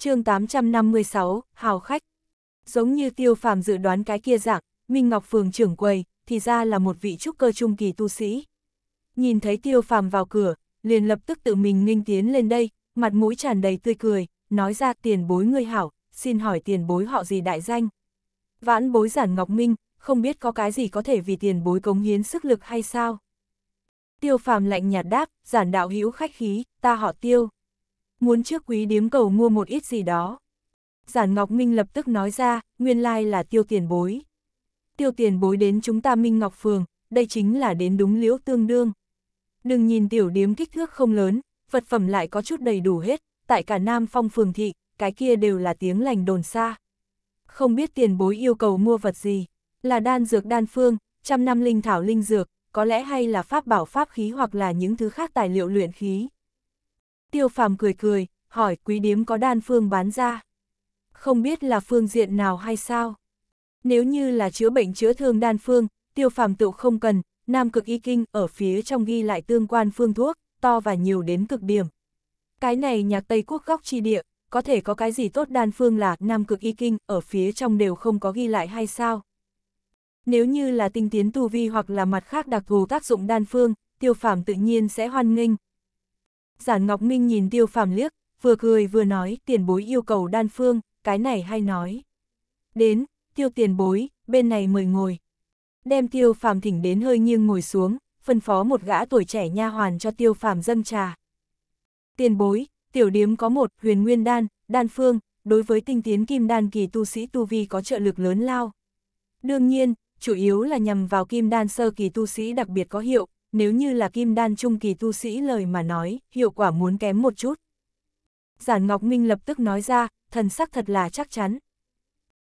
chương 856, hào khách. Giống như tiêu phàm dự đoán cái kia dạng, Minh Ngọc Phường trưởng quầy, thì ra là một vị trúc cơ trung kỳ tu sĩ. Nhìn thấy tiêu phàm vào cửa, liền lập tức tự mình nghinh tiến lên đây, mặt mũi tràn đầy tươi cười, nói ra tiền bối ngươi hảo, xin hỏi tiền bối họ gì đại danh. Vãn bối giản Ngọc Minh, không biết có cái gì có thể vì tiền bối cống hiến sức lực hay sao. Tiêu phàm lạnh nhạt đáp, giản đạo hữu khách khí, ta họ tiêu muốn trước quý điếm cầu mua một ít gì đó. Giản Ngọc Minh lập tức nói ra, nguyên lai là tiêu tiền bối. Tiêu tiền bối đến chúng ta Minh Ngọc Phường, đây chính là đến đúng liễu tương đương. Đừng nhìn tiểu điếm kích thước không lớn, vật phẩm lại có chút đầy đủ hết, tại cả Nam Phong Phường Thị, cái kia đều là tiếng lành đồn xa. Không biết tiền bối yêu cầu mua vật gì, là đan dược đan phương, trăm năm linh thảo linh dược, có lẽ hay là pháp bảo pháp khí hoặc là những thứ khác tài liệu luyện khí tiêu phàm cười cười, hỏi quý điếm có đan phương bán ra. Không biết là phương diện nào hay sao? Nếu như là chữa bệnh chữa thương đan phương, tiêu phàm tự không cần, nam cực y kinh ở phía trong ghi lại tương quan phương thuốc, to và nhiều đến cực điểm. Cái này nhạc Tây Quốc góc chi địa, có thể có cái gì tốt đan phương là nam cực y kinh ở phía trong đều không có ghi lại hay sao? Nếu như là tinh tiến tu vi hoặc là mặt khác đặc thù tác dụng đan phương, tiêu phàm tự nhiên sẽ hoan nghênh, Giản Ngọc Minh nhìn tiêu phàm liếc, vừa cười vừa nói tiền bối yêu cầu đan phương, cái này hay nói. Đến, tiêu tiền bối, bên này mời ngồi. Đem tiêu phàm thỉnh đến hơi nghiêng ngồi xuống, phân phó một gã tuổi trẻ nha hoàn cho tiêu phàm dâng trà. Tiền bối, tiểu điếm có một huyền nguyên đan, đan phương, đối với tinh tiến kim đan kỳ tu sĩ tu vi có trợ lực lớn lao. Đương nhiên, chủ yếu là nhằm vào kim đan sơ kỳ tu sĩ đặc biệt có hiệu, nếu như là kim đan trung kỳ tu sĩ lời mà nói, hiệu quả muốn kém một chút. Giản Ngọc Minh lập tức nói ra, thần sắc thật là chắc chắn.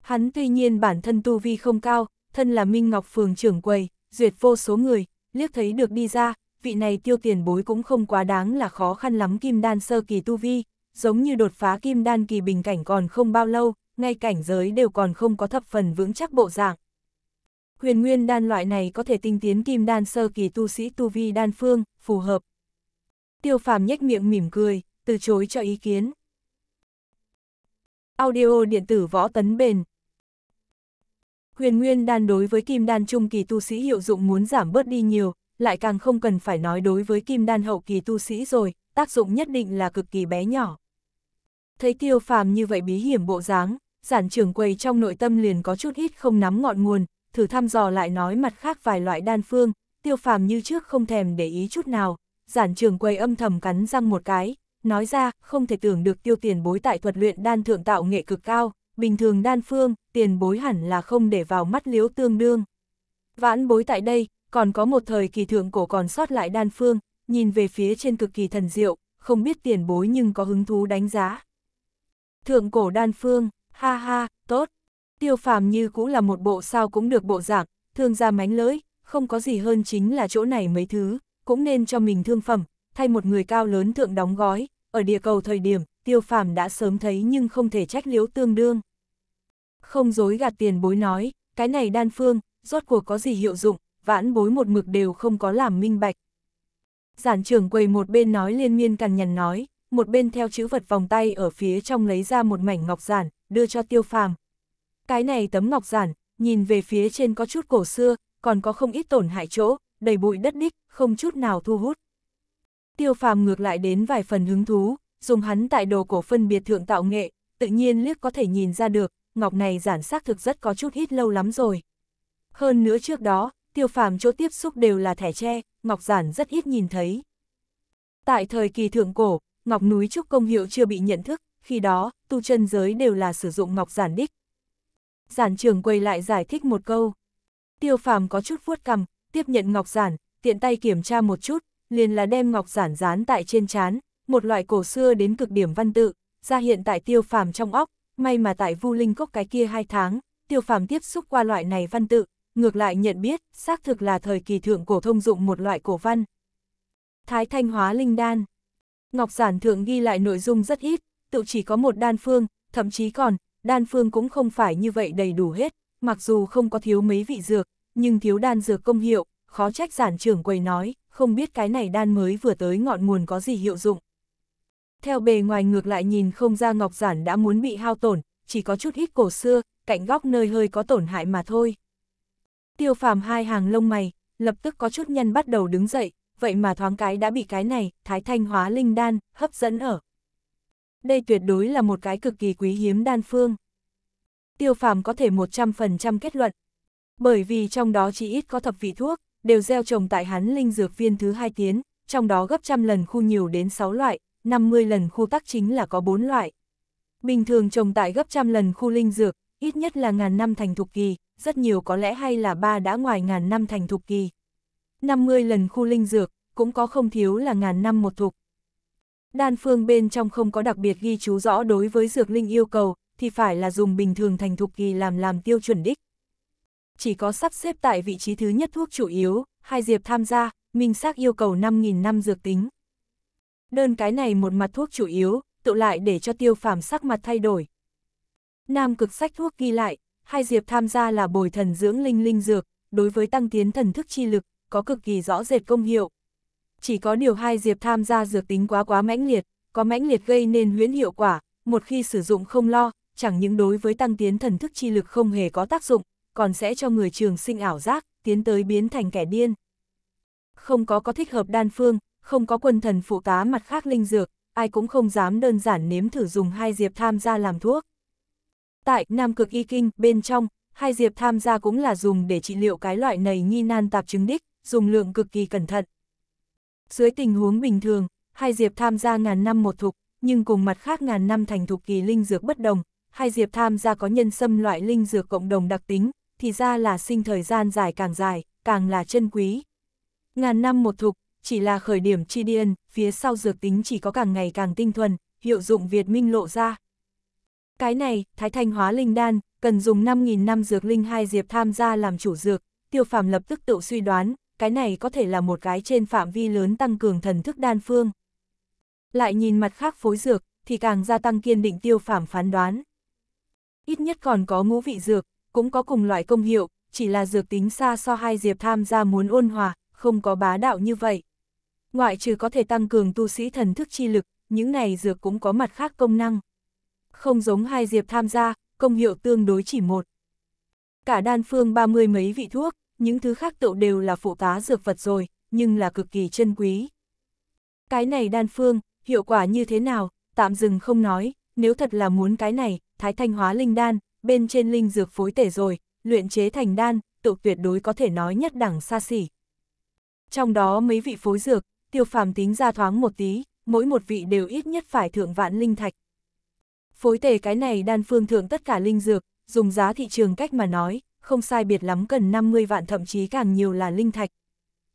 Hắn tuy nhiên bản thân tu vi không cao, thân là Minh Ngọc Phường trưởng quầy, duyệt vô số người, liếc thấy được đi ra, vị này tiêu tiền bối cũng không quá đáng là khó khăn lắm kim đan sơ kỳ tu vi, giống như đột phá kim đan kỳ bình cảnh còn không bao lâu, ngay cảnh giới đều còn không có thập phần vững chắc bộ dạng, huyền nguyên đan loại này có thể tinh tiến kim đan sơ kỳ tu sĩ tu vi đan phương, phù hợp. Tiêu phàm nhếch miệng mỉm cười, từ chối cho ý kiến. Audio điện tử võ tấn bền Huyền nguyên đan đối với kim đan trung kỳ tu sĩ hiệu dụng muốn giảm bớt đi nhiều, lại càng không cần phải nói đối với kim đan hậu kỳ tu sĩ rồi, tác dụng nhất định là cực kỳ bé nhỏ. Thấy tiêu phàm như vậy bí hiểm bộ dáng, giản trưởng quầy trong nội tâm liền có chút ít không nắm ngọn nguồn, thử thăm dò lại nói mặt khác vài loại đan phương, tiêu phàm như trước không thèm để ý chút nào, giản trường quầy âm thầm cắn răng một cái, nói ra không thể tưởng được tiêu tiền bối tại thuật luyện đan thượng tạo nghệ cực cao, bình thường đan phương, tiền bối hẳn là không để vào mắt liếu tương đương. Vãn bối tại đây, còn có một thời kỳ thượng cổ còn sót lại đan phương, nhìn về phía trên cực kỳ thần diệu, không biết tiền bối nhưng có hứng thú đánh giá. Thượng cổ đan phương, ha ha, tốt, Tiêu phàm như cũ là một bộ sao cũng được bộ dạng, thương gia mánh lưỡi, không có gì hơn chính là chỗ này mấy thứ, cũng nên cho mình thương phẩm, thay một người cao lớn thượng đóng gói, ở địa cầu thời điểm, tiêu phàm đã sớm thấy nhưng không thể trách liếu tương đương. Không dối gạt tiền bối nói, cái này đan phương, rốt cuộc có gì hiệu dụng, vãn bối một mực đều không có làm minh bạch. Giản trưởng quầy một bên nói liên miên cằn nhằn nói, một bên theo chữ vật vòng tay ở phía trong lấy ra một mảnh ngọc giản, đưa cho tiêu phàm, cái này tấm ngọc giản, nhìn về phía trên có chút cổ xưa, còn có không ít tổn hại chỗ, đầy bụi đất đích, không chút nào thu hút. Tiêu phàm ngược lại đến vài phần hứng thú, dùng hắn tại đồ cổ phân biệt thượng tạo nghệ, tự nhiên liếc có thể nhìn ra được, ngọc này giản xác thực rất có chút ít lâu lắm rồi. Hơn nữa trước đó, tiêu phàm chỗ tiếp xúc đều là thẻ tre, ngọc giản rất ít nhìn thấy. Tại thời kỳ thượng cổ, ngọc núi trúc công hiệu chưa bị nhận thức, khi đó, tu chân giới đều là sử dụng ngọc giản đích, giản trường quay lại giải thích một câu. Tiêu phàm có chút vuốt cầm, tiếp nhận ngọc giản, tiện tay kiểm tra một chút, liền là đem ngọc giản dán tại trên chán, một loại cổ xưa đến cực điểm văn tự, ra hiện tại tiêu phàm trong óc, may mà tại vu linh cốc cái kia hai tháng, tiêu phàm tiếp xúc qua loại này văn tự, ngược lại nhận biết, xác thực là thời kỳ thượng cổ thông dụng một loại cổ văn. Thái Thanh Hóa Linh Đan Ngọc Giản Thượng ghi lại nội dung rất ít, tự chỉ có một đan phương, thậm chí còn, đan phương cũng không phải như vậy đầy đủ hết, mặc dù không có thiếu mấy vị dược, nhưng thiếu đan dược công hiệu, khó trách giản trưởng quầy nói, không biết cái này đan mới vừa tới ngọn nguồn có gì hiệu dụng. Theo bề ngoài ngược lại nhìn không ra ngọc giản đã muốn bị hao tổn, chỉ có chút ít cổ xưa, cạnh góc nơi hơi có tổn hại mà thôi. Tiêu phàm hai hàng lông mày, lập tức có chút nhân bắt đầu đứng dậy, vậy mà thoáng cái đã bị cái này, thái thanh hóa linh đan, hấp dẫn ở đây tuyệt đối là một cái cực kỳ quý hiếm đan phương. Tiêu phàm có thể 100% kết luận, bởi vì trong đó chỉ ít có thập vị thuốc, đều gieo trồng tại hắn linh dược viên thứ hai tiến, trong đó gấp trăm lần khu nhiều đến 6 loại, 50 lần khu tắc chính là có 4 loại. Bình thường trồng tại gấp trăm lần khu linh dược, ít nhất là ngàn năm thành thục kỳ, rất nhiều có lẽ hay là ba đã ngoài ngàn năm thành thục kỳ. 50 lần khu linh dược, cũng có không thiếu là ngàn năm một thục, Đan phương bên trong không có đặc biệt ghi chú rõ đối với dược linh yêu cầu, thì phải là dùng bình thường thành thục kỳ làm làm tiêu chuẩn đích. Chỉ có sắp xếp tại vị trí thứ nhất thuốc chủ yếu, hai diệp tham gia, minh xác yêu cầu 5.000 năm dược tính. Đơn cái này một mặt thuốc chủ yếu, tụ lại để cho tiêu phàm sắc mặt thay đổi. Nam cực sách thuốc ghi lại, hai diệp tham gia là bồi thần dưỡng linh linh dược, đối với tăng tiến thần thức chi lực, có cực kỳ rõ rệt công hiệu, chỉ có điều hai diệp tham gia dược tính quá quá mãnh liệt, có mãnh liệt gây nên huyễn hiệu quả, một khi sử dụng không lo, chẳng những đối với tăng tiến thần thức chi lực không hề có tác dụng, còn sẽ cho người trường sinh ảo giác, tiến tới biến thành kẻ điên. Không có có thích hợp đan phương, không có quân thần phụ tá mặt khác linh dược, ai cũng không dám đơn giản nếm thử dùng hai diệp tham gia làm thuốc. Tại Nam Cực Y Kinh, bên trong, hai diệp tham gia cũng là dùng để trị liệu cái loại này nghi nan tạp chứng đích, dùng lượng cực kỳ cẩn thận, dưới tình huống bình thường, hai diệp tham gia ngàn năm một thục, nhưng cùng mặt khác ngàn năm thành thục kỳ linh dược bất đồng, hai diệp tham gia có nhân xâm loại linh dược cộng đồng đặc tính, thì ra là sinh thời gian dài càng dài, càng là chân quý. Ngàn năm một thục, chỉ là khởi điểm chi điên, phía sau dược tính chỉ có càng ngày càng tinh thuần, hiệu dụng Việt Minh lộ ra. Cái này, Thái Thanh hóa linh đan, cần dùng 5.000 năm dược linh hai diệp tham gia làm chủ dược, tiêu phàm lập tức tự suy đoán, cái này có thể là một cái trên phạm vi lớn tăng cường thần thức đan phương. Lại nhìn mặt khác phối dược, thì càng gia tăng kiên định tiêu phảm phán đoán. Ít nhất còn có ngũ vị dược, cũng có cùng loại công hiệu, chỉ là dược tính xa so hai diệp tham gia muốn ôn hòa, không có bá đạo như vậy. Ngoại trừ có thể tăng cường tu sĩ thần thức chi lực, những này dược cũng có mặt khác công năng. Không giống hai diệp tham gia, công hiệu tương đối chỉ một. Cả đan phương ba mươi mấy vị thuốc, những thứ khác tựu đều là phụ tá dược vật rồi, nhưng là cực kỳ chân quý. Cái này đan phương, hiệu quả như thế nào, tạm dừng không nói, nếu thật là muốn cái này, thái thanh hóa linh đan, bên trên linh dược phối tể rồi, luyện chế thành đan, tựu tuyệt đối có thể nói nhất đẳng xa xỉ. Trong đó mấy vị phối dược, tiêu phàm tính ra thoáng một tí, mỗi một vị đều ít nhất phải thượng vạn linh thạch. Phối tề cái này đan phương thượng tất cả linh dược, dùng giá thị trường cách mà nói, không sai biệt lắm gần 50 vạn thậm chí càng nhiều là linh thạch.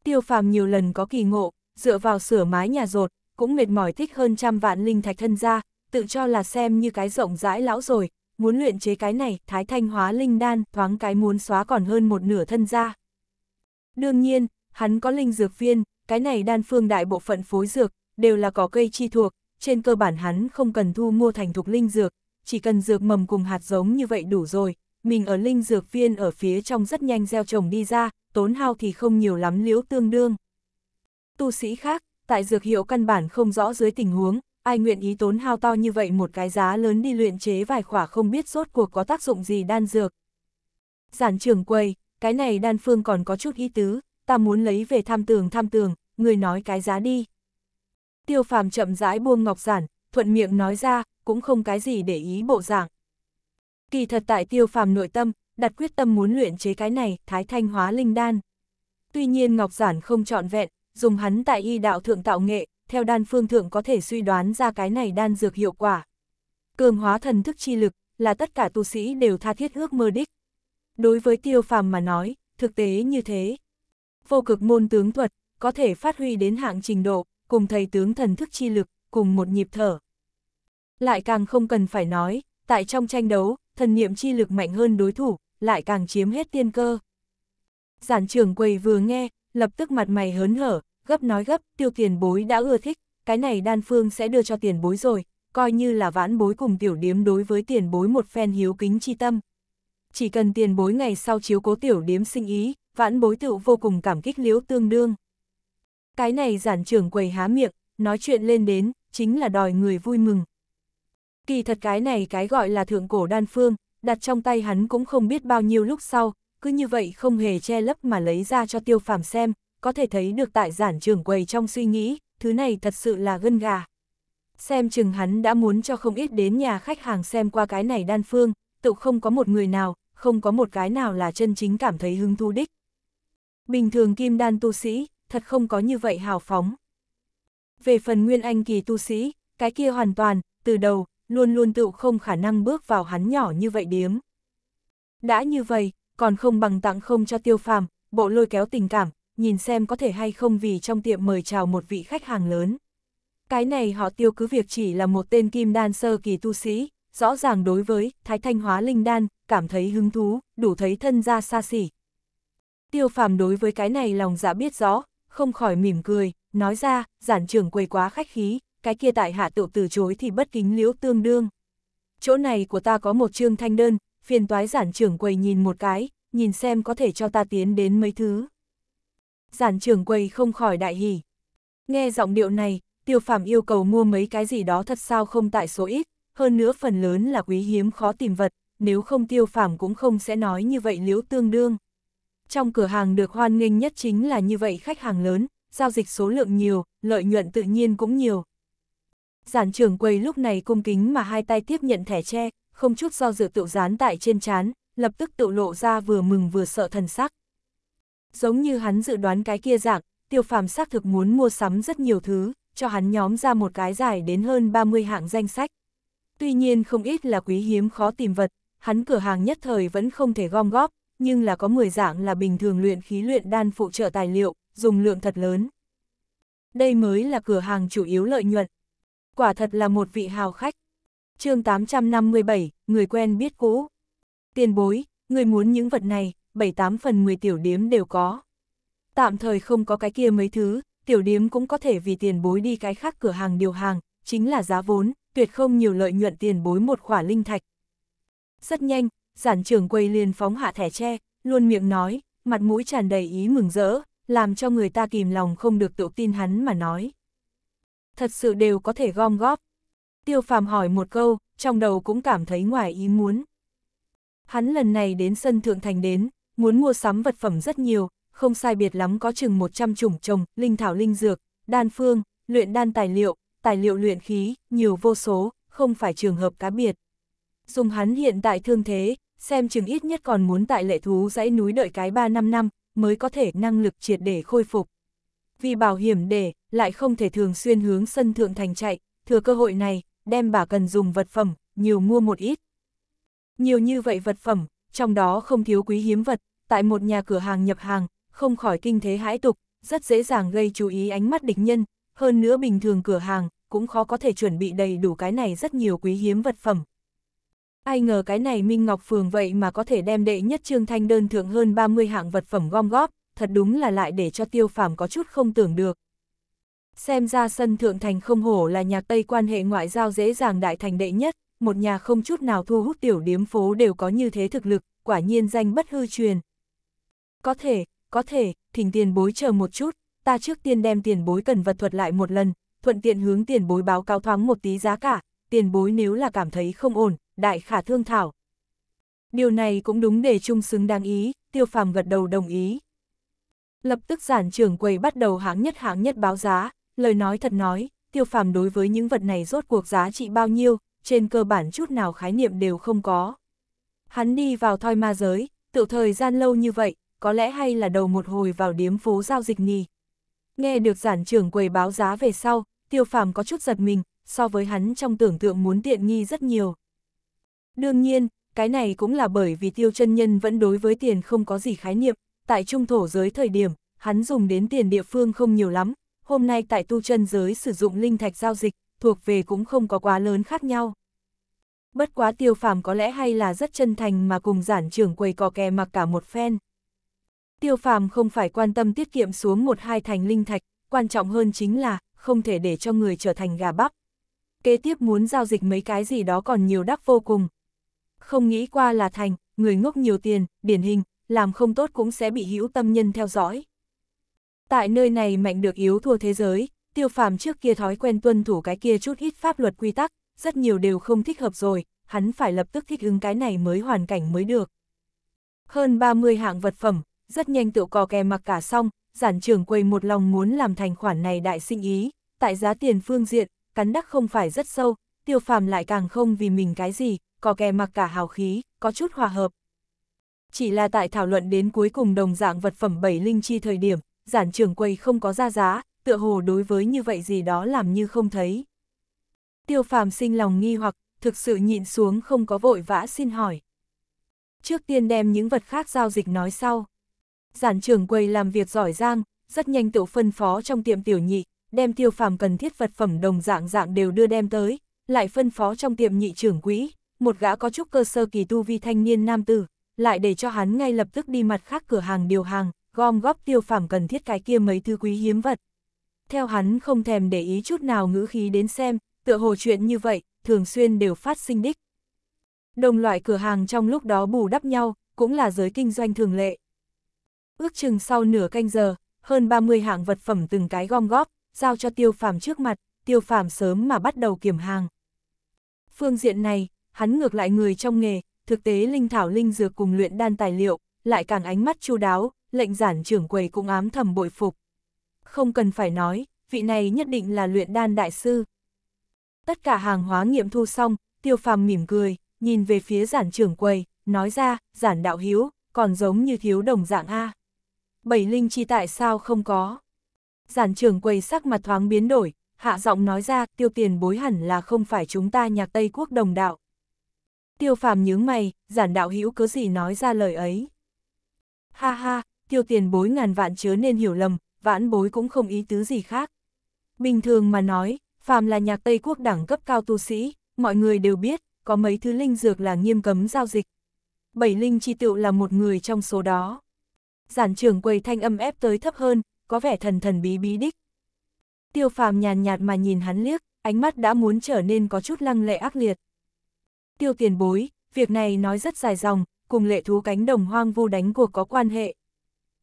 Tiêu phàm nhiều lần có kỳ ngộ, dựa vào sửa mái nhà rột, cũng mệt mỏi thích hơn trăm vạn linh thạch thân ra, tự cho là xem như cái rộng rãi lão rồi, muốn luyện chế cái này, thái thanh hóa linh đan, thoáng cái muốn xóa còn hơn một nửa thân ra. Đương nhiên, hắn có linh dược viên, cái này đan phương đại bộ phận phối dược, đều là có cây chi thuộc, trên cơ bản hắn không cần thu mua thành thục linh dược, chỉ cần dược mầm cùng hạt giống như vậy đủ rồi, mình ở linh dược viên ở phía trong rất nhanh gieo trồng đi ra, tốn hao thì không nhiều lắm liễu tương đương. Tu sĩ khác, tại dược hiệu căn bản không rõ dưới tình huống, ai nguyện ý tốn hao to như vậy một cái giá lớn đi luyện chế vài khỏa không biết rốt cuộc có tác dụng gì đan dược. Giản trường quầy, cái này đan phương còn có chút ý tứ, ta muốn lấy về tham tường tham tường, người nói cái giá đi. Tiêu phàm chậm rãi buông ngọc giản, thuận miệng nói ra, cũng không cái gì để ý bộ dạng. Kỳ thật tại tiêu phàm nội tâm, đặt quyết tâm muốn luyện chế cái này, thái thanh hóa linh đan. Tuy nhiên Ngọc Giản không trọn vẹn, dùng hắn tại y đạo thượng tạo nghệ, theo đan phương thượng có thể suy đoán ra cái này đan dược hiệu quả. Cường hóa thần thức chi lực, là tất cả tu sĩ đều tha thiết ước mơ đích. Đối với tiêu phàm mà nói, thực tế như thế. Vô cực môn tướng thuật, có thể phát huy đến hạng trình độ, cùng thầy tướng thần thức chi lực, cùng một nhịp thở. Lại càng không cần phải nói, tại trong tranh đấu, thần niệm chi lực mạnh hơn đối thủ, lại càng chiếm hết tiên cơ. Giản trưởng quầy vừa nghe, lập tức mặt mày hớn hở, gấp nói gấp, tiêu tiền bối đã ưa thích, cái này đan phương sẽ đưa cho tiền bối rồi, coi như là vãn bối cùng tiểu điếm đối với tiền bối một phen hiếu kính chi tâm. Chỉ cần tiền bối ngày sau chiếu cố tiểu điếm sinh ý, vãn bối tựu vô cùng cảm kích liễu tương đương. Cái này giản trưởng quầy há miệng, nói chuyện lên đến, chính là đòi người vui mừng, Kỳ thật cái này cái gọi là thượng cổ đan phương, đặt trong tay hắn cũng không biết bao nhiêu lúc sau, cứ như vậy không hề che lấp mà lấy ra cho tiêu phàm xem, có thể thấy được tại giản trường quầy trong suy nghĩ, thứ này thật sự là gân gà. Xem chừng hắn đã muốn cho không ít đến nhà khách hàng xem qua cái này đan phương, tự không có một người nào, không có một cái nào là chân chính cảm thấy hứng thú đích. Bình thường kim đan tu sĩ, thật không có như vậy hào phóng. Về phần nguyên anh kỳ tu sĩ, cái kia hoàn toàn, từ đầu, luôn luôn tựu không khả năng bước vào hắn nhỏ như vậy điếm. Đã như vậy, còn không bằng tặng không cho tiêu phàm, bộ lôi kéo tình cảm, nhìn xem có thể hay không vì trong tiệm mời chào một vị khách hàng lớn. Cái này họ tiêu cứ việc chỉ là một tên kim đan sơ kỳ tu sĩ, rõ ràng đối với thái thanh hóa linh đan, cảm thấy hứng thú, đủ thấy thân ra xa xỉ. Tiêu phàm đối với cái này lòng dạ biết rõ, không khỏi mỉm cười, nói ra, giản trưởng quầy quá khách khí, cái kia tại hạ tiểu từ chối thì bất kính liễu tương đương. Chỗ này của ta có một chương thanh đơn, phiền toái giản trưởng quầy nhìn một cái, nhìn xem có thể cho ta tiến đến mấy thứ. Giản trưởng quầy không khỏi đại hỉ. Nghe giọng điệu này, tiêu phàm yêu cầu mua mấy cái gì đó thật sao không tại số ít, hơn nữa phần lớn là quý hiếm khó tìm vật, nếu không tiêu phàm cũng không sẽ nói như vậy liễu tương đương. Trong cửa hàng được hoan nghênh nhất chính là như vậy khách hàng lớn, giao dịch số lượng nhiều, lợi nhuận tự nhiên cũng nhiều, Giản trưởng quầy lúc này cung kính mà hai tay tiếp nhận thẻ tre, không chút do dự tự dán tại trên chán, lập tức tự lộ ra vừa mừng vừa sợ thần sắc. Giống như hắn dự đoán cái kia dạng, tiêu phàm xác thực muốn mua sắm rất nhiều thứ, cho hắn nhóm ra một cái dài đến hơn 30 hạng danh sách. Tuy nhiên không ít là quý hiếm khó tìm vật, hắn cửa hàng nhất thời vẫn không thể gom góp, nhưng là có 10 dạng là bình thường luyện khí luyện đan phụ trợ tài liệu, dùng lượng thật lớn. Đây mới là cửa hàng chủ yếu lợi nhuận, quả thật là một vị hào khách. chương 857, người quen biết cũ. Tiền bối, người muốn những vật này, 78 phần 10 tiểu điếm đều có. Tạm thời không có cái kia mấy thứ, tiểu điếm cũng có thể vì tiền bối đi cái khác cửa hàng điều hàng, chính là giá vốn, tuyệt không nhiều lợi nhuận tiền bối một khỏa linh thạch. Rất nhanh, giản trưởng quầy liền phóng hạ thẻ tre, luôn miệng nói, mặt mũi tràn đầy ý mừng rỡ, làm cho người ta kìm lòng không được tự tin hắn mà nói thật sự đều có thể gom góp. Tiêu phàm hỏi một câu, trong đầu cũng cảm thấy ngoài ý muốn. Hắn lần này đến sân thượng thành đến, muốn mua sắm vật phẩm rất nhiều, không sai biệt lắm có chừng 100 chủng trồng, linh thảo linh dược, đan phương, luyện đan tài liệu, tài liệu luyện khí, nhiều vô số, không phải trường hợp cá biệt. Dùng hắn hiện tại thương thế, xem chừng ít nhất còn muốn tại lệ thú dãy núi đợi cái 3 năm năm, mới có thể năng lực triệt để khôi phục vì bảo hiểm để, lại không thể thường xuyên hướng sân thượng thành chạy, thừa cơ hội này, đem bà cần dùng vật phẩm, nhiều mua một ít. Nhiều như vậy vật phẩm, trong đó không thiếu quý hiếm vật, tại một nhà cửa hàng nhập hàng, không khỏi kinh thế hãi tục, rất dễ dàng gây chú ý ánh mắt địch nhân, hơn nữa bình thường cửa hàng, cũng khó có thể chuẩn bị đầy đủ cái này rất nhiều quý hiếm vật phẩm. Ai ngờ cái này Minh Ngọc Phường vậy mà có thể đem đệ nhất trương thanh đơn thượng hơn 30 hạng vật phẩm gom góp, thật đúng là lại để cho tiêu phàm có chút không tưởng được. Xem ra sân thượng thành không hổ là nhạc Tây quan hệ ngoại giao dễ dàng đại thành đệ nhất, một nhà không chút nào thu hút tiểu điếm phố đều có như thế thực lực, quả nhiên danh bất hư truyền. Có thể, có thể, thỉnh tiền bối chờ một chút, ta trước tiên đem tiền bối cần vật thuật lại một lần, thuận tiện hướng tiền bối báo cáo thoáng một tí giá cả, tiền bối nếu là cảm thấy không ổn, đại khả thương thảo. Điều này cũng đúng để chung xứng đáng ý, tiêu phàm gật đầu đồng ý, Lập tức giản trưởng quầy bắt đầu hạng nhất hạng nhất báo giá, lời nói thật nói, tiêu phàm đối với những vật này rốt cuộc giá trị bao nhiêu, trên cơ bản chút nào khái niệm đều không có. Hắn đi vào thoi ma giới, tự thời gian lâu như vậy, có lẽ hay là đầu một hồi vào điếm phố giao dịch nì. Nghe được giản trưởng quầy báo giá về sau, tiêu phàm có chút giật mình, so với hắn trong tưởng tượng muốn tiện nghi rất nhiều. Đương nhiên, cái này cũng là bởi vì tiêu chân nhân vẫn đối với tiền không có gì khái niệm, tại trung thổ giới thời điểm, hắn dùng đến tiền địa phương không nhiều lắm, hôm nay tại tu chân giới sử dụng linh thạch giao dịch, thuộc về cũng không có quá lớn khác nhau. Bất quá tiêu phàm có lẽ hay là rất chân thành mà cùng giản trưởng quầy cò kè mặc cả một phen. Tiêu phàm không phải quan tâm tiết kiệm xuống một hai thành linh thạch, quan trọng hơn chính là không thể để cho người trở thành gà bắp. Kế tiếp muốn giao dịch mấy cái gì đó còn nhiều đắc vô cùng. Không nghĩ qua là thành, người ngốc nhiều tiền, điển hình, làm không tốt cũng sẽ bị hữu tâm nhân theo dõi. Tại nơi này mạnh được yếu thua thế giới, tiêu phàm trước kia thói quen tuân thủ cái kia chút ít pháp luật quy tắc, rất nhiều đều không thích hợp rồi, hắn phải lập tức thích ứng cái này mới hoàn cảnh mới được. Hơn 30 hạng vật phẩm, rất nhanh tự cò kè mặc cả xong, giản trưởng quầy một lòng muốn làm thành khoản này đại sinh ý, tại giá tiền phương diện, cắn đắc không phải rất sâu, tiêu phàm lại càng không vì mình cái gì, cò kè mặc cả hào khí, có chút hòa hợp, chỉ là tại thảo luận đến cuối cùng đồng dạng vật phẩm bảy linh chi thời điểm, giản trưởng quầy không có ra giá, tựa hồ đối với như vậy gì đó làm như không thấy. Tiêu phàm sinh lòng nghi hoặc, thực sự nhịn xuống không có vội vã xin hỏi. Trước tiên đem những vật khác giao dịch nói sau. Giản trưởng quầy làm việc giỏi giang, rất nhanh tự phân phó trong tiệm tiểu nhị, đem tiêu phàm cần thiết vật phẩm đồng dạng dạng đều đưa đem tới, lại phân phó trong tiệm nhị trưởng quỹ, một gã có chút cơ sơ kỳ tu vi thanh niên nam tử, lại để cho hắn ngay lập tức đi mặt khác cửa hàng điều hàng, gom góp tiêu phẩm cần thiết cái kia mấy thứ quý hiếm vật. Theo hắn không thèm để ý chút nào ngữ khí đến xem, tựa hồ chuyện như vậy, thường xuyên đều phát sinh đích. Đồng loại cửa hàng trong lúc đó bù đắp nhau, cũng là giới kinh doanh thường lệ. Ước chừng sau nửa canh giờ, hơn 30 hạng vật phẩm từng cái gom góp, giao cho tiêu phàm trước mặt, tiêu phàm sớm mà bắt đầu kiểm hàng. Phương diện này, hắn ngược lại người trong nghề, thực tế linh thảo linh dược cùng luyện đan tài liệu, lại càng ánh mắt chu đáo, lệnh giản trưởng quầy cũng ám thầm bội phục. Không cần phải nói, vị này nhất định là luyện đan đại sư. Tất cả hàng hóa nghiệm thu xong, tiêu phàm mỉm cười, nhìn về phía giản trưởng quầy, nói ra, giản đạo hiếu, còn giống như thiếu đồng dạng A. Bảy linh chi tại sao không có? Giản trưởng quầy sắc mặt thoáng biến đổi, hạ giọng nói ra, tiêu tiền bối hẳn là không phải chúng ta nhạc Tây Quốc đồng đạo. Tiêu phàm nhướng mày, giản đạo hữu cớ gì nói ra lời ấy. Ha ha, tiêu tiền bối ngàn vạn chớ nên hiểu lầm, vãn bối cũng không ý tứ gì khác. Bình thường mà nói, phàm là nhạc Tây Quốc đẳng cấp cao tu sĩ, mọi người đều biết, có mấy thứ linh dược là nghiêm cấm giao dịch. Bảy linh chi tựu là một người trong số đó. Giản trưởng quầy thanh âm ép tới thấp hơn, có vẻ thần thần bí bí đích. Tiêu phàm nhàn nhạt mà nhìn hắn liếc, ánh mắt đã muốn trở nên có chút lăng lệ ác liệt. Tiêu tiền bối, việc này nói rất dài dòng, cùng lệ thú cánh đồng hoang vu đánh cuộc có quan hệ.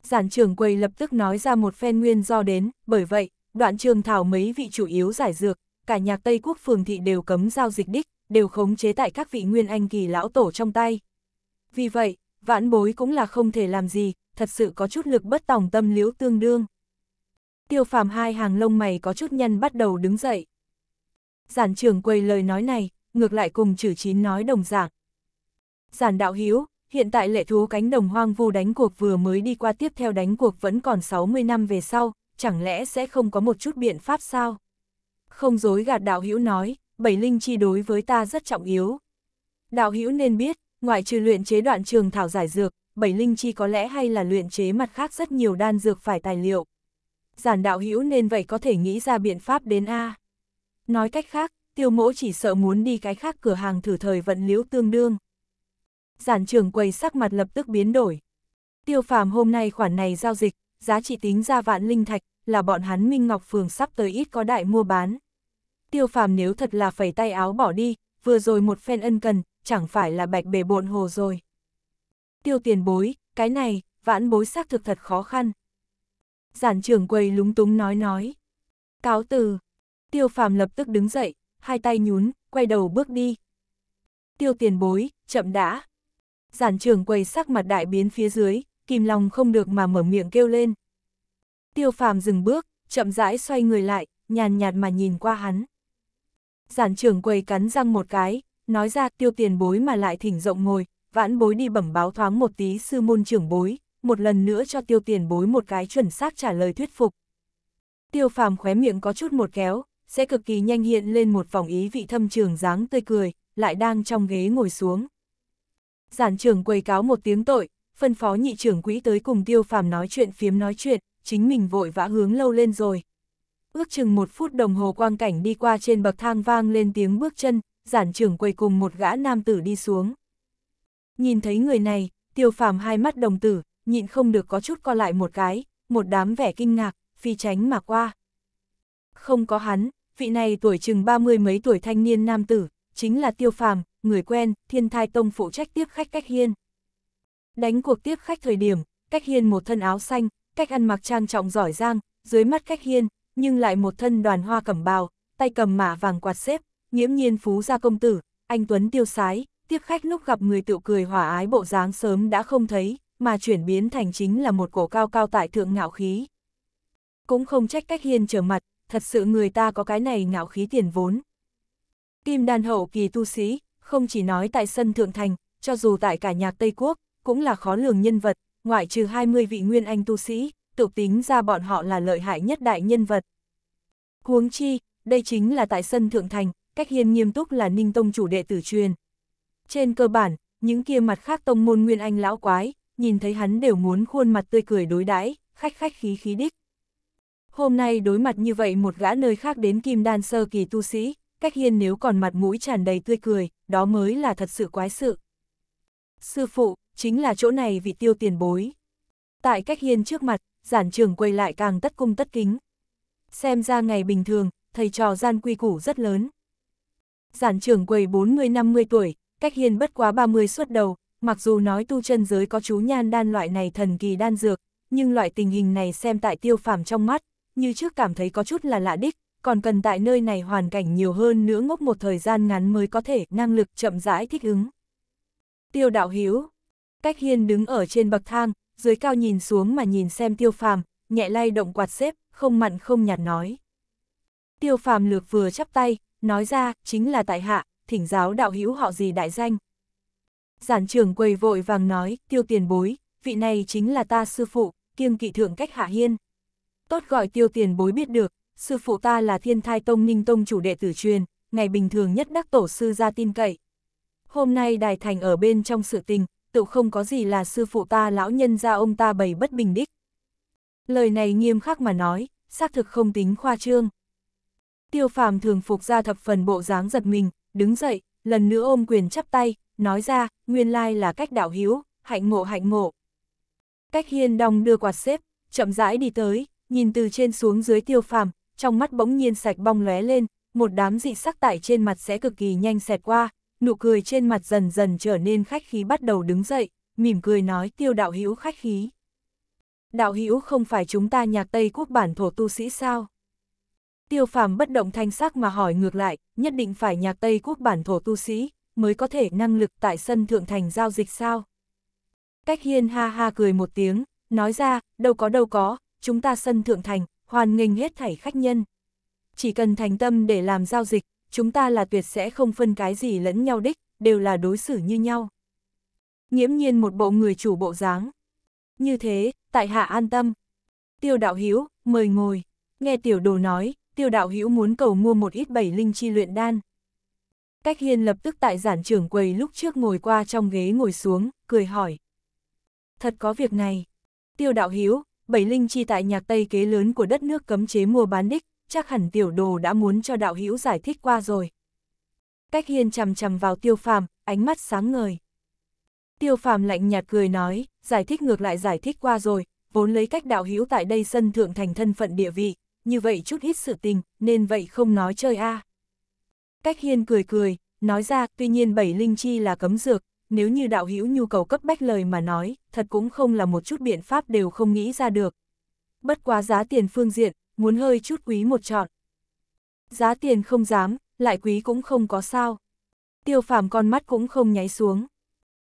Giản trưởng quầy lập tức nói ra một phen nguyên do đến, bởi vậy, đoạn trường thảo mấy vị chủ yếu giải dược, cả nhạc Tây Quốc phường thị đều cấm giao dịch đích, đều khống chế tại các vị nguyên anh kỳ lão tổ trong tay. Vì vậy, vãn bối cũng là không thể làm gì, thật sự có chút lực bất tòng tâm liễu tương đương. Tiêu phàm hai hàng lông mày có chút nhăn bắt đầu đứng dậy. Giản trưởng quầy lời nói này, ngược lại cùng chử chín nói đồng dạng. Giản đạo hiếu, hiện tại lệ thú cánh đồng hoang vu đánh cuộc vừa mới đi qua tiếp theo đánh cuộc vẫn còn 60 năm về sau, chẳng lẽ sẽ không có một chút biện pháp sao? Không dối gạt đạo hữu nói, bảy linh chi đối với ta rất trọng yếu. Đạo hữu nên biết, ngoại trừ luyện chế đoạn trường thảo giải dược, bảy linh chi có lẽ hay là luyện chế mặt khác rất nhiều đan dược phải tài liệu. Giản đạo hữu nên vậy có thể nghĩ ra biện pháp đến A. Nói cách khác, tiêu mỗ chỉ sợ muốn đi cái khác cửa hàng thử thời vận liễu tương đương. Giản trưởng quầy sắc mặt lập tức biến đổi. Tiêu phàm hôm nay khoản này giao dịch, giá trị tính ra vạn linh thạch, là bọn hắn Minh Ngọc Phường sắp tới ít có đại mua bán. Tiêu phàm nếu thật là phẩy tay áo bỏ đi, vừa rồi một phen ân cần, chẳng phải là bạch bể bộn hồ rồi. Tiêu tiền bối, cái này, vãn bối xác thực thật khó khăn. Giản trưởng quầy lúng túng nói nói. Cáo từ. Tiêu phàm lập tức đứng dậy, hai tay nhún, quay đầu bước đi. Tiêu tiền bối, chậm đã. Giản trưởng quầy sắc mặt đại biến phía dưới, kìm lòng không được mà mở miệng kêu lên. Tiêu phàm dừng bước, chậm rãi xoay người lại, nhàn nhạt mà nhìn qua hắn. Giản trưởng quầy cắn răng một cái, nói ra tiêu tiền bối mà lại thỉnh rộng ngồi, vãn bối đi bẩm báo thoáng một tí sư môn trưởng bối, một lần nữa cho tiêu tiền bối một cái chuẩn xác trả lời thuyết phục. Tiêu phàm khóe miệng có chút một kéo, sẽ cực kỳ nhanh hiện lên một vòng ý vị thâm trường dáng tươi cười, lại đang trong ghế ngồi xuống. Giản trưởng quầy cáo một tiếng tội, phân phó nhị trưởng quỹ tới cùng tiêu phàm nói chuyện phiếm nói chuyện, chính mình vội vã hướng lâu lên rồi. Ước chừng một phút đồng hồ quang cảnh đi qua trên bậc thang vang lên tiếng bước chân, giản trưởng quầy cùng một gã nam tử đi xuống. Nhìn thấy người này, tiêu phàm hai mắt đồng tử, nhịn không được có chút co lại một cái, một đám vẻ kinh ngạc, phi tránh mà qua. Không có hắn, vị này tuổi chừng ba mươi mấy tuổi thanh niên nam tử, chính là Tiêu Phàm, người quen, Thiên Thai Tông phụ trách tiếp khách Cách Hiên. Đánh cuộc tiếp khách thời điểm, Cách Hiên một thân áo xanh, cách ăn mặc trang trọng giỏi giang, dưới mắt Cách Hiên, nhưng lại một thân đoàn hoa cẩm bào, tay cầm mã vàng quạt xếp, nhiễm nhiên phú gia công tử, anh Tuấn tiêu sái, tiếp khách lúc gặp người tự cười hòa ái bộ dáng sớm đã không thấy, mà chuyển biến thành chính là một cổ cao cao tại thượng ngạo khí. Cũng không trách cách hiên trở mặt, thật sự người ta có cái này ngạo khí tiền vốn. Kim đan hậu kỳ tu sĩ, không chỉ nói tại sân Thượng Thành, cho dù tại cả nhạc Tây Quốc, cũng là khó lường nhân vật, ngoại trừ 20 vị nguyên anh tu sĩ, tự tính ra bọn họ là lợi hại nhất đại nhân vật. Huống chi, đây chính là tại sân Thượng Thành, cách hiên nghiêm túc là Ninh Tông chủ đệ tử truyền. Trên cơ bản, những kia mặt khác tông môn nguyên anh lão quái, nhìn thấy hắn đều muốn khuôn mặt tươi cười đối đãi khách khách khí khí đích hôm nay đối mặt như vậy một gã nơi khác đến kim đan sơ kỳ tu sĩ, cách hiên nếu còn mặt mũi tràn đầy tươi cười, đó mới là thật sự quái sự. Sư phụ, chính là chỗ này vì tiêu tiền bối. Tại cách hiên trước mặt, giản trường quay lại càng tất cung tất kính. Xem ra ngày bình thường, thầy trò gian quy củ rất lớn. Giản trường quầy 40-50 tuổi, cách hiên bất quá 30 suốt đầu, mặc dù nói tu chân giới có chú nhan đan loại này thần kỳ đan dược, nhưng loại tình hình này xem tại tiêu phàm trong mắt, như trước cảm thấy có chút là lạ đích, còn cần tại nơi này hoàn cảnh nhiều hơn nữa ngốc một thời gian ngắn mới có thể năng lực chậm rãi thích ứng. Tiêu đạo hiếu, cách hiên đứng ở trên bậc thang, dưới cao nhìn xuống mà nhìn xem tiêu phàm, nhẹ lay động quạt xếp, không mặn không nhạt nói. Tiêu phàm lược vừa chắp tay, nói ra, chính là tại hạ, thỉnh giáo đạo hữu họ gì đại danh. Giản trưởng quầy vội vàng nói, tiêu tiền bối, vị này chính là ta sư phụ, kiêng kỵ thượng cách hạ hiên tốt gọi tiêu tiền bối biết được, sư phụ ta là thiên thai tông ninh tông chủ đệ tử truyền, ngày bình thường nhất đắc tổ sư ra tin cậy. Hôm nay đài thành ở bên trong sự tình, tự không có gì là sư phụ ta lão nhân ra ông ta bày bất bình đích. Lời này nghiêm khắc mà nói, xác thực không tính khoa trương. Tiêu phàm thường phục ra thập phần bộ dáng giật mình, đứng dậy, lần nữa ôm quyền chắp tay, nói ra, nguyên lai là cách đạo hiếu, hạnh ngộ hạnh ngộ. Cách hiên đong đưa quạt xếp, chậm rãi đi tới, Nhìn từ trên xuống dưới tiêu phàm, trong mắt bỗng nhiên sạch bong lóe lên, một đám dị sắc tại trên mặt sẽ cực kỳ nhanh xẹt qua, nụ cười trên mặt dần dần trở nên khách khí bắt đầu đứng dậy, mỉm cười nói tiêu đạo hữu khách khí. Đạo hữu không phải chúng ta nhạc Tây quốc bản thổ tu sĩ sao? Tiêu phàm bất động thanh sắc mà hỏi ngược lại, nhất định phải nhạc Tây quốc bản thổ tu sĩ, mới có thể năng lực tại sân thượng thành giao dịch sao? Cách hiên ha ha cười một tiếng, nói ra, đâu có đâu có, chúng ta sân thượng thành, hoàn nghênh hết thảy khách nhân. Chỉ cần thành tâm để làm giao dịch, chúng ta là tuyệt sẽ không phân cái gì lẫn nhau đích, đều là đối xử như nhau. Nghiễm nhiên một bộ người chủ bộ dáng. Như thế, tại hạ an tâm. Tiêu đạo Hiếu mời ngồi. Nghe tiểu đồ nói, tiêu đạo Hiếu muốn cầu mua một ít bảy linh chi luyện đan. Cách hiên lập tức tại giản trưởng quầy lúc trước ngồi qua trong ghế ngồi xuống, cười hỏi. Thật có việc này. Tiêu đạo Hiếu bảy linh chi tại nhạc Tây kế lớn của đất nước cấm chế mua bán đích, chắc hẳn tiểu đồ đã muốn cho đạo hữu giải thích qua rồi. Cách hiên chầm chầm vào tiêu phàm, ánh mắt sáng ngời. Tiêu phàm lạnh nhạt cười nói, giải thích ngược lại giải thích qua rồi, vốn lấy cách đạo hữu tại đây sân thượng thành thân phận địa vị, như vậy chút ít sự tình, nên vậy không nói chơi a. À. Cách hiên cười cười, nói ra, tuy nhiên bảy linh chi là cấm dược, nếu như đạo hữu nhu cầu cấp bách lời mà nói, thật cũng không là một chút biện pháp đều không nghĩ ra được. Bất quá giá tiền phương diện, muốn hơi chút quý một chọn. Giá tiền không dám, lại quý cũng không có sao. Tiêu phàm con mắt cũng không nháy xuống.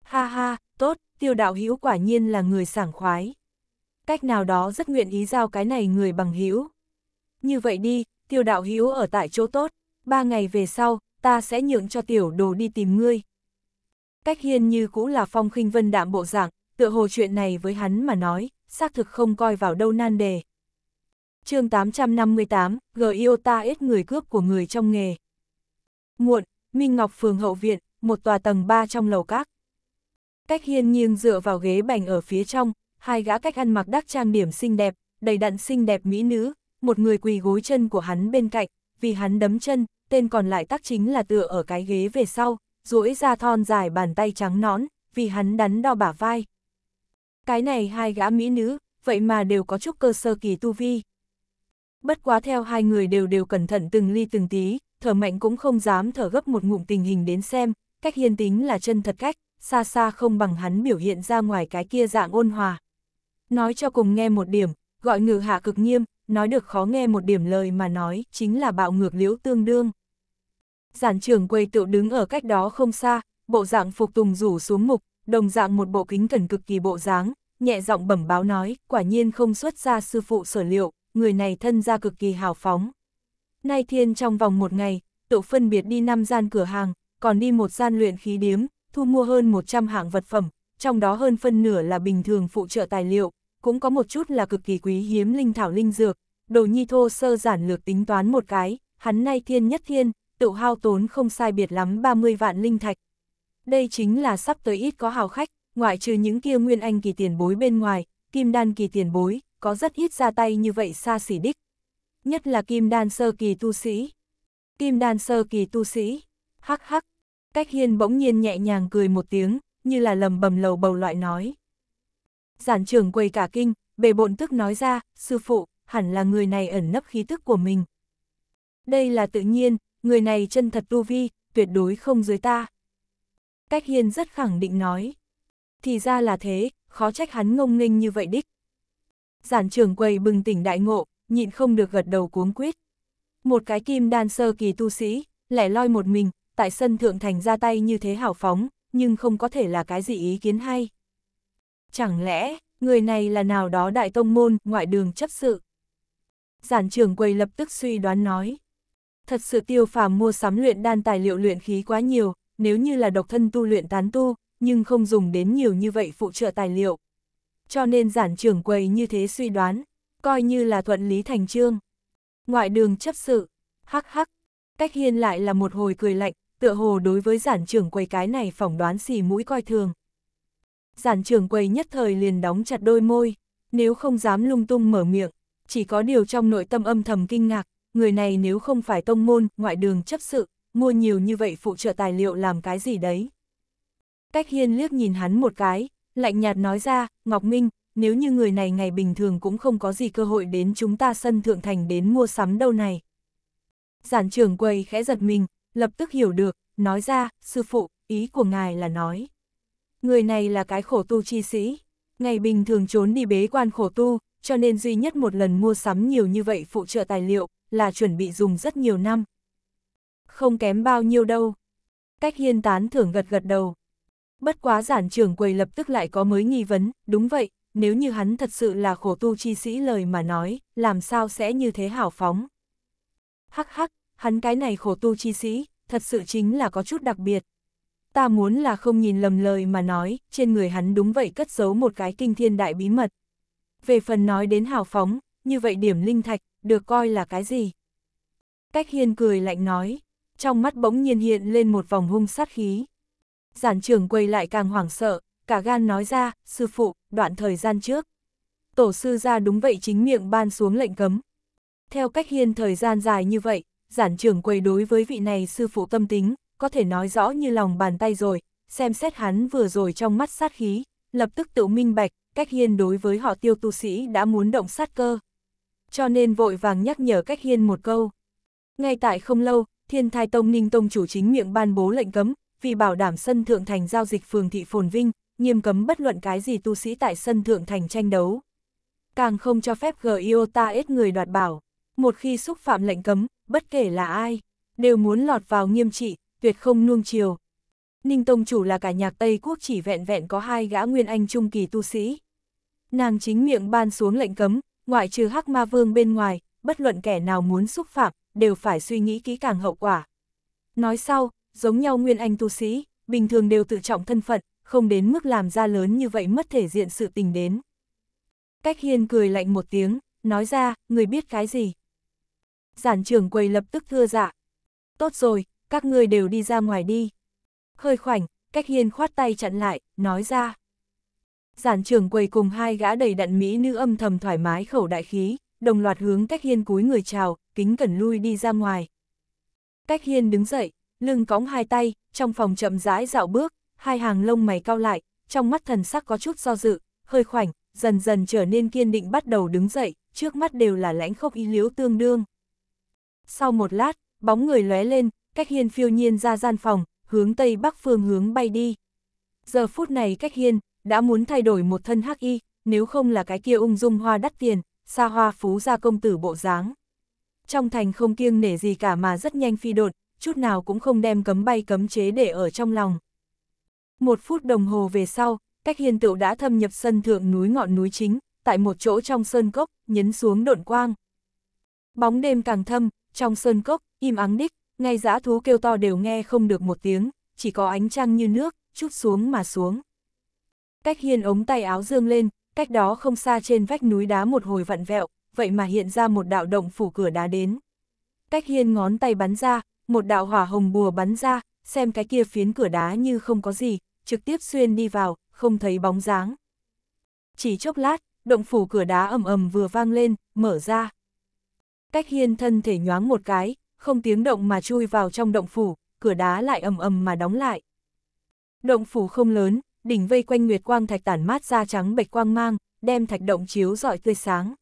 Ha ha, tốt, tiêu đạo hữu quả nhiên là người sảng khoái. Cách nào đó rất nguyện ý giao cái này người bằng hữu. Như vậy đi, tiêu đạo hữu ở tại chỗ tốt, ba ngày về sau, ta sẽ nhượng cho tiểu đồ đi tìm ngươi. Cách hiên như cũ là phong khinh vân đạm bộ dạng, tựa hồ chuyện này với hắn mà nói, xác thực không coi vào đâu nan đề. chương 858, G.I.O.T.A. ít người cướp của người trong nghề. Muộn, Minh Ngọc Phường Hậu Viện, một tòa tầng 3 trong lầu các. Cách hiên nghiêng dựa vào ghế bành ở phía trong, hai gã cách ăn mặc đắc trang điểm xinh đẹp, đầy đặn xinh đẹp mỹ nữ, một người quỳ gối chân của hắn bên cạnh, vì hắn đấm chân, tên còn lại tác chính là tựa ở cái ghế về sau, duỗi ra thon dài bàn tay trắng nõn, vì hắn đắn đo bả vai. Cái này hai gã mỹ nữ, vậy mà đều có chút cơ sơ kỳ tu vi. Bất quá theo hai người đều đều cẩn thận từng ly từng tí, thở mạnh cũng không dám thở gấp một ngụm tình hình đến xem, cách hiên tính là chân thật cách, xa xa không bằng hắn biểu hiện ra ngoài cái kia dạng ôn hòa. Nói cho cùng nghe một điểm, gọi ngự hạ cực nghiêm, nói được khó nghe một điểm lời mà nói, chính là bạo ngược liễu tương đương giản trưởng quầy tựu đứng ở cách đó không xa, bộ dạng phục tùng rủ xuống mục, đồng dạng một bộ kính cẩn cực kỳ bộ dáng, nhẹ giọng bẩm báo nói, quả nhiên không xuất ra sư phụ sở liệu, người này thân ra cực kỳ hào phóng. Nay thiên trong vòng một ngày, tự phân biệt đi năm gian cửa hàng, còn đi một gian luyện khí điếm, thu mua hơn 100 hạng vật phẩm, trong đó hơn phân nửa là bình thường phụ trợ tài liệu, cũng có một chút là cực kỳ quý hiếm linh thảo linh dược. Đồ nhi thô sơ giản lược tính toán một cái, hắn nay thiên nhất thiên, tự hao tốn không sai biệt lắm 30 vạn linh thạch. Đây chính là sắp tới ít có hào khách, ngoại trừ những kia nguyên anh kỳ tiền bối bên ngoài, kim đan kỳ tiền bối, có rất ít ra tay như vậy xa xỉ đích. Nhất là kim đan sơ kỳ tu sĩ. Kim đan sơ kỳ tu sĩ. Hắc hắc. Cách hiên bỗng nhiên nhẹ nhàng cười một tiếng, như là lầm bầm lầu bầu loại nói. Giản trưởng quầy cả kinh, bề bộn tức nói ra, sư phụ, hẳn là người này ẩn nấp khí tức của mình. Đây là tự nhiên, người này chân thật tu vi, tuyệt đối không dưới ta. Cách hiên rất khẳng định nói. Thì ra là thế, khó trách hắn ngông nghênh như vậy đích. Giản trưởng quầy bừng tỉnh đại ngộ, nhịn không được gật đầu cuống quýt. Một cái kim đan sơ kỳ tu sĩ, lẻ loi một mình, tại sân thượng thành ra tay như thế hảo phóng, nhưng không có thể là cái gì ý kiến hay. Chẳng lẽ, người này là nào đó đại tông môn, ngoại đường chấp sự? Giản trưởng quầy lập tức suy đoán nói. Thật sự tiêu phàm mua sắm luyện đan tài liệu luyện khí quá nhiều, nếu như là độc thân tu luyện tán tu, nhưng không dùng đến nhiều như vậy phụ trợ tài liệu. Cho nên giản trưởng quầy như thế suy đoán, coi như là thuận lý thành trương. Ngoại đường chấp sự, hắc hắc, cách hiên lại là một hồi cười lạnh, tựa hồ đối với giản trưởng quầy cái này phỏng đoán xì mũi coi thường. Giản trưởng quầy nhất thời liền đóng chặt đôi môi, nếu không dám lung tung mở miệng, chỉ có điều trong nội tâm âm thầm kinh ngạc, người này nếu không phải tông môn, ngoại đường chấp sự, mua nhiều như vậy phụ trợ tài liệu làm cái gì đấy. Cách hiên liếc nhìn hắn một cái, lạnh nhạt nói ra, Ngọc Minh, nếu như người này ngày bình thường cũng không có gì cơ hội đến chúng ta sân thượng thành đến mua sắm đâu này. Giản trưởng quầy khẽ giật mình, lập tức hiểu được, nói ra, sư phụ, ý của ngài là nói. Người này là cái khổ tu chi sĩ, ngày bình thường trốn đi bế quan khổ tu, cho nên duy nhất một lần mua sắm nhiều như vậy phụ trợ tài liệu, là chuẩn bị dùng rất nhiều năm. Không kém bao nhiêu đâu. Cách hiên tán thưởng gật gật đầu. Bất quá giản trưởng quầy lập tức lại có mới nghi vấn, đúng vậy, nếu như hắn thật sự là khổ tu chi sĩ lời mà nói, làm sao sẽ như thế hảo phóng. Hắc hắc, hắn cái này khổ tu chi sĩ, thật sự chính là có chút đặc biệt. Ta muốn là không nhìn lầm lời mà nói, trên người hắn đúng vậy cất giấu một cái kinh thiên đại bí mật. Về phần nói đến hào phóng, như vậy điểm linh thạch, được coi là cái gì? Cách hiên cười lạnh nói, trong mắt bỗng nhiên hiện lên một vòng hung sát khí. Giản trưởng quay lại càng hoảng sợ, cả gan nói ra, sư phụ, đoạn thời gian trước. Tổ sư ra đúng vậy chính miệng ban xuống lệnh cấm. Theo cách hiên thời gian dài như vậy, giản trưởng quầy đối với vị này sư phụ tâm tính, có thể nói rõ như lòng bàn tay rồi, xem xét hắn vừa rồi trong mắt sát khí, lập tức tự minh bạch, cách hiên đối với họ tiêu tu sĩ đã muốn động sát cơ cho nên vội vàng nhắc nhở cách hiên một câu. Ngay tại không lâu, Thiên Thái Tông Ninh Tông chủ chính miệng ban bố lệnh cấm, vì bảo đảm sân thượng thành giao dịch phường thị phồn vinh, nghiêm cấm bất luận cái gì tu sĩ tại sân thượng thành tranh đấu. Càng không cho phép Giota ít người đoạt bảo, một khi xúc phạm lệnh cấm, bất kể là ai, đều muốn lọt vào nghiêm trị, tuyệt không nuông chiều. Ninh Tông chủ là cả nhạc Tây Quốc chỉ vẹn vẹn có hai gã nguyên anh trung kỳ tu sĩ. Nàng chính miệng ban xuống lệnh cấm, ngoại trừ Hắc Ma Vương bên ngoài, bất luận kẻ nào muốn xúc phạm, đều phải suy nghĩ kỹ càng hậu quả. Nói sau, giống nhau nguyên anh tu sĩ, bình thường đều tự trọng thân phận, không đến mức làm ra lớn như vậy mất thể diện sự tình đến. Cách hiên cười lạnh một tiếng, nói ra, người biết cái gì. Giản trưởng quầy lập tức thưa dạ. Tốt rồi, các ngươi đều đi ra ngoài đi. Hơi khoảnh, cách hiên khoát tay chặn lại, nói ra. Giản trưởng quầy cùng hai gã đầy đặn mỹ nữ âm thầm thoải mái khẩu đại khí, đồng loạt hướng cách hiên cúi người chào, kính cẩn lui đi ra ngoài. Cách hiên đứng dậy, lưng cõng hai tay, trong phòng chậm rãi dạo bước, hai hàng lông mày cao lại, trong mắt thần sắc có chút do dự, hơi khoảnh, dần dần trở nên kiên định bắt đầu đứng dậy, trước mắt đều là lãnh khốc ý liếu tương đương. Sau một lát, bóng người lóe lên, cách hiên phiêu nhiên ra gian phòng, hướng tây bắc phương hướng bay đi. Giờ phút này cách hiên, đã muốn thay đổi một thân hắc y, nếu không là cái kia ung dung hoa đắt tiền, xa hoa phú gia công tử bộ dáng. Trong thành không kiêng nể gì cả mà rất nhanh phi đột, chút nào cũng không đem cấm bay cấm chế để ở trong lòng. Một phút đồng hồ về sau, cách hiên tựu đã thâm nhập sân thượng núi ngọn núi chính, tại một chỗ trong sơn cốc, nhấn xuống độn quang. Bóng đêm càng thâm, trong sơn cốc, im ắng đích, ngay dã thú kêu to đều nghe không được một tiếng, chỉ có ánh trăng như nước, chút xuống mà xuống. Cách hiên ống tay áo dương lên, cách đó không xa trên vách núi đá một hồi vặn vẹo, vậy mà hiện ra một đạo động phủ cửa đá đến. Cách hiên ngón tay bắn ra, một đạo hỏa hồng bùa bắn ra, xem cái kia phiến cửa đá như không có gì, trực tiếp xuyên đi vào, không thấy bóng dáng. Chỉ chốc lát, động phủ cửa đá ầm ầm vừa vang lên, mở ra. Cách hiên thân thể nhoáng một cái, không tiếng động mà chui vào trong động phủ, cửa đá lại ầm ầm mà đóng lại. Động phủ không lớn, đỉnh vây quanh nguyệt quang thạch tản mát ra trắng bạch quang mang, đem thạch động chiếu rọi tươi sáng.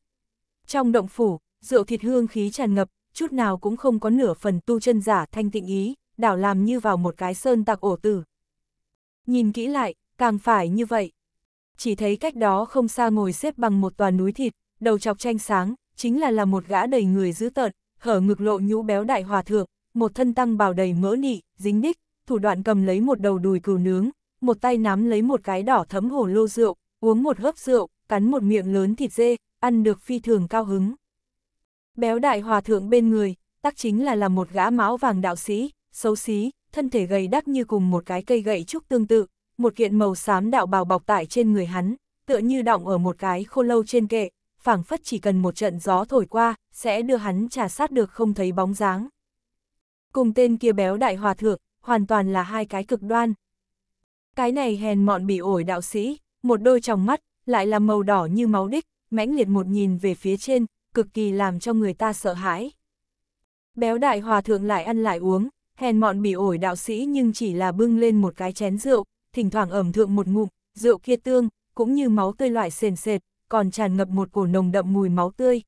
Trong động phủ, rượu thịt hương khí tràn ngập, chút nào cũng không có nửa phần tu chân giả thanh tịnh ý, đảo làm như vào một cái sơn tạc ổ tử. Nhìn kỹ lại, càng phải như vậy. Chỉ thấy cách đó không xa ngồi xếp bằng một tòa núi thịt, đầu chọc tranh sáng, chính là là một gã đầy người dữ tợn, hở ngực lộ nhũ béo đại hòa thượng, một thân tăng bào đầy mỡ nị, dính đích, thủ đoạn cầm lấy một đầu đùi cừu nướng, một tay nắm lấy một cái đỏ thấm hổ lô rượu, uống một hớp rượu, cắn một miệng lớn thịt dê, ăn được phi thường cao hứng. Béo đại hòa thượng bên người, tác chính là là một gã máu vàng đạo sĩ, xấu xí, thân thể gầy đắc như cùng một cái cây gậy trúc tương tự, một kiện màu xám đạo bào bọc tại trên người hắn, tựa như đọng ở một cái khô lâu trên kệ, phảng phất chỉ cần một trận gió thổi qua, sẽ đưa hắn trà sát được không thấy bóng dáng. Cùng tên kia béo đại hòa thượng, hoàn toàn là hai cái cực đoan, cái này hèn mọn bị ổi đạo sĩ, một đôi tròng mắt, lại là màu đỏ như máu đích, mãnh liệt một nhìn về phía trên, cực kỳ làm cho người ta sợ hãi. Béo đại hòa thượng lại ăn lại uống, hèn mọn bị ổi đạo sĩ nhưng chỉ là bưng lên một cái chén rượu, thỉnh thoảng ẩm thượng một ngụm, rượu kia tương, cũng như máu tươi loại sền sệt, còn tràn ngập một cổ nồng đậm mùi máu tươi.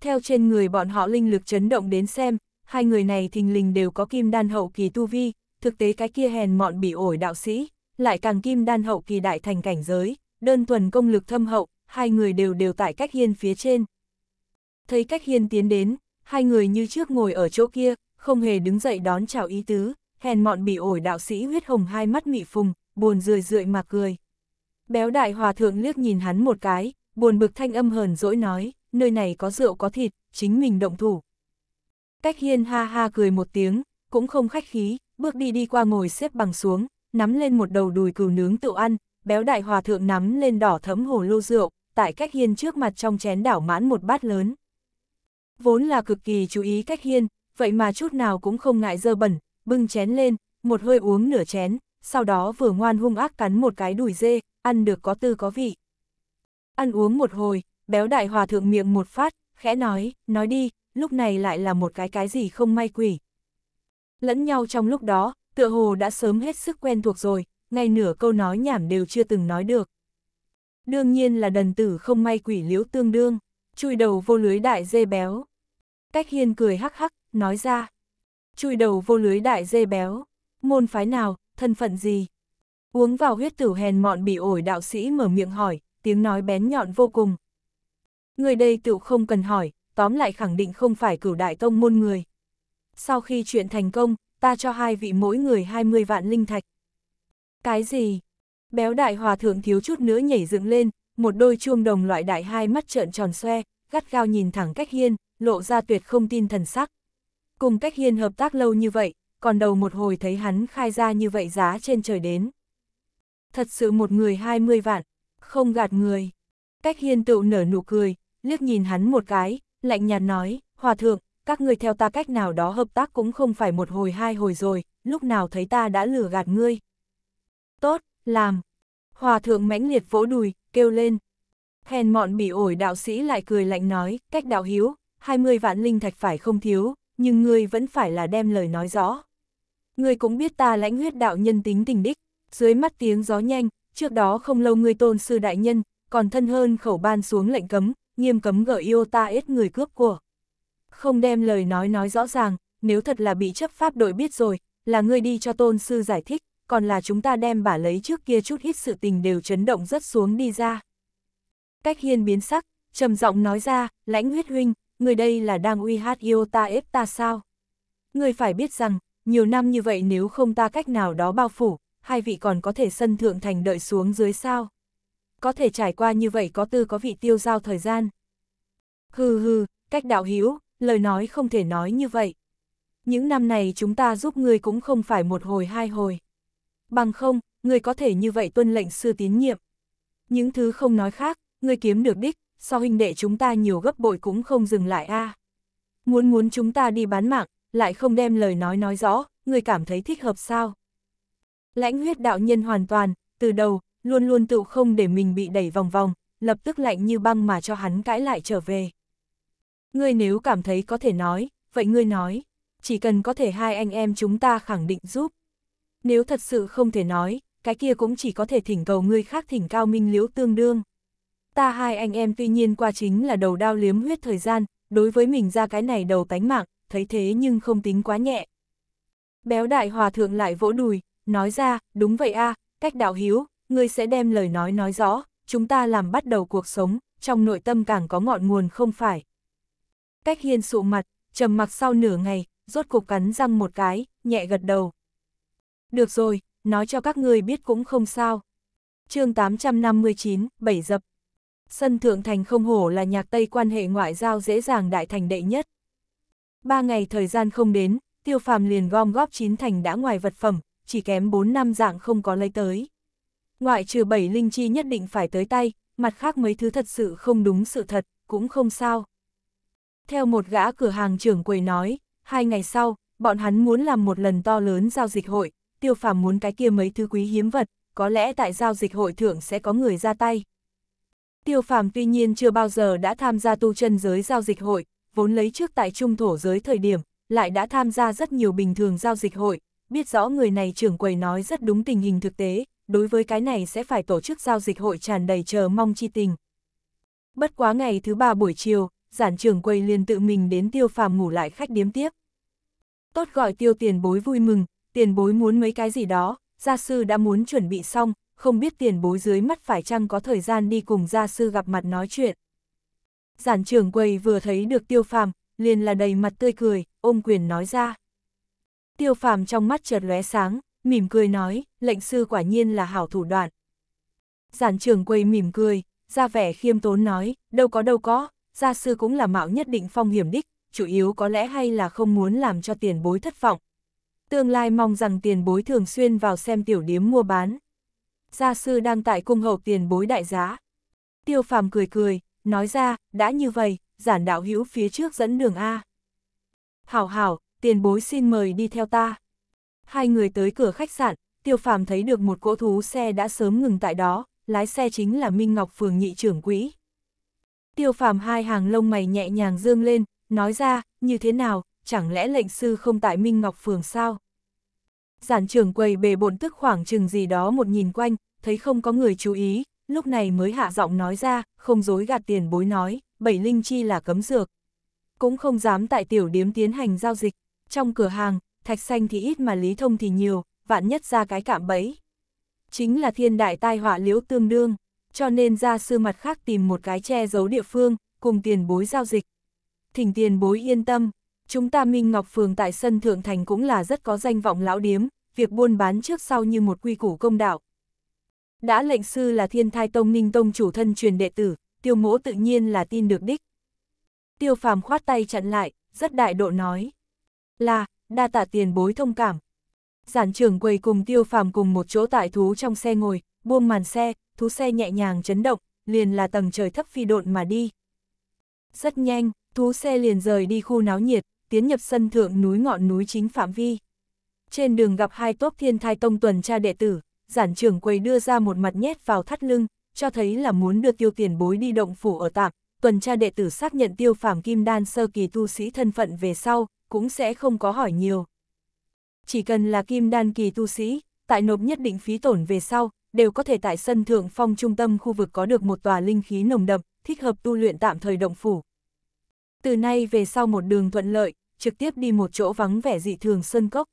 Theo trên người bọn họ linh lực chấn động đến xem, hai người này thình lình đều có kim đan hậu kỳ tu vi, thực tế cái kia hèn mọn bị ổi đạo sĩ, lại càng kim đan hậu kỳ đại thành cảnh giới, đơn thuần công lực thâm hậu, hai người đều đều tại cách hiên phía trên. Thấy cách hiên tiến đến, hai người như trước ngồi ở chỗ kia, không hề đứng dậy đón chào ý tứ, hèn mọn bị ổi đạo sĩ huyết hồng hai mắt mị phùng, buồn rười rượi mà cười. Béo đại hòa thượng liếc nhìn hắn một cái, buồn bực thanh âm hờn dỗi nói, nơi này có rượu có thịt, chính mình động thủ. Cách hiên ha ha cười một tiếng, cũng không khách khí, bước đi đi qua ngồi xếp bằng xuống, nắm lên một đầu đùi cừu nướng tự ăn, béo đại hòa thượng nắm lên đỏ thấm hồ lô rượu, tại cách hiên trước mặt trong chén đảo mãn một bát lớn. Vốn là cực kỳ chú ý cách hiên, vậy mà chút nào cũng không ngại dơ bẩn, bưng chén lên, một hơi uống nửa chén, sau đó vừa ngoan hung ác cắn một cái đùi dê, ăn được có tư có vị. Ăn uống một hồi, béo đại hòa thượng miệng một phát, khẽ nói, nói đi, lúc này lại là một cái cái gì không may quỷ. Lẫn nhau trong lúc đó, tựa hồ đã sớm hết sức quen thuộc rồi, ngay nửa câu nói nhảm đều chưa từng nói được. Đương nhiên là đần tử không may quỷ liếu tương đương, chui đầu vô lưới đại dê béo. Cách hiên cười hắc hắc, nói ra. Chui đầu vô lưới đại dê béo, môn phái nào, thân phận gì? Uống vào huyết tử hèn mọn bị ổi đạo sĩ mở miệng hỏi, tiếng nói bén nhọn vô cùng. Người đây tựu không cần hỏi, tóm lại khẳng định không phải cửu đại tông môn người sau khi chuyện thành công, ta cho hai vị mỗi người 20 vạn linh thạch. Cái gì? Béo đại hòa thượng thiếu chút nữa nhảy dựng lên, một đôi chuông đồng loại đại hai mắt trợn tròn xoe, gắt gao nhìn thẳng cách hiên, lộ ra tuyệt không tin thần sắc. Cùng cách hiên hợp tác lâu như vậy, còn đầu một hồi thấy hắn khai ra như vậy giá trên trời đến. Thật sự một người 20 vạn, không gạt người. Cách hiên tựu nở nụ cười, liếc nhìn hắn một cái, lạnh nhạt nói, hòa thượng, các ngươi theo ta cách nào đó hợp tác cũng không phải một hồi hai hồi rồi, lúc nào thấy ta đã lừa gạt ngươi. Tốt, làm. Hòa thượng mãnh liệt vỗ đùi, kêu lên. Hèn mọn bị ổi đạo sĩ lại cười lạnh nói, cách đạo hiếu, 20 vạn linh thạch phải không thiếu, nhưng ngươi vẫn phải là đem lời nói rõ. Ngươi cũng biết ta lãnh huyết đạo nhân tính tình đích, dưới mắt tiếng gió nhanh, trước đó không lâu ngươi tôn sư đại nhân, còn thân hơn khẩu ban xuống lệnh cấm, nghiêm cấm gỡ yêu ta ết người cướp của không đem lời nói nói rõ ràng, nếu thật là bị chấp pháp đội biết rồi, là ngươi đi cho tôn sư giải thích, còn là chúng ta đem bả lấy trước kia chút ít sự tình đều chấn động rất xuống đi ra. Cách hiên biến sắc, trầm giọng nói ra, lãnh huyết huynh, người đây là đang uy hát yêu ta ép ta sao? Người phải biết rằng, nhiều năm như vậy nếu không ta cách nào đó bao phủ, hai vị còn có thể sân thượng thành đợi xuống dưới sao? Có thể trải qua như vậy có tư có vị tiêu giao thời gian. Hừ hừ, cách đạo hiếu, lời nói không thể nói như vậy. Những năm này chúng ta giúp ngươi cũng không phải một hồi hai hồi. Bằng không, ngươi có thể như vậy tuân lệnh sư tín nhiệm. Những thứ không nói khác, ngươi kiếm được đích, so huynh đệ chúng ta nhiều gấp bội cũng không dừng lại a. Muốn muốn chúng ta đi bán mạng, lại không đem lời nói nói rõ, ngươi cảm thấy thích hợp sao? Lãnh huyết đạo nhân hoàn toàn, từ đầu, luôn luôn tự không để mình bị đẩy vòng vòng, lập tức lạnh như băng mà cho hắn cãi lại trở về. Ngươi nếu cảm thấy có thể nói, vậy ngươi nói, chỉ cần có thể hai anh em chúng ta khẳng định giúp. Nếu thật sự không thể nói, cái kia cũng chỉ có thể thỉnh cầu ngươi khác thỉnh cao minh liễu tương đương. Ta hai anh em tuy nhiên qua chính là đầu đao liếm huyết thời gian, đối với mình ra cái này đầu tánh mạng, thấy thế nhưng không tính quá nhẹ. Béo đại hòa thượng lại vỗ đùi, nói ra, đúng vậy a cách đạo hiếu, ngươi sẽ đem lời nói nói rõ, chúng ta làm bắt đầu cuộc sống, trong nội tâm càng có ngọn nguồn không phải, Cách hiên sụ mặt, trầm mặc sau nửa ngày, rốt cục cắn răng một cái, nhẹ gật đầu. Được rồi, nói cho các ngươi biết cũng không sao. chương 859, 7 dập. Sân Thượng Thành không hổ là nhạc Tây quan hệ ngoại giao dễ dàng đại thành đệ nhất. Ba ngày thời gian không đến, tiêu phàm liền gom góp chín thành đã ngoài vật phẩm, chỉ kém 4 năm dạng không có lấy tới. Ngoại trừ 7 linh chi nhất định phải tới tay, mặt khác mấy thứ thật sự không đúng sự thật, cũng không sao. Theo một gã cửa hàng trưởng quầy nói, hai ngày sau, bọn hắn muốn làm một lần to lớn giao dịch hội, tiêu phàm muốn cái kia mấy thứ quý hiếm vật, có lẽ tại giao dịch hội thưởng sẽ có người ra tay. Tiêu phàm tuy nhiên chưa bao giờ đã tham gia tu chân giới giao dịch hội, vốn lấy trước tại trung thổ giới thời điểm, lại đã tham gia rất nhiều bình thường giao dịch hội, biết rõ người này trưởng quầy nói rất đúng tình hình thực tế, đối với cái này sẽ phải tổ chức giao dịch hội tràn đầy chờ mong chi tình. Bất quá ngày thứ ba buổi chiều, giản trưởng quầy liền tự mình đến tiêu phàm ngủ lại khách điếm tiếp. Tốt gọi tiêu tiền bối vui mừng, tiền bối muốn mấy cái gì đó, gia sư đã muốn chuẩn bị xong, không biết tiền bối dưới mắt phải chăng có thời gian đi cùng gia sư gặp mặt nói chuyện. Giản trưởng quầy vừa thấy được tiêu phàm, liền là đầy mặt tươi cười, ôm quyền nói ra. Tiêu phàm trong mắt chợt lóe sáng, mỉm cười nói, lệnh sư quả nhiên là hảo thủ đoạn. Giản trưởng quầy mỉm cười, ra vẻ khiêm tốn nói, đâu có đâu có, gia sư cũng là mạo nhất định phong hiểm đích, chủ yếu có lẽ hay là không muốn làm cho tiền bối thất vọng. Tương lai mong rằng tiền bối thường xuyên vào xem tiểu điếm mua bán. Gia sư đang tại cung hậu tiền bối đại giá. Tiêu phàm cười cười, nói ra, đã như vậy, giản đạo hữu phía trước dẫn đường A. Hảo hảo, tiền bối xin mời đi theo ta. Hai người tới cửa khách sạn, tiêu phàm thấy được một cỗ thú xe đã sớm ngừng tại đó, lái xe chính là Minh Ngọc Phường nhị trưởng quỹ tiêu phàm hai hàng lông mày nhẹ nhàng dương lên, nói ra, như thế nào, chẳng lẽ lệnh sư không tại Minh Ngọc Phường sao? Giản trưởng quầy bề bộn tức khoảng chừng gì đó một nhìn quanh, thấy không có người chú ý, lúc này mới hạ giọng nói ra, không dối gạt tiền bối nói, bảy linh chi là cấm dược. Cũng không dám tại tiểu điếm tiến hành giao dịch, trong cửa hàng, thạch xanh thì ít mà lý thông thì nhiều, vạn nhất ra cái cạm bẫy. Chính là thiên đại tai họa liễu tương đương cho nên gia sư mặt khác tìm một cái che giấu địa phương, cùng tiền bối giao dịch. Thỉnh tiền bối yên tâm, chúng ta Minh Ngọc Phường tại sân Thượng Thành cũng là rất có danh vọng lão điếm, việc buôn bán trước sau như một quy củ công đạo. Đã lệnh sư là thiên thai tông ninh tông chủ thân truyền đệ tử, tiêu mỗ tự nhiên là tin được đích. Tiêu phàm khoát tay chặn lại, rất đại độ nói. Là, đa tạ tiền bối thông cảm. Giản trưởng quầy cùng tiêu phàm cùng một chỗ tại thú trong xe ngồi, buông màn xe, thú xe nhẹ nhàng chấn động, liền là tầng trời thấp phi độn mà đi. Rất nhanh, thú xe liền rời đi khu náo nhiệt, tiến nhập sân thượng núi ngọn núi chính phạm vi. Trên đường gặp hai tốp thiên thai tông tuần tra đệ tử, giản trưởng quầy đưa ra một mặt nhét vào thắt lưng, cho thấy là muốn đưa tiêu tiền bối đi động phủ ở tạm. Tuần tra đệ tử xác nhận tiêu phạm kim đan sơ kỳ tu sĩ thân phận về sau, cũng sẽ không có hỏi nhiều. Chỉ cần là kim đan kỳ tu sĩ, tại nộp nhất định phí tổn về sau, đều có thể tại sân thượng phong trung tâm khu vực có được một tòa linh khí nồng đậm, thích hợp tu luyện tạm thời động phủ. Từ nay về sau một đường thuận lợi, trực tiếp đi một chỗ vắng vẻ dị thường sơn cốc.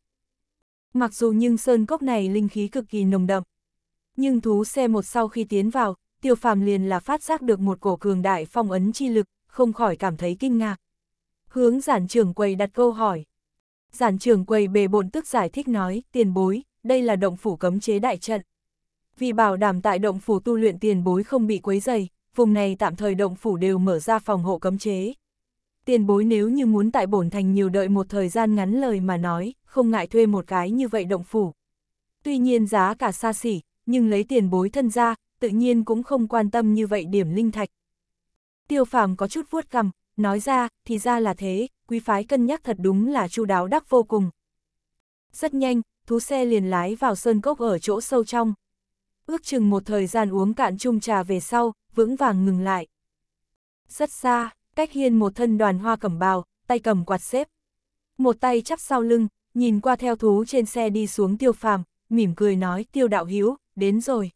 Mặc dù nhưng sơn cốc này linh khí cực kỳ nồng đậm, nhưng thú xe một sau khi tiến vào, tiêu phàm liền là phát giác được một cổ cường đại phong ấn chi lực, không khỏi cảm thấy kinh ngạc. Hướng giản trưởng quầy đặt câu hỏi. Giản trưởng quầy bề bộn tức giải thích nói, tiền bối, đây là động phủ cấm chế đại trận. Vì bảo đảm tại động phủ tu luyện tiền bối không bị quấy dày, vùng này tạm thời động phủ đều mở ra phòng hộ cấm chế. Tiền bối nếu như muốn tại bổn thành nhiều đợi một thời gian ngắn lời mà nói, không ngại thuê một cái như vậy động phủ. Tuy nhiên giá cả xa xỉ, nhưng lấy tiền bối thân ra, tự nhiên cũng không quan tâm như vậy điểm linh thạch. Tiêu phàm có chút vuốt cằm, nói ra, thì ra là thế, quý phái cân nhắc thật đúng là chu đáo đắc vô cùng. Rất nhanh, thú xe liền lái vào sơn cốc ở chỗ sâu trong ước chừng một thời gian uống cạn chung trà về sau, vững vàng ngừng lại. Rất xa, cách hiên một thân đoàn hoa cẩm bào, tay cầm quạt xếp. Một tay chắp sau lưng, nhìn qua theo thú trên xe đi xuống tiêu phàm, mỉm cười nói tiêu đạo Hiếu đến rồi.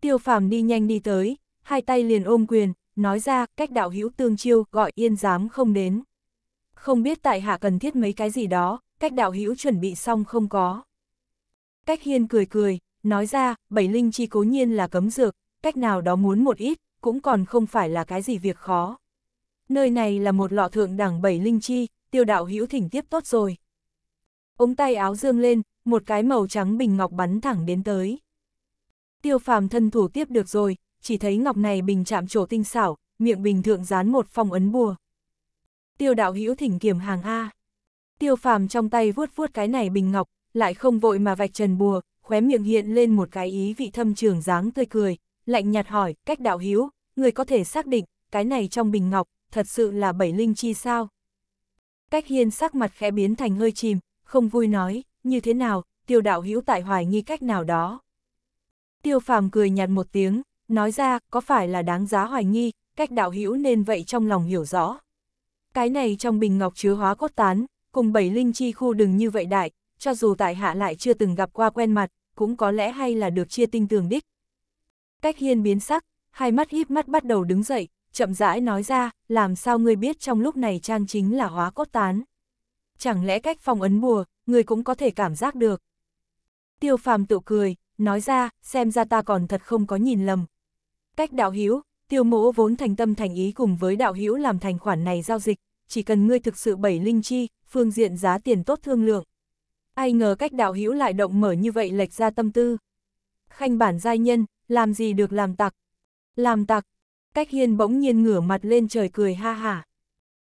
Tiêu phàm đi nhanh đi tới, hai tay liền ôm quyền, nói ra cách đạo Hiếu tương chiêu gọi yên dám không đến. Không biết tại hạ cần thiết mấy cái gì đó, cách đạo Hiếu chuẩn bị xong không có. Cách hiên cười cười, Nói ra, bảy linh chi cố nhiên là cấm dược, cách nào đó muốn một ít, cũng còn không phải là cái gì việc khó. Nơi này là một lọ thượng đẳng bảy linh chi, tiêu đạo hữu thỉnh tiếp tốt rồi. Ống tay áo dương lên, một cái màu trắng bình ngọc bắn thẳng đến tới. Tiêu phàm thân thủ tiếp được rồi, chỉ thấy ngọc này bình chạm chỗ tinh xảo, miệng bình thượng dán một phong ấn bùa. Tiêu đạo hữu thỉnh kiểm hàng A. Tiêu phàm trong tay vuốt vuốt cái này bình ngọc, lại không vội mà vạch trần bùa, khóe miệng hiện lên một cái ý vị thâm trường dáng tươi cười, lạnh nhạt hỏi, cách đạo hiếu, người có thể xác định, cái này trong bình ngọc, thật sự là bảy linh chi sao? Cách hiên sắc mặt khẽ biến thành hơi chìm, không vui nói, như thế nào, tiêu đạo hiếu tại hoài nghi cách nào đó. Tiêu phàm cười nhạt một tiếng, nói ra, có phải là đáng giá hoài nghi, cách đạo hiếu nên vậy trong lòng hiểu rõ. Cái này trong bình ngọc chứa hóa cốt tán, cùng bảy linh chi khu đừng như vậy đại, cho dù tại hạ lại chưa từng gặp qua quen mặt, cũng có lẽ hay là được chia tinh tường đích. Cách hiên biến sắc, hai mắt híp mắt bắt đầu đứng dậy, chậm rãi nói ra, làm sao ngươi biết trong lúc này trang chính là hóa cốt tán. Chẳng lẽ cách phong ấn bùa, ngươi cũng có thể cảm giác được. Tiêu phàm tự cười, nói ra, xem ra ta còn thật không có nhìn lầm. Cách đạo hiếu tiêu mỗ vốn thành tâm thành ý cùng với đạo hiếu làm thành khoản này giao dịch, chỉ cần ngươi thực sự bảy linh chi, phương diện giá tiền tốt thương lượng. Ai ngờ cách đạo hữu lại động mở như vậy lệch ra tâm tư. Khanh bản giai nhân, làm gì được làm tặc. Làm tặc, cách hiên bỗng nhiên ngửa mặt lên trời cười ha hả.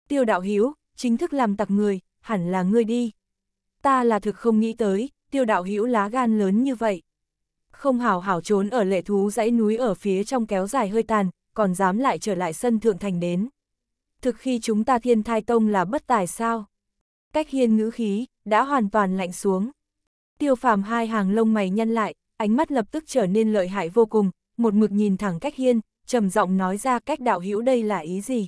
Tiêu đạo hữu chính thức làm tặc người, hẳn là ngươi đi. Ta là thực không nghĩ tới, tiêu đạo hữu lá gan lớn như vậy. Không hào hảo trốn ở lệ thú dãy núi ở phía trong kéo dài hơi tàn, còn dám lại trở lại sân thượng thành đến. Thực khi chúng ta thiên thai tông là bất tài sao? Cách hiên ngữ khí, đã hoàn toàn lạnh xuống. Tiêu phàm hai hàng lông mày nhăn lại, ánh mắt lập tức trở nên lợi hại vô cùng, một mực nhìn thẳng cách hiên, trầm giọng nói ra cách đạo hữu đây là ý gì.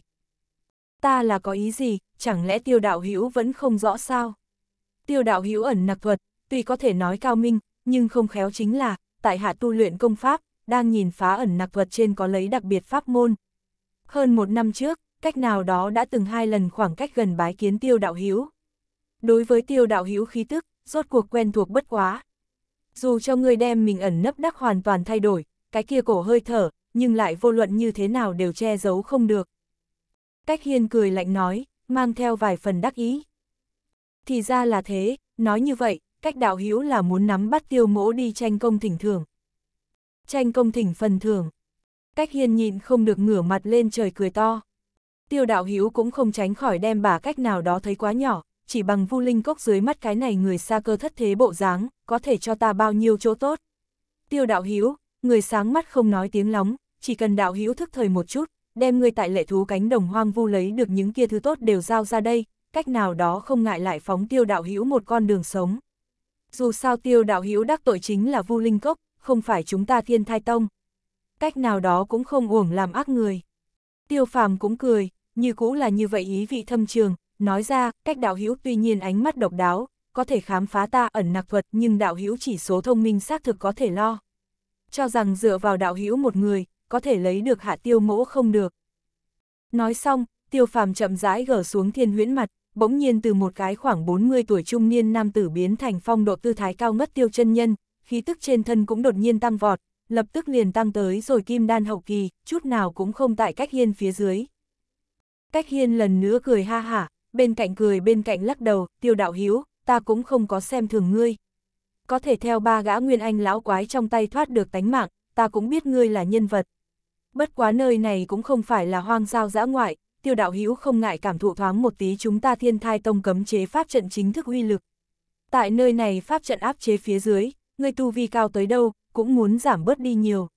Ta là có ý gì, chẳng lẽ tiêu đạo hữu vẫn không rõ sao? Tiêu đạo hữu ẩn nặc thuật, tuy có thể nói cao minh, nhưng không khéo chính là, tại hạ tu luyện công pháp, đang nhìn phá ẩn nặc thuật trên có lấy đặc biệt pháp môn. Hơn một năm trước, cách nào đó đã từng hai lần khoảng cách gần bái kiến tiêu đạo hữu đối với tiêu đạo hữu khí tức, rốt cuộc quen thuộc bất quá. Dù cho người đem mình ẩn nấp đắc hoàn toàn thay đổi, cái kia cổ hơi thở, nhưng lại vô luận như thế nào đều che giấu không được. Cách hiên cười lạnh nói, mang theo vài phần đắc ý. Thì ra là thế, nói như vậy, cách đạo hữu là muốn nắm bắt tiêu mỗ đi tranh công thỉnh thường. Tranh công thỉnh phần thường. Cách hiên nhịn không được ngửa mặt lên trời cười to. Tiêu đạo hữu cũng không tránh khỏi đem bà cách nào đó thấy quá nhỏ, chỉ bằng vu linh cốc dưới mắt cái này người xa cơ thất thế bộ dáng, có thể cho ta bao nhiêu chỗ tốt. Tiêu đạo hữu người sáng mắt không nói tiếng lóng, chỉ cần đạo hữu thức thời một chút, đem người tại lệ thú cánh đồng hoang vu lấy được những kia thứ tốt đều giao ra đây, cách nào đó không ngại lại phóng tiêu đạo hữu một con đường sống. Dù sao tiêu đạo hữu đắc tội chính là vu linh cốc, không phải chúng ta thiên thai tông. Cách nào đó cũng không uổng làm ác người. Tiêu phàm cũng cười, như cũ là như vậy ý vị thâm trường, Nói ra, cách đạo hữu tuy nhiên ánh mắt độc đáo, có thể khám phá ta ẩn nặc thuật nhưng đạo hữu chỉ số thông minh xác thực có thể lo. Cho rằng dựa vào đạo hữu một người, có thể lấy được hạ tiêu mẫu không được. Nói xong, tiêu phàm chậm rãi gở xuống thiên huyễn mặt, bỗng nhiên từ một cái khoảng 40 tuổi trung niên nam tử biến thành phong độ tư thái cao ngất tiêu chân nhân, khí tức trên thân cũng đột nhiên tăng vọt, lập tức liền tăng tới rồi kim đan hậu kỳ, chút nào cũng không tại cách hiên phía dưới. Cách hiên lần nữa cười ha hả, bên cạnh cười bên cạnh lắc đầu, tiêu đạo hiếu, ta cũng không có xem thường ngươi. Có thể theo ba gã nguyên anh lão quái trong tay thoát được tánh mạng, ta cũng biết ngươi là nhân vật. Bất quá nơi này cũng không phải là hoang giao dã ngoại, tiêu đạo hiếu không ngại cảm thụ thoáng một tí chúng ta thiên thai tông cấm chế pháp trận chính thức uy lực. Tại nơi này pháp trận áp chế phía dưới, ngươi tu vi cao tới đâu, cũng muốn giảm bớt đi nhiều.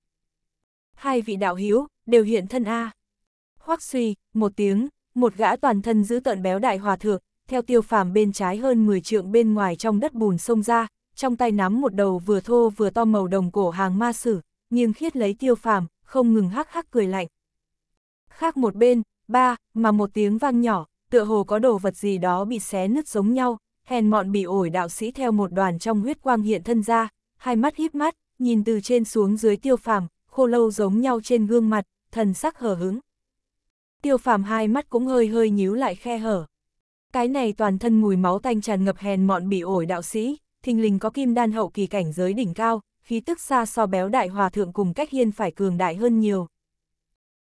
Hai vị đạo hiếu, đều hiện thân A. Hoắc suy, một tiếng, một gã toàn thân giữ tợn béo đại hòa thượng, theo tiêu phàm bên trái hơn 10 trượng bên ngoài trong đất bùn sông ra, trong tay nắm một đầu vừa thô vừa to màu đồng cổ hàng ma sử, nghiêng khiết lấy tiêu phàm, không ngừng hắc hắc cười lạnh. Khác một bên, ba, mà một tiếng vang nhỏ, tựa hồ có đồ vật gì đó bị xé nứt giống nhau, hèn mọn bị ổi đạo sĩ theo một đoàn trong huyết quang hiện thân ra, hai mắt híp mắt, nhìn từ trên xuống dưới tiêu phàm, khô lâu giống nhau trên gương mặt, thần sắc hờ hứng tiêu phàm hai mắt cũng hơi hơi nhíu lại khe hở. Cái này toàn thân mùi máu tanh tràn ngập hèn mọn bị ổi đạo sĩ, thình lình có kim đan hậu kỳ cảnh giới đỉnh cao, khí tức xa so béo đại hòa thượng cùng cách hiên phải cường đại hơn nhiều.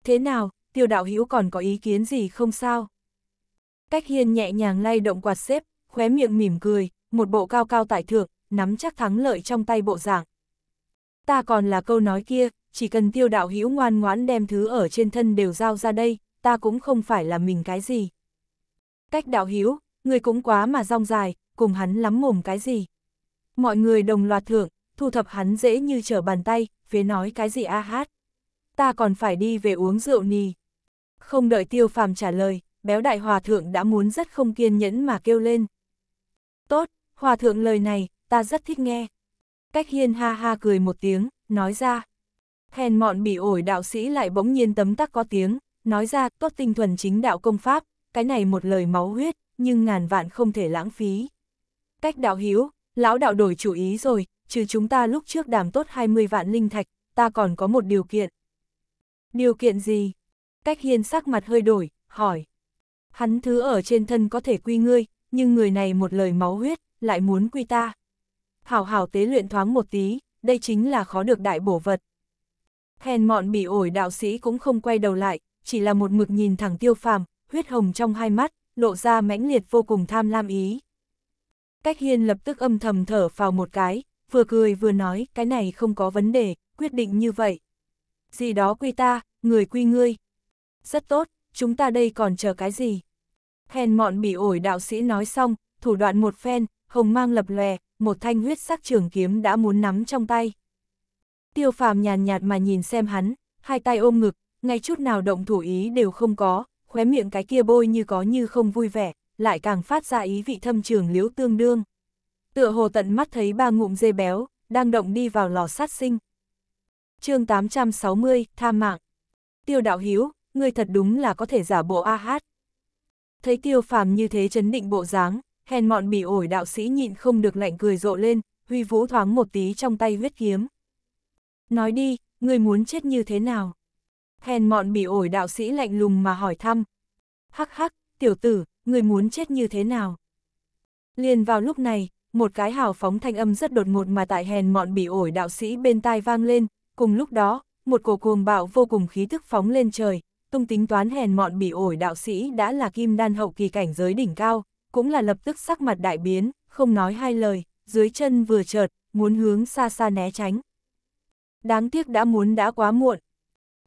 Thế nào, tiêu đạo hữu còn có ý kiến gì không sao? Cách hiên nhẹ nhàng lay động quạt xếp, khóe miệng mỉm cười, một bộ cao cao tại thượng, nắm chắc thắng lợi trong tay bộ dạng. Ta còn là câu nói kia, chỉ cần tiêu đạo hữu ngoan ngoãn đem thứ ở trên thân đều giao ra đây, ta cũng không phải là mình cái gì. Cách đạo hiếu, người cũng quá mà rong dài, cùng hắn lắm mồm cái gì. Mọi người đồng loạt thưởng, thu thập hắn dễ như trở bàn tay, phía nói cái gì a hát. Ta còn phải đi về uống rượu nì. Không đợi tiêu phàm trả lời, béo đại hòa thượng đã muốn rất không kiên nhẫn mà kêu lên. Tốt, hòa thượng lời này, ta rất thích nghe. Cách hiên ha ha cười một tiếng, nói ra. Hèn mọn bị ổi đạo sĩ lại bỗng nhiên tấm tắc có tiếng, nói ra tốt tinh thuần chính đạo công pháp, cái này một lời máu huyết, nhưng ngàn vạn không thể lãng phí. Cách đạo hiếu, lão đạo đổi chủ ý rồi, trừ chúng ta lúc trước đàm tốt 20 vạn linh thạch, ta còn có một điều kiện. Điều kiện gì? Cách hiên sắc mặt hơi đổi, hỏi. Hắn thứ ở trên thân có thể quy ngươi, nhưng người này một lời máu huyết, lại muốn quy ta. Hảo hảo tế luyện thoáng một tí, đây chính là khó được đại bổ vật. Hèn mọn bị ổi đạo sĩ cũng không quay đầu lại, chỉ là một mực nhìn thẳng tiêu phàm, huyết hồng trong hai mắt, lộ ra mãnh liệt vô cùng tham lam ý. Cách hiên lập tức âm thầm thở vào một cái, vừa cười vừa nói, cái này không có vấn đề, quyết định như vậy. Gì đó quy ta, người quy ngươi. Rất tốt, chúng ta đây còn chờ cái gì? Hèn mọn bị ổi đạo sĩ nói xong, thủ đoạn một phen, hồng mang lập lòe, một thanh huyết sắc trường kiếm đã muốn nắm trong tay. Tiêu phàm nhàn nhạt mà nhìn xem hắn, hai tay ôm ngực, ngay chút nào động thủ ý đều không có, khóe miệng cái kia bôi như có như không vui vẻ, lại càng phát ra ý vị thâm trường liễu tương đương. Tựa hồ tận mắt thấy ba ngụm dê béo, đang động đi vào lò sát sinh. chương 860, tha mạng. Tiêu đạo hiếu, ngươi thật đúng là có thể giả bộ a hát. Thấy tiêu phàm như thế chấn định bộ dáng, hèn mọn bỉ ổi đạo sĩ nhịn không được lạnh cười rộ lên, huy vũ thoáng một tí trong tay huyết kiếm. Nói đi, ngươi muốn chết như thế nào? hèn mọn bị ổi đạo sĩ lạnh lùng mà hỏi thăm. Hắc hắc, tiểu tử, người muốn chết như thế nào? Liền vào lúc này, một cái hào phóng thanh âm rất đột ngột mà tại hèn mọn bị ổi đạo sĩ bên tai vang lên, cùng lúc đó, một cổ cuồng bạo vô cùng khí thức phóng lên trời, tung tính toán hèn mọn bị ổi đạo sĩ đã là kim đan hậu kỳ cảnh giới đỉnh cao, cũng là lập tức sắc mặt đại biến, không nói hai lời, dưới chân vừa chợt, muốn hướng xa xa né tránh. Đáng tiếc đã muốn đã quá muộn,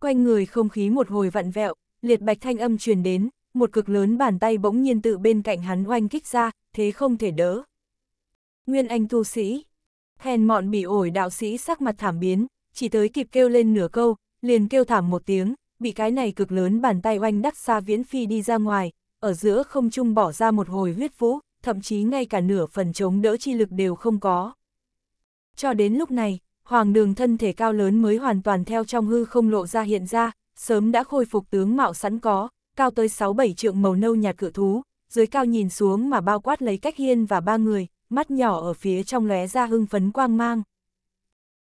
quanh người không khí một hồi vặn vẹo, liệt bạch thanh âm truyền đến, một cực lớn bàn tay bỗng nhiên tự bên cạnh hắn oanh kích ra, thế không thể đỡ. Nguyên anh tu sĩ, hèn mọn bị ổi đạo sĩ sắc mặt thảm biến, chỉ tới kịp kêu lên nửa câu, liền kêu thảm một tiếng, bị cái này cực lớn bàn tay oanh đắc xa viễn phi đi ra ngoài, ở giữa không trung bỏ ra một hồi huyết vũ, thậm chí ngay cả nửa phần chống đỡ chi lực đều không có. Cho đến lúc này, hoàng đường thân thể cao lớn mới hoàn toàn theo trong hư không lộ ra hiện ra, sớm đã khôi phục tướng mạo sẵn có, cao tới 6-7 trượng màu nâu nhạt cửa thú, dưới cao nhìn xuống mà bao quát lấy cách hiên và ba người, mắt nhỏ ở phía trong lóe ra hưng phấn quang mang.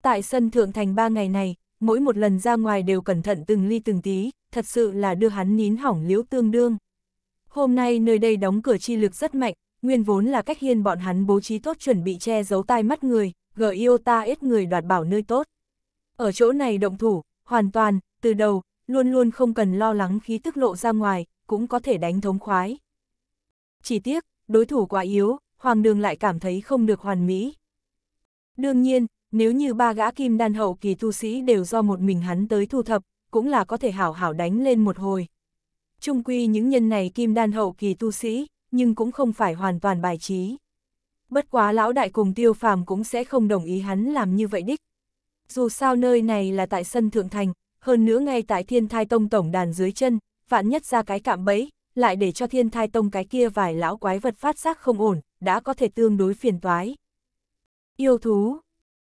Tại sân thượng thành ba ngày này, mỗi một lần ra ngoài đều cẩn thận từng ly từng tí, thật sự là đưa hắn nín hỏng liễu tương đương. Hôm nay nơi đây đóng cửa chi lực rất mạnh, nguyên vốn là cách hiên bọn hắn bố trí tốt chuẩn bị che giấu tai mắt người, gợi yêu ta ít người đoạt bảo nơi tốt. Ở chỗ này động thủ, hoàn toàn, từ đầu, luôn luôn không cần lo lắng khí tức lộ ra ngoài, cũng có thể đánh thống khoái. Chỉ tiếc, đối thủ quá yếu, Hoàng Đường lại cảm thấy không được hoàn mỹ. Đương nhiên, nếu như ba gã kim đan hậu kỳ tu sĩ đều do một mình hắn tới thu thập, cũng là có thể hảo hảo đánh lên một hồi. Trung quy những nhân này kim đan hậu kỳ tu sĩ, nhưng cũng không phải hoàn toàn bài trí bất quá lão đại cùng tiêu phàm cũng sẽ không đồng ý hắn làm như vậy đích. Dù sao nơi này là tại sân Thượng Thành, hơn nữa ngay tại thiên thai tông tổng đàn dưới chân, vạn nhất ra cái cạm bẫy, lại để cho thiên thai tông cái kia vài lão quái vật phát giác không ổn, đã có thể tương đối phiền toái. Yêu thú,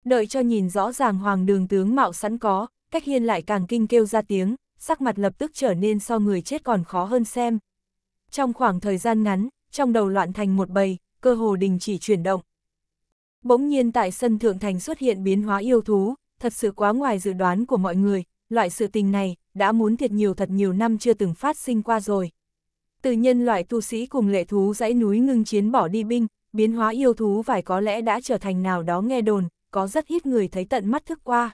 đợi cho nhìn rõ ràng hoàng đường tướng mạo sẵn có, cách hiên lại càng kinh kêu ra tiếng, sắc mặt lập tức trở nên so người chết còn khó hơn xem. Trong khoảng thời gian ngắn, trong đầu loạn thành một bầy, cơ hồ đình chỉ chuyển động. Bỗng nhiên tại sân thượng thành xuất hiện biến hóa yêu thú, thật sự quá ngoài dự đoán của mọi người, loại sự tình này đã muốn thiệt nhiều thật nhiều năm chưa từng phát sinh qua rồi. Từ nhân loại tu sĩ cùng lệ thú dãy núi ngưng chiến bỏ đi binh, biến hóa yêu thú vài có lẽ đã trở thành nào đó nghe đồn, có rất ít người thấy tận mắt thức qua.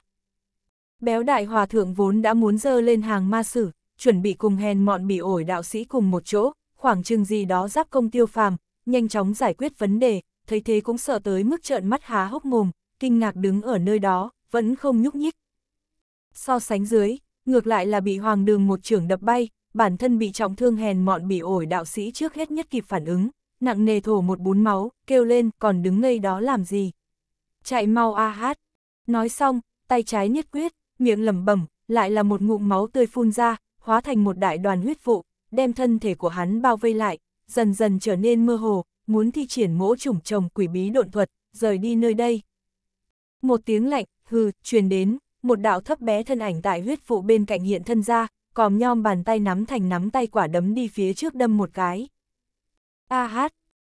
Béo đại hòa thượng vốn đã muốn dơ lên hàng ma sử, chuẩn bị cùng hèn mọn bỉ ổi đạo sĩ cùng một chỗ, khoảng chừng gì đó giáp công tiêu phàm, nhanh chóng giải quyết vấn đề, thấy thế cũng sợ tới mức trợn mắt há hốc mồm, kinh ngạc đứng ở nơi đó, vẫn không nhúc nhích. So sánh dưới, ngược lại là bị hoàng đường một trưởng đập bay, bản thân bị trọng thương hèn mọn bị ổi đạo sĩ trước hết nhất kịp phản ứng, nặng nề thổ một bún máu, kêu lên còn đứng ngây đó làm gì. Chạy mau a hát. Nói xong, tay trái nhất quyết, miệng lẩm bẩm lại là một ngụm máu tươi phun ra, hóa thành một đại đoàn huyết vụ, đem thân thể của hắn bao vây lại, dần dần trở nên mơ hồ, muốn thi triển mỗ chủng trồng quỷ bí độn thuật, rời đi nơi đây. Một tiếng lạnh, hừ, truyền đến, một đạo thấp bé thân ảnh tại huyết vụ bên cạnh hiện thân ra, còm nhom bàn tay nắm thành nắm tay quả đấm đi phía trước đâm một cái. A hát,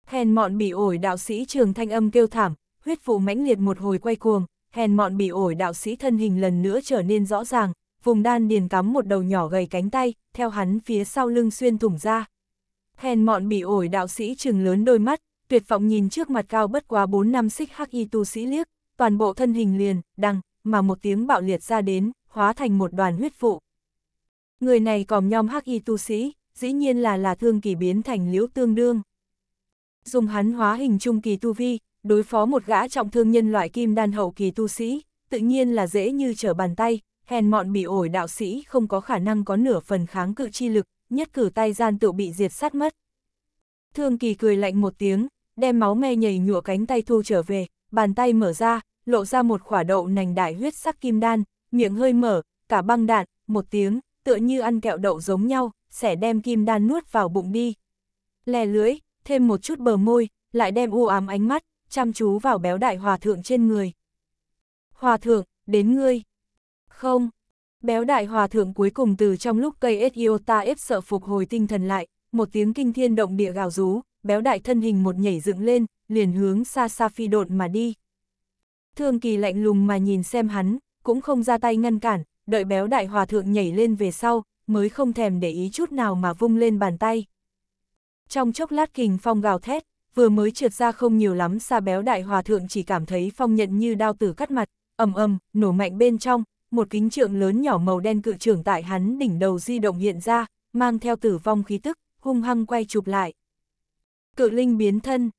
hèn mọn bị ổi đạo sĩ trường thanh âm kêu thảm, huyết vụ mãnh liệt một hồi quay cuồng, hèn mọn bị ổi đạo sĩ thân hình lần nữa trở nên rõ ràng, vùng đan điền cắm một đầu nhỏ gầy cánh tay, theo hắn phía sau lưng xuyên thủng ra. Hèn mọn bị ổi đạo sĩ trừng lớn đôi mắt, tuyệt vọng nhìn trước mặt cao bất quá 4 năm xích hắc y tu sĩ liếc, toàn bộ thân hình liền, đằng, mà một tiếng bạo liệt ra đến, hóa thành một đoàn huyết vụ. Người này còm nhom hắc y tu sĩ, dĩ nhiên là là thương kỳ biến thành liễu tương đương. Dùng hắn hóa hình trung kỳ tu vi, đối phó một gã trọng thương nhân loại kim đan hậu kỳ tu sĩ, tự nhiên là dễ như trở bàn tay, hèn mọn bị ổi đạo sĩ không có khả năng có nửa phần kháng cự chi lực, nhất cử tay gian tự bị diệt sát mất. Thương kỳ cười lạnh một tiếng, đem máu me nhảy nhụa cánh tay thu trở về, bàn tay mở ra, lộ ra một khỏa đậu nành đại huyết sắc kim đan, miệng hơi mở, cả băng đạn, một tiếng, tựa như ăn kẹo đậu giống nhau, sẽ đem kim đan nuốt vào bụng đi. Lè lưỡi, thêm một chút bờ môi, lại đem u ám ánh mắt, chăm chú vào béo đại hòa thượng trên người. Hòa thượng, đến ngươi. Không, Béo đại hòa thượng cuối cùng từ trong lúc cây Etiota ép sợ phục hồi tinh thần lại, một tiếng kinh thiên động địa gào rú, béo đại thân hình một nhảy dựng lên, liền hướng xa xa phi độn mà đi. Thương kỳ lạnh lùng mà nhìn xem hắn, cũng không ra tay ngăn cản, đợi béo đại hòa thượng nhảy lên về sau, mới không thèm để ý chút nào mà vung lên bàn tay. Trong chốc lát kình phong gào thét, vừa mới trượt ra không nhiều lắm xa béo đại hòa thượng chỉ cảm thấy phong nhận như đao tử cắt mặt, ầm ầm, nổ mạnh bên trong, một kính trượng lớn nhỏ màu đen cự trưởng tại hắn đỉnh đầu di động hiện ra, mang theo tử vong khí tức, hung hăng quay chụp lại. Cự linh biến thân,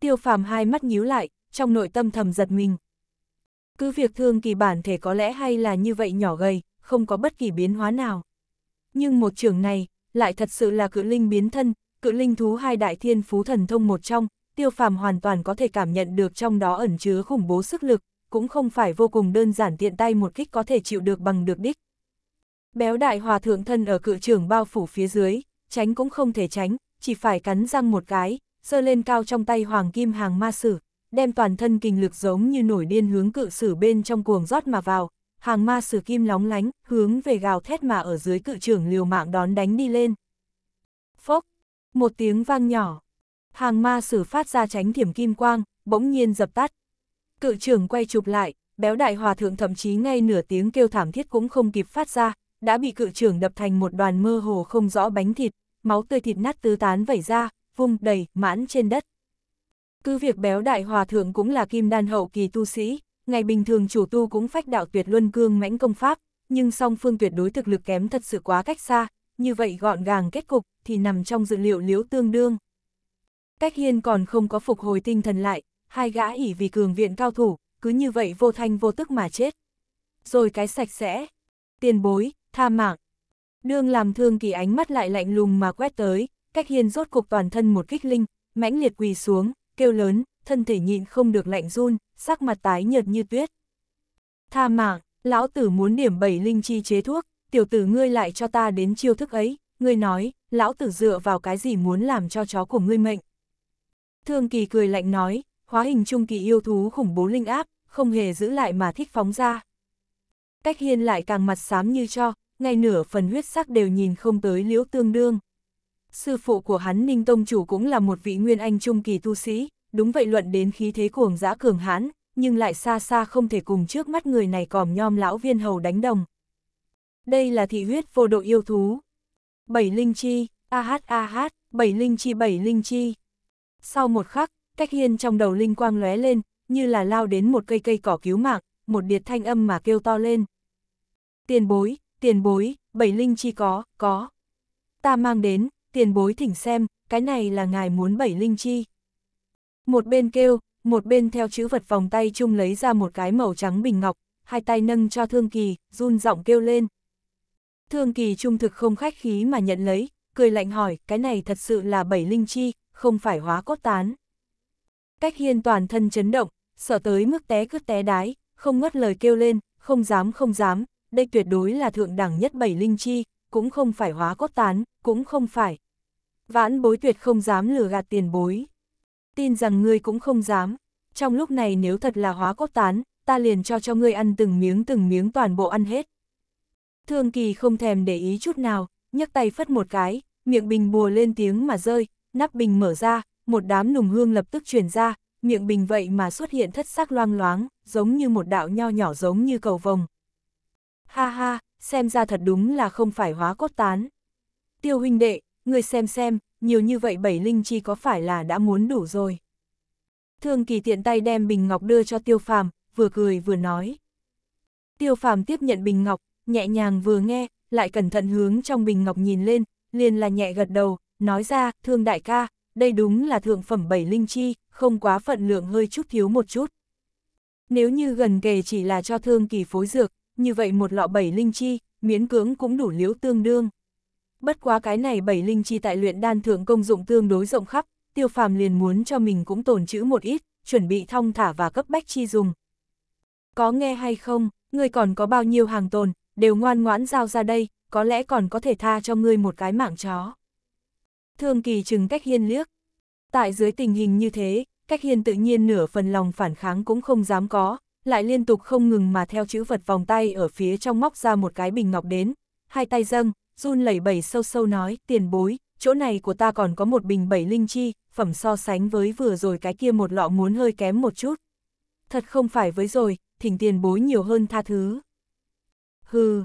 tiêu phàm hai mắt nhíu lại, trong nội tâm thầm giật mình. Cứ việc thương kỳ bản thể có lẽ hay là như vậy nhỏ gầy, không có bất kỳ biến hóa nào. Nhưng một trưởng này, lại thật sự là cự linh biến thân, cự linh thú hai đại thiên phú thần thông một trong, tiêu phàm hoàn toàn có thể cảm nhận được trong đó ẩn chứa khủng bố sức lực, cũng không phải vô cùng đơn giản tiện tay một kích có thể chịu được bằng được đích. Béo đại hòa thượng thân ở cự trường bao phủ phía dưới, tránh cũng không thể tránh, chỉ phải cắn răng một cái, giơ lên cao trong tay hoàng kim hàng ma sử, đem toàn thân kinh lực giống như nổi điên hướng cự sử bên trong cuồng rót mà vào, hàng ma sử kim lóng lánh, hướng về gào thét mà ở dưới cự trường liều mạng đón đánh đi lên. Phốc, một tiếng vang nhỏ, hàng ma sử phát ra tránh thiểm kim quang, bỗng nhiên dập tắt, Cự trưởng quay chụp lại, béo đại hòa thượng thậm chí ngay nửa tiếng kêu thảm thiết cũng không kịp phát ra, đã bị cự trưởng đập thành một đoàn mơ hồ không rõ bánh thịt, máu tươi thịt nát tứ tán vẩy ra, vung đầy, mãn trên đất. Cứ việc béo đại hòa thượng cũng là kim đan hậu kỳ tu sĩ, ngày bình thường chủ tu cũng phách đạo tuyệt luân cương mãnh công pháp, nhưng song phương tuyệt đối thực lực kém thật sự quá cách xa, như vậy gọn gàng kết cục thì nằm trong dự liệu liếu tương đương. Cách hiên còn không có phục hồi tinh thần lại, hai gã ỉ vì cường viện cao thủ, cứ như vậy vô thanh vô tức mà chết. Rồi cái sạch sẽ, tiền bối, tha mạng. Đương làm thương kỳ ánh mắt lại lạnh lùng mà quét tới, cách hiên rốt cục toàn thân một kích linh, mãnh liệt quỳ xuống, kêu lớn, thân thể nhịn không được lạnh run, sắc mặt tái nhợt như tuyết. Tha mạng, lão tử muốn điểm bảy linh chi chế thuốc, tiểu tử ngươi lại cho ta đến chiêu thức ấy, ngươi nói, lão tử dựa vào cái gì muốn làm cho chó của ngươi mệnh. Thương kỳ cười lạnh nói, hóa hình trung kỳ yêu thú khủng bố linh áp, không hề giữ lại mà thích phóng ra. Cách hiên lại càng mặt xám như cho, ngay nửa phần huyết sắc đều nhìn không tới liễu tương đương. Sư phụ của hắn Ninh Tông Chủ cũng là một vị nguyên anh trung kỳ tu sĩ, đúng vậy luận đến khí thế cuồng dã cường hãn, nhưng lại xa xa không thể cùng trước mắt người này còm nhom lão viên hầu đánh đồng. Đây là thị huyết vô độ yêu thú. Bảy linh chi, a hát bảy linh chi bảy linh chi. Sau một khắc, Cách hiên trong đầu linh quang lóe lên, như là lao đến một cây cây cỏ cứu mạng, một điệt thanh âm mà kêu to lên. Tiền bối, tiền bối, bảy linh chi có, có. Ta mang đến, tiền bối thỉnh xem, cái này là ngài muốn bảy linh chi. Một bên kêu, một bên theo chữ vật vòng tay chung lấy ra một cái màu trắng bình ngọc, hai tay nâng cho Thương Kỳ, run giọng kêu lên. Thương Kỳ trung thực không khách khí mà nhận lấy, cười lạnh hỏi, cái này thật sự là bảy linh chi, không phải hóa cốt tán. Cách hiên toàn thân chấn động, sợ tới mức té cứt té đái, không ngất lời kêu lên, không dám không dám, đây tuyệt đối là thượng đẳng nhất bảy linh chi, cũng không phải hóa cốt tán, cũng không phải. Vãn bối tuyệt không dám lừa gạt tiền bối. Tin rằng ngươi cũng không dám. Trong lúc này nếu thật là hóa cốt tán, ta liền cho cho ngươi ăn từng miếng từng miếng toàn bộ ăn hết. Thương kỳ không thèm để ý chút nào, nhấc tay phất một cái, miệng bình bùa lên tiếng mà rơi, nắp bình mở ra, một đám nùng hương lập tức truyền ra, miệng bình vậy mà xuất hiện thất sắc loang loáng, giống như một đạo nho nhỏ giống như cầu vồng. Ha ha, xem ra thật đúng là không phải hóa cốt tán. Tiêu huynh đệ, người xem xem, nhiều như vậy bảy linh chi có phải là đã muốn đủ rồi. Thương kỳ tiện tay đem bình ngọc đưa cho tiêu phàm, vừa cười vừa nói. Tiêu phàm tiếp nhận bình ngọc, nhẹ nhàng vừa nghe, lại cẩn thận hướng trong bình ngọc nhìn lên, liền là nhẹ gật đầu, nói ra, thương đại ca, đây đúng là thượng phẩm bảy linh chi, không quá phận lượng hơi chút thiếu một chút. Nếu như gần kề chỉ là cho thương kỳ phối dược, như vậy một lọ bảy linh chi, miễn cưỡng cũng đủ liễu tương đương. Bất quá cái này bảy linh chi tại luyện đan thượng công dụng tương đối rộng khắp, tiêu phàm liền muốn cho mình cũng tồn chữ một ít, chuẩn bị thong thả và cấp bách chi dùng. Có nghe hay không, ngươi còn có bao nhiêu hàng tồn, đều ngoan ngoãn giao ra đây, có lẽ còn có thể tha cho ngươi một cái mạng chó. Thương Kỳ chừng cách hiên liếc. Tại dưới tình hình như thế, cách hiên tự nhiên nửa phần lòng phản kháng cũng không dám có, lại liên tục không ngừng mà theo chữ vật vòng tay ở phía trong móc ra một cái bình ngọc đến, hai tay dâng, run lẩy bẩy sâu sâu nói, tiền bối, chỗ này của ta còn có một bình bảy linh chi, phẩm so sánh với vừa rồi cái kia một lọ muốn hơi kém một chút. Thật không phải với rồi, thỉnh tiền bối nhiều hơn tha thứ. Hừ,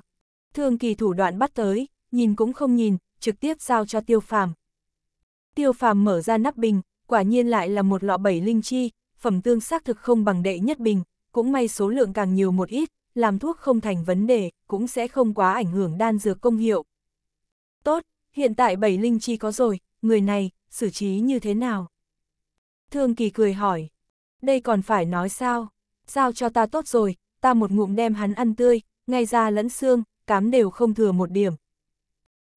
thương kỳ thủ đoạn bắt tới, nhìn cũng không nhìn, trực tiếp giao cho tiêu phàm, Tiêu phàm mở ra nắp bình, quả nhiên lại là một lọ bảy linh chi, phẩm tương xác thực không bằng đệ nhất bình, cũng may số lượng càng nhiều một ít, làm thuốc không thành vấn đề, cũng sẽ không quá ảnh hưởng đan dược công hiệu. Tốt, hiện tại bảy linh chi có rồi, người này, xử trí như thế nào? Thương kỳ cười hỏi, đây còn phải nói sao? Sao cho ta tốt rồi, ta một ngụm đem hắn ăn tươi, ngay ra lẫn xương, cám đều không thừa một điểm.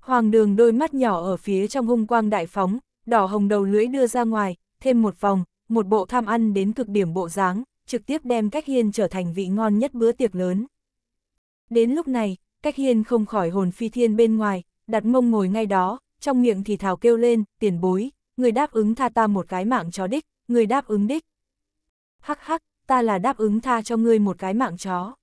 Hoàng đường đôi mắt nhỏ ở phía trong hung quang đại phóng, đỏ hồng đầu lưỡi đưa ra ngoài, thêm một vòng, một bộ tham ăn đến cực điểm bộ dáng, trực tiếp đem cách hiên trở thành vị ngon nhất bữa tiệc lớn. Đến lúc này, cách hiên không khỏi hồn phi thiên bên ngoài, đặt mông ngồi ngay đó, trong miệng thì thào kêu lên, tiền bối, người đáp ứng tha ta một cái mạng chó đích, người đáp ứng đích. Hắc hắc, ta là đáp ứng tha cho ngươi một cái mạng chó.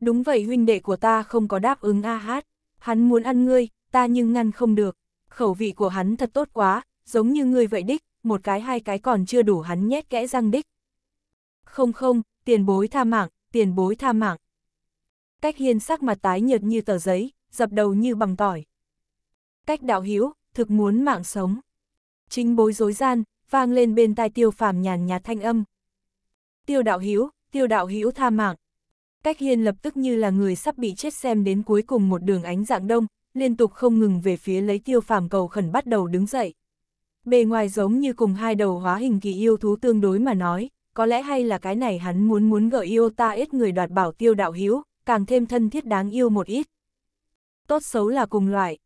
Đúng vậy huynh đệ của ta không có đáp ứng a hát, hắn muốn ăn ngươi, ta nhưng ngăn không được. Khẩu vị của hắn thật tốt quá, giống như ngươi vậy đích, một cái hai cái còn chưa đủ hắn nhét kẽ răng đích. Không không, tiền bối tha mạng, tiền bối tha mạng. Cách hiên sắc mặt tái nhợt như tờ giấy, dập đầu như bằng tỏi. Cách đạo hiếu, thực muốn mạng sống. Chính bối rối gian, vang lên bên tai tiêu phàm nhàn nhạt thanh âm. Tiêu đạo hiếu, tiêu đạo hiếu tha mạng. Cách hiên lập tức như là người sắp bị chết xem đến cuối cùng một đường ánh dạng đông, liên tục không ngừng về phía lấy tiêu phàm cầu khẩn bắt đầu đứng dậy. Bề ngoài giống như cùng hai đầu hóa hình kỳ yêu thú tương đối mà nói, có lẽ hay là cái này hắn muốn muốn gợi yêu ta ít người đoạt bảo tiêu đạo hiếu, càng thêm thân thiết đáng yêu một ít. Tốt xấu là cùng loại.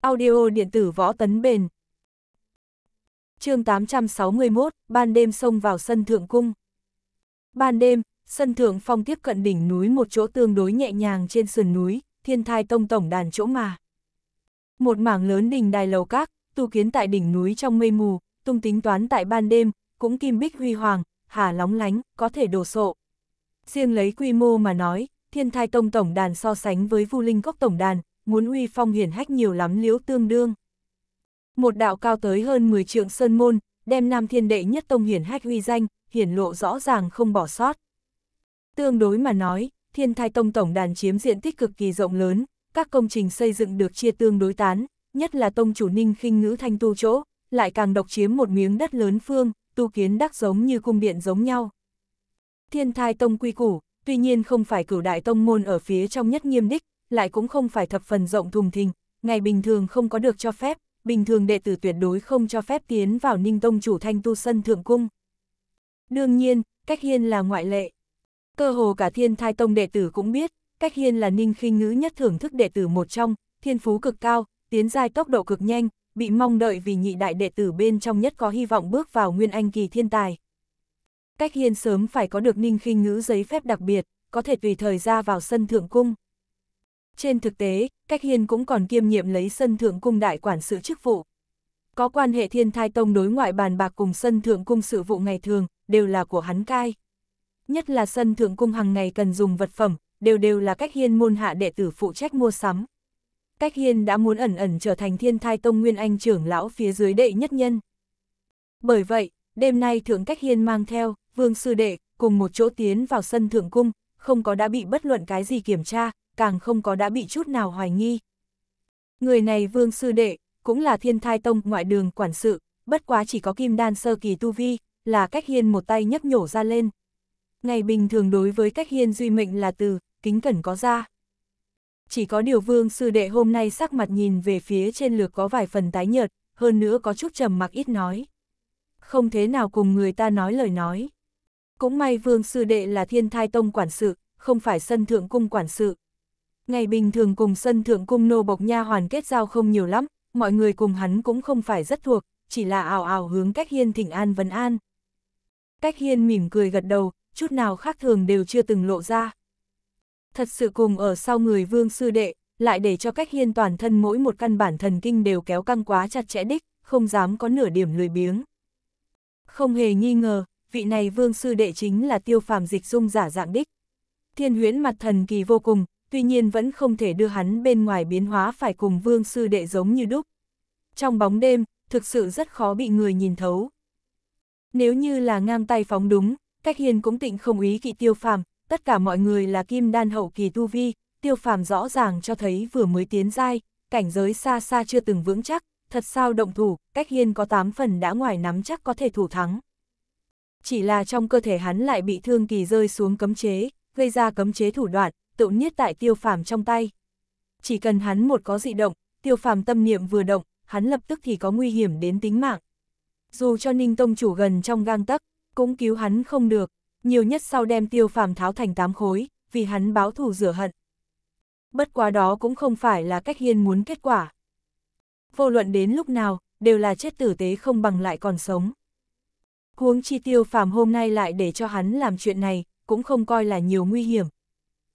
Audio điện tử võ tấn bền. chương 861, ban đêm xông vào sân thượng cung. Ban đêm, sân thượng phong tiếp cận đỉnh núi một chỗ tương đối nhẹ nhàng trên sườn núi, thiên thai tông tổng đàn chỗ mà. Một mảng lớn đình đài lầu các, tu kiến tại đỉnh núi trong mây mù, tung tính toán tại ban đêm, cũng kim bích huy hoàng, hà lóng lánh, có thể đổ sộ. Riêng lấy quy mô mà nói, thiên thai tông tổng đàn so sánh với vu linh cốc tổng đàn, muốn uy phong hiển hách nhiều lắm liễu tương đương. Một đạo cao tới hơn 10 trượng sơn môn, đem nam thiên đệ nhất tông hiển hách uy danh, hiển lộ rõ ràng không bỏ sót. Tương đối mà nói, thiên thai tông tổng đàn chiếm diện tích cực kỳ rộng lớn, các công trình xây dựng được chia tương đối tán, nhất là tông chủ ninh khinh ngữ thanh tu chỗ, lại càng độc chiếm một miếng đất lớn phương, tu kiến đắc giống như cung điện giống nhau. Thiên thai tông quy củ, tuy nhiên không phải cửu đại tông môn ở phía trong nhất nghiêm đích, lại cũng không phải thập phần rộng thùng thình, ngày bình thường không có được cho phép, bình thường đệ tử tuyệt đối không cho phép tiến vào ninh tông chủ thanh tu sân thượng cung. Đương nhiên, cách hiên là ngoại lệ. Cơ hồ cả thiên thai tông đệ tử cũng biết, cách hiên là ninh khinh ngữ nhất thưởng thức đệ tử một trong, thiên phú cực cao, tiến giai tốc độ cực nhanh, bị mong đợi vì nhị đại đệ tử bên trong nhất có hy vọng bước vào nguyên anh kỳ thiên tài. Cách hiên sớm phải có được ninh khinh ngữ giấy phép đặc biệt, có thể tùy thời ra vào sân thượng cung. Trên thực tế, Cách Hiên cũng còn kiêm nhiệm lấy sân thượng cung đại quản sự chức vụ. Có quan hệ thiên thai tông đối ngoại bàn bạc cùng sân thượng cung sự vụ ngày thường, đều là của hắn cai. Nhất là sân thượng cung hàng ngày cần dùng vật phẩm, đều đều là Cách Hiên môn hạ đệ tử phụ trách mua sắm. Cách Hiên đã muốn ẩn ẩn trở thành thiên thai tông nguyên anh trưởng lão phía dưới đệ nhất nhân. Bởi vậy, đêm nay Thượng Cách Hiên mang theo, vương sư đệ, cùng một chỗ tiến vào sân thượng cung, không có đã bị bất luận cái gì kiểm tra, càng không có đã bị chút nào hoài nghi. Người này vương sư đệ, cũng là thiên thai tông ngoại đường quản sự, bất quá chỉ có kim đan sơ kỳ tu vi, là cách hiên một tay nhấp nhổ ra lên. Ngày bình thường đối với cách hiên duy mệnh là từ, kính cẩn có ra chỉ có điều vương sư đệ hôm nay sắc mặt nhìn về phía trên lược có vài phần tái nhợt, hơn nữa có chút trầm mặc ít nói. Không thế nào cùng người ta nói lời nói. Cũng may vương sư đệ là thiên thai tông quản sự, không phải sân thượng cung quản sự. Ngày bình thường cùng sân thượng cung nô bộc nha hoàn kết giao không nhiều lắm, mọi người cùng hắn cũng không phải rất thuộc, chỉ là ảo ảo hướng cách hiên thỉnh an vấn an. Cách hiên mỉm cười gật đầu, chút nào khác thường đều chưa từng lộ ra thật sự cùng ở sau người vương sư đệ, lại để cho cách hiên toàn thân mỗi một căn bản thần kinh đều kéo căng quá chặt chẽ đích, không dám có nửa điểm lười biếng. Không hề nghi ngờ, vị này vương sư đệ chính là tiêu phàm dịch dung giả dạng đích. Thiên huyễn mặt thần kỳ vô cùng, tuy nhiên vẫn không thể đưa hắn bên ngoài biến hóa phải cùng vương sư đệ giống như đúc. Trong bóng đêm, thực sự rất khó bị người nhìn thấu. Nếu như là ngang tay phóng đúng, cách hiên cũng tịnh không ý kỵ tiêu phàm, tất cả mọi người là kim đan hậu kỳ tu vi, tiêu phàm rõ ràng cho thấy vừa mới tiến dai, cảnh giới xa xa chưa từng vững chắc, thật sao động thủ, cách hiên có 8 phần đã ngoài nắm chắc có thể thủ thắng. Chỉ là trong cơ thể hắn lại bị thương kỳ rơi xuống cấm chế, gây ra cấm chế thủ đoạn, tự nhiết tại tiêu phàm trong tay. Chỉ cần hắn một có dị động, tiêu phàm tâm niệm vừa động, hắn lập tức thì có nguy hiểm đến tính mạng. Dù cho Ninh Tông chủ gần trong gang tắc, cũng cứu hắn không được nhiều nhất sau đem tiêu phàm tháo thành tám khối, vì hắn báo thù rửa hận. Bất quá đó cũng không phải là cách hiên muốn kết quả. Vô luận đến lúc nào, đều là chết tử tế không bằng lại còn sống. Huống chi tiêu phàm hôm nay lại để cho hắn làm chuyện này, cũng không coi là nhiều nguy hiểm.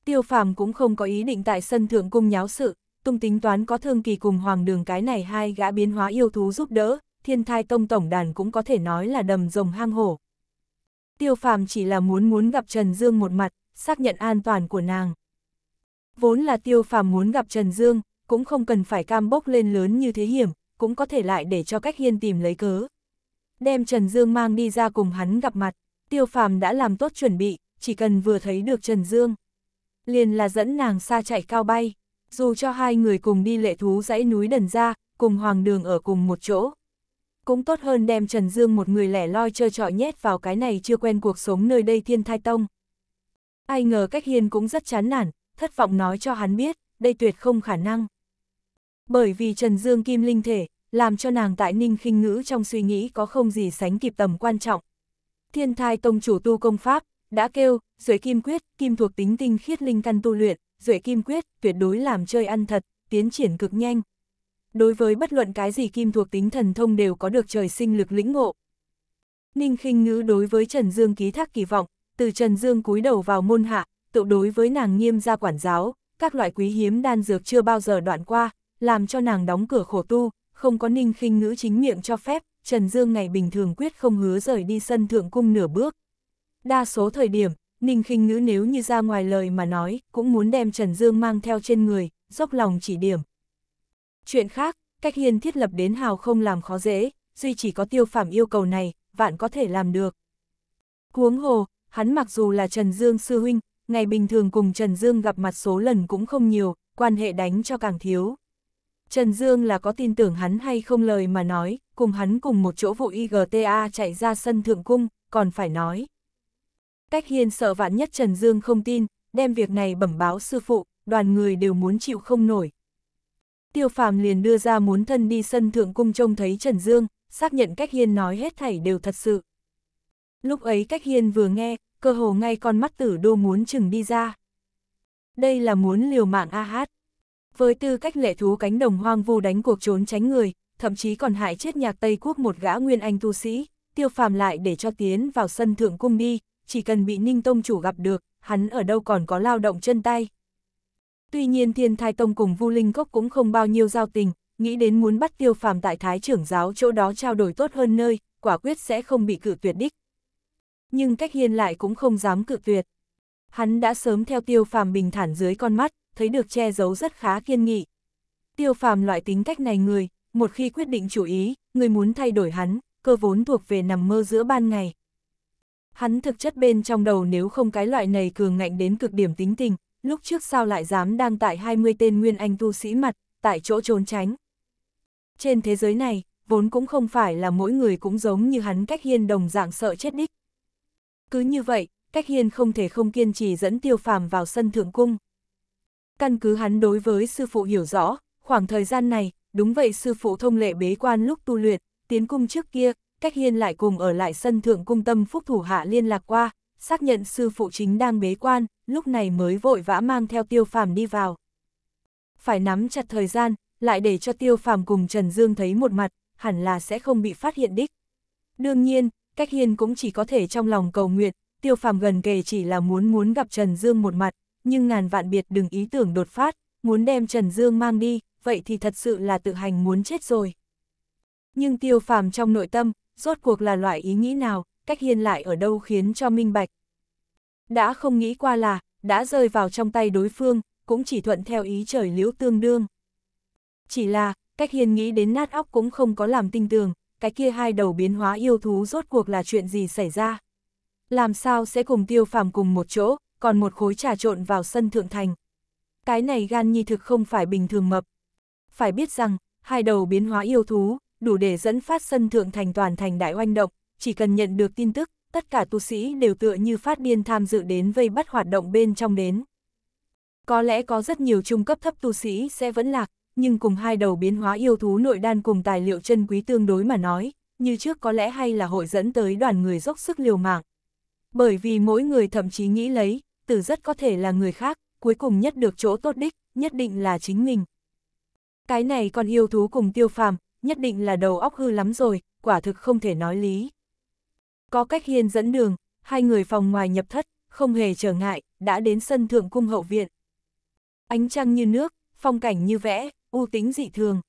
Tiêu phàm cũng không có ý định tại sân thượng cung nháo sự, tung tính toán có thương kỳ cùng hoàng đường cái này hai gã biến hóa yêu thú giúp đỡ, thiên thai tông tổng đàn cũng có thể nói là đầm rồng hang hổ, tiêu phàm chỉ là muốn muốn gặp Trần Dương một mặt, xác nhận an toàn của nàng. Vốn là tiêu phàm muốn gặp Trần Dương, cũng không cần phải cam bốc lên lớn như thế hiểm, cũng có thể lại để cho cách hiên tìm lấy cớ. Đem Trần Dương mang đi ra cùng hắn gặp mặt, tiêu phàm đã làm tốt chuẩn bị, chỉ cần vừa thấy được Trần Dương. Liền là dẫn nàng xa chạy cao bay, dù cho hai người cùng đi lệ thú dãy núi đần ra, cùng hoàng đường ở cùng một chỗ, cũng tốt hơn đem Trần Dương một người lẻ loi chơi trọi nhét vào cái này chưa quen cuộc sống nơi đây thiên thai tông. Ai ngờ cách hiền cũng rất chán nản, thất vọng nói cho hắn biết, đây tuyệt không khả năng. Bởi vì Trần Dương kim linh thể, làm cho nàng tại ninh khinh ngữ trong suy nghĩ có không gì sánh kịp tầm quan trọng. Thiên thai tông chủ tu công pháp, đã kêu, rưỡi kim quyết, kim thuộc tính tinh khiết linh căn tu luyện, rưỡi kim quyết, tuyệt đối làm chơi ăn thật, tiến triển cực nhanh, đối với bất luận cái gì kim thuộc tính thần thông đều có được trời sinh lực lĩnh ngộ. Ninh khinh ngữ đối với Trần Dương ký thác kỳ vọng, từ Trần Dương cúi đầu vào môn hạ, tự đối với nàng nghiêm gia quản giáo, các loại quý hiếm đan dược chưa bao giờ đoạn qua, làm cho nàng đóng cửa khổ tu, không có ninh khinh ngữ chính miệng cho phép, Trần Dương ngày bình thường quyết không hứa rời đi sân thượng cung nửa bước. Đa số thời điểm, ninh khinh ngữ nếu như ra ngoài lời mà nói, cũng muốn đem Trần Dương mang theo trên người, dốc lòng chỉ điểm, Chuyện khác, cách hiền thiết lập đến hào không làm khó dễ, duy chỉ có tiêu phàm yêu cầu này, vạn có thể làm được. Cuống hồ, hắn mặc dù là Trần Dương sư huynh, ngày bình thường cùng Trần Dương gặp mặt số lần cũng không nhiều, quan hệ đánh cho càng thiếu. Trần Dương là có tin tưởng hắn hay không lời mà nói, cùng hắn cùng một chỗ vụ IGTA chạy ra sân thượng cung, còn phải nói. Cách hiền sợ vạn nhất Trần Dương không tin, đem việc này bẩm báo sư phụ, đoàn người đều muốn chịu không nổi, tiêu phàm liền đưa ra muốn thân đi sân thượng cung trông thấy Trần Dương, xác nhận cách hiên nói hết thảy đều thật sự. Lúc ấy cách hiên vừa nghe, cơ hồ ngay con mắt tử đô muốn chừng đi ra. Đây là muốn liều mạng a hát. Với tư cách lệ thú cánh đồng hoang vu đánh cuộc trốn tránh người, thậm chí còn hại chết nhạc Tây Quốc một gã nguyên anh tu sĩ, tiêu phàm lại để cho tiến vào sân thượng cung đi, chỉ cần bị Ninh Tông chủ gặp được, hắn ở đâu còn có lao động chân tay. Tuy nhiên thiên thai tông cùng Vu Linh Cốc cũng không bao nhiêu giao tình, nghĩ đến muốn bắt tiêu phàm tại thái trưởng giáo chỗ đó trao đổi tốt hơn nơi, quả quyết sẽ không bị cử tuyệt đích. Nhưng cách hiên lại cũng không dám cự tuyệt. Hắn đã sớm theo tiêu phàm bình thản dưới con mắt, thấy được che giấu rất khá kiên nghị. Tiêu phàm loại tính cách này người, một khi quyết định chủ ý, người muốn thay đổi hắn, cơ vốn thuộc về nằm mơ giữa ban ngày. Hắn thực chất bên trong đầu nếu không cái loại này cường ngạnh đến cực điểm tính tình, lúc trước sao lại dám đang tại 20 tên nguyên anh tu sĩ mặt, tại chỗ trốn tránh. Trên thế giới này, vốn cũng không phải là mỗi người cũng giống như hắn cách hiên đồng dạng sợ chết đích. Cứ như vậy, cách hiên không thể không kiên trì dẫn tiêu phàm vào sân thượng cung. Căn cứ hắn đối với sư phụ hiểu rõ, khoảng thời gian này, đúng vậy sư phụ thông lệ bế quan lúc tu luyện, tiến cung trước kia, cách hiên lại cùng ở lại sân thượng cung tâm phúc thủ hạ liên lạc qua, xác nhận sư phụ chính đang bế quan, lúc này mới vội vã mang theo tiêu phàm đi vào. Phải nắm chặt thời gian, lại để cho tiêu phàm cùng Trần Dương thấy một mặt, hẳn là sẽ không bị phát hiện đích. Đương nhiên, cách hiên cũng chỉ có thể trong lòng cầu nguyện, tiêu phàm gần kề chỉ là muốn muốn gặp Trần Dương một mặt, nhưng ngàn vạn biệt đừng ý tưởng đột phát, muốn đem Trần Dương mang đi, vậy thì thật sự là tự hành muốn chết rồi. Nhưng tiêu phàm trong nội tâm, rốt cuộc là loại ý nghĩ nào, cách hiên lại ở đâu khiến cho minh bạch. Đã không nghĩ qua là, đã rơi vào trong tay đối phương, cũng chỉ thuận theo ý trời liễu tương đương. Chỉ là, cách hiên nghĩ đến nát óc cũng không có làm tinh tường, cái kia hai đầu biến hóa yêu thú rốt cuộc là chuyện gì xảy ra. Làm sao sẽ cùng tiêu phàm cùng một chỗ, còn một khối trà trộn vào sân thượng thành. Cái này gan nhi thực không phải bình thường mập. Phải biết rằng, hai đầu biến hóa yêu thú, đủ để dẫn phát sân thượng thành toàn thành đại oanh động, chỉ cần nhận được tin tức, tất cả tu sĩ đều tựa như phát điên tham dự đến vây bắt hoạt động bên trong đến. Có lẽ có rất nhiều trung cấp thấp tu sĩ sẽ vẫn lạc, nhưng cùng hai đầu biến hóa yêu thú nội đan cùng tài liệu chân quý tương đối mà nói, như trước có lẽ hay là hội dẫn tới đoàn người dốc sức liều mạng. Bởi vì mỗi người thậm chí nghĩ lấy, từ rất có thể là người khác, cuối cùng nhất được chỗ tốt đích, nhất định là chính mình. Cái này còn yêu thú cùng tiêu phàm, nhất định là đầu óc hư lắm rồi, quả thực không thể nói lý. Có cách hiên dẫn đường, hai người phòng ngoài nhập thất, không hề trở ngại, đã đến sân thượng cung hậu viện. Ánh trăng như nước, phong cảnh như vẽ, u tính dị thường.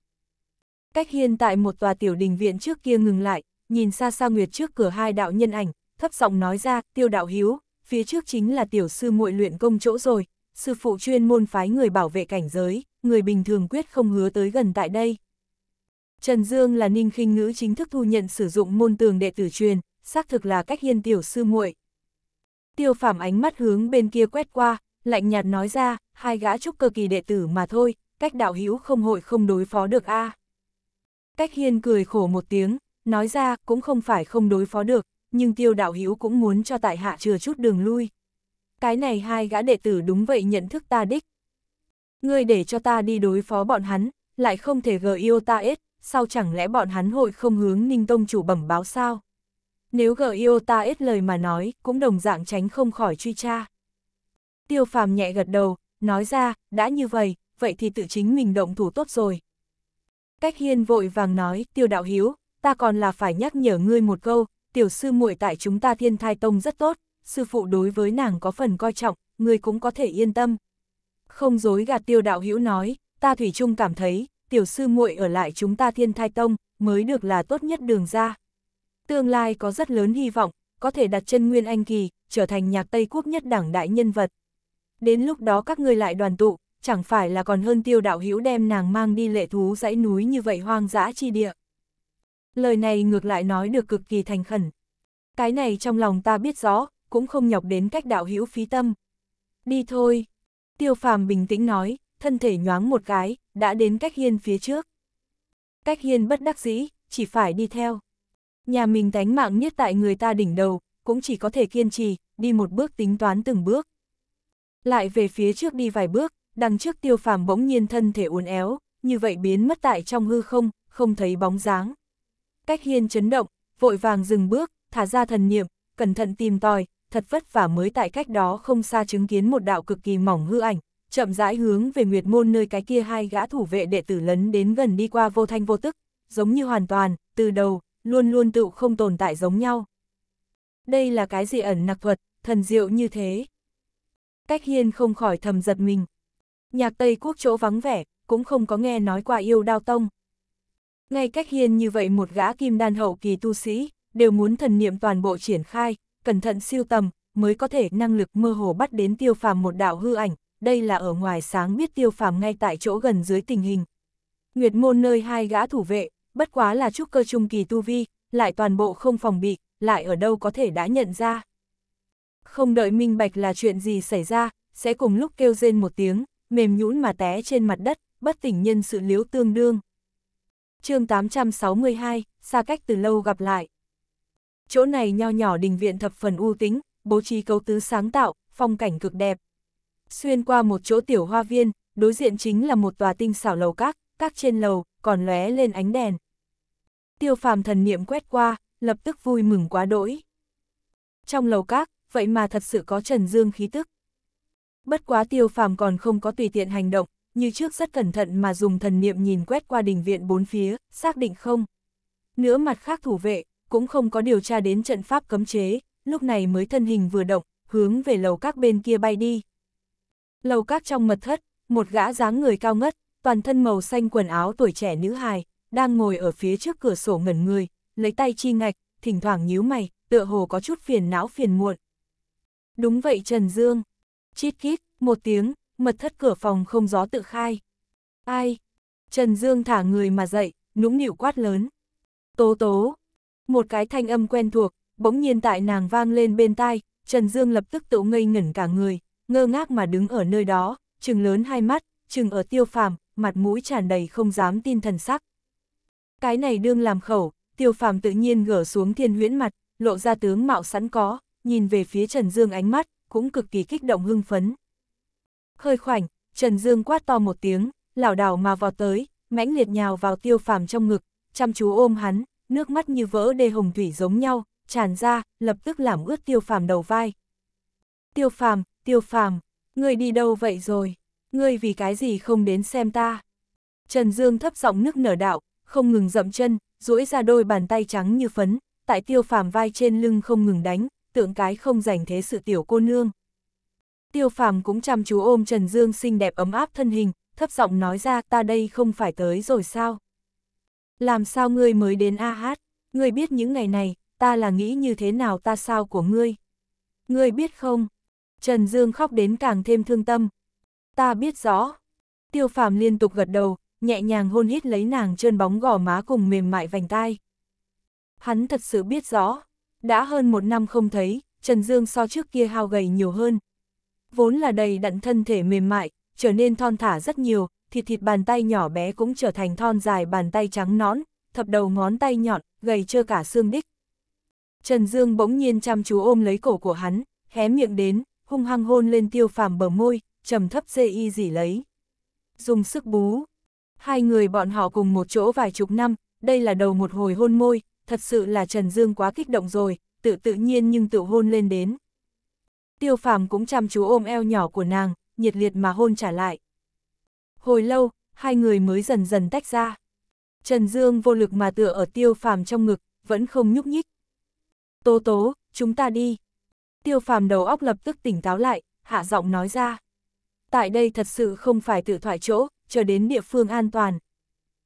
Cách hiên tại một tòa tiểu đình viện trước kia ngừng lại, nhìn xa xa nguyệt trước cửa hai đạo nhân ảnh, thấp giọng nói ra, tiêu đạo hiếu, phía trước chính là tiểu sư muội luyện công chỗ rồi, sư phụ chuyên môn phái người bảo vệ cảnh giới, người bình thường quyết không hứa tới gần tại đây. Trần Dương là ninh khinh ngữ chính thức thu nhận sử dụng môn tường đệ tử truyền, xác thực là cách hiên tiểu sư muội. Tiêu Phạm ánh mắt hướng bên kia quét qua, lạnh nhạt nói ra, hai gã trúc cơ kỳ đệ tử mà thôi, cách đạo hữu không hội không đối phó được a. Cách hiên cười khổ một tiếng, nói ra cũng không phải không đối phó được, nhưng tiêu đạo hữu cũng muốn cho tại hạ chừa chút đường lui. Cái này hai gã đệ tử đúng vậy nhận thức ta đích. Ngươi để cho ta đi đối phó bọn hắn, lại không thể gờ yêu ta ết, sao chẳng lẽ bọn hắn hội không hướng ninh tông chủ bẩm báo sao? Nếu gờ yêu ta ít lời mà nói, cũng đồng dạng tránh không khỏi truy tra. Tiêu phàm nhẹ gật đầu, nói ra, đã như vậy, vậy thì tự chính mình động thủ tốt rồi. Cách hiên vội vàng nói, tiêu đạo hiếu, ta còn là phải nhắc nhở ngươi một câu, tiểu sư muội tại chúng ta thiên thai tông rất tốt, sư phụ đối với nàng có phần coi trọng, ngươi cũng có thể yên tâm. Không dối gạt tiêu đạo Hiếu nói, ta thủy chung cảm thấy, tiểu sư muội ở lại chúng ta thiên thai tông, mới được là tốt nhất đường ra. Tương lai có rất lớn hy vọng, có thể đặt chân nguyên anh kỳ, trở thành nhạc Tây Quốc nhất đảng đại nhân vật. Đến lúc đó các ngươi lại đoàn tụ, chẳng phải là còn hơn tiêu đạo hữu đem nàng mang đi lệ thú dãy núi như vậy hoang dã chi địa. Lời này ngược lại nói được cực kỳ thành khẩn. Cái này trong lòng ta biết rõ, cũng không nhọc đến cách đạo hữu phí tâm. Đi thôi. Tiêu phàm bình tĩnh nói, thân thể nhoáng một cái, đã đến cách hiên phía trước. Cách hiên bất đắc dĩ, chỉ phải đi theo. Nhà mình tánh mạng nhất tại người ta đỉnh đầu, cũng chỉ có thể kiên trì, đi một bước tính toán từng bước. Lại về phía trước đi vài bước, đằng trước tiêu phàm bỗng nhiên thân thể uốn éo, như vậy biến mất tại trong hư không, không thấy bóng dáng. Cách hiên chấn động, vội vàng dừng bước, thả ra thần niệm, cẩn thận tìm tòi, thật vất vả mới tại cách đó không xa chứng kiến một đạo cực kỳ mỏng hư ảnh, chậm rãi hướng về Nguyệt Môn nơi cái kia hai gã thủ vệ đệ tử lấn đến gần đi qua vô thanh vô tức, giống như hoàn toàn, từ đầu, luôn luôn tự không tồn tại giống nhau. Đây là cái gì ẩn nặc thuật, thần diệu như thế. Cách hiên không khỏi thầm giật mình. Nhạc Tây Quốc chỗ vắng vẻ, cũng không có nghe nói qua yêu đao tông. Ngay cách hiên như vậy một gã kim đan hậu kỳ tu sĩ, đều muốn thần niệm toàn bộ triển khai, cẩn thận siêu tầm, mới có thể năng lực mơ hồ bắt đến tiêu phàm một đạo hư ảnh, đây là ở ngoài sáng biết tiêu phàm ngay tại chỗ gần dưới tình hình. Nguyệt môn nơi hai gã thủ vệ, bất quá là trúc cơ trung kỳ tu vi, lại toàn bộ không phòng bị, lại ở đâu có thể đã nhận ra. Không đợi minh bạch là chuyện gì xảy ra, sẽ cùng lúc kêu rên một tiếng, mềm nhũn mà té trên mặt đất, bất tỉnh nhân sự liếu tương đương. chương 862, xa cách từ lâu gặp lại. Chỗ này nho nhỏ đình viện thập phần ưu tính, bố trí cấu tứ sáng tạo, phong cảnh cực đẹp. Xuyên qua một chỗ tiểu hoa viên, đối diện chính là một tòa tinh xảo lầu các, các trên lầu còn lóe lên ánh đèn tiêu phàm thần niệm quét qua, lập tức vui mừng quá đỗi. Trong lầu các, vậy mà thật sự có Trần Dương khí tức. Bất quá tiêu phàm còn không có tùy tiện hành động, như trước rất cẩn thận mà dùng thần niệm nhìn quét qua đình viện bốn phía, xác định không. Nữa mặt khác thủ vệ, cũng không có điều tra đến trận pháp cấm chế, lúc này mới thân hình vừa động, hướng về lầu các bên kia bay đi. Lầu các trong mật thất, một gã dáng người cao ngất, toàn thân màu xanh quần áo tuổi trẻ nữ hài, đang ngồi ở phía trước cửa sổ ngẩn người, lấy tay chi ngạch, thỉnh thoảng nhíu mày, tựa hồ có chút phiền não phiền muộn. Đúng vậy Trần Dương. Chít kít, một tiếng, mật thất cửa phòng không gió tự khai. Ai? Trần Dương thả người mà dậy, nũng nịu quát lớn. Tố tố. Một cái thanh âm quen thuộc, bỗng nhiên tại nàng vang lên bên tai, Trần Dương lập tức tự ngây ngẩn cả người, ngơ ngác mà đứng ở nơi đó, trừng lớn hai mắt, trừng ở tiêu phàm, mặt mũi tràn đầy không dám tin thần sắc. Cái này đương làm khẩu, tiêu phàm tự nhiên gỡ xuống thiên huyễn mặt, lộ ra tướng mạo sẵn có, nhìn về phía Trần Dương ánh mắt, cũng cực kỳ kích động hưng phấn. Hơi khoảnh, Trần Dương quát to một tiếng, lảo đảo mà vào tới, mãnh liệt nhào vào tiêu phàm trong ngực, chăm chú ôm hắn, nước mắt như vỡ đê hồng thủy giống nhau, tràn ra, lập tức làm ướt tiêu phàm đầu vai. Tiêu phàm, tiêu phàm, người đi đâu vậy rồi? Ngươi vì cái gì không đến xem ta? Trần Dương thấp giọng nước nở đạo, không ngừng dậm chân, duỗi ra đôi bàn tay trắng như phấn, tại tiêu phàm vai trên lưng không ngừng đánh, tượng cái không dành thế sự tiểu cô nương. Tiêu phàm cũng chăm chú ôm Trần Dương xinh đẹp ấm áp thân hình, thấp giọng nói ra ta đây không phải tới rồi sao? Làm sao ngươi mới đến A hát? Ngươi biết những ngày này, ta là nghĩ như thế nào ta sao của ngươi? Ngươi biết không? Trần Dương khóc đến càng thêm thương tâm. Ta biết rõ. Tiêu phàm liên tục gật đầu, nhẹ nhàng hôn hít lấy nàng trơn bóng gò má cùng mềm mại vành tai. Hắn thật sự biết rõ, đã hơn một năm không thấy, Trần Dương so trước kia hao gầy nhiều hơn. Vốn là đầy đặn thân thể mềm mại, trở nên thon thả rất nhiều, thịt thịt bàn tay nhỏ bé cũng trở thành thon dài bàn tay trắng nón, thập đầu ngón tay nhọn, gầy trơ cả xương đích. Trần Dương bỗng nhiên chăm chú ôm lấy cổ của hắn, hé miệng đến, hung hăng hôn lên tiêu phàm bờ môi, trầm thấp dê y dỉ lấy. Dùng sức bú, Hai người bọn họ cùng một chỗ vài chục năm, đây là đầu một hồi hôn môi, thật sự là Trần Dương quá kích động rồi, tự tự nhiên nhưng tự hôn lên đến. Tiêu phàm cũng chăm chú ôm eo nhỏ của nàng, nhiệt liệt mà hôn trả lại. Hồi lâu, hai người mới dần dần tách ra. Trần Dương vô lực mà tựa ở tiêu phàm trong ngực, vẫn không nhúc nhích. Tố tố, chúng ta đi. Tiêu phàm đầu óc lập tức tỉnh táo lại, hạ giọng nói ra. Tại đây thật sự không phải tự thoại chỗ, chờ đến địa phương an toàn.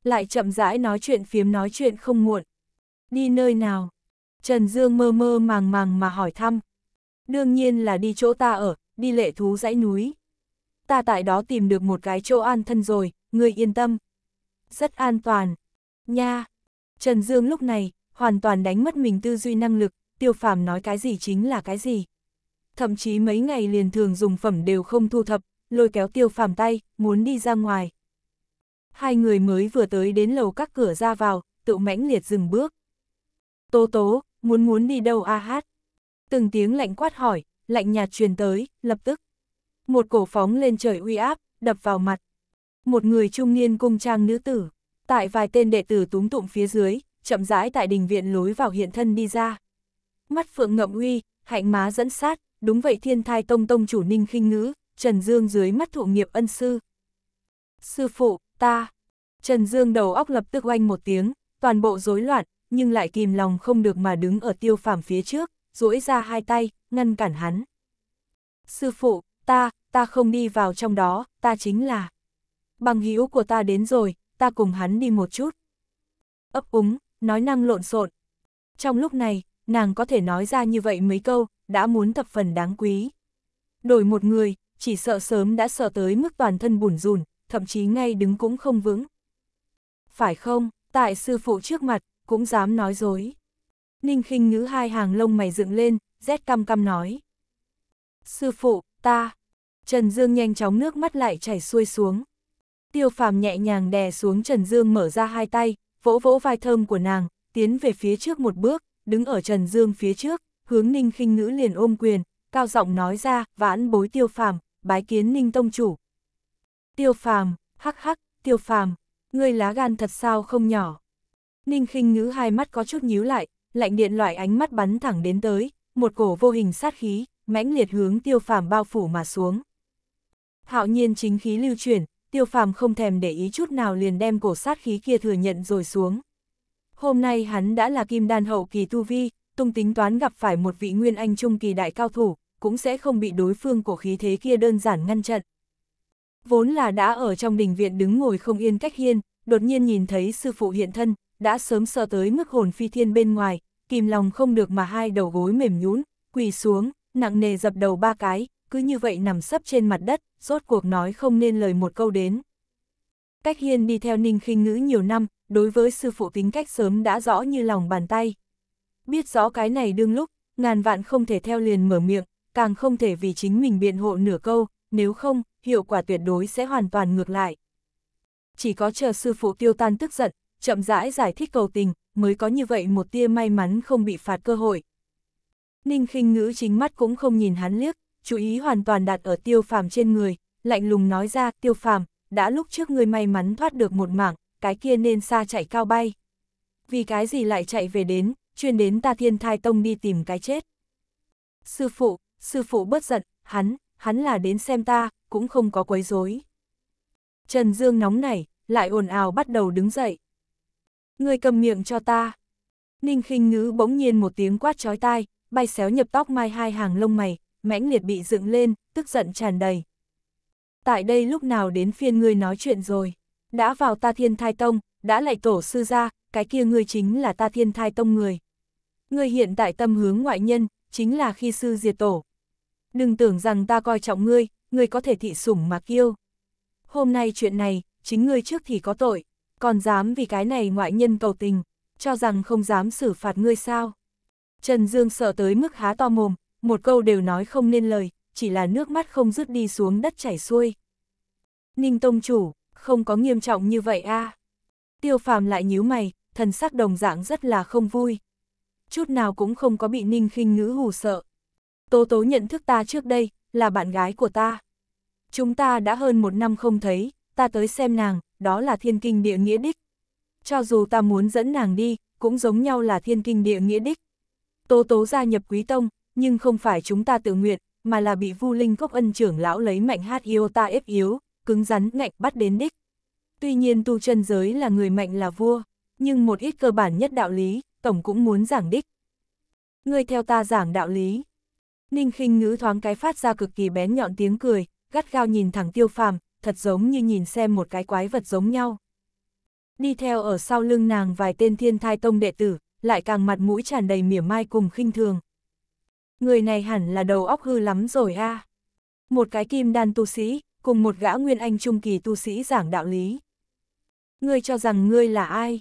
Lại chậm rãi nói chuyện phiếm nói chuyện không muộn. Đi nơi nào? Trần Dương mơ mơ màng màng mà hỏi thăm. Đương nhiên là đi chỗ ta ở, đi lệ thú dãy núi. Ta tại đó tìm được một cái chỗ an thân rồi, người yên tâm. Rất an toàn. Nha! Trần Dương lúc này, hoàn toàn đánh mất mình tư duy năng lực, tiêu phàm nói cái gì chính là cái gì. Thậm chí mấy ngày liền thường dùng phẩm đều không thu thập, lôi kéo tiêu phàm tay, muốn đi ra ngoài. Hai người mới vừa tới đến lầu các cửa ra vào, tự mãnh liệt dừng bước. Tố tố, muốn muốn đi đâu a hát? Từng tiếng lạnh quát hỏi, lạnh nhạt truyền tới, lập tức. Một cổ phóng lên trời uy áp, đập vào mặt. Một người trung niên cung trang nữ tử, tại vài tên đệ tử túng tụng phía dưới, chậm rãi tại đình viện lối vào hiện thân đi ra. Mắt phượng ngậm uy, hạnh má dẫn sát, đúng vậy thiên thai tông tông chủ ninh khinh ngữ, Trần Dương dưới mắt thụ nghiệp ân sư. Sư phụ, ta. Trần Dương đầu óc lập tức oanh một tiếng, toàn bộ rối loạn, nhưng lại kìm lòng không được mà đứng ở tiêu phàm phía trước, duỗi ra hai tay, ngăn cản hắn. Sư phụ, ta, ta không đi vào trong đó, ta chính là. Bằng hữu của ta đến rồi, ta cùng hắn đi một chút. Ấp úng, nói năng lộn xộn. Trong lúc này, nàng có thể nói ra như vậy mấy câu, đã muốn thập phần đáng quý. Đổi một người, chỉ sợ sớm đã sợ tới mức toàn thân bùn rùn, thậm chí ngay đứng cũng không vững. Phải không, tại sư phụ trước mặt, cũng dám nói dối. Ninh khinh ngữ hai hàng lông mày dựng lên, rét căm căm nói. Sư phụ, ta. Trần Dương nhanh chóng nước mắt lại chảy xuôi xuống. Tiêu phàm nhẹ nhàng đè xuống Trần Dương mở ra hai tay, vỗ vỗ vai thơm của nàng, tiến về phía trước một bước, đứng ở Trần Dương phía trước, hướng ninh khinh ngữ liền ôm quyền, cao giọng nói ra, vãn bối tiêu phàm, bái kiến ninh tông chủ. Tiêu phàm, hắc hắc, tiêu phàm, ngươi lá gan thật sao không nhỏ. Ninh khinh ngữ hai mắt có chút nhíu lại, lạnh điện loại ánh mắt bắn thẳng đến tới, một cổ vô hình sát khí, mãnh liệt hướng tiêu phàm bao phủ mà xuống. Hạo nhiên chính khí lưu chuyển, tiêu phàm không thèm để ý chút nào liền đem cổ sát khí kia thừa nhận rồi xuống. Hôm nay hắn đã là kim đan hậu kỳ tu vi, tung tính toán gặp phải một vị nguyên anh trung kỳ đại cao thủ, cũng sẽ không bị đối phương của khí thế kia đơn giản ngăn chặn. Vốn là đã ở trong đình viện đứng ngồi không yên cách hiên, đột nhiên nhìn thấy sư phụ hiện thân, đã sớm sợ tới mức hồn phi thiên bên ngoài, kìm lòng không được mà hai đầu gối mềm nhún, quỳ xuống, nặng nề dập đầu ba cái, cứ như vậy nằm sấp trên mặt đất, rốt cuộc nói không nên lời một câu đến. Cách hiên đi theo ninh khinh ngữ nhiều năm, đối với sư phụ tính cách sớm đã rõ như lòng bàn tay. Biết rõ cái này đương lúc, ngàn vạn không thể theo liền mở miệng, càng không thể vì chính mình biện hộ nửa câu, nếu không, hiệu quả tuyệt đối sẽ hoàn toàn ngược lại. Chỉ có chờ sư phụ tiêu tan tức giận, chậm rãi giải, thích cầu tình, mới có như vậy một tia may mắn không bị phạt cơ hội. Ninh khinh ngữ chính mắt cũng không nhìn hắn liếc, chú ý hoàn toàn đặt ở tiêu phàm trên người, lạnh lùng nói ra tiêu phàm, đã lúc trước ngươi may mắn thoát được một mảng, cái kia nên xa chạy cao bay. Vì cái gì lại chạy về đến, chuyên đến ta thiên thai tông đi tìm cái chết. Sư phụ, sư phụ bớt giận, hắn, hắn là đến xem ta, cũng không có quấy rối. Trần Dương nóng nảy, lại ồn ào bắt đầu đứng dậy. Ngươi cầm miệng cho ta. Ninh khinh ngữ bỗng nhiên một tiếng quát chói tai, bay xéo nhập tóc mai hai hàng lông mày, mãnh liệt bị dựng lên, tức giận tràn đầy. Tại đây lúc nào đến phiên ngươi nói chuyện rồi, đã vào ta thiên thai tông, đã lại tổ sư ra, cái kia ngươi chính là ta thiên thai tông người. Ngươi hiện tại tâm hướng ngoại nhân, chính là khi sư diệt tổ, đừng tưởng rằng ta coi trọng ngươi, ngươi có thể thị sủng mà kiêu. Hôm nay chuyện này, chính ngươi trước thì có tội, còn dám vì cái này ngoại nhân cầu tình, cho rằng không dám xử phạt ngươi sao. Trần Dương sợ tới mức há to mồm, một câu đều nói không nên lời, chỉ là nước mắt không rứt đi xuống đất chảy xuôi. Ninh Tông Chủ, không có nghiêm trọng như vậy a Tiêu phàm lại nhíu mày, thần sắc đồng dạng rất là không vui. Chút nào cũng không có bị Ninh khinh ngữ hù sợ, Tố tố nhận thức ta trước đây, là bạn gái của ta. Chúng ta đã hơn một năm không thấy, ta tới xem nàng, đó là thiên kinh địa nghĩa đích. Cho dù ta muốn dẫn nàng đi, cũng giống nhau là thiên kinh địa nghĩa đích. Tố tố gia nhập quý tông, nhưng không phải chúng ta tự nguyện, mà là bị vu linh cốc ân trưởng lão lấy mạnh hát yêu ta ép yếu, cứng rắn ngạnh bắt đến đích. Tuy nhiên tu chân giới là người mạnh là vua, nhưng một ít cơ bản nhất đạo lý, tổng cũng muốn giảng đích. Ngươi theo ta giảng đạo lý, Ninh khinh ngữ thoáng cái phát ra cực kỳ bén nhọn tiếng cười, gắt gao nhìn thẳng tiêu phàm, thật giống như nhìn xem một cái quái vật giống nhau. Đi theo ở sau lưng nàng vài tên thiên thai tông đệ tử, lại càng mặt mũi tràn đầy mỉa mai cùng khinh thường. Người này hẳn là đầu óc hư lắm rồi a. Một cái kim đan tu sĩ, cùng một gã nguyên anh trung kỳ tu sĩ giảng đạo lý. Ngươi cho rằng ngươi là ai?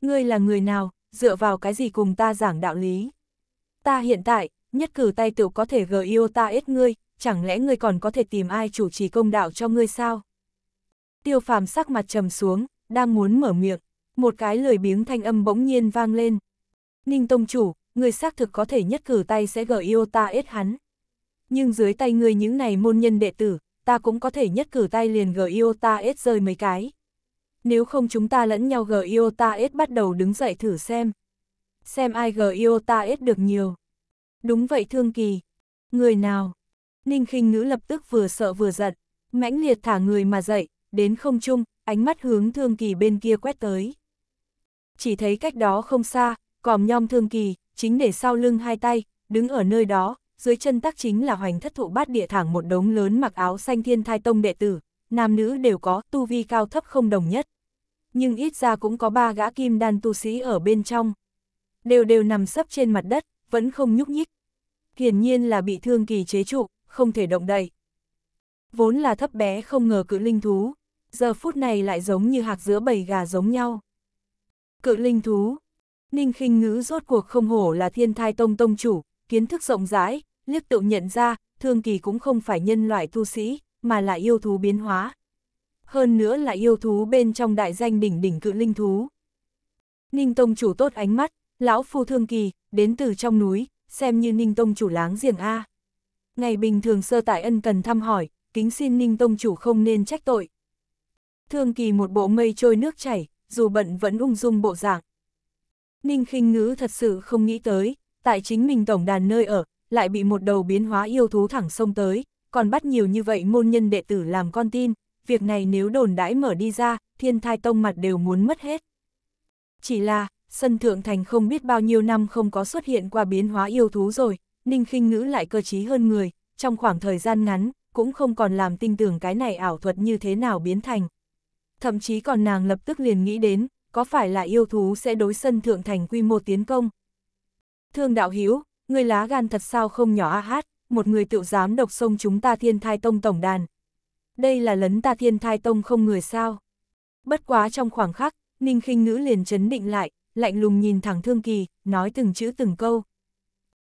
Ngươi là người nào, dựa vào cái gì cùng ta giảng đạo lý? Ta hiện tại, nhất cử tay tựu có thể gờ yêu ta ít ngươi, chẳng lẽ ngươi còn có thể tìm ai chủ trì công đạo cho ngươi sao? Tiêu phàm sắc mặt trầm xuống, đang muốn mở miệng, một cái lười biếng thanh âm bỗng nhiên vang lên. Ninh Tông Chủ, người xác thực có thể nhất cử tay sẽ gờ yêu ta ít hắn. Nhưng dưới tay người những này môn nhân đệ tử, ta cũng có thể nhất cử tay liền gờ yêu ta ít rơi mấy cái. Nếu không chúng ta lẫn nhau gờ yêu ta ít bắt đầu đứng dậy thử xem. Xem ai gờ yêu ta ít được nhiều. Đúng vậy Thương Kỳ. Người nào? Ninh khinh ngữ lập tức vừa sợ vừa giận, mãnh liệt thả người mà dậy, đến không trung, ánh mắt hướng Thương Kỳ bên kia quét tới. Chỉ thấy cách đó không xa, còm nhom Thương Kỳ, chính để sau lưng hai tay, đứng ở nơi đó, dưới chân tắc chính là hoành thất thụ bát địa thẳng một đống lớn mặc áo xanh thiên thai tông đệ tử, nam nữ đều có tu vi cao thấp không đồng nhất. Nhưng ít ra cũng có ba gã kim đan tu sĩ ở bên trong. Đều đều nằm sấp trên mặt đất, vẫn không nhúc nhích. Hiển nhiên là bị thương kỳ chế trụ, không thể động đậy. Vốn là thấp bé không ngờ cự linh thú, giờ phút này lại giống như hạt giữa bầy gà giống nhau. Cự linh thú, Ninh khinh ngữ rốt cuộc không hổ là thiên thai tông tông chủ, kiến thức rộng rãi, liếc tự nhận ra, thương kỳ cũng không phải nhân loại tu sĩ, mà là yêu thú biến hóa. Hơn nữa là yêu thú bên trong đại danh đỉnh đỉnh cự linh thú. Ninh tông chủ tốt ánh mắt, Lão Phu Thương Kỳ, đến từ trong núi, xem như Ninh Tông chủ láng giềng A. Ngày bình thường sơ tại ân cần thăm hỏi, kính xin Ninh Tông chủ không nên trách tội. Thương Kỳ một bộ mây trôi nước chảy, dù bận vẫn ung dung bộ dạng. Ninh khinh ngữ thật sự không nghĩ tới, tại chính mình tổng đàn nơi ở, lại bị một đầu biến hóa yêu thú thẳng sông tới, còn bắt nhiều như vậy môn nhân đệ tử làm con tin, việc này nếu đồn đãi mở đi ra, thiên thai tông mặt đều muốn mất hết. Chỉ là, sân thượng thành không biết bao nhiêu năm không có xuất hiện qua biến hóa yêu thú rồi, Ninh khinh ngữ lại cơ trí hơn người, trong khoảng thời gian ngắn, cũng không còn làm tin tưởng cái này ảo thuật như thế nào biến thành. Thậm chí còn nàng lập tức liền nghĩ đến, có phải là yêu thú sẽ đối sân thượng thành quy mô tiến công. Thương đạo Hiếu, người lá gan thật sao không nhỏ a hát, một người tự dám độc sông chúng ta thiên thai tông tổng đàn. Đây là lấn ta thiên thai tông không người sao. Bất quá trong khoảng khắc, Ninh khinh ngữ liền chấn định lại, lạnh lùng nhìn thẳng Thương Kỳ, nói từng chữ từng câu.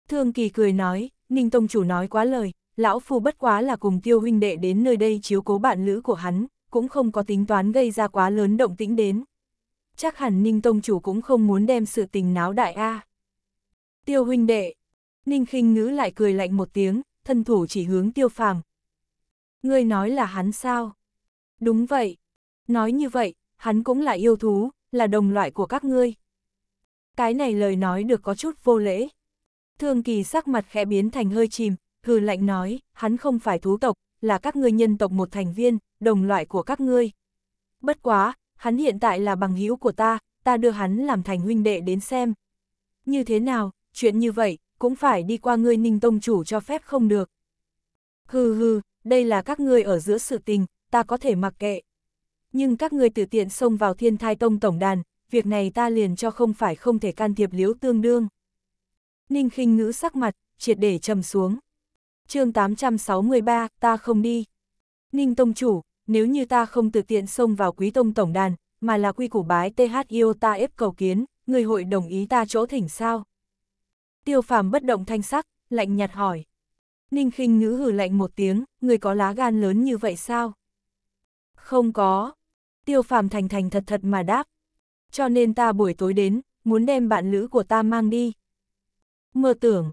Thương Kỳ cười nói, Ninh Tông Chủ nói quá lời, lão phu bất quá là cùng tiêu huynh đệ đến nơi đây chiếu cố bạn lữ của hắn, cũng không có tính toán gây ra quá lớn động tĩnh đến. Chắc hẳn Ninh Tông Chủ cũng không muốn đem sự tình náo đại a. Tiêu huynh đệ, Ninh khinh ngữ lại cười lạnh một tiếng, thân thủ chỉ hướng tiêu phàm. Ngươi nói là hắn sao? Đúng vậy. Nói như vậy, hắn cũng là yêu thú, là đồng loại của các ngươi. Cái này lời nói được có chút vô lễ. Thương kỳ sắc mặt khẽ biến thành hơi chìm, hư lạnh nói, hắn không phải thú tộc, là các ngươi nhân tộc một thành viên, đồng loại của các ngươi. Bất quá, hắn hiện tại là bằng hữu của ta, ta đưa hắn làm thành huynh đệ đến xem. Như thế nào, chuyện như vậy, cũng phải đi qua ngươi ninh tông chủ cho phép không được. Hừ hừ, đây là các ngươi ở giữa sự tình, ta có thể mặc kệ. Nhưng các ngươi tự tiện xông vào thiên thai tông tổng đàn, việc này ta liền cho không phải không thể can thiệp liếu tương đương. Ninh khinh ngữ sắc mặt, triệt để trầm xuống. chương 863, ta không đi. Ninh Tông Chủ, nếu như ta không tự tiện xông vào quý tông tổng đàn, mà là quy củ bái THIO ta ép cầu kiến, người hội đồng ý ta chỗ thỉnh sao? Tiêu phàm bất động thanh sắc, lạnh nhạt hỏi. Ninh khinh ngữ hử lạnh một tiếng, người có lá gan lớn như vậy sao? Không có. Tiêu phàm thành thành thật thật mà đáp cho nên ta buổi tối đến, muốn đem bạn lữ của ta mang đi. Mơ tưởng,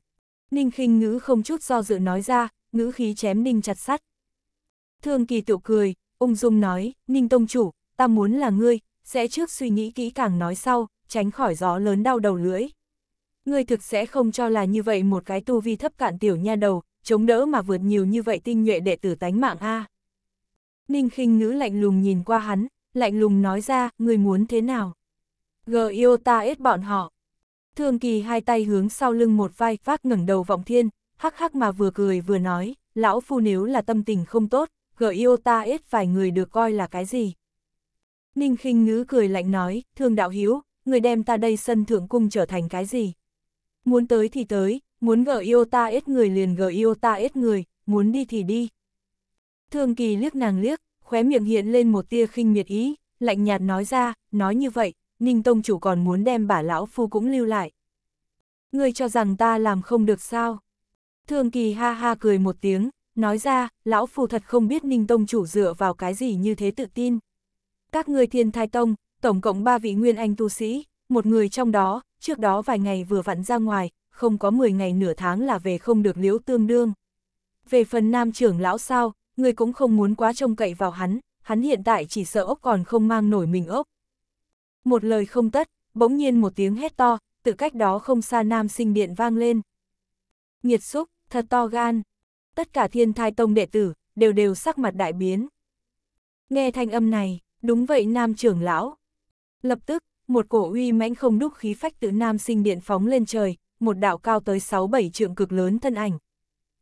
Ninh khinh ngữ không chút do dự nói ra, ngữ khí chém Ninh chặt sắt. Thương kỳ tiểu cười, ung dung nói, Ninh Tông Chủ, ta muốn là ngươi, sẽ trước suy nghĩ kỹ càng nói sau, tránh khỏi gió lớn đau đầu lưỡi. Ngươi thực sẽ không cho là như vậy một cái tu vi thấp cạn tiểu nha đầu, chống đỡ mà vượt nhiều như vậy tinh nhuệ đệ tử tánh mạng a. Ninh khinh ngữ lạnh lùng nhìn qua hắn, lạnh lùng nói ra, ngươi muốn thế nào? G yêu ta ết bọn họ. Thương kỳ hai tay hướng sau lưng một vai phát ngẩng đầu vọng thiên, hắc hắc mà vừa cười vừa nói, lão phu nếu là tâm tình không tốt, G yêu ta ết vài người được coi là cái gì. Ninh khinh ngữ cười lạnh nói, thương đạo hiếu, người đem ta đây sân thượng cung trở thành cái gì. Muốn tới thì tới, muốn gỡ yêu ta ết người liền gỡ yêu ta ết người, muốn đi thì đi. Thương kỳ liếc nàng liếc, khóe miệng hiện lên một tia khinh miệt ý, lạnh nhạt nói ra, nói như vậy, Ninh Tông chủ còn muốn đem bà lão phu cũng lưu lại. Ngươi cho rằng ta làm không được sao? Thương kỳ ha ha cười một tiếng, nói ra, lão phu thật không biết Ninh Tông chủ dựa vào cái gì như thế tự tin. Các ngươi thiên thai tông, tổng cộng ba vị nguyên anh tu sĩ, một người trong đó, trước đó vài ngày vừa vặn ra ngoài, không có 10 ngày nửa tháng là về không được liễu tương đương. Về phần nam trưởng lão sao, người cũng không muốn quá trông cậy vào hắn, hắn hiện tại chỉ sợ ốc còn không mang nổi mình ốc, một lời không tất, bỗng nhiên một tiếng hét to, từ cách đó không xa nam sinh điện vang lên. Nghiệt xúc, thật to gan. Tất cả thiên thai tông đệ tử, đều đều sắc mặt đại biến. Nghe thanh âm này, đúng vậy nam trưởng lão. Lập tức, một cổ uy mãnh không đúc khí phách từ nam sinh điện phóng lên trời, một đạo cao tới 6-7 trượng cực lớn thân ảnh.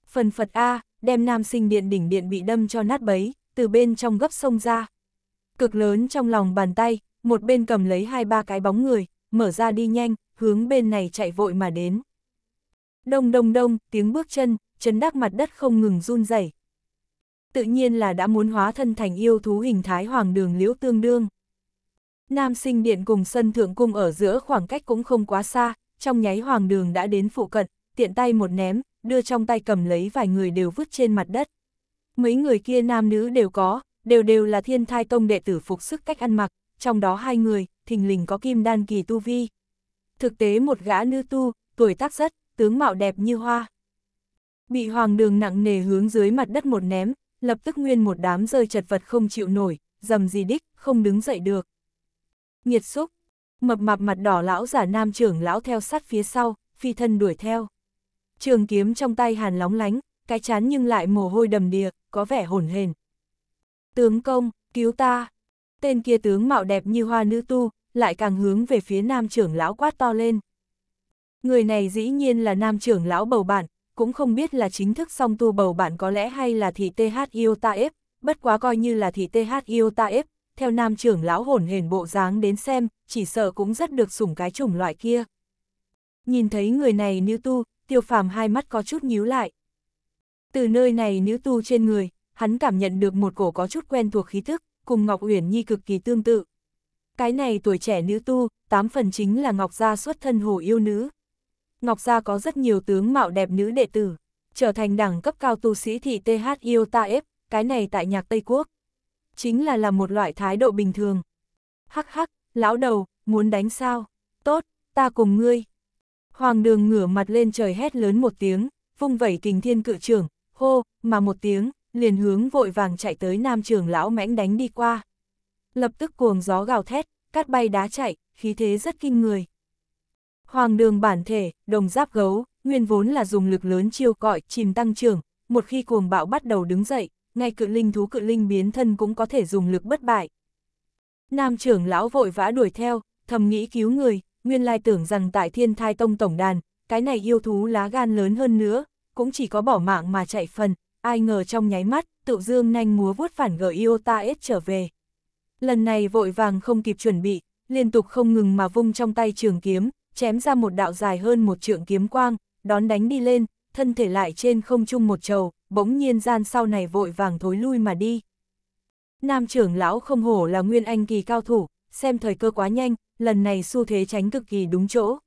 Phần Phật A, đem nam sinh điện đỉnh điện bị đâm cho nát bấy, từ bên trong gấp sông ra. Cực lớn trong lòng bàn tay, một bên cầm lấy hai ba cái bóng người, mở ra đi nhanh, hướng bên này chạy vội mà đến. Đông đông đông, tiếng bước chân, chấn đắc mặt đất không ngừng run rẩy. Tự nhiên là đã muốn hóa thân thành yêu thú hình thái hoàng đường liễu tương đương. Nam sinh điện cùng sân thượng cung ở giữa khoảng cách cũng không quá xa, trong nháy hoàng đường đã đến phụ cận, tiện tay một ném, đưa trong tay cầm lấy vài người đều vứt trên mặt đất. Mấy người kia nam nữ đều có, đều đều là thiên thai tông đệ tử phục sức cách ăn mặc, trong đó hai người, thình lình có kim đan kỳ tu vi. Thực tế một gã nữ tu, tuổi tác rất, tướng mạo đẹp như hoa. Bị hoàng đường nặng nề hướng dưới mặt đất một ném, lập tức nguyên một đám rơi chật vật không chịu nổi, dầm gì đích, không đứng dậy được. nhiệt xúc, mập mạp mặt đỏ lão giả nam trưởng lão theo sát phía sau, phi thân đuổi theo. Trường kiếm trong tay hàn lóng lánh, cái chán nhưng lại mồ hôi đầm đìa, có vẻ hổn hển. Tướng công, cứu ta, Tên kia tướng mạo đẹp như hoa nữ tu, lại càng hướng về phía nam trưởng lão quát to lên. Người này dĩ nhiên là nam trưởng lão bầu bản, cũng không biết là chính thức song tu bầu bản có lẽ hay là thị ép, bất quá coi như là thị ép. theo nam trưởng lão hồn hền bộ dáng đến xem, chỉ sợ cũng rất được sủng cái chủng loại kia. Nhìn thấy người này nữ tu, tiêu phàm hai mắt có chút nhíu lại. Từ nơi này nữ tu trên người, hắn cảm nhận được một cổ có chút quen thuộc khí thức, cùng Ngọc Uyển Nhi cực kỳ tương tự. Cái này tuổi trẻ nữ tu, tám phần chính là Ngọc Gia xuất thân hồ yêu nữ. Ngọc Gia có rất nhiều tướng mạo đẹp nữ đệ tử, trở thành đẳng cấp cao tu sĩ thị TH yêu ta ép, cái này tại nhạc Tây Quốc. Chính là là một loại thái độ bình thường. Hắc hắc, lão đầu, muốn đánh sao? Tốt, ta cùng ngươi. Hoàng đường ngửa mặt lên trời hét lớn một tiếng, vung vẩy kình thiên cự trưởng, hô, mà một tiếng, liền hướng vội vàng chạy tới nam trường lão mãnh đánh đi qua. Lập tức cuồng gió gào thét, cát bay đá chạy, khí thế rất kinh người. Hoàng đường bản thể, đồng giáp gấu, nguyên vốn là dùng lực lớn chiêu cọi, chìm tăng trưởng, một khi cuồng bạo bắt đầu đứng dậy, ngay cự linh thú cự linh biến thân cũng có thể dùng lực bất bại. Nam trưởng lão vội vã đuổi theo, thầm nghĩ cứu người, nguyên lai tưởng rằng tại thiên thai tông tổng đàn, cái này yêu thú lá gan lớn hơn nữa, cũng chỉ có bỏ mạng mà chạy phần, ai ngờ trong nháy mắt, tự dương nhanh múa vuốt phản gờ Iota S trở về. Lần này vội vàng không kịp chuẩn bị, liên tục không ngừng mà vung trong tay trường kiếm, chém ra một đạo dài hơn một trượng kiếm quang, đón đánh đi lên, thân thể lại trên không trung một trầu, bỗng nhiên gian sau này vội vàng thối lui mà đi. Nam trưởng lão không hổ là nguyên anh kỳ cao thủ, xem thời cơ quá nhanh, lần này xu thế tránh cực kỳ đúng chỗ.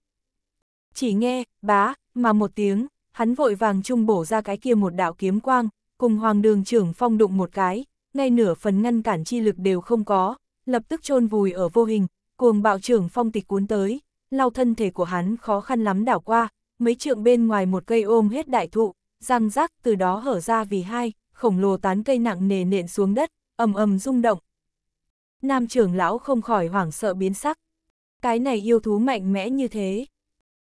Chỉ nghe, bá, mà một tiếng, hắn vội vàng trung bổ ra cái kia một đạo kiếm quang, cùng hoàng đường trưởng phong đụng một cái, ngay nửa phần ngăn cản chi lực đều không có, lập tức chôn vùi ở vô hình, cuồng bạo trưởng phong tịch cuốn tới, lau thân thể của hắn khó khăn lắm đảo qua, mấy trượng bên ngoài một cây ôm hết đại thụ, răng rác từ đó hở ra vì hai, khổng lồ tán cây nặng nề nện xuống đất, ầm ầm rung động. Nam trưởng lão không khỏi hoảng sợ biến sắc. Cái này yêu thú mạnh mẽ như thế.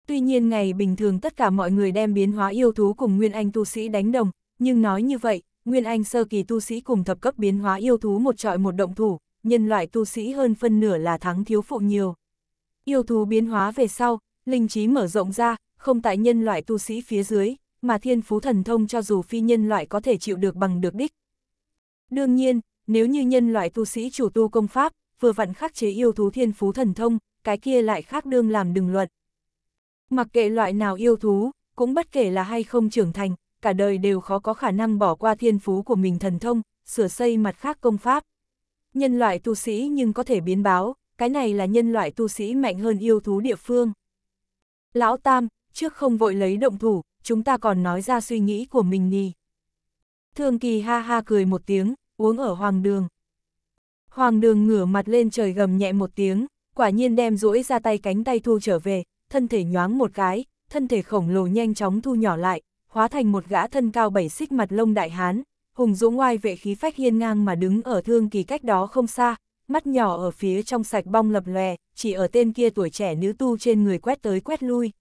Tuy nhiên ngày bình thường tất cả mọi người đem biến hóa yêu thú cùng Nguyên Anh tu sĩ đánh đồng, nhưng nói như vậy, Nguyên Anh sơ kỳ tu sĩ cùng thập cấp biến hóa yêu thú một trọi một động thủ, nhân loại tu sĩ hơn phân nửa là thắng thiếu phụ nhiều. Yêu thú biến hóa về sau, linh trí mở rộng ra, không tại nhân loại tu sĩ phía dưới, mà thiên phú thần thông cho dù phi nhân loại có thể chịu được bằng được đích. Đương nhiên, nếu như nhân loại tu sĩ chủ tu công pháp, vừa vặn khắc chế yêu thú thiên phú thần thông, cái kia lại khác đương làm đừng luận. Mặc kệ loại nào yêu thú, cũng bất kể là hay không trưởng thành, cả đời đều khó có khả năng bỏ qua thiên phú của mình thần thông, sửa xây mặt khác công pháp. Nhân loại tu sĩ nhưng có thể biến báo, cái này là nhân loại tu sĩ mạnh hơn yêu thú địa phương. Lão Tam, trước không vội lấy động thủ, chúng ta còn nói ra suy nghĩ của mình nì. Thường kỳ ha ha cười một tiếng, uống ở hoàng đường. Hoàng đường ngửa mặt lên trời gầm nhẹ một tiếng, quả nhiên đem rũi ra tay cánh tay thu trở về, thân thể nhoáng một cái, thân thể khổng lồ nhanh chóng thu nhỏ lại, hóa thành một gã thân cao bảy xích mặt lông đại hán, hùng dũng oai vệ khí phách hiên ngang mà đứng ở thương kỳ cách đó không xa, mắt nhỏ ở phía trong sạch bong lập lòe, chỉ ở tên kia tuổi trẻ nữ tu trên người quét tới quét lui.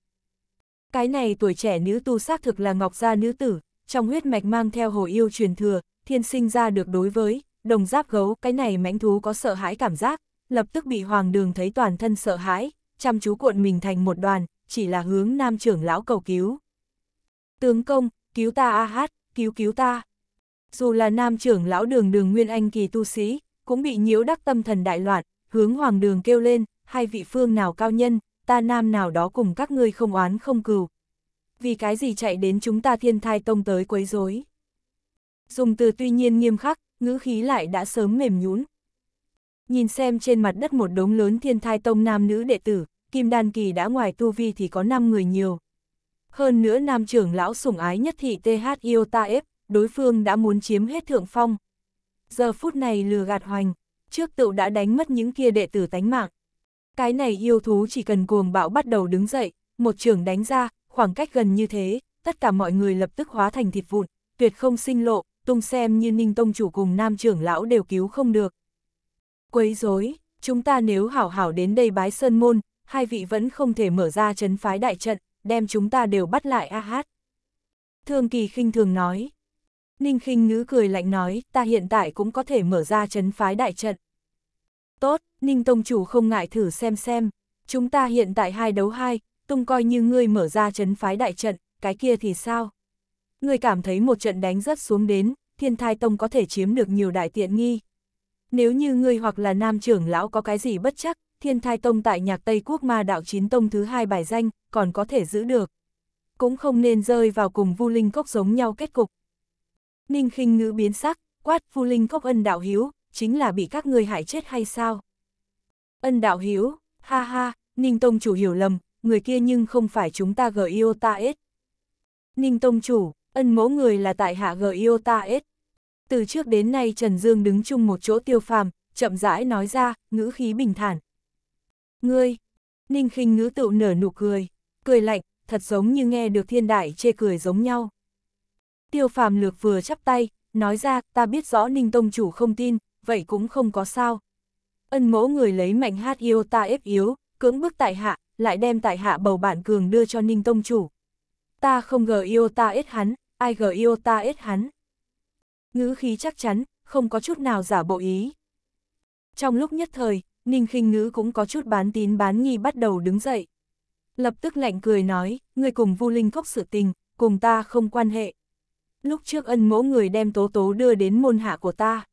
Cái này tuổi trẻ nữ tu xác thực là ngọc gia nữ tử, trong huyết mạch mang theo hồ yêu truyền thừa, thiên sinh ra được đối với, đồng giáp gấu, cái này mãnh thú có sợ hãi cảm giác, lập tức bị hoàng đường thấy toàn thân sợ hãi, chăm chú cuộn mình thành một đoàn, chỉ là hướng nam trưởng lão cầu cứu. Tướng công, cứu ta a hát, cứu cứu ta. Dù là nam trưởng lão đường đường nguyên anh kỳ tu sĩ, cũng bị nhiễu đắc tâm thần đại loạn, hướng hoàng đường kêu lên, hai vị phương nào cao nhân, ta nam nào đó cùng các ngươi không oán không cừu. Vì cái gì chạy đến chúng ta thiên thai tông tới quấy rối Dùng từ tuy nhiên nghiêm khắc, ngữ khí lại đã sớm mềm nhũn. Nhìn xem trên mặt đất một đống lớn thiên thai tông nam nữ đệ tử, kim đan kỳ đã ngoài tu vi thì có 5 người nhiều. Hơn nữa nam trưởng lão sủng ái nhất thị TH Iotaef, đối phương đã muốn chiếm hết thượng phong. Giờ phút này lừa gạt hoành, trước tựu đã đánh mất những kia đệ tử tánh mạng. Cái này yêu thú chỉ cần cuồng bạo bắt đầu đứng dậy, một trưởng đánh ra, khoảng cách gần như thế, tất cả mọi người lập tức hóa thành thịt vụn, tuyệt không sinh lộ, tung xem như ninh tông chủ cùng nam trưởng lão đều cứu không được. Quấy rối chúng ta nếu hảo hảo đến đây bái sơn môn, hai vị vẫn không thể mở ra chấn phái đại trận, đem chúng ta đều bắt lại a hát. Thương kỳ khinh thường nói. Ninh khinh ngữ cười lạnh nói, ta hiện tại cũng có thể mở ra chấn phái đại trận. Tốt, Ninh Tông Chủ không ngại thử xem xem, chúng ta hiện tại hai đấu hai, tung coi như ngươi mở ra chấn phái đại trận, cái kia thì sao? Ngươi cảm thấy một trận đánh rất xuống đến, thiên thai tông có thể chiếm được nhiều đại tiện nghi. Nếu như ngươi hoặc là nam trưởng lão có cái gì bất chắc, thiên thai tông tại nhạc Tây Quốc ma đạo chín tông thứ hai bài danh, còn có thể giữ được. Cũng không nên rơi vào cùng vu linh cốc giống nhau kết cục. Ninh khinh ngữ biến sắc, quát vu linh cốc ân đạo hiếu, chính là bị các người hại chết hay sao? Ân đạo hiếu, ha ha, Ninh Tông chủ hiểu lầm, người kia nhưng không phải chúng ta gờ yêu ta ết. Ninh Tông chủ, ân mẫu người là tại hạ gờ yêu ta ết. Từ trước đến nay Trần Dương đứng chung một chỗ tiêu phàm, chậm rãi nói ra, ngữ khí bình thản, Ngươi! Ninh khinh ngữ tựu nở nụ cười, cười lạnh, thật giống như nghe được thiên đại chê cười giống nhau. Tiêu phàm lược vừa chắp tay, nói ra, ta biết rõ Ninh Tông chủ không tin, vậy cũng không có sao. Ân mẫu người lấy mạnh hát yêu ta ép yếu, cưỡng bức tại hạ, lại đem tại hạ bầu bản cường đưa cho Ninh Tông chủ. Ta không gờ yêu ta ết hắn, ai gờ yêu ta ết hắn. Ngữ khí chắc chắn, không có chút nào giả bộ ý. Trong lúc nhất thời, Ninh khinh ngữ cũng có chút bán tín bán nghi bắt đầu đứng dậy. Lập tức lạnh cười nói, người cùng Vu Linh Cốc sự tình, cùng ta không quan hệ. Lúc trước ân mẫu người đem Tố Tố đưa đến môn hạ của ta.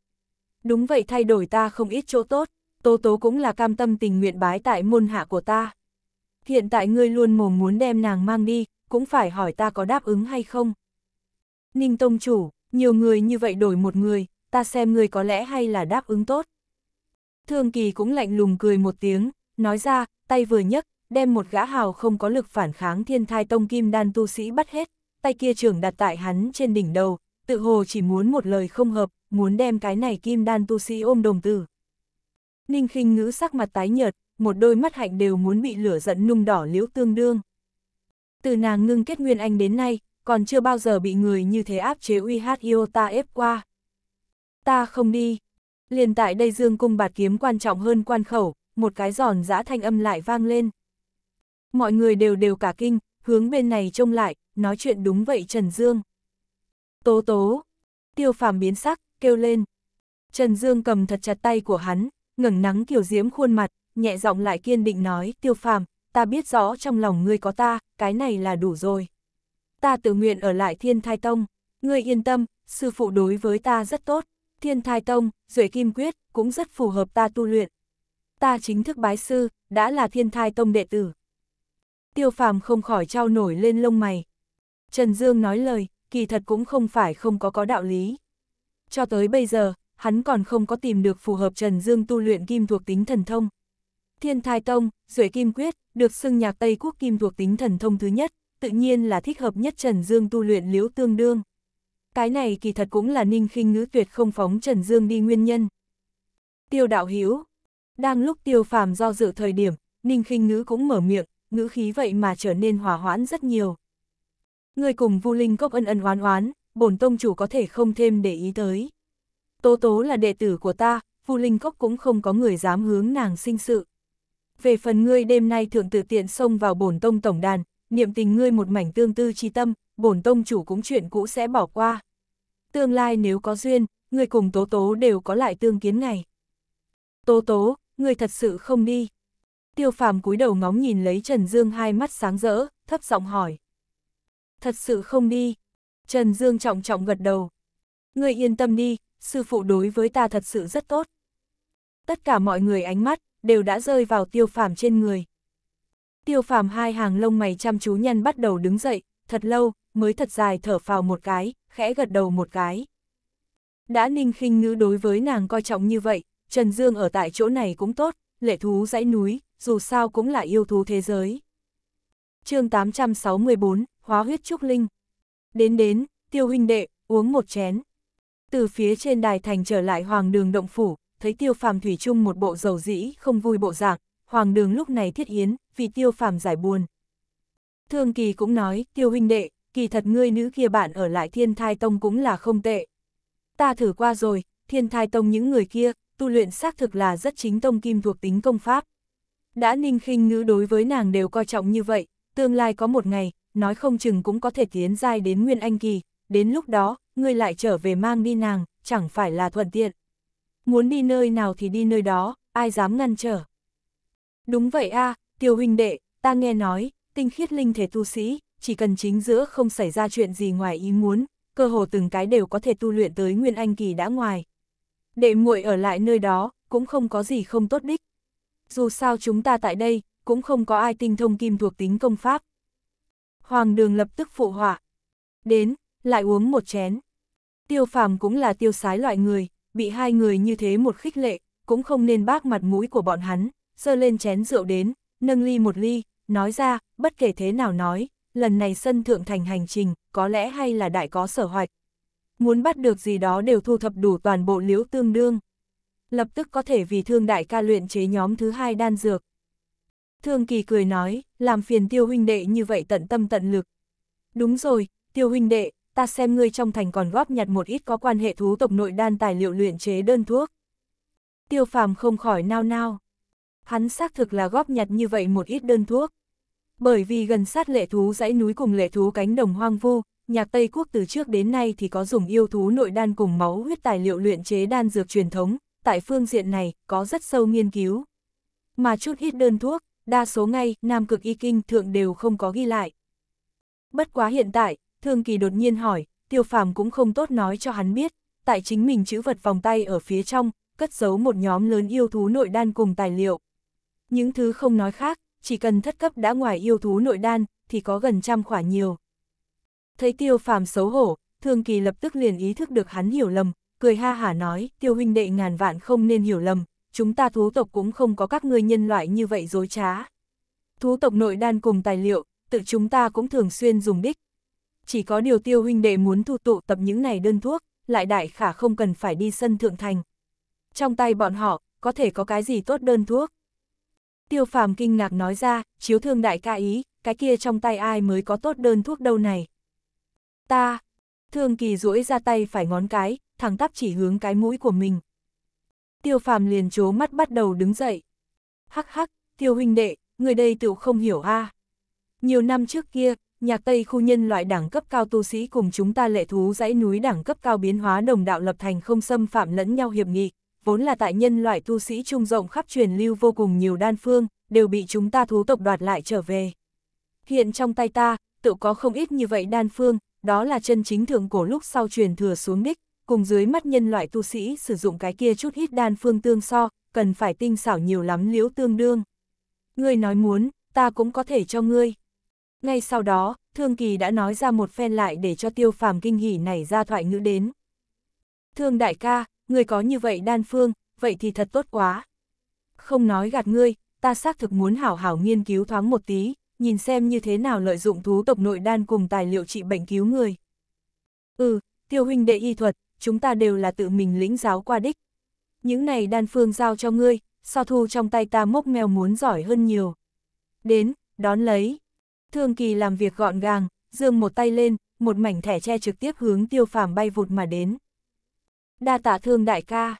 Đúng vậy thay đổi ta không ít chỗ tốt, Tố Tố cũng là cam tâm tình nguyện bái tại môn hạ của ta. Hiện tại ngươi luôn mồm muốn đem nàng mang đi, cũng phải hỏi ta có đáp ứng hay không. Ninh Tông Chủ, nhiều người như vậy đổi một người, ta xem người có lẽ hay là đáp ứng tốt. Thương Kỳ cũng lạnh lùng cười một tiếng, nói ra, tay vừa nhấc, đem một gã hào không có lực phản kháng thiên thai tông kim đan tu sĩ bắt hết, tay kia trưởng đặt tại hắn trên đỉnh đầu, tự hồ chỉ muốn một lời không hợp, muốn đem cái này kim đan tu sĩ ôm đồng tử. Ninh khinh ngữ sắc mặt tái nhợt, một đôi mắt hạnh đều muốn bị lửa giận nung đỏ liễu tương đương. Từ nàng ngưng kết nguyên anh đến nay, còn chưa bao giờ bị người như thế áp chế uy hát yêu ta ép qua. Ta không đi, Liền tại đây dương cung bạt kiếm quan trọng hơn quan khẩu, một cái giòn giã thanh âm lại vang lên. Mọi người đều đều cả kinh, hướng bên này trông lại, nói chuyện đúng vậy Trần Dương. Tố tố, tiêu phàm biến sắc, kêu lên. Trần Dương cầm thật chặt tay của hắn, ngẩng nắng kiểu diễm khuôn mặt, nhẹ giọng lại kiên định nói, tiêu phàm, ta biết rõ trong lòng ngươi có ta, cái này là đủ rồi. Ta tự nguyện ở lại thiên thai tông, ngươi yên tâm, sư phụ đối với ta rất tốt. Thiên Thai Tông, Duệ Kim Quyết cũng rất phù hợp ta tu luyện. Ta chính thức bái sư, đã là Thiên Thai Tông đệ tử. Tiêu Phàm không khỏi trao nổi lên lông mày. Trần Dương nói lời, kỳ thật cũng không phải không có có đạo lý. Cho tới bây giờ, hắn còn không có tìm được phù hợp Trần Dương tu luyện kim thuộc tính thần thông. Thiên Thai Tông, Duệ Kim Quyết, được xưng nhạc Tây Quốc kim thuộc tính thần thông thứ nhất, tự nhiên là thích hợp nhất Trần Dương tu luyện liễu tương đương cái này kỳ thật cũng là ninh khinh ngữ tuyệt không phóng Trần Dương đi nguyên nhân. Tiêu đạo hiếu đang lúc tiêu phàm do dự thời điểm, ninh khinh ngữ cũng mở miệng, ngữ khí vậy mà trở nên hòa hoãn rất nhiều. Người cùng Vu Linh Cốc ân ân oán oán, bổn tông chủ có thể không thêm để ý tới. Tố tố là đệ tử của ta, Vu Linh Cốc cũng không có người dám hướng nàng sinh sự. Về phần ngươi đêm nay thượng tự tiện xông vào bổn tông tổng đàn, niệm tình ngươi một mảnh tương tư chi tâm, bổn tông chủ cũng chuyện cũ sẽ bỏ qua. Tương lai nếu có duyên, người cùng tố tố đều có lại tương kiến ngày. Tố tố, người thật sự không đi. Tiêu phàm cúi đầu ngóng nhìn lấy Trần Dương hai mắt sáng rỡ, thấp giọng hỏi. Thật sự không đi. Trần Dương trọng trọng gật đầu. Người yên tâm đi, sư phụ đối với ta thật sự rất tốt. Tất cả mọi người ánh mắt, đều đã rơi vào tiêu phàm trên người. Tiêu phàm hai hàng lông mày chăm chú nhăn bắt đầu đứng dậy, thật lâu, mới thật dài thở phào một cái, khẽ gật đầu một cái. Đã ninh khinh ngữ đối với nàng coi trọng như vậy, Trần Dương ở tại chỗ này cũng tốt, lệ thú dãy núi, dù sao cũng là yêu thú thế giới. chương 864, Hóa huyết trúc linh. Đến đến, tiêu huynh đệ, uống một chén. Từ phía trên đài thành trở lại hoàng đường động phủ, thấy tiêu phàm thủy chung một bộ dầu dĩ, không vui bộ dạng, hoàng đường lúc này thiết yến, vì tiêu phàm giải buồn. Thương kỳ cũng nói, tiêu huynh đệ, kỳ thật ngươi nữ kia bạn ở lại thiên thai tông cũng là không tệ. Ta thử qua rồi, thiên thai tông những người kia, tu luyện xác thực là rất chính tông kim thuộc tính công pháp. Đã ninh khinh ngữ đối với nàng đều coi trọng như vậy, tương lai có một ngày, nói không chừng cũng có thể tiến dai đến Nguyên Anh Kỳ, đến lúc đó, ngươi lại trở về mang đi nàng, chẳng phải là thuận tiện. Muốn đi nơi nào thì đi nơi đó, ai dám ngăn trở. Đúng vậy a tiêu huynh đệ, ta nghe nói, tinh khiết linh thể tu sĩ, chỉ cần chính giữa không xảy ra chuyện gì ngoài ý muốn, cơ hồ từng cái đều có thể tu luyện tới nguyên anh kỳ đã ngoài. Để muội ở lại nơi đó, cũng không có gì không tốt đích. Dù sao chúng ta tại đây, cũng không có ai tinh thông kim thuộc tính công pháp. Hoàng đường lập tức phụ họa. Đến, lại uống một chén. Tiêu phàm cũng là tiêu sái loại người, bị hai người như thế một khích lệ, cũng không nên bác mặt mũi của bọn hắn, dơ lên chén rượu đến, nâng ly một ly, nói ra, bất kể thế nào nói, lần này sân thượng thành hành trình, có lẽ hay là đại có sở hoạch. Muốn bắt được gì đó đều thu thập đủ toàn bộ liễu tương đương. Lập tức có thể vì thương đại ca luyện chế nhóm thứ hai đan dược. Thương kỳ cười nói, làm phiền tiêu huynh đệ như vậy tận tâm tận lực. Đúng rồi, tiêu huynh đệ, ta xem ngươi trong thành còn góp nhặt một ít có quan hệ thú tộc nội đan tài liệu luyện chế đơn thuốc. Tiêu phàm không khỏi nao nao. Hắn xác thực là góp nhặt như vậy một ít đơn thuốc. Bởi vì gần sát lệ thú dãy núi cùng lệ thú cánh đồng hoang vu, nhạc Tây Quốc từ trước đến nay thì có dùng yêu thú nội đan cùng máu huyết tài liệu luyện chế đan dược truyền thống, tại phương diện này có rất sâu nghiên cứu. Mà chút hít đơn thuốc, đa số ngay Nam Cực Y Kinh thượng đều không có ghi lại. Bất quá hiện tại, Thương Kỳ đột nhiên hỏi, Tiêu Phàm cũng không tốt nói cho hắn biết, tại chính mình chữ vật vòng tay ở phía trong, cất giấu một nhóm lớn yêu thú nội đan cùng tài liệu. Những thứ không nói khác, chỉ cần thất cấp đã ngoài yêu thú nội đan, thì có gần trăm khỏa nhiều. Thấy tiêu phàm xấu hổ, thương kỳ lập tức liền ý thức được hắn hiểu lầm, cười ha hả nói, tiêu huynh đệ ngàn vạn không nên hiểu lầm, chúng ta thú tộc cũng không có các ngươi nhân loại như vậy dối trá. Thú tộc nội đan cùng tài liệu, tự chúng ta cũng thường xuyên dùng đích. Chỉ có điều tiêu huynh đệ muốn thu tụ tập những này đơn thuốc, lại đại khả không cần phải đi sân thượng thành. Trong tay bọn họ, có thể có cái gì tốt đơn thuốc. Tiêu phàm kinh ngạc nói ra, chiếu thương đại ca ý, cái kia trong tay ai mới có tốt đơn thuốc đâu này. Ta, thương kỳ duỗi ra tay phải ngón cái, thẳng tắp chỉ hướng cái mũi của mình. Tiêu phàm liền chố mắt bắt đầu đứng dậy. Hắc hắc, tiêu huynh đệ, người đây tựu không hiểu a. À. Nhiều năm trước kia, nhạc Tây khu nhân loại đẳng cấp cao tu sĩ cùng chúng ta lệ thú dãy núi đẳng cấp cao biến hóa đồng đạo lập thành không xâm phạm lẫn nhau hiệp nghị, vốn là tại nhân loại tu sĩ trung rộng khắp truyền lưu vô cùng nhiều đan phương, đều bị chúng ta thú tộc đoạt lại trở về. Hiện trong tay ta, tự có không ít như vậy đan phương, đó là chân chính thượng cổ lúc sau truyền thừa xuống đích, cùng dưới mắt nhân loại tu sĩ sử dụng cái kia chút ít đan phương tương so, cần phải tinh xảo nhiều lắm liễu tương đương. Ngươi nói muốn, ta cũng có thể cho ngươi. Ngay sau đó, Thương Kỳ đã nói ra một phen lại để cho tiêu phàm kinh hỉ này ra thoại ngữ đến. Thương đại ca, người có như vậy đan phương, vậy thì thật tốt quá. Không nói gạt ngươi, ta xác thực muốn hảo hảo nghiên cứu thoáng một tí, nhìn xem như thế nào lợi dụng thú tộc nội đan cùng tài liệu trị bệnh cứu người. Ừ, tiêu huynh đệ y thuật, chúng ta đều là tự mình lĩnh giáo qua đích. Những này đan phương giao cho ngươi, so thu trong tay ta mốc mèo muốn giỏi hơn nhiều. Đến, đón lấy. Thương kỳ làm việc gọn gàng, dương một tay lên, một mảnh thẻ che trực tiếp hướng tiêu phàm bay vụt mà đến đa tạ thương đại ca.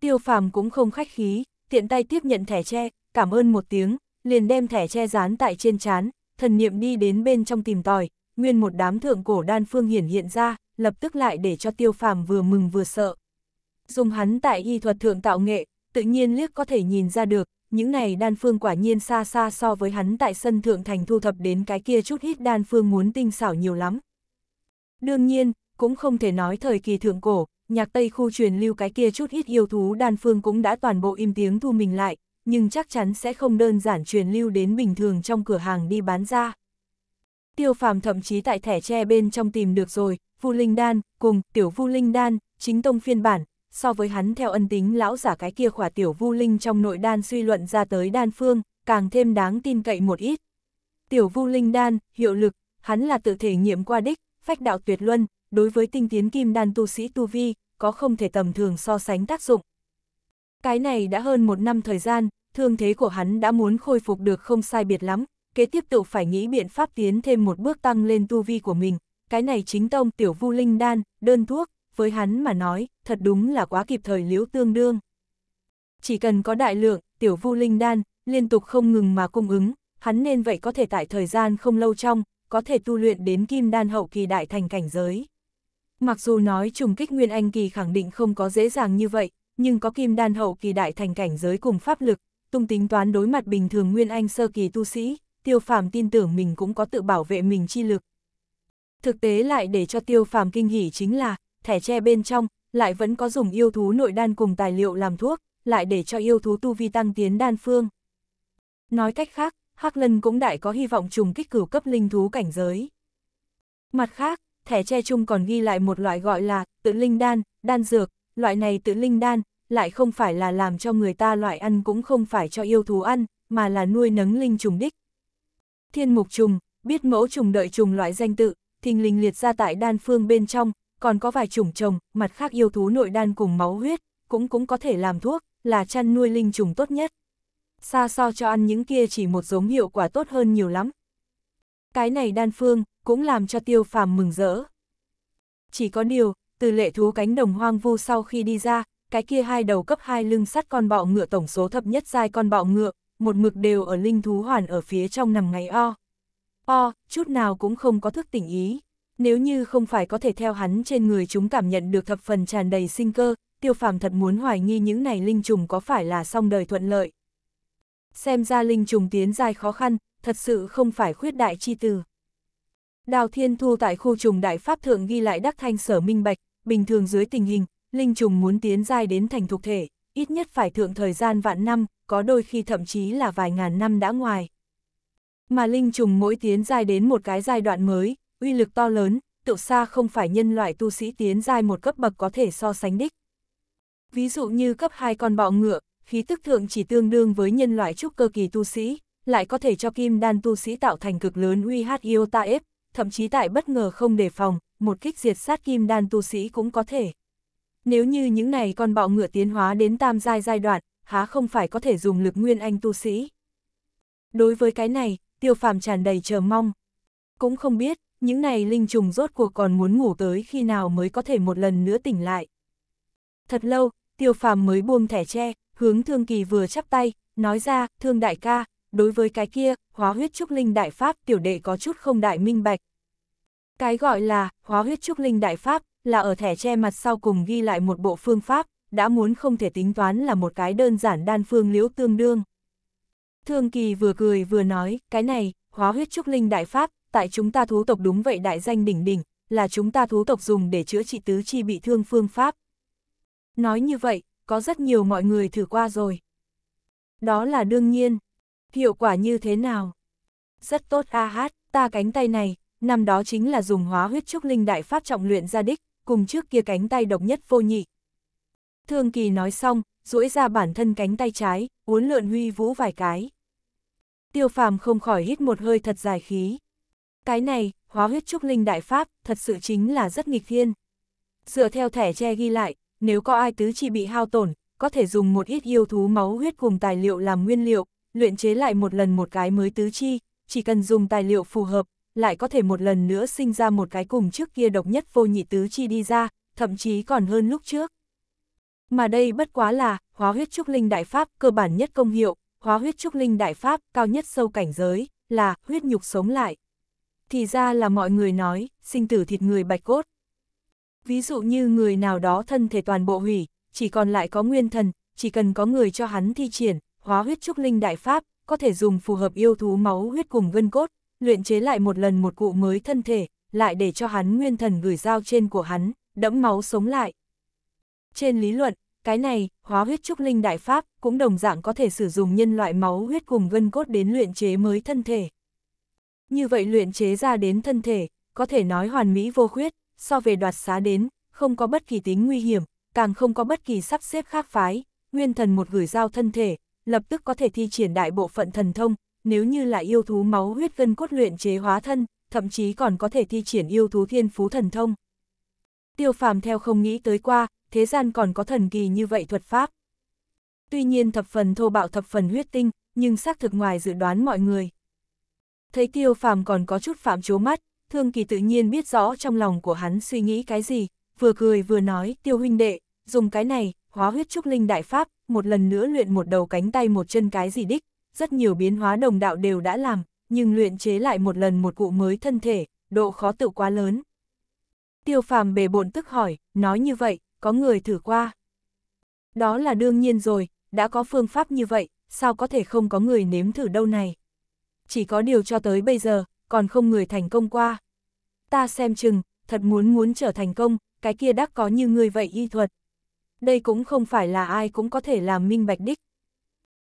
Tiêu phàm cũng không khách khí, tiện tay tiếp nhận thẻ tre, cảm ơn một tiếng, liền đem thẻ tre dán tại trên chán, thần niệm đi đến bên trong tìm tòi, nguyên một đám thượng cổ đan phương hiển hiện ra, lập tức lại để cho tiêu phàm vừa mừng vừa sợ. Dùng hắn tại y thuật thượng tạo nghệ, tự nhiên liếc có thể nhìn ra được, những này đan phương quả nhiên xa xa so với hắn tại sân thượng thành thu thập đến cái kia chút hít đan phương muốn tinh xảo nhiều lắm. Đương nhiên, cũng không thể nói thời kỳ thượng cổ, nhạc tây khu truyền lưu cái kia chút ít yêu thú đan phương cũng đã toàn bộ im tiếng thu mình lại, nhưng chắc chắn sẽ không đơn giản truyền lưu đến bình thường trong cửa hàng đi bán ra. Tiêu phàm thậm chí tại thẻ tre bên trong tìm được rồi, vu linh đan, cùng tiểu vu linh đan, chính tông phiên bản, so với hắn theo ân tính lão giả cái kia khỏa tiểu vu linh trong nội đan suy luận ra tới đan phương, càng thêm đáng tin cậy một ít. Tiểu vu linh đan, hiệu lực, hắn là tự thể nghiệm qua đích, phách đạo tuyệt luân, đối với tinh tiến kim đan tu sĩ tu vi, có không thể tầm thường so sánh tác dụng. Cái này đã hơn một năm thời gian, thương thế của hắn đã muốn khôi phục được không sai biệt lắm, kế tiếp tục phải nghĩ biện pháp tiến thêm một bước tăng lên tu vi của mình. Cái này chính tông tiểu vu linh đan, đơn thuốc, với hắn mà nói, thật đúng là quá kịp thời liễu tương đương. Chỉ cần có đại lượng, tiểu vu linh đan, liên tục không ngừng mà cung ứng, hắn nên vậy có thể tại thời gian không lâu trong, có thể tu luyện đến kim đan hậu kỳ đại thành cảnh giới. Mặc dù nói trùng kích Nguyên Anh kỳ khẳng định không có dễ dàng như vậy, nhưng có kim đan hậu kỳ đại thành cảnh giới cùng pháp lực, tung tính toán đối mặt bình thường Nguyên Anh sơ kỳ tu sĩ, tiêu phàm tin tưởng mình cũng có tự bảo vệ mình chi lực. Thực tế lại để cho tiêu phàm kinh hỉ chính là, thẻ tre bên trong, lại vẫn có dùng yêu thú nội đan cùng tài liệu làm thuốc, lại để cho yêu thú tu vi tăng tiến đan phương. Nói cách khác, Hắc Lân cũng đại có hy vọng trùng kích cửu cấp linh thú cảnh giới. Mặt khác, thẻ tre chung còn ghi lại một loại gọi là tự linh đan, đan dược, loại này tự linh đan, lại không phải là làm cho người ta loại ăn cũng không phải cho yêu thú ăn, mà là nuôi nấng linh trùng đích. Thiên mục trùng, biết mẫu trùng đợi trùng loại danh tự, thình linh liệt ra tại đan phương bên trong, còn có vài trùng trồng, mặt khác yêu thú nội đan cùng máu huyết, cũng cũng có thể làm thuốc, là chăn nuôi linh trùng tốt nhất. Xa so cho ăn những kia chỉ một giống hiệu quả tốt hơn nhiều lắm. Cái này đan phương, cũng làm cho tiêu phàm mừng rỡ. Chỉ có điều, từ lệ thú cánh đồng hoang vu sau khi đi ra, cái kia hai đầu cấp hai lưng sắt con bọ ngựa tổng số thấp nhất dài con bọ ngựa, một mực đều ở linh thú hoàn ở phía trong nằm ngày o. O, chút nào cũng không có thức tỉnh ý. Nếu như không phải có thể theo hắn trên người chúng cảm nhận được thập phần tràn đầy sinh cơ, tiêu phàm thật muốn hoài nghi những này linh trùng có phải là song đời thuận lợi. Xem ra linh trùng tiến dài khó khăn, thật sự không phải khuyết đại chi từ. Đào Thiên Thu tại khu trùng đại pháp thượng ghi lại đắc thanh sở minh bạch, bình thường dưới tình hình, linh trùng muốn tiến giai đến thành thục thể, ít nhất phải thượng thời gian vạn năm, có đôi khi thậm chí là vài ngàn năm đã ngoài. Mà linh trùng mỗi tiến giai đến một cái giai đoạn mới, uy lực to lớn, tự xa không phải nhân loại tu sĩ tiến giai một cấp bậc có thể so sánh đích. Ví dụ như cấp 2 con bọ ngựa, khí tức thượng chỉ tương đương với nhân loại trúc cơ kỳ tu sĩ, lại có thể cho kim đan tu sĩ tạo thành cực lớn uy hát yêu ta ép, thậm chí tại bất ngờ không đề phòng, một kích diệt sát kim đan tu sĩ cũng có thể. Nếu như những này con bọ ngựa tiến hóa đến tam giai giai đoạn, há không phải có thể dùng lực nguyên anh tu sĩ. Đối với cái này, tiêu phàm tràn đầy chờ mong. Cũng không biết, những này linh trùng rốt cuộc còn muốn ngủ tới khi nào mới có thể một lần nữa tỉnh lại. Thật lâu, tiêu phàm mới buông thẻ tre, hướng thương kỳ vừa chắp tay, nói ra, thương đại ca, đối với cái kia, hóa huyết trúc linh đại pháp tiểu đệ có chút không đại minh bạch. Cái gọi là hóa huyết trúc linh đại pháp là ở thẻ che mặt sau cùng ghi lại một bộ phương pháp, đã muốn không thể tính toán là một cái đơn giản đan phương liễu tương đương. Thương Kỳ vừa cười vừa nói, cái này, hóa huyết trúc linh đại pháp, tại chúng ta thú tộc đúng vậy đại danh đỉnh đỉnh, là chúng ta thú tộc dùng để chữa trị tứ chi bị thương phương pháp. Nói như vậy, có rất nhiều mọi người thử qua rồi. Đó là đương nhiên, hiệu quả như thế nào? Rất tốt a hát, ta cánh tay này, năm đó chính là dùng hóa huyết trúc linh đại pháp trọng luyện ra đích, cùng trước kia cánh tay độc nhất vô nhị. Thương kỳ nói xong, duỗi ra bản thân cánh tay trái, uốn lượn huy vũ vài cái. Tiêu phàm không khỏi hít một hơi thật dài khí. Cái này, hóa huyết trúc linh đại pháp, thật sự chính là rất nghịch thiên. Dựa theo thẻ tre ghi lại, nếu có ai tứ chi bị hao tổn, có thể dùng một ít yêu thú máu huyết cùng tài liệu làm nguyên liệu, luyện chế lại một lần một cái mới tứ chi, chỉ cần dùng tài liệu phù hợp, lại có thể một lần nữa sinh ra một cái cùng trước kia độc nhất vô nhị tứ chi đi ra, thậm chí còn hơn lúc trước. Mà đây bất quá là, hóa huyết trúc linh đại pháp cơ bản nhất công hiệu, hóa huyết trúc linh đại pháp cao nhất sâu cảnh giới, là huyết nhục sống lại. Thì ra là mọi người nói, sinh tử thịt người bạch cốt. Ví dụ như người nào đó thân thể toàn bộ hủy, chỉ còn lại có nguyên thần, chỉ cần có người cho hắn thi triển, hóa huyết trúc linh đại pháp, có thể dùng phù hợp yêu thú máu huyết cùng vân cốt, luyện chế lại một lần một cụ mới thân thể, lại để cho hắn nguyên thần gửi giao trên của hắn, đẫm máu sống lại. Trên lý luận, cái này, hóa huyết trúc linh đại pháp, cũng đồng dạng có thể sử dụng nhân loại máu huyết cùng vân cốt đến luyện chế mới thân thể. Như vậy luyện chế ra đến thân thể, có thể nói hoàn mỹ vô khuyết, so về đoạt xá đến, không có bất kỳ tính nguy hiểm, càng không có bất kỳ sắp xếp khác phái, nguyên thần một gửi giao thân thể, lập tức có thể thi triển đại bộ phận thần thông, nếu như là yêu thú máu huyết gân cốt luyện chế hóa thân, thậm chí còn có thể thi triển yêu thú thiên phú thần thông. Tiêu phàm theo không nghĩ tới qua, thế gian còn có thần kỳ như vậy thuật pháp. Tuy nhiên thập phần thô bạo thập phần huyết tinh, nhưng xác thực ngoài dự đoán mọi người. Thấy tiêu phàm còn có chút phạm chố mắt, thương kỳ tự nhiên biết rõ trong lòng của hắn suy nghĩ cái gì, vừa cười vừa nói tiêu huynh đệ, dùng cái này, hóa huyết trúc linh đại pháp, một lần nữa luyện một đầu cánh tay một chân cái gì đích, rất nhiều biến hóa đồng đạo đều đã làm, nhưng luyện chế lại một lần một cụ mới thân thể, độ khó tự quá lớn. Tiêu phàm bề bộn tức hỏi, nói như vậy, có người thử qua. Đó là đương nhiên rồi, đã có phương pháp như vậy, sao có thể không có người nếm thử đâu này. Chỉ có điều cho tới bây giờ, còn không người thành công qua. Ta xem chừng, thật muốn muốn trở thành công, cái kia đắc có như người vậy y thuật, đây cũng không phải là ai cũng có thể làm minh bạch đích.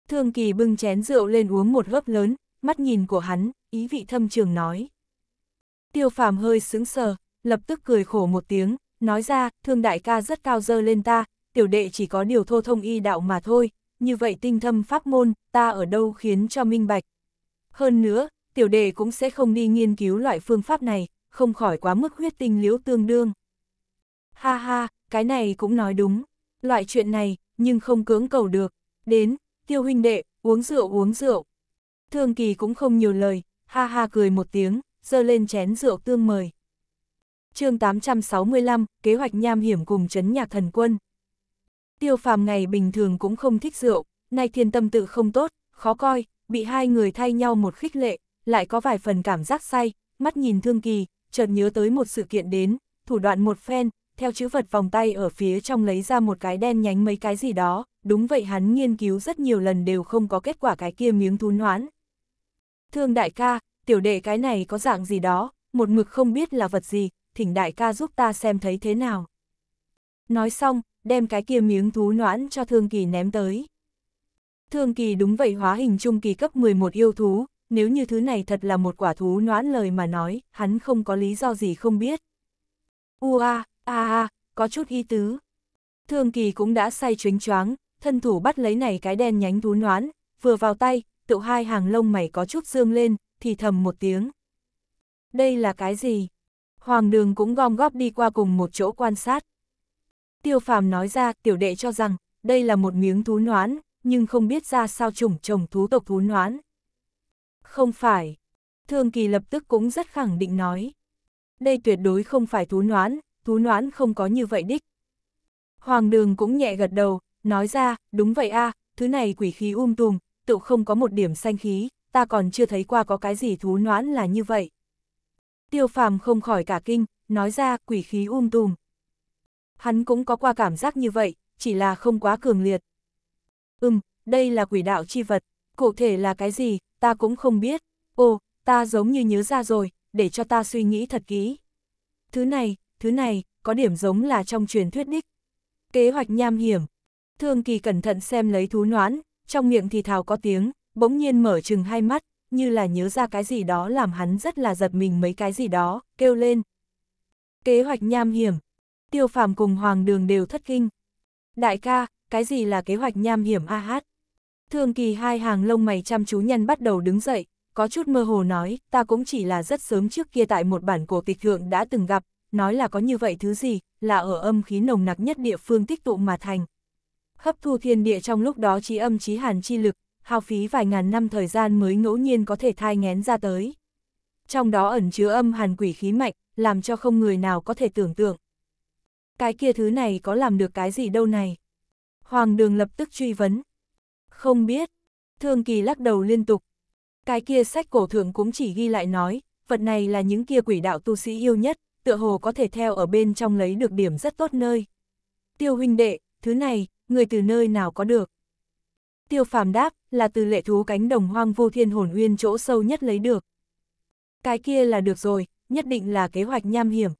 Thương Kỳ bưng chén rượu lên uống một hớp lớn, mắt nhìn của hắn, ý vị thâm trường nói. Tiêu phàm hơi sững sờ, lập tức cười khổ một tiếng, nói ra, thương đại ca rất cao dơ lên ta, tiểu đệ chỉ có điều thô thông y đạo mà thôi, như vậy tinh thâm pháp môn, ta ở đâu khiến cho minh bạch. Hơn nữa, tiểu đệ cũng sẽ không đi nghiên cứu loại phương pháp này, không khỏi quá mức huyết tinh liễu tương đương. Ha ha, cái này cũng nói đúng. Loại chuyện này, nhưng không cưỡng cầu được. Đến, tiêu huynh đệ, uống rượu uống rượu. Thương kỳ cũng không nhiều lời, ha ha cười một tiếng, giơ lên chén rượu tương mời. chương 865, kế hoạch nham hiểm cùng chấn nhạc thần quân. Tiêu phàm ngày bình thường cũng không thích rượu, nay thiên tâm tự không tốt, khó coi, bị hai người thay nhau một khích lệ, lại có vài phần cảm giác say, mắt nhìn thương kỳ, chợt nhớ tới một sự kiện đến, thủ đoạn một phen, theo chữ vật vòng tay ở phía trong lấy ra một cái đen nhánh mấy cái gì đó, đúng vậy hắn nghiên cứu rất nhiều lần đều không có kết quả cái kia miếng thú hoán. Thương đại ca, tiểu đệ cái này có dạng gì đó, một mực không biết là vật gì, thỉnh đại ca giúp ta xem thấy thế nào. Nói xong, đem cái kia miếng thú noãn cho Thương Kỳ ném tới. Thương Kỳ đúng vậy hóa hình trung kỳ cấp 11 yêu thú, nếu như thứ này thật là một quả thú noãn lời mà nói, hắn không có lý do gì không biết. Ua, à, có chút ý tứ. Thương kỳ cũng đã say chuyến choáng, thân thủ bắt lấy này cái đen nhánh thú noán, vừa vào tay, tựu hai hàng lông mày có chút dương lên, thì thầm một tiếng. Đây là cái gì? Hoàng đường cũng gom góp đi qua cùng một chỗ quan sát. Tiêu phàm nói ra, tiểu đệ cho rằng, đây là một miếng thú noán, nhưng không biết ra sao chủng trồng thú tộc thú noán. Không phải. Thương kỳ lập tức cũng rất khẳng định nói. Đây tuyệt đối không phải thú noán, Tú Noãn không có như vậy đích. Hoàng đường cũng nhẹ gật đầu, nói ra, đúng vậy a thứ này quỷ khí um tùm, tự không có một điểm xanh khí, ta còn chưa thấy qua có cái gì thú Noãn là như vậy. Tiêu phàm không khỏi cả kinh, nói ra quỷ khí um tùm. Hắn cũng có qua cảm giác như vậy, chỉ là không quá cường liệt. Ừm, đây là quỷ đạo chi vật, cụ thể là cái gì, ta cũng không biết. Ồ, ta giống như nhớ ra rồi, để cho ta suy nghĩ thật kỹ. Thứ này, thứ này, có điểm giống là trong truyền thuyết đích. Kế hoạch nham hiểm. Thương kỳ cẩn thận xem lấy thú noãn, trong miệng thì thào có tiếng, bỗng nhiên mở chừng hai mắt, như là nhớ ra cái gì đó làm hắn rất là giật mình mấy cái gì đó, kêu lên. Kế hoạch nham hiểm. Tiêu phàm cùng hoàng đường đều thất kinh. Đại ca, cái gì là kế hoạch nham hiểm a hát? Thương kỳ hai hàng lông mày chăm chú nhân bắt đầu đứng dậy, có chút mơ hồ nói, ta cũng chỉ là rất sớm trước kia tại một bản cổ tịch thượng đã từng gặp, nói là có như vậy thứ gì, là ở âm khí nồng nặc nhất địa phương tích tụ mà thành. Hấp thu thiên địa trong lúc đó trí âm trí hàn chi lực, hao phí vài ngàn năm thời gian mới ngẫu nhiên có thể thai ngén ra tới. Trong đó ẩn chứa âm hàn quỷ khí mạnh, làm cho không người nào có thể tưởng tượng. Cái kia thứ này có làm được cái gì đâu này? Hoàng đường lập tức truy vấn. Không biết. Thương kỳ lắc đầu liên tục. Cái kia sách cổ thượng cũng chỉ ghi lại nói, vật này là những kia quỷ đạo tu sĩ yêu nhất, tựa hồ có thể theo ở bên trong lấy được điểm rất tốt nơi. Tiêu huynh đệ, thứ này, người từ nơi nào có được? Tiêu phàm đáp, là từ lệ thú cánh đồng hoang vô thiên hồn uyên chỗ sâu nhất lấy được. Cái kia là được rồi, nhất định là kế hoạch nham hiểm.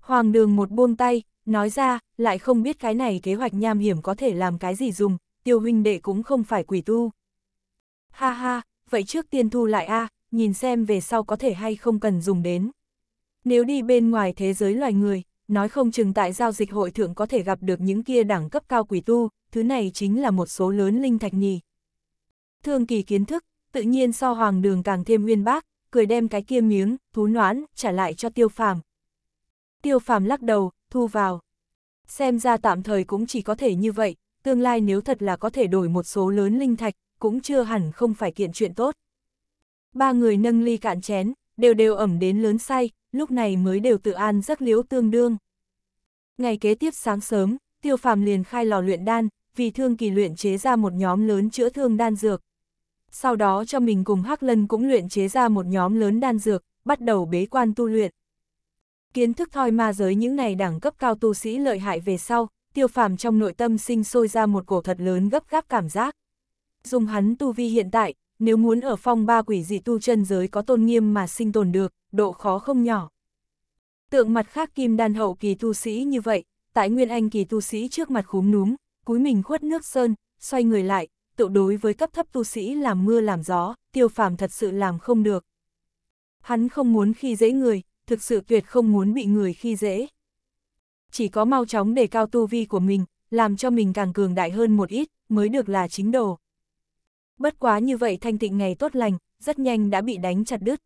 Hoàng đường một buông tay, nói ra, lại không biết cái này kế hoạch nham hiểm có thể làm cái gì dùng, tiêu huynh đệ cũng không phải quỷ tu. Ha ha, vậy trước tiên thu lại a à, nhìn xem về sau có thể hay không cần dùng đến. Nếu đi bên ngoài thế giới loài người, nói không chừng tại giao dịch hội thượng có thể gặp được những kia đẳng cấp cao quỷ tu, thứ này chính là một số lớn linh thạch nhì. Thương kỳ kiến thức, tự nhiên so hoàng đường càng thêm nguyên bác, cười đem cái kia miếng, thú noãn, trả lại cho tiêu phàm. Tiêu phàm lắc đầu, thu vào. Xem ra tạm thời cũng chỉ có thể như vậy, tương lai nếu thật là có thể đổi một số lớn linh thạch, cũng chưa hẳn không phải kiện chuyện tốt. Ba người nâng ly cạn chén, đều đều ẩm đến lớn say, lúc này mới đều tự an giấc liễu tương đương. Ngày kế tiếp sáng sớm, tiêu phàm liền khai lò luyện đan, vì thương kỳ luyện chế ra một nhóm lớn chữa thương đan dược. Sau đó cho mình cùng Hắc Lân cũng luyện chế ra một nhóm lớn đan dược, bắt đầu bế quan tu luyện. Kiến thức thoi ma giới những này đẳng cấp cao tu sĩ lợi hại về sau, tiêu phàm trong nội tâm sinh sôi ra một cổ thật lớn gấp gáp cảm giác. Dùng hắn tu vi hiện tại, nếu muốn ở phong ba quỷ dị tu chân giới có tôn nghiêm mà sinh tồn được, độ khó không nhỏ. Tượng mặt khác kim đan hậu kỳ tu sĩ như vậy, tại Nguyên Anh kỳ tu sĩ trước mặt khúm núm, cúi mình khuất nước sơn, xoay người lại, tự đối với cấp thấp tu sĩ làm mưa làm gió, tiêu phàm thật sự làm không được. Hắn không muốn khi dễ người, thực sự tuyệt không muốn bị người khi dễ. Chỉ có mau chóng để cao tu vi của mình, làm cho mình càng cường đại hơn một ít, mới được là chính đồ bất quá như vậy thanh tịnh ngày tốt lành, rất nhanh đã bị đánh chặt đứt.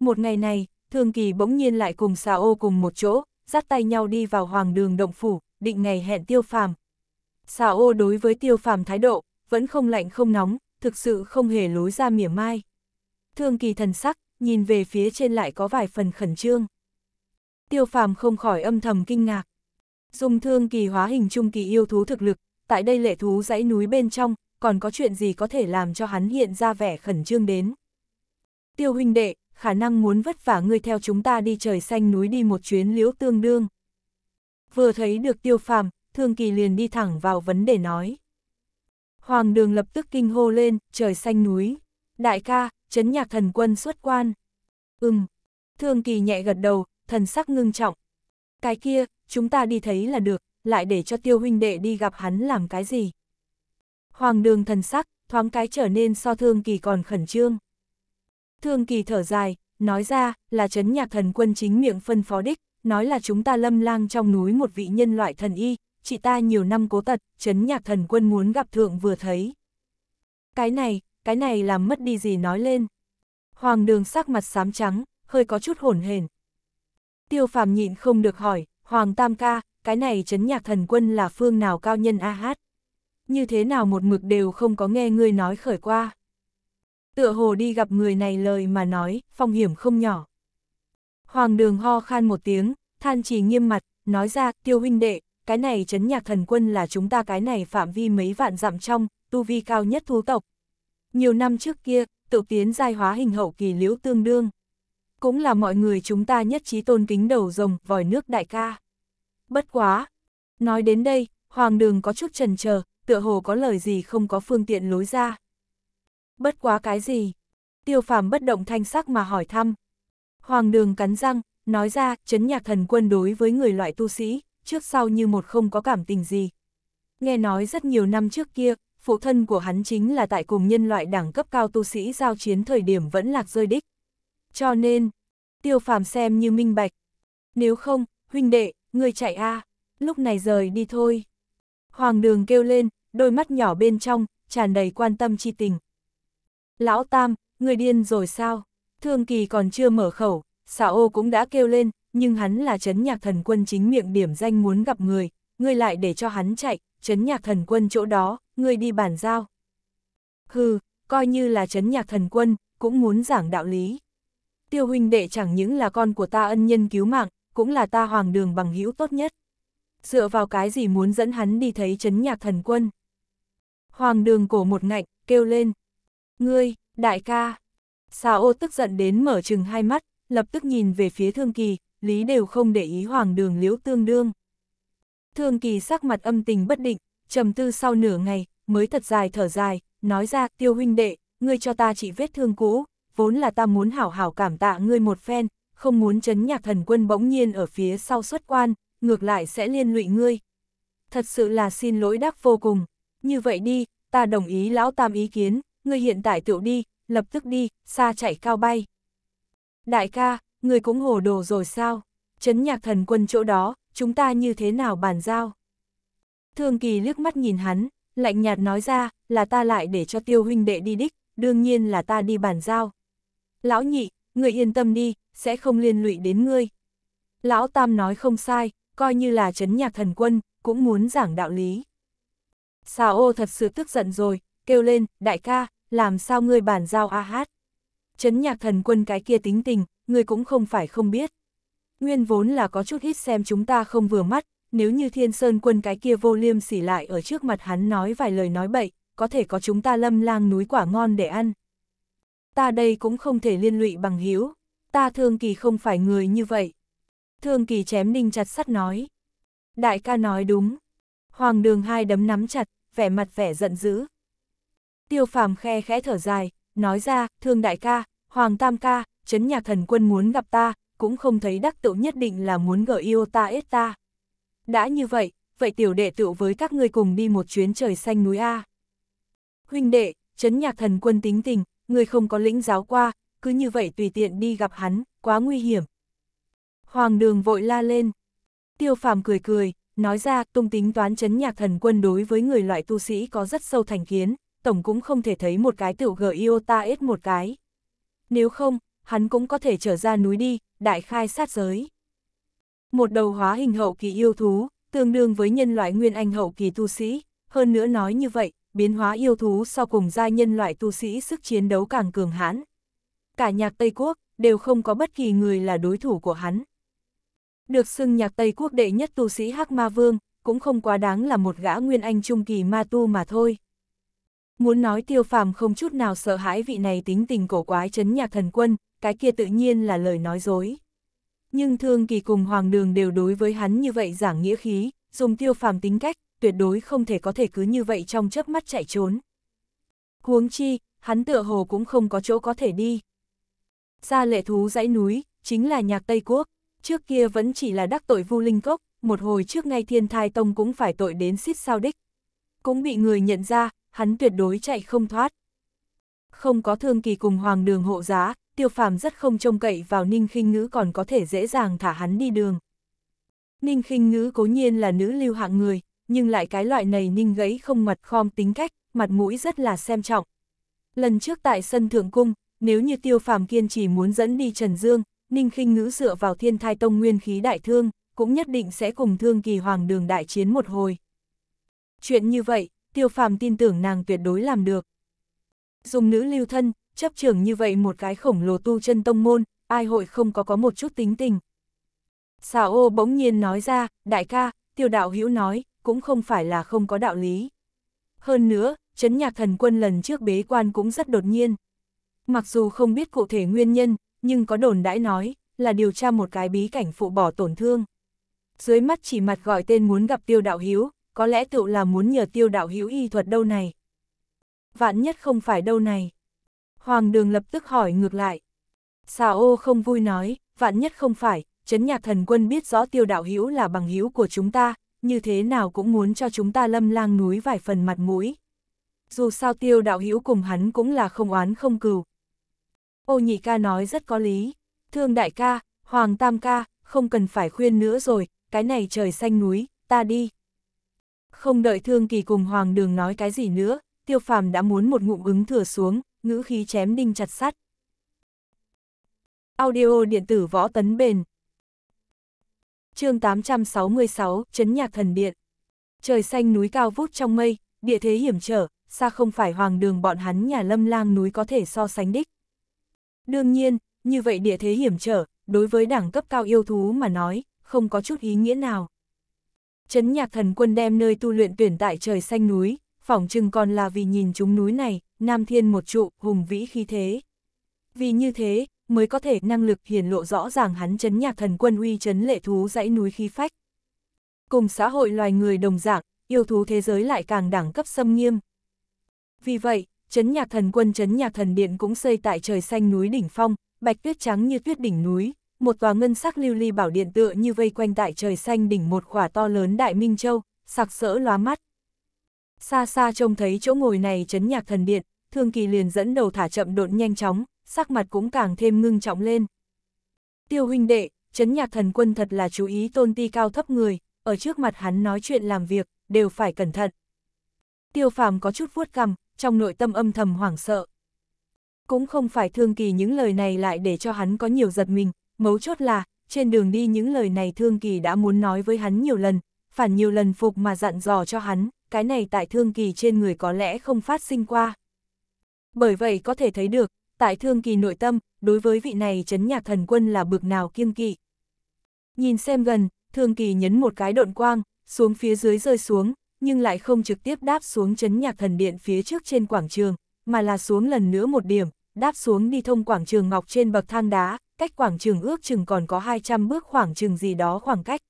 Một ngày này, thương Kỳ bỗng nhiên lại cùng xà ô cùng một chỗ, dắt tay nhau đi vào hoàng đường động phủ, định ngày hẹn tiêu phàm. Xà ô đối với tiêu phàm thái độ, vẫn không lạnh không nóng, thực sự không hề lối ra mỉa mai. Thương kỳ thần sắc, nhìn về phía trên lại có vài phần khẩn trương. Tiêu phàm không khỏi âm thầm kinh ngạc. Dùng thương kỳ hóa hình trung kỳ yêu thú thực lực, tại đây lệ thú dãy núi bên trong, còn có chuyện gì có thể làm cho hắn hiện ra vẻ khẩn trương đến. Tiêu huynh đệ, khả năng muốn vất vả ngươi theo chúng ta đi trời xanh núi đi một chuyến liễu tương đương. Vừa thấy được tiêu phàm, thương kỳ liền đi thẳng vào vấn đề nói. Hoàng đường lập tức kinh hô lên, trời xanh núi. Đại ca, chấn nhạc thần quân xuất quan. Ừm, thương kỳ nhẹ gật đầu, thần sắc ngưng trọng. Cái kia, chúng ta đi thấy là được, lại để cho tiêu huynh đệ đi gặp hắn làm cái gì. Hoàng đường thần sắc, thoáng cái trở nên so thương kỳ còn khẩn trương. Thương kỳ thở dài, nói ra là chấn nhạc thần quân chính miệng phân phó đích, nói là chúng ta lâm lang trong núi một vị nhân loại thần y, chị ta nhiều năm cố tật, chấn nhạc thần quân muốn gặp thượng vừa thấy. Cái này, cái này làm mất đi gì nói lên. Hoàng đường sắc mặt xám trắng, hơi có chút hổn hển. Tiêu phàm nhịn không được hỏi, Hoàng tam ca, cái này chấn nhạc thần quân là phương nào cao nhân a hát như thế nào một mực đều không có nghe ngươi nói khởi qua. Tựa hồ đi gặp người này lời mà nói, phong hiểm không nhỏ. Hoàng đường ho khan một tiếng, than trì nghiêm mặt, nói ra, tiêu huynh đệ, cái này chấn nhạc thần quân là chúng ta cái này phạm vi mấy vạn dặm trong, tu vi cao nhất thú tộc. Nhiều năm trước kia, tự tiến giai hóa hình hậu kỳ liễu tương đương. Cũng là mọi người chúng ta nhất trí tôn kính đầu rồng, vòi nước đại ca. Bất quá! Nói đến đây, Hoàng đường có chút trần chờ tựa hồ có lời gì không có phương tiện lối ra. Bất quá cái gì? Tiêu phàm bất động thanh sắc mà hỏi thăm. Hoàng đường cắn răng, nói ra, chấn nhạc thần quân đối với người loại tu sĩ, trước sau như một không có cảm tình gì. Nghe nói rất nhiều năm trước kia, phụ thân của hắn chính là tại cùng nhân loại đẳng cấp cao tu sĩ giao chiến thời điểm vẫn lạc rơi đích. Cho nên, tiêu phàm xem như minh bạch. Nếu không, huynh đệ, người chạy a à, lúc này rời đi thôi. Hoàng đường kêu lên, đôi mắt nhỏ bên trong, tràn đầy quan tâm chi tình. Lão Tam, người điên rồi sao? Thương Kỳ còn chưa mở khẩu, xà ô cũng đã kêu lên, nhưng hắn là Trấn nhạc thần quân chính miệng điểm danh muốn gặp người, người lại để cho hắn chạy, Trấn nhạc thần quân chỗ đó, người đi bàn giao. Hừ, coi như là Trấn nhạc thần quân, cũng muốn giảng đạo lý. Tiêu huynh đệ chẳng những là con của ta ân nhân cứu mạng, cũng là ta hoàng đường bằng hữu tốt nhất dựa vào cái gì muốn dẫn hắn đi thấy chấn nhạc thần quân. Hoàng đường cổ một ngạnh, kêu lên. Ngươi, đại ca. Sao ô tức giận đến mở chừng hai mắt, lập tức nhìn về phía thương kỳ, lý đều không để ý hoàng đường liễu tương đương. Thương kỳ sắc mặt âm tình bất định, trầm tư sau nửa ngày, mới thật dài thở dài, nói ra tiêu huynh đệ, ngươi cho ta chỉ vết thương cũ, vốn là ta muốn hảo hảo cảm tạ ngươi một phen, không muốn chấn nhạc thần quân bỗng nhiên ở phía sau xuất quan, ngược lại sẽ liên lụy ngươi. Thật sự là xin lỗi đắc vô cùng. Như vậy đi, ta đồng ý lão tam ý kiến, ngươi hiện tại tiểu đi, lập tức đi, xa chạy cao bay. Đại ca, ngươi cũng hồ đồ rồi sao? Chấn nhạc thần quân chỗ đó, chúng ta như thế nào bàn giao? Thương kỳ liếc mắt nhìn hắn, lạnh nhạt nói ra, là ta lại để cho tiêu huynh đệ đi đích, đương nhiên là ta đi bàn giao. Lão nhị, người yên tâm đi, sẽ không liên lụy đến ngươi. Lão Tam nói không sai, coi như là chấn nhạc thần quân, cũng muốn giảng đạo lý. Xà ô thật sự tức giận rồi, kêu lên, đại ca, làm sao ngươi bàn giao a hát. Chấn nhạc thần quân cái kia tính tình, ngươi cũng không phải không biết. Nguyên vốn là có chút ít xem chúng ta không vừa mắt, nếu như thiên sơn quân cái kia vô liêm sỉ lại ở trước mặt hắn nói vài lời nói bậy, có thể có chúng ta lâm lang núi quả ngon để ăn. Ta đây cũng không thể liên lụy bằng hiếu, ta thương kỳ không phải người như vậy. Thương Kỳ chém ninh chặt sắt nói. Đại ca nói đúng. Hoàng đường hai đấm nắm chặt, vẻ mặt vẻ giận dữ. Tiêu phàm khe khẽ thở dài, nói ra, thương đại ca, hoàng tam ca, chấn nhạc thần quân muốn gặp ta, cũng không thấy đắc tựu nhất định là muốn gỡ yêu ta ít ta. Đã như vậy, vậy tiểu đệ tựu với các ngươi cùng đi một chuyến trời xanh núi A. Huynh đệ, chấn nhạc thần quân tính tình, người không có lĩnh giáo qua, cứ như vậy tùy tiện đi gặp hắn, quá nguy hiểm. Hoàng đường vội la lên. Tiêu phàm cười cười, nói ra tung tính toán chấn nhạc thần quân đối với người loại tu sĩ có rất sâu thành kiến, tổng cũng không thể thấy một cái tiểu gờ yêu ta ít một cái. Nếu không, hắn cũng có thể trở ra núi đi, đại khai sát giới. Một đầu hóa hình hậu kỳ yêu thú, tương đương với nhân loại nguyên anh hậu kỳ tu sĩ, hơn nữa nói như vậy, biến hóa yêu thú sau cùng gia nhân loại tu sĩ sức chiến đấu càng cường hãn. Cả nhạc Tây Quốc, đều không có bất kỳ người là đối thủ của hắn. Được xưng nhạc Tây Quốc đệ nhất tu sĩ Hắc Ma Vương, cũng không quá đáng là một gã nguyên anh trung kỳ ma tu mà thôi. Muốn nói tiêu phàm không chút nào sợ hãi vị này tính tình cổ quái chấn nhạc thần quân, cái kia tự nhiên là lời nói dối. Nhưng thương kỳ cùng hoàng đường đều đối với hắn như vậy giảng nghĩa khí, dùng tiêu phàm tính cách, tuyệt đối không thể có thể cứ như vậy trong chớp mắt chạy trốn. Huống chi, hắn tựa hồ cũng không có chỗ có thể đi. Ra lệ thú dãy núi, chính là nhạc Tây Quốc trước kia vẫn chỉ là đắc tội vu linh cốc, một hồi trước ngay thiên thai tông cũng phải tội đến xít sao đích. Cũng bị người nhận ra, hắn tuyệt đối chạy không thoát. Không có thương kỳ cùng hoàng đường hộ giá, tiêu phàm rất không trông cậy vào ninh khinh ngữ còn có thể dễ dàng thả hắn đi đường. Ninh khinh ngữ cố nhiên là nữ lưu hạng người, nhưng lại cái loại này ninh gãy không mặt khom tính cách, mặt mũi rất là xem trọng. Lần trước tại sân thượng cung, nếu như tiêu phàm kiên trì muốn dẫn đi Trần Dương, Ninh khinh ngữ dựa vào thiên thai tông nguyên khí đại thương, cũng nhất định sẽ cùng thương kỳ hoàng đường đại chiến một hồi. Chuyện như vậy, tiêu phàm tin tưởng nàng tuyệt đối làm được. Dùng nữ lưu thân, chấp trưởng như vậy một cái khổng lồ tu chân tông môn, ai hội không có có một chút tính tình. Xà ô bỗng nhiên nói ra, đại ca, tiêu đạo hữu nói, cũng không phải là không có đạo lý. Hơn nữa, chấn nhạc thần quân lần trước bế quan cũng rất đột nhiên. Mặc dù không biết cụ thể nguyên nhân, nhưng có đồn đãi nói, là điều tra một cái bí cảnh phụ bỏ tổn thương. Dưới mắt chỉ mặt gọi tên muốn gặp tiêu đạo hiếu, có lẽ tựu là muốn nhờ tiêu đạo hiếu y thuật đâu này. Vạn nhất không phải đâu này. Hoàng đường lập tức hỏi ngược lại. Xà ô không vui nói, vạn nhất không phải, chấn nhạc thần quân biết rõ tiêu đạo hiếu là bằng hiếu của chúng ta, như thế nào cũng muốn cho chúng ta lâm lang núi vài phần mặt mũi. Dù sao tiêu đạo hiếu cùng hắn cũng là không oán không cừu, Ô nhị ca nói rất có lý. Thương đại ca, hoàng tam ca, không cần phải khuyên nữa rồi, cái này trời xanh núi, ta đi. Không đợi thương kỳ cùng hoàng đường nói cái gì nữa, tiêu phàm đã muốn một ngụm ứng thừa xuống, ngữ khí chém đinh chặt sắt. Audio điện tử võ tấn bền. chương 866, Trấn Nhạc Thần Điện. Trời xanh núi cao vút trong mây, địa thế hiểm trở, xa không phải hoàng đường bọn hắn nhà lâm lang núi có thể so sánh đích. Đương nhiên, như vậy địa thế hiểm trở, đối với đẳng cấp cao yêu thú mà nói, không có chút ý nghĩa nào. Chấn nhạc thần quân đem nơi tu luyện tuyển tại trời xanh núi, phỏng chừng còn là vì nhìn chúng núi này, nam thiên một trụ, hùng vĩ khí thế. Vì như thế, mới có thể năng lực hiển lộ rõ ràng hắn chấn nhạc thần quân uy chấn lệ thú dãy núi khí phách. Cùng xã hội loài người đồng dạng, yêu thú thế giới lại càng đẳng cấp xâm nghiêm. Vì vậy, Trấn nhạc thần quân trấn nhạc thần điện cũng xây tại trời xanh núi đỉnh phong, bạch tuyết trắng như tuyết đỉnh núi, một tòa ngân sắc lưu ly bảo điện tựa như vây quanh tại trời xanh đỉnh một khỏa to lớn đại minh châu, sặc sỡ lóa mắt. Xa xa trông thấy chỗ ngồi này trấn nhạc thần điện, thương kỳ liền dẫn đầu thả chậm độn nhanh chóng, sắc mặt cũng càng thêm ngưng trọng lên. Tiêu huynh đệ, trấn nhạc thần quân thật là chú ý tôn ti cao thấp người, ở trước mặt hắn nói chuyện làm việc, đều phải cẩn thận. Tiêu phàm có chút vuốt cằm, trong nội tâm âm thầm hoảng sợ. Cũng không phải Thương Kỳ những lời này lại để cho hắn có nhiều giật mình, mấu chốt là, trên đường đi những lời này Thương Kỳ đã muốn nói với hắn nhiều lần, phản nhiều lần phục mà dặn dò cho hắn, cái này tại Thương Kỳ trên người có lẽ không phát sinh qua. Bởi vậy có thể thấy được, tại Thương Kỳ nội tâm, đối với vị này chấn nhạc thần quân là bực nào kiêng kỵ. Nhìn xem gần, Thương Kỳ nhấn một cái độn quang, xuống phía dưới rơi xuống, nhưng lại không trực tiếp đáp xuống chấn nhạc thần điện phía trước trên quảng trường, mà là xuống lần nữa một điểm, đáp xuống đi thông quảng trường ngọc trên bậc thang đá, cách quảng trường ước chừng còn có 200 bước khoảng chừng gì đó khoảng cách.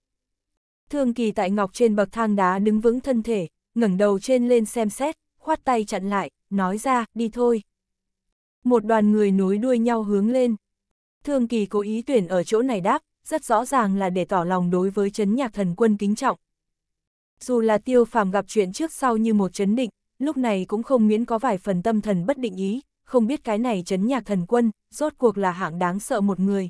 Thương kỳ tại ngọc trên bậc thang đá đứng vững thân thể, ngẩng đầu trên lên xem xét, khoát tay chặn lại, nói ra, đi thôi. Một đoàn người nối đuôi nhau hướng lên. Thương kỳ cố ý tuyển ở chỗ này đáp, rất rõ ràng là để tỏ lòng đối với chấn nhạc thần quân kính trọng, dù là tiêu phàm gặp chuyện trước sau như một chấn định, lúc này cũng không miễn có vài phần tâm thần bất định ý, không biết cái này chấn nhạc thần quân, rốt cuộc là hạng đáng sợ một người.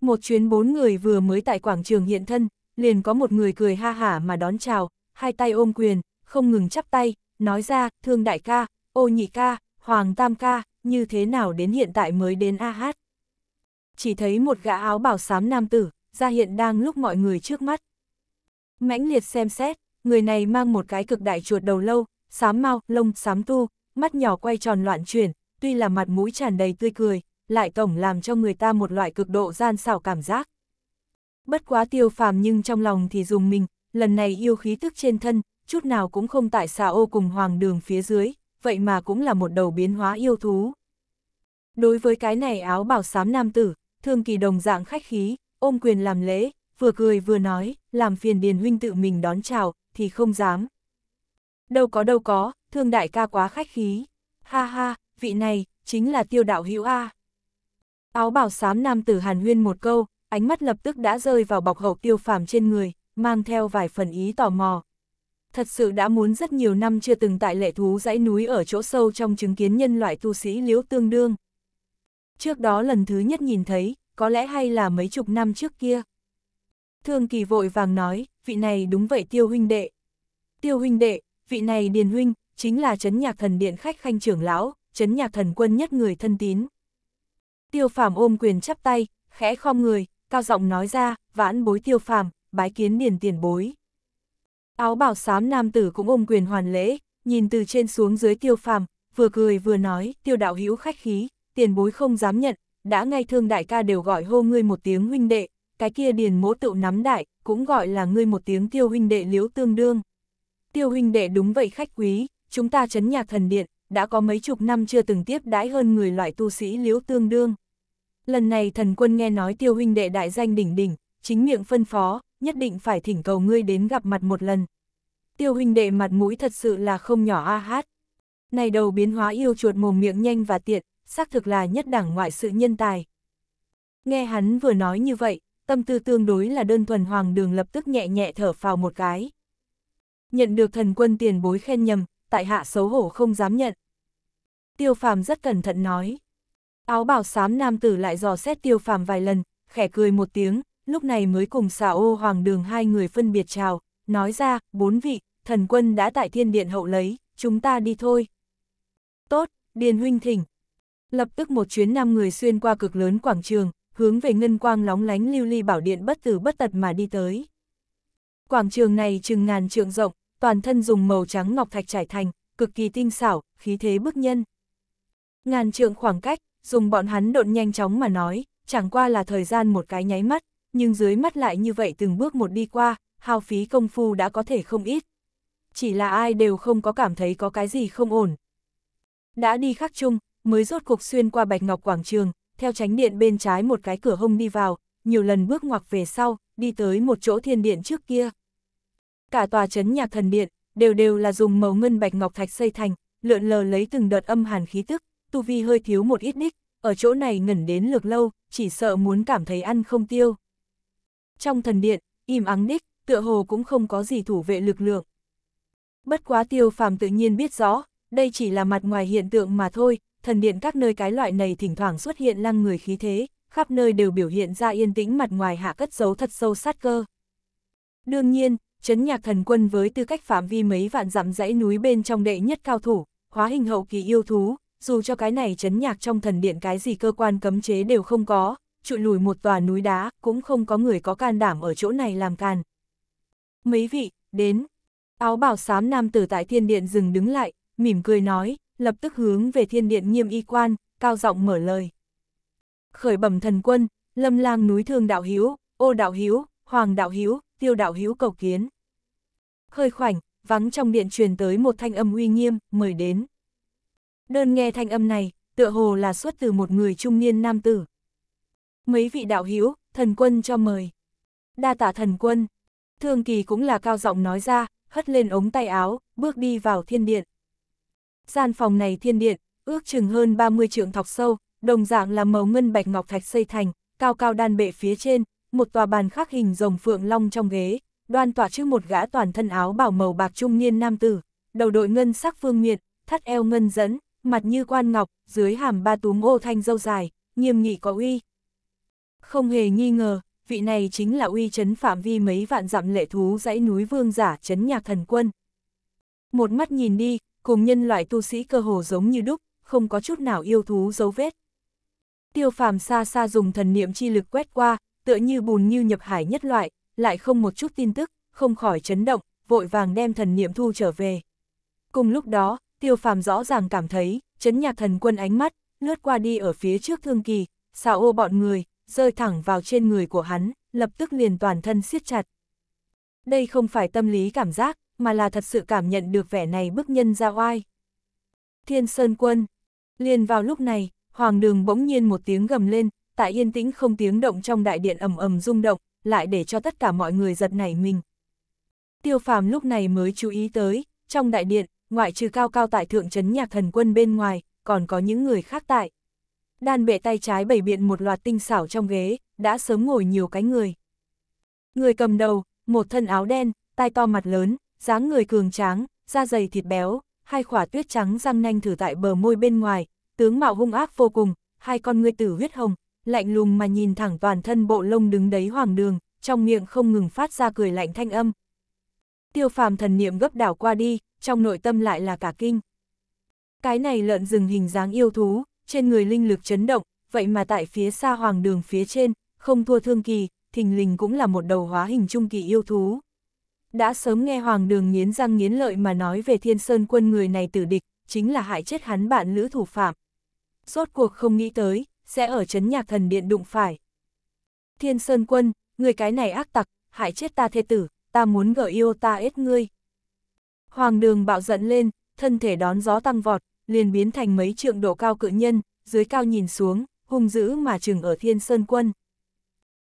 Một chuyến bốn người vừa mới tại quảng trường hiện thân, liền có một người cười ha hả mà đón chào, hai tay ôm quyền, không ngừng chắp tay, nói ra, thương đại ca, ô nhị ca, hoàng tam ca, như thế nào đến hiện tại mới đến a hát. Chỉ thấy một gã áo bảo xám nam tử, ra hiện đang lúc mọi người trước mắt, mãnh liệt xem xét, người này mang một cái cực đại chuột đầu lâu, xám mau, lông xám tu, mắt nhỏ quay tròn loạn chuyển, tuy là mặt mũi tràn đầy tươi cười, lại tổng làm cho người ta một loại cực độ gian xảo cảm giác. Bất quá tiêu phàm nhưng trong lòng thì dùng mình, lần này yêu khí tức trên thân, chút nào cũng không tại xà ô cùng hoàng đường phía dưới, vậy mà cũng là một đầu biến hóa yêu thú. Đối với cái này áo bảo xám nam tử, thương kỳ đồng dạng khách khí, ôm quyền làm lễ, vừa cười vừa nói, làm phiền Điền Huynh tự mình đón chào, thì không dám. Đâu có đâu có, thương đại ca quá khách khí. Ha ha, vị này, chính là tiêu đạo hữu A. Áo bảo sám nam tử Hàn Huyên một câu, ánh mắt lập tức đã rơi vào bọc hậu tiêu phàm trên người, mang theo vài phần ý tò mò. Thật sự đã muốn rất nhiều năm chưa từng tại lệ thú dãy núi ở chỗ sâu trong chứng kiến nhân loại tu sĩ liễu tương đương. Trước đó lần thứ nhất nhìn thấy, có lẽ hay là mấy chục năm trước kia. Thương kỳ vội vàng nói, vị này đúng vậy tiêu huynh đệ. Tiêu huynh đệ, vị này điền huynh, chính là chấn nhạc thần điện khách khanh trưởng lão, chấn nhạc thần quân nhất người thân tín. Tiêu phàm ôm quyền chắp tay, khẽ khom người, cao giọng nói ra, vãn bối tiêu phàm, bái kiến điền tiền bối. Áo bảo xám nam tử cũng ôm quyền hoàn lễ, nhìn từ trên xuống dưới tiêu phàm, vừa cười vừa nói, tiêu đạo hữu khách khí, tiền bối không dám nhận, đã ngay thương đại ca đều gọi hô ngươi một tiếng huynh đệ, cái kia điền mỗ tựu nắm đại, cũng gọi là ngươi một tiếng tiêu huynh đệ liếu tương đương. Tiêu huynh đệ đúng vậy khách quý, chúng ta chấn nhạc thần điện, đã có mấy chục năm chưa từng tiếp đãi hơn người loại tu sĩ liếu tương đương. Lần này thần quân nghe nói tiêu huynh đệ đại danh đỉnh đỉnh, chính miệng phân phó, nhất định phải thỉnh cầu ngươi đến gặp mặt một lần. Tiêu huynh đệ mặt mũi thật sự là không nhỏ a hát. Này đầu biến hóa yêu chuột mồm miệng nhanh và tiện, xác thực là nhất đẳng ngoại sự nhân tài. Nghe hắn vừa nói như vậy, tâm tư tương đối là đơn thuần hoàng đường lập tức nhẹ nhẹ thở phào một cái. Nhận được thần quân tiền bối khen nhầm, tại hạ xấu hổ không dám nhận. Tiêu phàm rất cẩn thận nói. Áo bảo xám nam tử lại dò xét tiêu phàm vài lần, khẽ cười một tiếng, lúc này mới cùng xà ô hoàng đường hai người phân biệt chào, nói ra, bốn vị, thần quân đã tại thiên điện hậu lấy, chúng ta đi thôi. Tốt, Điền huynh thỉnh. Lập tức một chuyến năm người xuyên qua cực lớn quảng trường, hướng về ngân quang lóng lánh lưu ly bảo điện bất tử bất tật mà đi tới. Quảng trường này chừng ngàn trượng rộng, toàn thân dùng màu trắng ngọc thạch trải thành, cực kỳ tinh xảo, khí thế bức nhân. Ngàn trượng khoảng cách, dùng bọn hắn độn nhanh chóng mà nói, chẳng qua là thời gian một cái nháy mắt, nhưng dưới mắt lại như vậy từng bước một đi qua, hao phí công phu đã có thể không ít. Chỉ là ai đều không có cảm thấy có cái gì không ổn. Đã đi khắc chung, mới rốt cuộc xuyên qua Bạch Ngọc Quảng Trường, theo tránh điện bên trái một cái cửa hông đi vào, nhiều lần bước ngoặc về sau, đi tới một chỗ thiên điện trước kia. Cả tòa trấn nhạc thần điện, đều đều là dùng màu ngân bạch ngọc thạch xây thành, lượn lờ lấy từng đợt âm hàn khí tức, tu vi hơi thiếu một ít ních, ở chỗ này ngẩn đến lược lâu, chỉ sợ muốn cảm thấy ăn không tiêu. Trong thần điện, im ắng ních, tựa hồ cũng không có gì thủ vệ lực lượng. Bất quá tiêu phàm tự nhiên biết rõ, đây chỉ là mặt ngoài hiện tượng mà thôi, thần điện các nơi cái loại này thỉnh thoảng xuất hiện lăng người khí thế, khắp nơi đều biểu hiện ra yên tĩnh mặt ngoài hạ cất giấu thật sâu sát cơ. Đương nhiên, chấn nhạc thần quân với tư cách phạm vi mấy vạn dặm dãy núi bên trong đệ nhất cao thủ, hóa hình hậu kỳ yêu thú, dù cho cái này chấn nhạc trong thần điện cái gì cơ quan cấm chế đều không có, trụi lùi một tòa núi đá, cũng không có người có can đảm ở chỗ này làm càn. Mấy vị, đến. Áo bảo xám nam tử tại thiên điện dừng đứng lại, mỉm cười nói, lập tức hướng về thiên điện nghiêm y quan, cao giọng mở lời. Khởi bẩm thần quân, lâm lang núi thương đạo hiếu, ô đạo hiếu, hoàng đạo hiếu, tiêu đạo hiếu cầu kiến. khơi khoảnh, vắng trong điện truyền tới một thanh âm uy nghiêm, mời đến. Đơn nghe thanh âm này, tựa hồ là xuất từ một người trung niên nam tử. Mấy vị đạo hiếu, thần quân cho mời. Đa tả thần quân, thương kỳ cũng là cao giọng nói ra, hất lên ống tay áo, bước đi vào thiên điện. Gian phòng này thiên điện, ước chừng hơn 30 trượng thọc sâu, đồng dạng là màu ngân bạch ngọc thạch xây thành, cao cao đan bệ phía trên, một tòa bàn khắc hình rồng phượng long trong ghế, đoan tỏa trước một gã toàn thân áo bảo màu bạc trung niên nam tử, đầu đội ngân sắc phương miệt, thắt eo ngân dẫn, mặt như quan ngọc, dưới hàm ba túm ô thanh dâu dài, nghiêm nghị có uy. Không hề nghi ngờ, vị này chính là uy chấn phạm vi mấy vạn dặm lệ thú dãy núi vương giả chấn nhạc thần quân. Một mắt nhìn đi, cùng nhân loại tu sĩ cơ hồ giống như đúc, không có chút nào yêu thú dấu vết. Tiêu phàm xa xa dùng thần niệm chi lực quét qua, tựa như bùn như nhập hải nhất loại, lại không một chút tin tức, không khỏi chấn động, vội vàng đem thần niệm thu trở về. Cùng lúc đó, tiêu phàm rõ ràng cảm thấy, chấn nhạc thần quân ánh mắt, lướt qua đi ở phía trước thương kỳ, xào ô bọn người, rơi thẳng vào trên người của hắn, lập tức liền toàn thân siết chặt. Đây không phải tâm lý cảm giác, mà là thật sự cảm nhận được vẻ này bức nhân ra oai. Thiên Sơn Quân Liền vào lúc này, Hoàng đường bỗng nhiên một tiếng gầm lên, tại yên tĩnh không tiếng động trong đại điện ầm ầm rung động, lại để cho tất cả mọi người giật nảy mình. Tiêu phàm lúc này mới chú ý tới, trong đại điện, ngoại trừ cao cao tại thượng trấn nhạc thần quân bên ngoài, còn có những người khác tại. Đan bệ tay trái bảy biện một loạt tinh xảo trong ghế, đã sớm ngồi nhiều cái người. Người cầm đầu, một thân áo đen, tai to mặt lớn, dáng người cường tráng, da dày thịt béo, hai khỏa tuyết trắng răng nanh thử tại bờ môi bên ngoài, tướng mạo hung ác vô cùng, hai con ngươi tử huyết hồng, lạnh lùng mà nhìn thẳng toàn thân bộ lông đứng đấy hoàng đường, trong miệng không ngừng phát ra cười lạnh thanh âm. Tiêu phàm thần niệm gấp đảo qua đi, trong nội tâm lại là cả kinh. Cái này lợn rừng hình dáng yêu thú, trên người linh lực chấn động, vậy mà tại phía xa hoàng đường phía trên, không thua thương kỳ, thình lình cũng là một đầu hóa hình trung kỳ yêu thú đã sớm nghe Hoàng Đường nghiến răng nghiến lợi mà nói về Thiên Sơn quân người này tử địch, chính là hại chết hắn bạn lữ thủ phạm. Rốt cuộc không nghĩ tới, sẽ ở chấn nhạc thần điện đụng phải. Thiên Sơn quân, người cái này ác tặc, hại chết ta thê tử, ta muốn gỡ yêu ta ết ngươi. Hoàng Đường bạo giận lên, thân thể đón gió tăng vọt, liền biến thành mấy trượng độ cao cự nhân, dưới cao nhìn xuống, hung dữ mà chừng ở Thiên Sơn quân.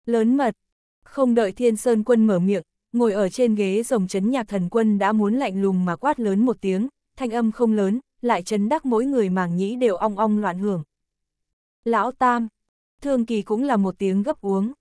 Lớn mật, không đợi Thiên Sơn quân mở miệng, ngồi ở trên ghế rồng chấn nhạc thần quân đã muốn lạnh lùng mà quát lớn một tiếng, thanh âm không lớn, lại chấn đắc mỗi người màng nhĩ đều ong ong loạn hưởng. Lão Tam, thương kỳ cũng là một tiếng gấp uống.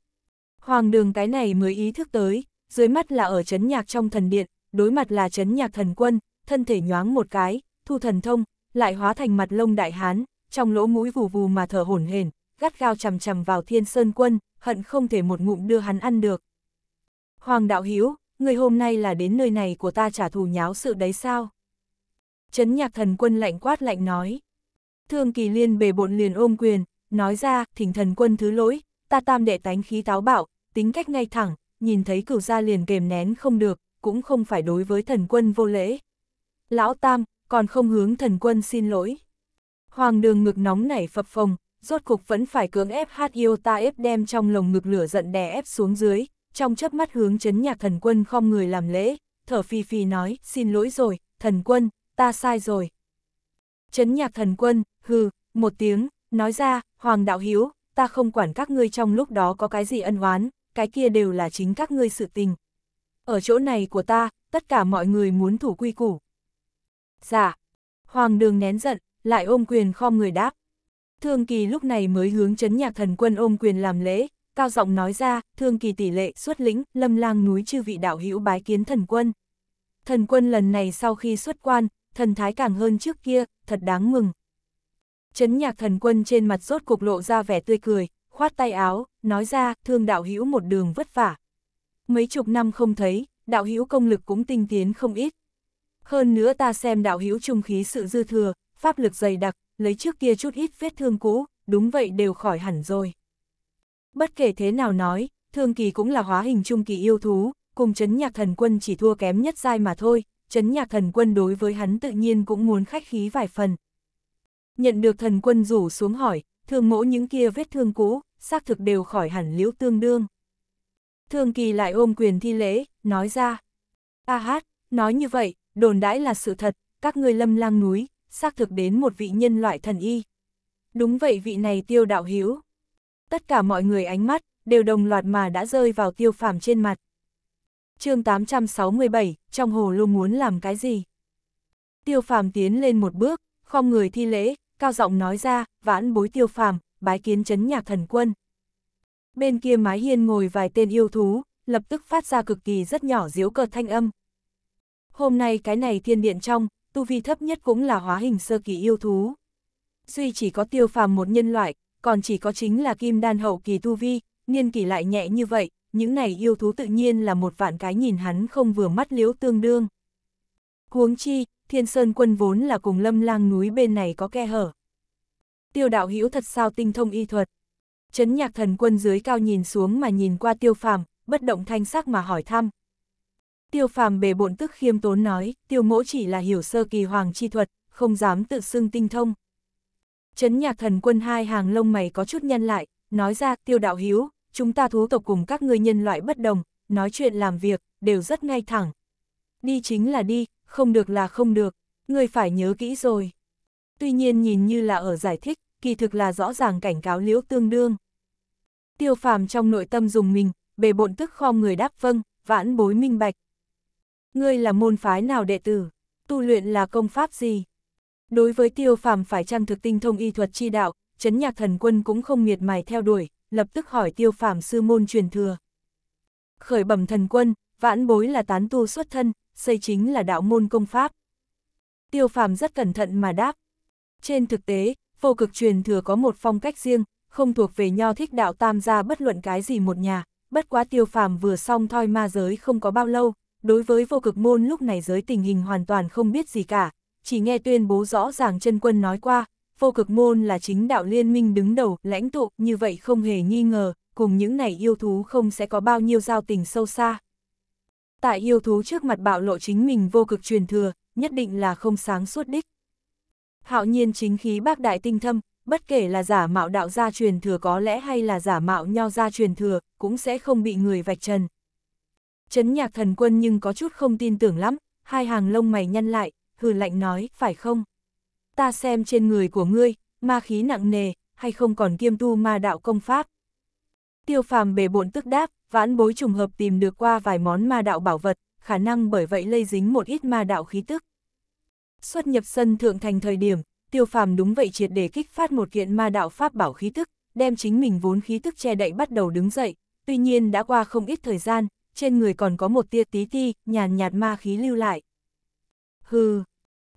Hoàng đường cái này mới ý thức tới, dưới mắt là ở chấn nhạc trong thần điện, đối mặt là chấn nhạc thần quân, thân thể nhoáng một cái, thu thần thông, lại hóa thành mặt lông đại hán, trong lỗ mũi vù vù mà thở hổn hển, gắt gao chằm chằm vào thiên sơn quân, hận không thể một ngụm đưa hắn ăn được. Hoàng đạo Hiếu, người hôm nay là đến nơi này của ta trả thù nháo sự đấy sao? Trấn nhạc thần quân lạnh quát lạnh nói. Thương kỳ liên bề bộn liền ôm quyền, nói ra, thỉnh thần quân thứ lỗi, ta tam đệ tánh khí táo bạo, tính cách ngay thẳng, nhìn thấy cửu gia liền kềm nén không được, cũng không phải đối với thần quân vô lễ. Lão tam, còn không hướng thần quân xin lỗi. Hoàng đường ngực nóng nảy phập phồng, rốt cục vẫn phải cưỡng ép hát yêu ta ép đem trong lồng ngực lửa giận đè ép xuống dưới, trong chớp mắt hướng chấn nhạc thần quân khom người làm lễ, thở phi phi nói, xin lỗi rồi, thần quân, ta sai rồi. Chấn nhạc thần quân, hừ, một tiếng, nói ra, Hoàng Đạo Hiếu, ta không quản các ngươi trong lúc đó có cái gì ân oán, cái kia đều là chính các ngươi sự tình. Ở chỗ này của ta, tất cả mọi người muốn thủ quy củ. Dạ, Hoàng Đường nén giận, lại ôm quyền khom người đáp. Thương Kỳ lúc này mới hướng chấn nhạc thần quân ôm quyền làm lễ, cao giọng nói ra, thương kỳ tỷ lệ xuất lĩnh, lâm lang núi chư vị đạo hữu bái kiến thần quân. Thần quân lần này sau khi xuất quan, thần thái càng hơn trước kia, thật đáng mừng. Chấn nhạc thần quân trên mặt rốt cục lộ ra vẻ tươi cười, khoát tay áo, nói ra, thương đạo hữu một đường vất vả. Mấy chục năm không thấy, đạo hữu công lực cũng tinh tiến không ít. Hơn nữa ta xem đạo hữu trung khí sự dư thừa, pháp lực dày đặc, lấy trước kia chút ít vết thương cũ, đúng vậy đều khỏi hẳn rồi. Bất kể thế nào nói, Thương Kỳ cũng là hóa hình trung kỳ yêu thú, cùng chấn nhạc thần quân chỉ thua kém nhất dai mà thôi, chấn nhạc thần quân đối với hắn tự nhiên cũng muốn khách khí vài phần. Nhận được thần quân rủ xuống hỏi, thương mỗ những kia vết thương cũ, xác thực đều khỏi hẳn liễu tương đương. Thương kỳ lại ôm quyền thi lễ, nói ra. A hát, nói như vậy, đồn đãi là sự thật, các ngươi lâm lang núi, xác thực đến một vị nhân loại thần y. Đúng vậy vị này tiêu đạo hiếu. Tất cả mọi người ánh mắt, đều đồng loạt mà đã rơi vào tiêu phàm trên mặt. chương 867, trong hồ lô muốn làm cái gì? Tiêu phàm tiến lên một bước, không người thi lễ, cao giọng nói ra, vãn bối tiêu phàm, bái kiến chấn nhạc thần quân. Bên kia mái hiên ngồi vài tên yêu thú, lập tức phát ra cực kỳ rất nhỏ diếu cợt thanh âm. Hôm nay cái này thiên điện trong, tu vi thấp nhất cũng là hóa hình sơ kỳ yêu thú. Duy chỉ có tiêu phàm một nhân loại, còn chỉ có chính là kim đan hậu kỳ tu vi, niên kỳ lại nhẹ như vậy, những này yêu thú tự nhiên là một vạn cái nhìn hắn không vừa mắt liếu tương đương. Huống chi, thiên sơn quân vốn là cùng lâm lang núi bên này có khe hở. Tiêu đạo hữu thật sao tinh thông y thuật. Chấn nhạc thần quân dưới cao nhìn xuống mà nhìn qua tiêu phàm, bất động thanh sắc mà hỏi thăm. Tiêu phàm bề bộn tức khiêm tốn nói, tiêu mỗ chỉ là hiểu sơ kỳ hoàng chi thuật, không dám tự xưng tinh thông. Chấn nhạc thần quân hai hàng lông mày có chút nhân lại, nói ra tiêu đạo hiếu, chúng ta thú tộc cùng các ngươi nhân loại bất đồng, nói chuyện làm việc, đều rất ngay thẳng. Đi chính là đi, không được là không được, ngươi phải nhớ kỹ rồi. Tuy nhiên nhìn như là ở giải thích, kỳ thực là rõ ràng cảnh cáo liễu tương đương. Tiêu phàm trong nội tâm dùng mình, bề bộn tức khom người đáp vâng, vãn bối minh bạch. Ngươi là môn phái nào đệ tử, tu luyện là công pháp gì? Đối với tiêu phàm phải chăng thực tinh thông y thuật chi đạo, chấn nhạc thần quân cũng không miệt mài theo đuổi, lập tức hỏi tiêu phàm sư môn truyền thừa. Khởi bẩm thần quân, vãn bối là tán tu xuất thân, xây chính là đạo môn công pháp. Tiêu phàm rất cẩn thận mà đáp. Trên thực tế, vô cực truyền thừa có một phong cách riêng, không thuộc về nho thích đạo tam gia bất luận cái gì một nhà, bất quá tiêu phàm vừa xong thoi ma giới không có bao lâu, đối với vô cực môn lúc này giới tình hình hoàn toàn không biết gì cả, chỉ nghe tuyên bố rõ ràng chân quân nói qua, vô cực môn là chính đạo liên minh đứng đầu, lãnh tụ, như vậy không hề nghi ngờ, cùng những này yêu thú không sẽ có bao nhiêu giao tình sâu xa. Tại yêu thú trước mặt bạo lộ chính mình vô cực truyền thừa, nhất định là không sáng suốt đích. Hạo nhiên chính khí bác đại tinh thâm, bất kể là giả mạo đạo gia truyền thừa có lẽ hay là giả mạo nho gia truyền thừa, cũng sẽ không bị người vạch trần. Chấn nhạc thần quân nhưng có chút không tin tưởng lắm, hai hàng lông mày nhăn lại, hừ lạnh nói, phải không? Ta xem trên người của ngươi, ma khí nặng nề, hay không còn kiêm tu ma đạo công pháp? Tiêu phàm bề bộn tức đáp, vãn bối trùng hợp tìm được qua vài món ma đạo bảo vật, khả năng bởi vậy lây dính một ít ma đạo khí tức. Xuất nhập sân thượng thành thời điểm, tiêu phàm đúng vậy triệt để kích phát một kiện ma đạo pháp bảo khí tức, đem chính mình vốn khí tức che đậy bắt đầu đứng dậy, tuy nhiên đã qua không ít thời gian, trên người còn có một tia tí ti, nhàn nhạt ma khí lưu lại hừ.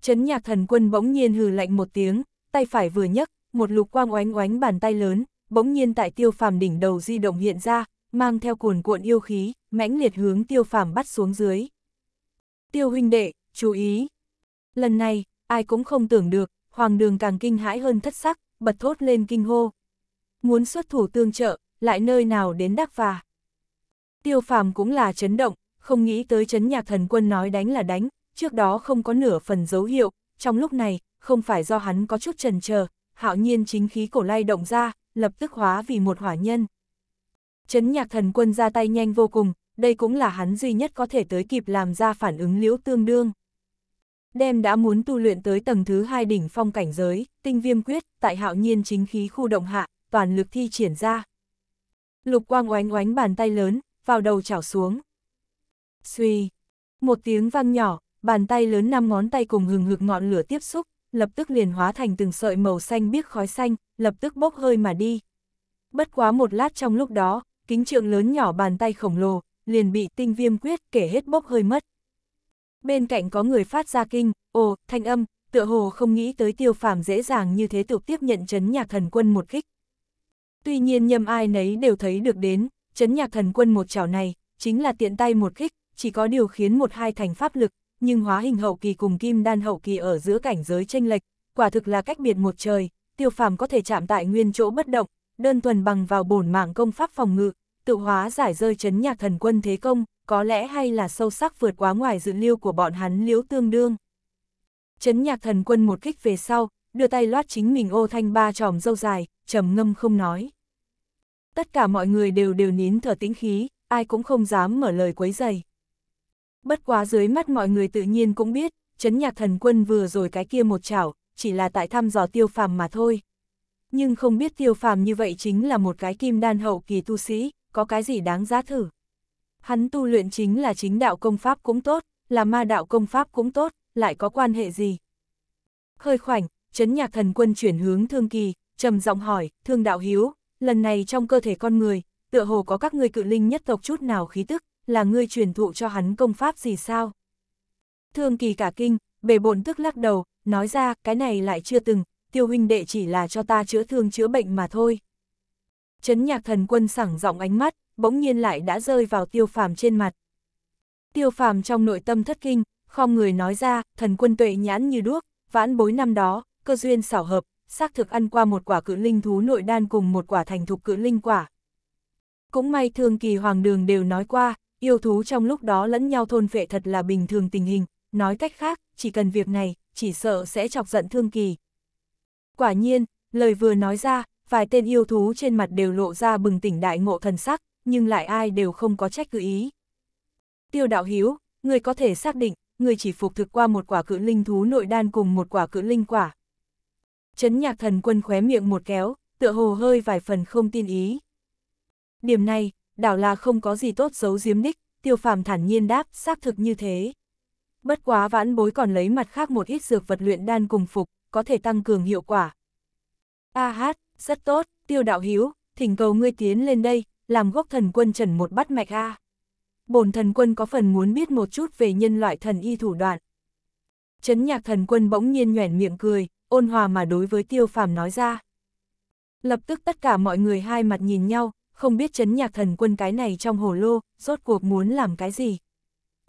Chấn nhạc thần quân bỗng nhiên hừ lạnh một tiếng, tay phải vừa nhấc, một lục quang oánh oánh bàn tay lớn, bỗng nhiên tại tiêu phàm đỉnh đầu di động hiện ra, mang theo cuồn cuộn yêu khí, mãnh liệt hướng tiêu phàm bắt xuống dưới. Tiêu huynh đệ, chú ý. Lần này, ai cũng không tưởng được, hoàng đường càng kinh hãi hơn thất sắc, bật thốt lên kinh hô. Muốn xuất thủ tương trợ, lại nơi nào đến đắc và. Tiêu phàm cũng là chấn động, không nghĩ tới chấn nhạc thần quân nói đánh là đánh, trước đó không có nửa phần dấu hiệu, trong lúc này, không phải do hắn có chút trần chờ hạo nhiên chính khí cổ lai động ra, lập tức hóa vì một hỏa nhân. Chấn nhạc thần quân ra tay nhanh vô cùng, đây cũng là hắn duy nhất có thể tới kịp làm ra phản ứng liễu tương đương. Đem đã muốn tu luyện tới tầng thứ hai đỉnh phong cảnh giới, tinh viêm quyết, tại hạo nhiên chính khí khu động hạ, toàn lực thi triển ra. Lục quang oánh oánh bàn tay lớn, vào đầu chảo xuống. suy một tiếng vang nhỏ, bàn tay lớn năm ngón tay cùng hừng hực ngọn lửa tiếp xúc, lập tức liền hóa thành từng sợi màu xanh biếc khói xanh, lập tức bốc hơi mà đi. Bất quá một lát trong lúc đó, kính trượng lớn nhỏ bàn tay khổng lồ, liền bị tinh viêm quyết kể hết bốc hơi mất. Bên cạnh có người phát ra kinh, ồ, thanh âm, tựa hồ không nghĩ tới tiêu phàm dễ dàng như thế tục tiếp nhận chấn nhạc thần quân một kích. Tuy nhiên nhầm ai nấy đều thấy được đến, chấn nhạc thần quân một chảo này, chính là tiện tay một kích, chỉ có điều khiến một hai thành pháp lực nhưng hóa hình hậu kỳ cùng kim đan hậu kỳ ở giữa cảnh giới tranh lệch, quả thực là cách biệt một trời, tiêu phàm có thể chạm tại nguyên chỗ bất động, đơn thuần bằng vào bổn mạng công pháp phòng ngự, tự hóa giải rơi chấn nhạc thần quân thế công, có lẽ hay là sâu sắc vượt quá ngoài dự lưu của bọn hắn liễu tương đương. Chấn nhạc thần quân một kích về sau, đưa tay loát chính mình ô thanh ba tròm dâu dài, trầm ngâm không nói. Tất cả mọi người đều đều nín thở tĩnh khí, ai cũng không dám mở lời quấy dày. Bất quá dưới mắt mọi người tự nhiên cũng biết, chấn nhạc thần quân vừa rồi cái kia một chảo, chỉ là tại thăm dò tiêu phàm mà thôi. Nhưng không biết tiêu phàm như vậy chính là một cái kim đan hậu kỳ tu sĩ, có cái gì đáng giá thử. Hắn tu luyện chính là chính đạo công pháp cũng tốt, là ma đạo công pháp cũng tốt, lại có quan hệ gì. Hơi khoảnh, chấn nhạc thần quân chuyển hướng thương kỳ, trầm giọng hỏi, thương đạo hiếu, lần này trong cơ thể con người, tựa hồ có các ngươi cự linh nhất tộc chút nào khí tức, là ngươi truyền thụ cho hắn công pháp gì sao? Thương kỳ cả kinh, bề bổn tức lắc đầu, nói ra cái này lại chưa từng, tiêu huynh đệ chỉ là cho ta chữa thương chữa bệnh mà thôi. Chấn nhạc thần quân sẳng giọng ánh mắt, bỗng nhiên lại đã rơi vào tiêu phàm trên mặt. Tiêu phàm trong nội tâm thất kinh, không người nói ra, thần quân tuệ nhãn như đuốc, vãn bối năm đó, cơ duyên xảo hợp, xác thực ăn qua một quả cự linh thú nội đan cùng một quả thành thục cự linh quả. Cũng may thương kỳ hoàng đường đều nói qua, yêu thú trong lúc đó lẫn nhau thôn phệ thật là bình thường tình hình, nói cách khác, chỉ cần việc này, chỉ sợ sẽ chọc giận thương kỳ. Quả nhiên, lời vừa nói ra, vài tên yêu thú trên mặt đều lộ ra bừng tỉnh đại ngộ thần sắc, nhưng lại ai đều không có trách cứ ý. Tiêu đạo hiếu, người có thể xác định, người chỉ phục thực qua một quả cự linh thú nội đan cùng một quả cự linh quả. Chấn nhạc thần quân khóe miệng một kéo, tựa hồ hơi vài phần không tin ý. Điểm này, đảo là không có gì tốt giấu giếm ních, tiêu phàm thản nhiên đáp, xác thực như thế. Bất quá vãn bối còn lấy mặt khác một ít dược vật luyện đan cùng phục, có thể tăng cường hiệu quả. A hát, rất tốt, tiêu đạo hiếu, thỉnh cầu ngươi tiến lên đây, làm gốc thần quân trần một bắt mạch A. Bồn thần quân có phần muốn biết một chút về nhân loại thần y thủ đoạn. Chấn nhạc thần quân bỗng nhiên nhoẻn miệng cười, ôn hòa mà đối với tiêu phàm nói ra. Lập tức tất cả mọi người hai mặt nhìn nhau, không biết chấn nhạc thần quân cái này trong hồ lô, rốt cuộc muốn làm cái gì.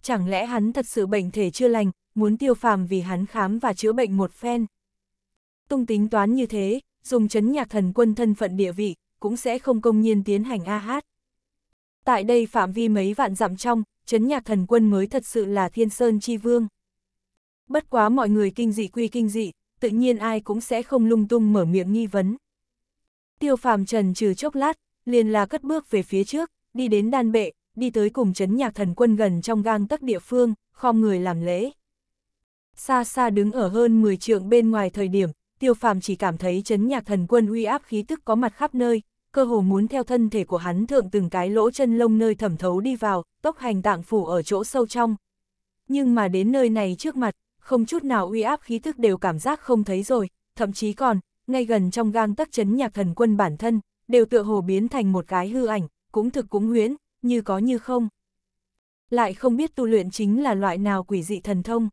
Chẳng lẽ hắn thật sự bệnh thể chưa lành, muốn tiêu phàm vì hắn khám và chữa bệnh một phen. Tung tính toán như thế, dùng chấn nhạc thần quân thân phận địa vị, cũng sẽ không công nhiên tiến hành a hát. Tại đây phạm vi mấy vạn dặm trong, chấn nhạc thần quân mới thật sự là thiên sơn chi vương. Bất quá mọi người kinh dị quy kinh dị, tự nhiên ai cũng sẽ không lung tung mở miệng nghi vấn. Tiêu phàm trần trừ chốc lát, liền là cất bước về phía trước, đi đến đan bệ, đi tới cùng chấn nhạc thần quân gần trong gang tắc địa phương, khom người làm lễ. Xa xa đứng ở hơn 10 trượng bên ngoài thời điểm, tiêu phàm chỉ cảm thấy chấn nhạc thần quân uy áp khí tức có mặt khắp nơi, cơ hồ muốn theo thân thể của hắn thượng từng cái lỗ chân lông nơi thẩm thấu đi vào, tốc hành tạng phủ ở chỗ sâu trong. Nhưng mà đến nơi này trước mặt, không chút nào uy áp khí tức đều cảm giác không thấy rồi, thậm chí còn, ngay gần trong gang tắc chấn nhạc thần quân bản thân, đều tựa hồ biến thành một cái hư ảnh, cũng thực cũng huyễn, như có như không. Lại không biết tu luyện chính là loại nào quỷ dị thần thông.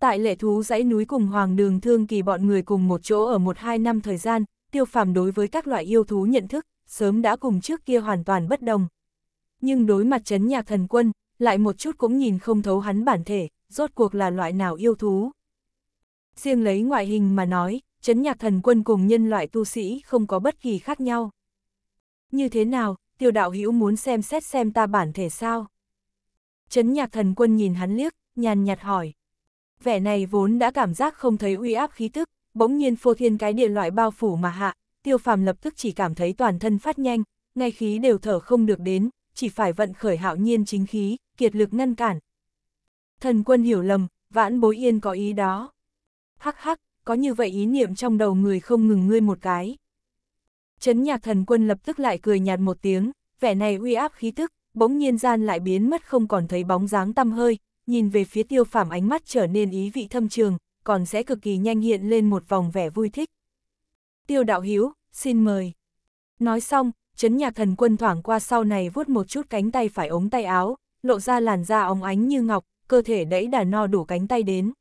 Tại lệ thú dãy núi cùng Hoàng Đường Thương Kỳ bọn người cùng một chỗ ở một hai năm thời gian, tiêu phàm đối với các loại yêu thú nhận thức, sớm đã cùng trước kia hoàn toàn bất đồng. Nhưng đối mặt chấn nhạc thần quân, lại một chút cũng nhìn không thấu hắn bản thể, rốt cuộc là loại nào yêu thú. Riêng lấy ngoại hình mà nói, chấn nhạc thần quân cùng nhân loại tu sĩ không có bất kỳ khác nhau. Như thế nào, tiêu đạo hữu muốn xem xét xem ta bản thể sao? Chấn nhạc thần quân nhìn hắn liếc, nhàn nhạt hỏi. Vẻ này vốn đã cảm giác không thấy uy áp khí tức, bỗng nhiên phô thiên cái địa loại bao phủ mà hạ, tiêu phàm lập tức chỉ cảm thấy toàn thân phát nhanh, ngay khí đều thở không được đến, chỉ phải vận khởi hạo nhiên chính khí, kiệt lực ngăn cản. Thần quân hiểu lầm, vãn bối yên có ý đó. Hắc hắc, có như vậy ý niệm trong đầu người không ngừng ngươi một cái. Chấn nhạc thần quân lập tức lại cười nhạt một tiếng, vẻ này uy áp khí tức, bỗng nhiên gian lại biến mất không còn thấy bóng dáng tăm hơi, nhìn về phía tiêu phàm ánh mắt trở nên ý vị thâm trường, còn sẽ cực kỳ nhanh hiện lên một vòng vẻ vui thích. Tiêu đạo hiếu, xin mời. Nói xong, chấn nhạc thần quân thoảng qua sau này vuốt một chút cánh tay phải ống tay áo, lộ ra làn da óng ánh như ngọc, cơ thể đẫy đà no đủ cánh tay đến.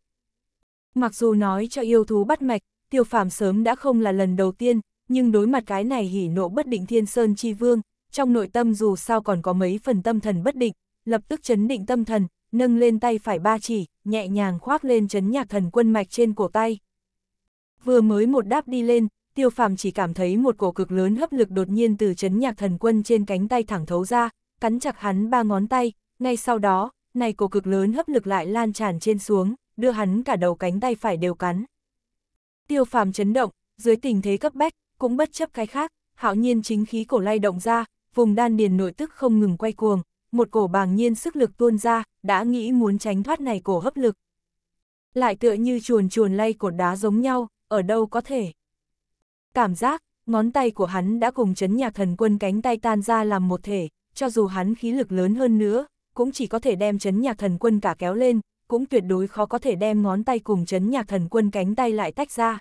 Mặc dù nói cho yêu thú bắt mạch, tiêu phàm sớm đã không là lần đầu tiên, nhưng đối mặt cái này hỉ nộ bất định thiên sơn chi vương, trong nội tâm dù sao còn có mấy phần tâm thần bất định, lập tức chấn định tâm thần, nâng lên tay phải ba chỉ, nhẹ nhàng khoác lên chấn nhạc thần quân mạch trên cổ tay. Vừa mới một đáp đi lên, tiêu phàm chỉ cảm thấy một cổ cực lớn hấp lực đột nhiên từ chấn nhạc thần quân trên cánh tay thẳng thấu ra, cắn chặt hắn ba ngón tay, ngay sau đó, này cổ cực lớn hấp lực lại lan tràn trên xuống đưa hắn cả đầu cánh tay phải đều cắn. Tiêu phàm chấn động, dưới tình thế cấp bách, cũng bất chấp cái khác, hạo nhiên chính khí cổ lay động ra, vùng đan điền nội tức không ngừng quay cuồng, một cổ bàng nhiên sức lực tuôn ra, đã nghĩ muốn tránh thoát này cổ hấp lực. Lại tựa như chuồn chuồn lay cột đá giống nhau, ở đâu có thể. Cảm giác, ngón tay của hắn đã cùng chấn nhạc thần quân cánh tay tan ra làm một thể, cho dù hắn khí lực lớn hơn nữa, cũng chỉ có thể đem chấn nhạc thần quân cả kéo lên, cũng tuyệt đối khó có thể đem ngón tay cùng chấn nhạc thần quân cánh tay lại tách ra.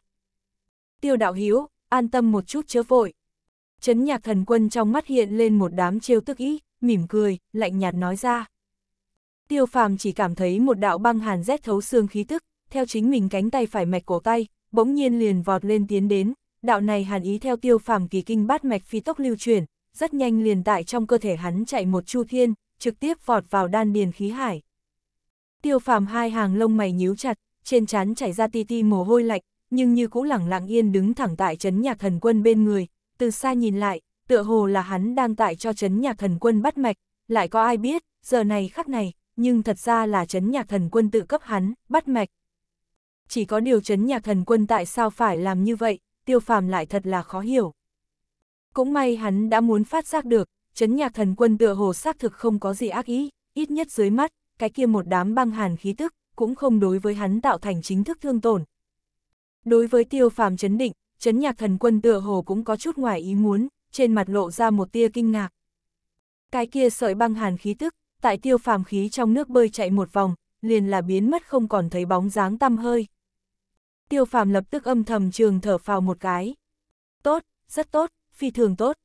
Tiêu đạo hiếu, an tâm một chút chớ vội. Chấn nhạc thần quân trong mắt hiện lên một đám trêu tức ý, mỉm cười, lạnh nhạt nói ra. Tiêu phàm chỉ cảm thấy một đạo băng hàn rét thấu xương khí tức, theo chính mình cánh tay phải mạch cổ tay, bỗng nhiên liền vọt lên tiến đến, đạo này hàn ý theo tiêu phàm kỳ kinh bát mạch phi tốc lưu chuyển, rất nhanh liền tại trong cơ thể hắn chạy một chu thiên, trực tiếp vọt vào đan điền khí hải. Tiêu phàm hai hàng lông mày nhíu chặt, trên trán chảy ra ti ti mồ hôi lạnh, nhưng như cũ lẳng lặng yên đứng thẳng tại trấn nhạc thần quân bên người, từ xa nhìn lại, tựa hồ là hắn đang tại cho trấn nhạc thần quân bắt mạch, lại có ai biết, giờ này khắc này, nhưng thật ra là trấn nhạc thần quân tự cấp hắn, bắt mạch. Chỉ có điều trấn nhạc thần quân tại sao phải làm như vậy, tiêu phàm lại thật là khó hiểu. Cũng may hắn đã muốn phát giác được, trấn nhạc thần quân tựa hồ xác thực không có gì ác ý, ít nhất dưới mắt, cái kia một đám băng hàn khí tức, cũng không đối với hắn tạo thành chính thức thương tổn. Đối với tiêu phàm chấn định, chấn nhạc thần quân tựa hồ cũng có chút ngoài ý muốn, trên mặt lộ ra một tia kinh ngạc. Cái kia sợi băng hàn khí tức, tại tiêu phàm khí trong nước bơi chạy một vòng, liền là biến mất không còn thấy bóng dáng tăm hơi. Tiêu phàm lập tức âm thầm trường thở phào một cái. Tốt, rất tốt, phi thường tốt.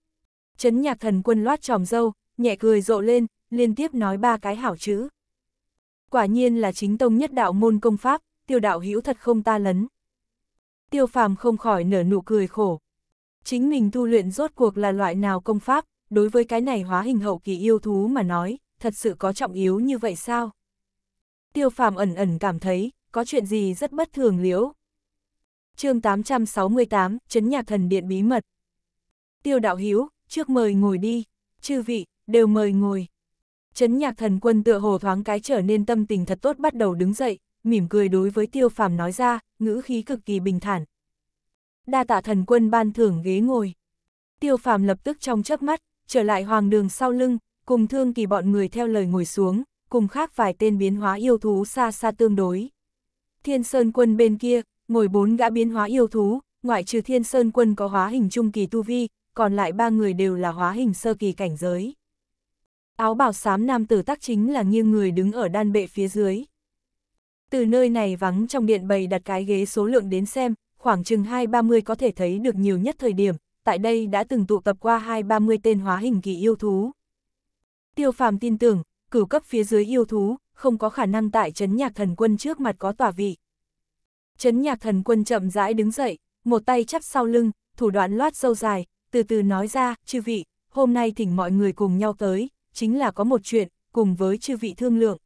Chấn nhạc thần quân loát tròm dâu, nhẹ cười rộ lên, liên tiếp nói ba cái hảo chữ quả nhiên là chính tông nhất đạo môn công pháp, tiêu đạo hữu thật không ta lấn. Tiêu phàm không khỏi nở nụ cười khổ. Chính mình tu luyện rốt cuộc là loại nào công pháp, đối với cái này hóa hình hậu kỳ yêu thú mà nói, thật sự có trọng yếu như vậy sao? Tiêu phàm ẩn ẩn cảm thấy, có chuyện gì rất bất thường liễu. chương 868, Trấn Nhạc Thần Điện Bí Mật. Tiêu đạo hữu trước mời ngồi đi, chư vị, đều mời ngồi. Chấn nhạc thần quân tựa hồ thoáng cái trở nên tâm tình thật tốt bắt đầu đứng dậy, mỉm cười đối với tiêu phàm nói ra, ngữ khí cực kỳ bình thản. Đa tạ thần quân ban thưởng ghế ngồi. Tiêu phàm lập tức trong chớp mắt, trở lại hoàng đường sau lưng, cùng thương kỳ bọn người theo lời ngồi xuống, cùng khác vài tên biến hóa yêu thú xa xa tương đối. Thiên Sơn quân bên kia, ngồi bốn gã biến hóa yêu thú, ngoại trừ Thiên Sơn quân có hóa hình trung kỳ tu vi, còn lại ba người đều là hóa hình sơ kỳ cảnh giới. Áo bảo xám nam tử tác chính là nghiêng người đứng ở đan bệ phía dưới. Từ nơi này vắng trong điện bày đặt cái ghế số lượng đến xem, khoảng chừng 2-30 có thể thấy được nhiều nhất thời điểm, tại đây đã từng tụ tập qua 2-30 tên hóa hình kỳ yêu thú. Tiêu phàm tin tưởng, cửu cấp phía dưới yêu thú, không có khả năng tại chấn nhạc thần quân trước mặt có tòa vị. Chấn nhạc thần quân chậm rãi đứng dậy, một tay chắp sau lưng, thủ đoạn loát sâu dài, từ từ nói ra, chư vị, hôm nay thỉnh mọi người cùng nhau tới, chính là có một chuyện, cùng với chư vị thương lượng.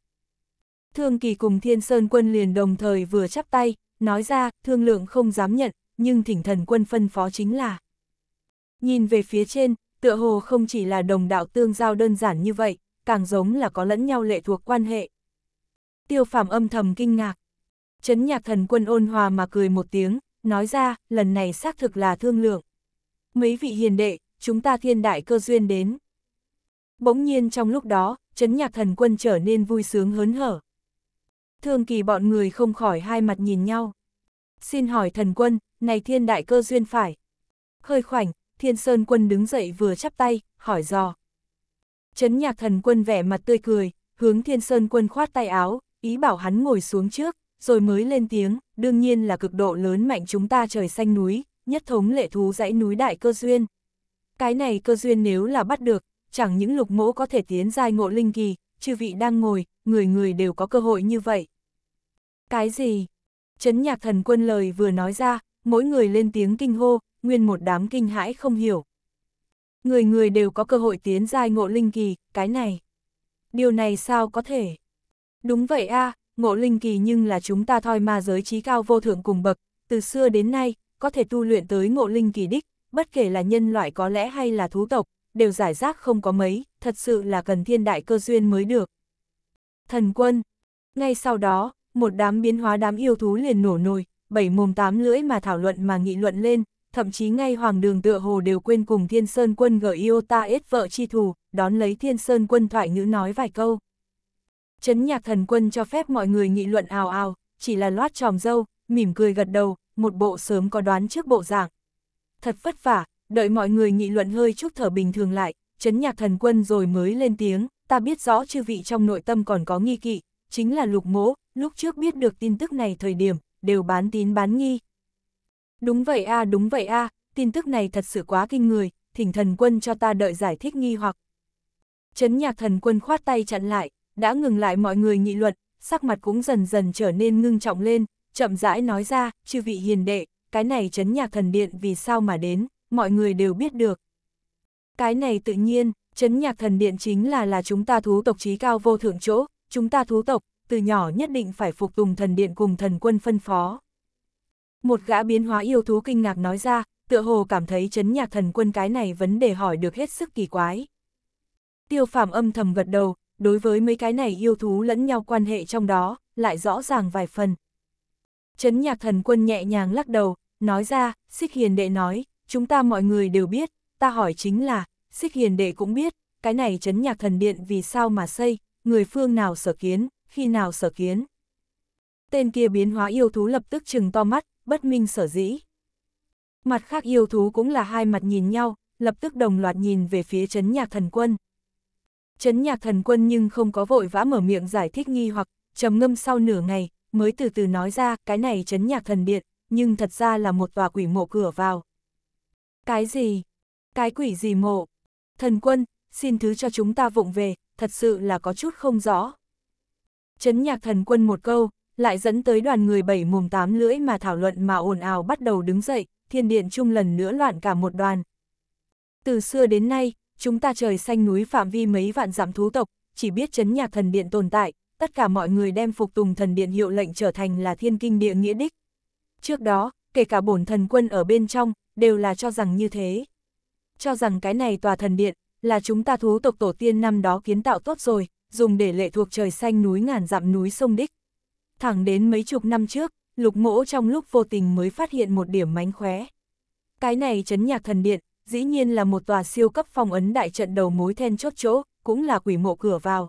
Thương kỳ cùng thiên sơn quân liền đồng thời vừa chắp tay, nói ra, thương lượng không dám nhận, nhưng thỉnh thần quân phân phó chính là. Nhìn về phía trên, tựa hồ không chỉ là đồng đạo tương giao đơn giản như vậy, càng giống là có lẫn nhau lệ thuộc quan hệ. Tiêu phạm âm thầm kinh ngạc. Chấn nhạc thần quân ôn hòa mà cười một tiếng, nói ra, lần này xác thực là thương lượng. Mấy vị hiền đệ, chúng ta thiên đại cơ duyên đến. Bỗng nhiên trong lúc đó, chấn nhạc thần quân trở nên vui sướng hớn hở. Thường kỳ bọn người không khỏi hai mặt nhìn nhau. Xin hỏi thần quân, này thiên đại cơ duyên phải. Hơi khoảnh, thiên sơn quân đứng dậy vừa chắp tay, hỏi dò. Chấn nhạc thần quân vẻ mặt tươi cười, hướng thiên sơn quân khoát tay áo, ý bảo hắn ngồi xuống trước, rồi mới lên tiếng, đương nhiên là cực độ lớn mạnh chúng ta trời xanh núi, nhất thống lệ thú dãy núi đại cơ duyên. Cái này cơ duyên nếu là bắt được, chẳng những lục mỗ có thể tiến giai ngộ linh kỳ, chư vị đang ngồi, người người đều có cơ hội như vậy. Cái gì? Chấn nhạc thần quân lời vừa nói ra, mỗi người lên tiếng kinh hô, nguyên một đám kinh hãi không hiểu. Người người đều có cơ hội tiến giai ngộ linh kỳ, cái này. Điều này sao có thể? Đúng vậy a à, ngộ linh kỳ nhưng là chúng ta thôi mà giới trí cao vô thượng cùng bậc, từ xưa đến nay, có thể tu luyện tới ngộ linh kỳ đích, bất kể là nhân loại có lẽ hay là thú tộc, đều giải rác không có mấy, thật sự là cần thiên đại cơ duyên mới được. Thần quân Ngay sau đó, một đám biến hóa đám yêu thú liền nổ nồi, bảy mồm tám lưỡi mà thảo luận mà nghị luận lên, thậm chí ngay hoàng đường tựa hồ đều quên cùng thiên sơn quân gợi yêu ta ết vợ chi thù, đón lấy thiên sơn quân thoại ngữ nói vài câu. Chấn nhạc thần quân cho phép mọi người nghị luận ào ào, chỉ là loát tròm dâu, mỉm cười gật đầu, một bộ sớm có đoán trước bộ dạng. Thật vất vả, đợi mọi người nghị luận hơi chút thở bình thường lại, chấn nhạc thần quân rồi mới lên tiếng, ta biết rõ chư vị trong nội tâm còn có nghi kỵ, chính là lục mỗ, lúc trước biết được tin tức này thời điểm, đều bán tín bán nghi. Đúng vậy a đúng vậy a tin tức này thật sự quá kinh người, thỉnh thần quân cho ta đợi giải thích nghi hoặc. Chấn nhạc thần quân khoát tay chặn lại, đã ngừng lại mọi người nghị luận, sắc mặt cũng dần dần trở nên ngưng trọng lên, chậm rãi nói ra, chư vị hiền đệ, cái này chấn nhạc thần điện vì sao mà đến mọi người đều biết được. Cái này tự nhiên, chấn nhạc thần điện chính là là chúng ta thú tộc trí cao vô thượng chỗ, chúng ta thú tộc, từ nhỏ nhất định phải phục tùng thần điện cùng thần quân phân phó. Một gã biến hóa yêu thú kinh ngạc nói ra, tựa hồ cảm thấy chấn nhạc thần quân cái này vấn đề hỏi được hết sức kỳ quái. Tiêu phàm âm thầm gật đầu, đối với mấy cái này yêu thú lẫn nhau quan hệ trong đó, lại rõ ràng vài phần. Chấn nhạc thần quân nhẹ nhàng lắc đầu, nói ra, xích hiền đệ nói, chúng ta mọi người đều biết, ta hỏi chính là, xích hiền đệ cũng biết, cái này chấn nhạc thần điện vì sao mà xây, người phương nào sở kiến, khi nào sở kiến. Tên kia biến hóa yêu thú lập tức chừng to mắt, bất minh sở dĩ. Mặt khác yêu thú cũng là hai mặt nhìn nhau, lập tức đồng loạt nhìn về phía chấn nhạc thần quân. Chấn nhạc thần quân nhưng không có vội vã mở miệng giải thích nghi hoặc trầm ngâm sau nửa ngày, mới từ từ nói ra cái này chấn nhạc thần điện, nhưng thật ra là một tòa quỷ mộ cửa vào. Cái gì? Cái quỷ gì mộ? Thần quân, xin thứ cho chúng ta vụng về, thật sự là có chút không rõ. Chấn nhạc thần quân một câu, lại dẫn tới đoàn người bảy mồm tám lưỡi mà thảo luận mà ồn ào bắt đầu đứng dậy, thiên điện chung lần nữa loạn cả một đoàn. Từ xưa đến nay, chúng ta trời xanh núi phạm vi mấy vạn giảm thú tộc, chỉ biết chấn nhạc thần điện tồn tại, tất cả mọi người đem phục tùng thần điện hiệu lệnh trở thành là thiên kinh địa nghĩa đích. Trước đó, kể cả bổn thần quân ở bên trong, đều là cho rằng như thế. Cho rằng cái này tòa thần điện, là chúng ta thú tộc tổ tiên năm đó kiến tạo tốt rồi, dùng để lệ thuộc trời xanh núi ngàn dặm núi sông đích. Thẳng đến mấy chục năm trước, lục mỗ trong lúc vô tình mới phát hiện một điểm mánh khóe. Cái này chấn nhạc thần điện, dĩ nhiên là một tòa siêu cấp phong ấn đại trận đầu mối then chốt chỗ, cũng là quỷ mộ cửa vào.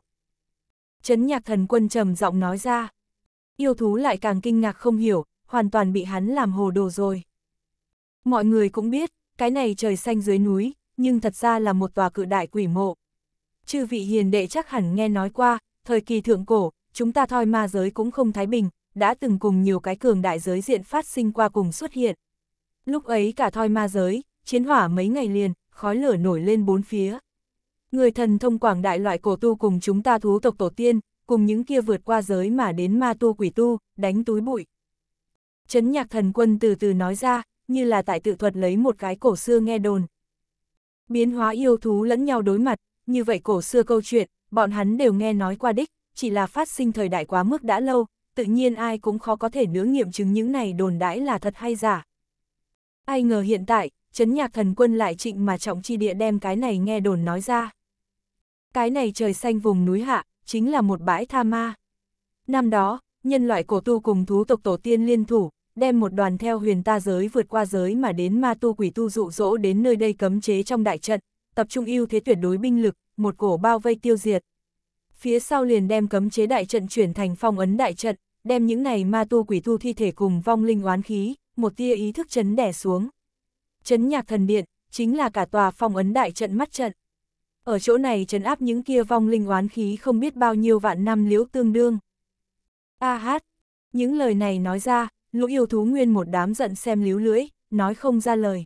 Chấn nhạc thần quân trầm giọng nói ra. Yêu thú lại càng kinh ngạc không hiểu, hoàn toàn bị hắn làm hồ đồ rồi. Mọi người cũng biết, cái này trời xanh dưới núi, nhưng thật ra là một tòa cự đại quỷ mộ. Chư vị hiền đệ chắc hẳn nghe nói qua, thời kỳ thượng cổ, chúng ta thoi ma giới cũng không thái bình, đã từng cùng nhiều cái cường đại giới diện phát sinh qua cùng xuất hiện. Lúc ấy cả thoi ma giới, chiến hỏa mấy ngày liền, khói lửa nổi lên bốn phía. Người thần thông quảng đại loại cổ tu cùng chúng ta thú tộc tổ tiên, cùng những kia vượt qua giới mà đến ma tu quỷ tu, đánh túi bụi. Chấn nhạc thần quân từ từ nói ra, như là tại tự thuật lấy một cái cổ xưa nghe đồn. Biến hóa yêu thú lẫn nhau đối mặt, như vậy cổ xưa câu chuyện, bọn hắn đều nghe nói qua đích, chỉ là phát sinh thời đại quá mức đã lâu, tự nhiên ai cũng khó có thể nướng nghiệm chứng những này đồn đãi là thật hay giả. Ai ngờ hiện tại, chấn nhạc thần quân lại trịnh mà trọng chi địa đem cái này nghe đồn nói ra. Cái này trời xanh vùng núi hạ, chính là một bãi tha ma. Năm đó, nhân loại cổ tu cùng thú tộc tổ tiên liên thủ, đem một đoàn theo huyền ta giới vượt qua giới mà đến ma tu quỷ tu dụ dỗ đến nơi đây cấm chế trong đại trận, tập trung ưu thế tuyệt đối binh lực, một cổ bao vây tiêu diệt. Phía sau liền đem cấm chế đại trận chuyển thành phong ấn đại trận, đem những này ma tu quỷ tu thi thể cùng vong linh oán khí, một tia ý thức chấn đẻ xuống. Chấn nhạc thần điện, chính là cả tòa phong ấn đại trận mắt trận. Ở chỗ này trấn áp những kia vong linh oán khí không biết bao nhiêu vạn năm liễu tương đương. A hát, những lời này nói ra, lũ yêu thú nguyên một đám giận xem líu lưỡi, nói không ra lời.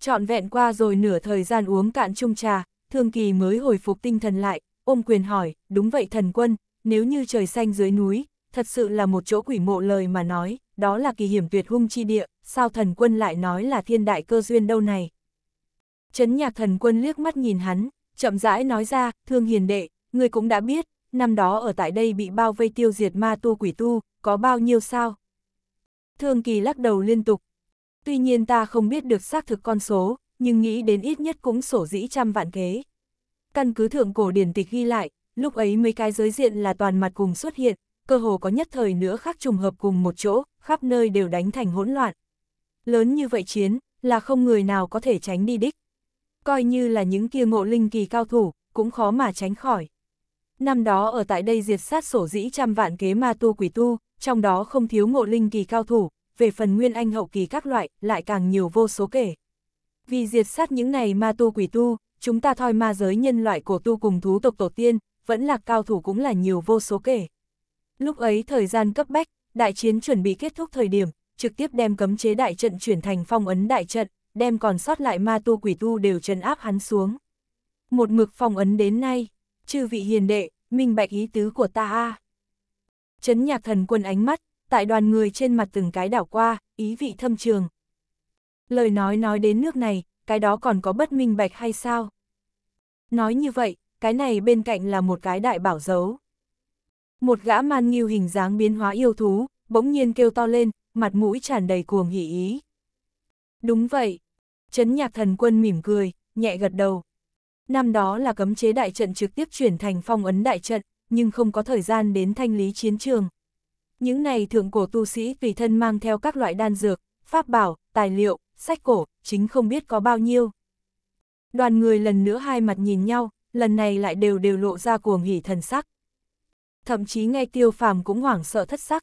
Chọn vẹn qua rồi nửa thời gian uống cạn chung trà, Thương Kỳ mới hồi phục tinh thần lại, ôm quyền hỏi, đúng vậy thần quân, nếu như trời xanh dưới núi, thật sự là một chỗ quỷ mộ lời mà nói, đó là kỳ hiểm tuyệt hung chi địa, sao thần quân lại nói là thiên đại cơ duyên đâu này. Chấn nhạc thần quân liếc mắt nhìn hắn, chậm rãi nói ra, thương hiền đệ, người cũng đã biết, năm đó ở tại đây bị bao vây tiêu diệt ma tu quỷ tu, có bao nhiêu sao? Thương Kỳ lắc đầu liên tục. Tuy nhiên ta không biết được xác thực con số, nhưng nghĩ đến ít nhất cũng sổ dĩ trăm vạn kế. Căn cứ thượng cổ điển tịch ghi lại, lúc ấy mấy cái giới diện là toàn mặt cùng xuất hiện, cơ hồ có nhất thời nữa khác trùng hợp cùng một chỗ, khắp nơi đều đánh thành hỗn loạn. Lớn như vậy chiến, là không người nào có thể tránh đi đích. Coi như là những kia ngộ linh kỳ cao thủ, cũng khó mà tránh khỏi. Năm đó ở tại đây diệt sát sổ dĩ trăm vạn kế ma tu quỷ tu, trong đó không thiếu ngộ linh kỳ cao thủ, về phần nguyên anh hậu kỳ các loại, lại càng nhiều vô số kể. Vì diệt sát những này ma tu quỷ tu, chúng ta thoi ma giới nhân loại cổ tu cùng thú tộc tổ tiên, vẫn là cao thủ cũng là nhiều vô số kể. Lúc ấy thời gian cấp bách, đại chiến chuẩn bị kết thúc thời điểm, trực tiếp đem cấm chế đại trận chuyển thành phong ấn đại trận, đem còn sót lại ma tu quỷ tu đều trấn áp hắn xuống. Một mực phong ấn đến nay, chư vị hiền đệ, minh bạch ý tứ của ta a chấn nhạc thần quân ánh mắt, tại đoàn người trên mặt từng cái đảo qua, ý vị thâm trường. Lời nói nói đến nước này, cái đó còn có bất minh bạch hay sao? Nói như vậy, cái này bên cạnh là một cái đại bảo dấu. Một gã man nghiêu hình dáng biến hóa yêu thú, bỗng nhiên kêu to lên, mặt mũi tràn đầy cuồng hỉ ý. Đúng vậy, chấn nhạc thần quân mỉm cười, nhẹ gật đầu. Năm đó là cấm chế đại trận trực tiếp chuyển thành phong ấn đại trận, nhưng không có thời gian đến thanh lý chiến trường. Những này thượng cổ tu sĩ tùy thân mang theo các loại đan dược, pháp bảo, tài liệu, sách cổ, chính không biết có bao nhiêu. Đoàn người lần nữa hai mặt nhìn nhau, lần này lại đều đều lộ ra cuồng hỉ thần sắc. Thậm chí ngay tiêu phàm cũng hoảng sợ thất sắc.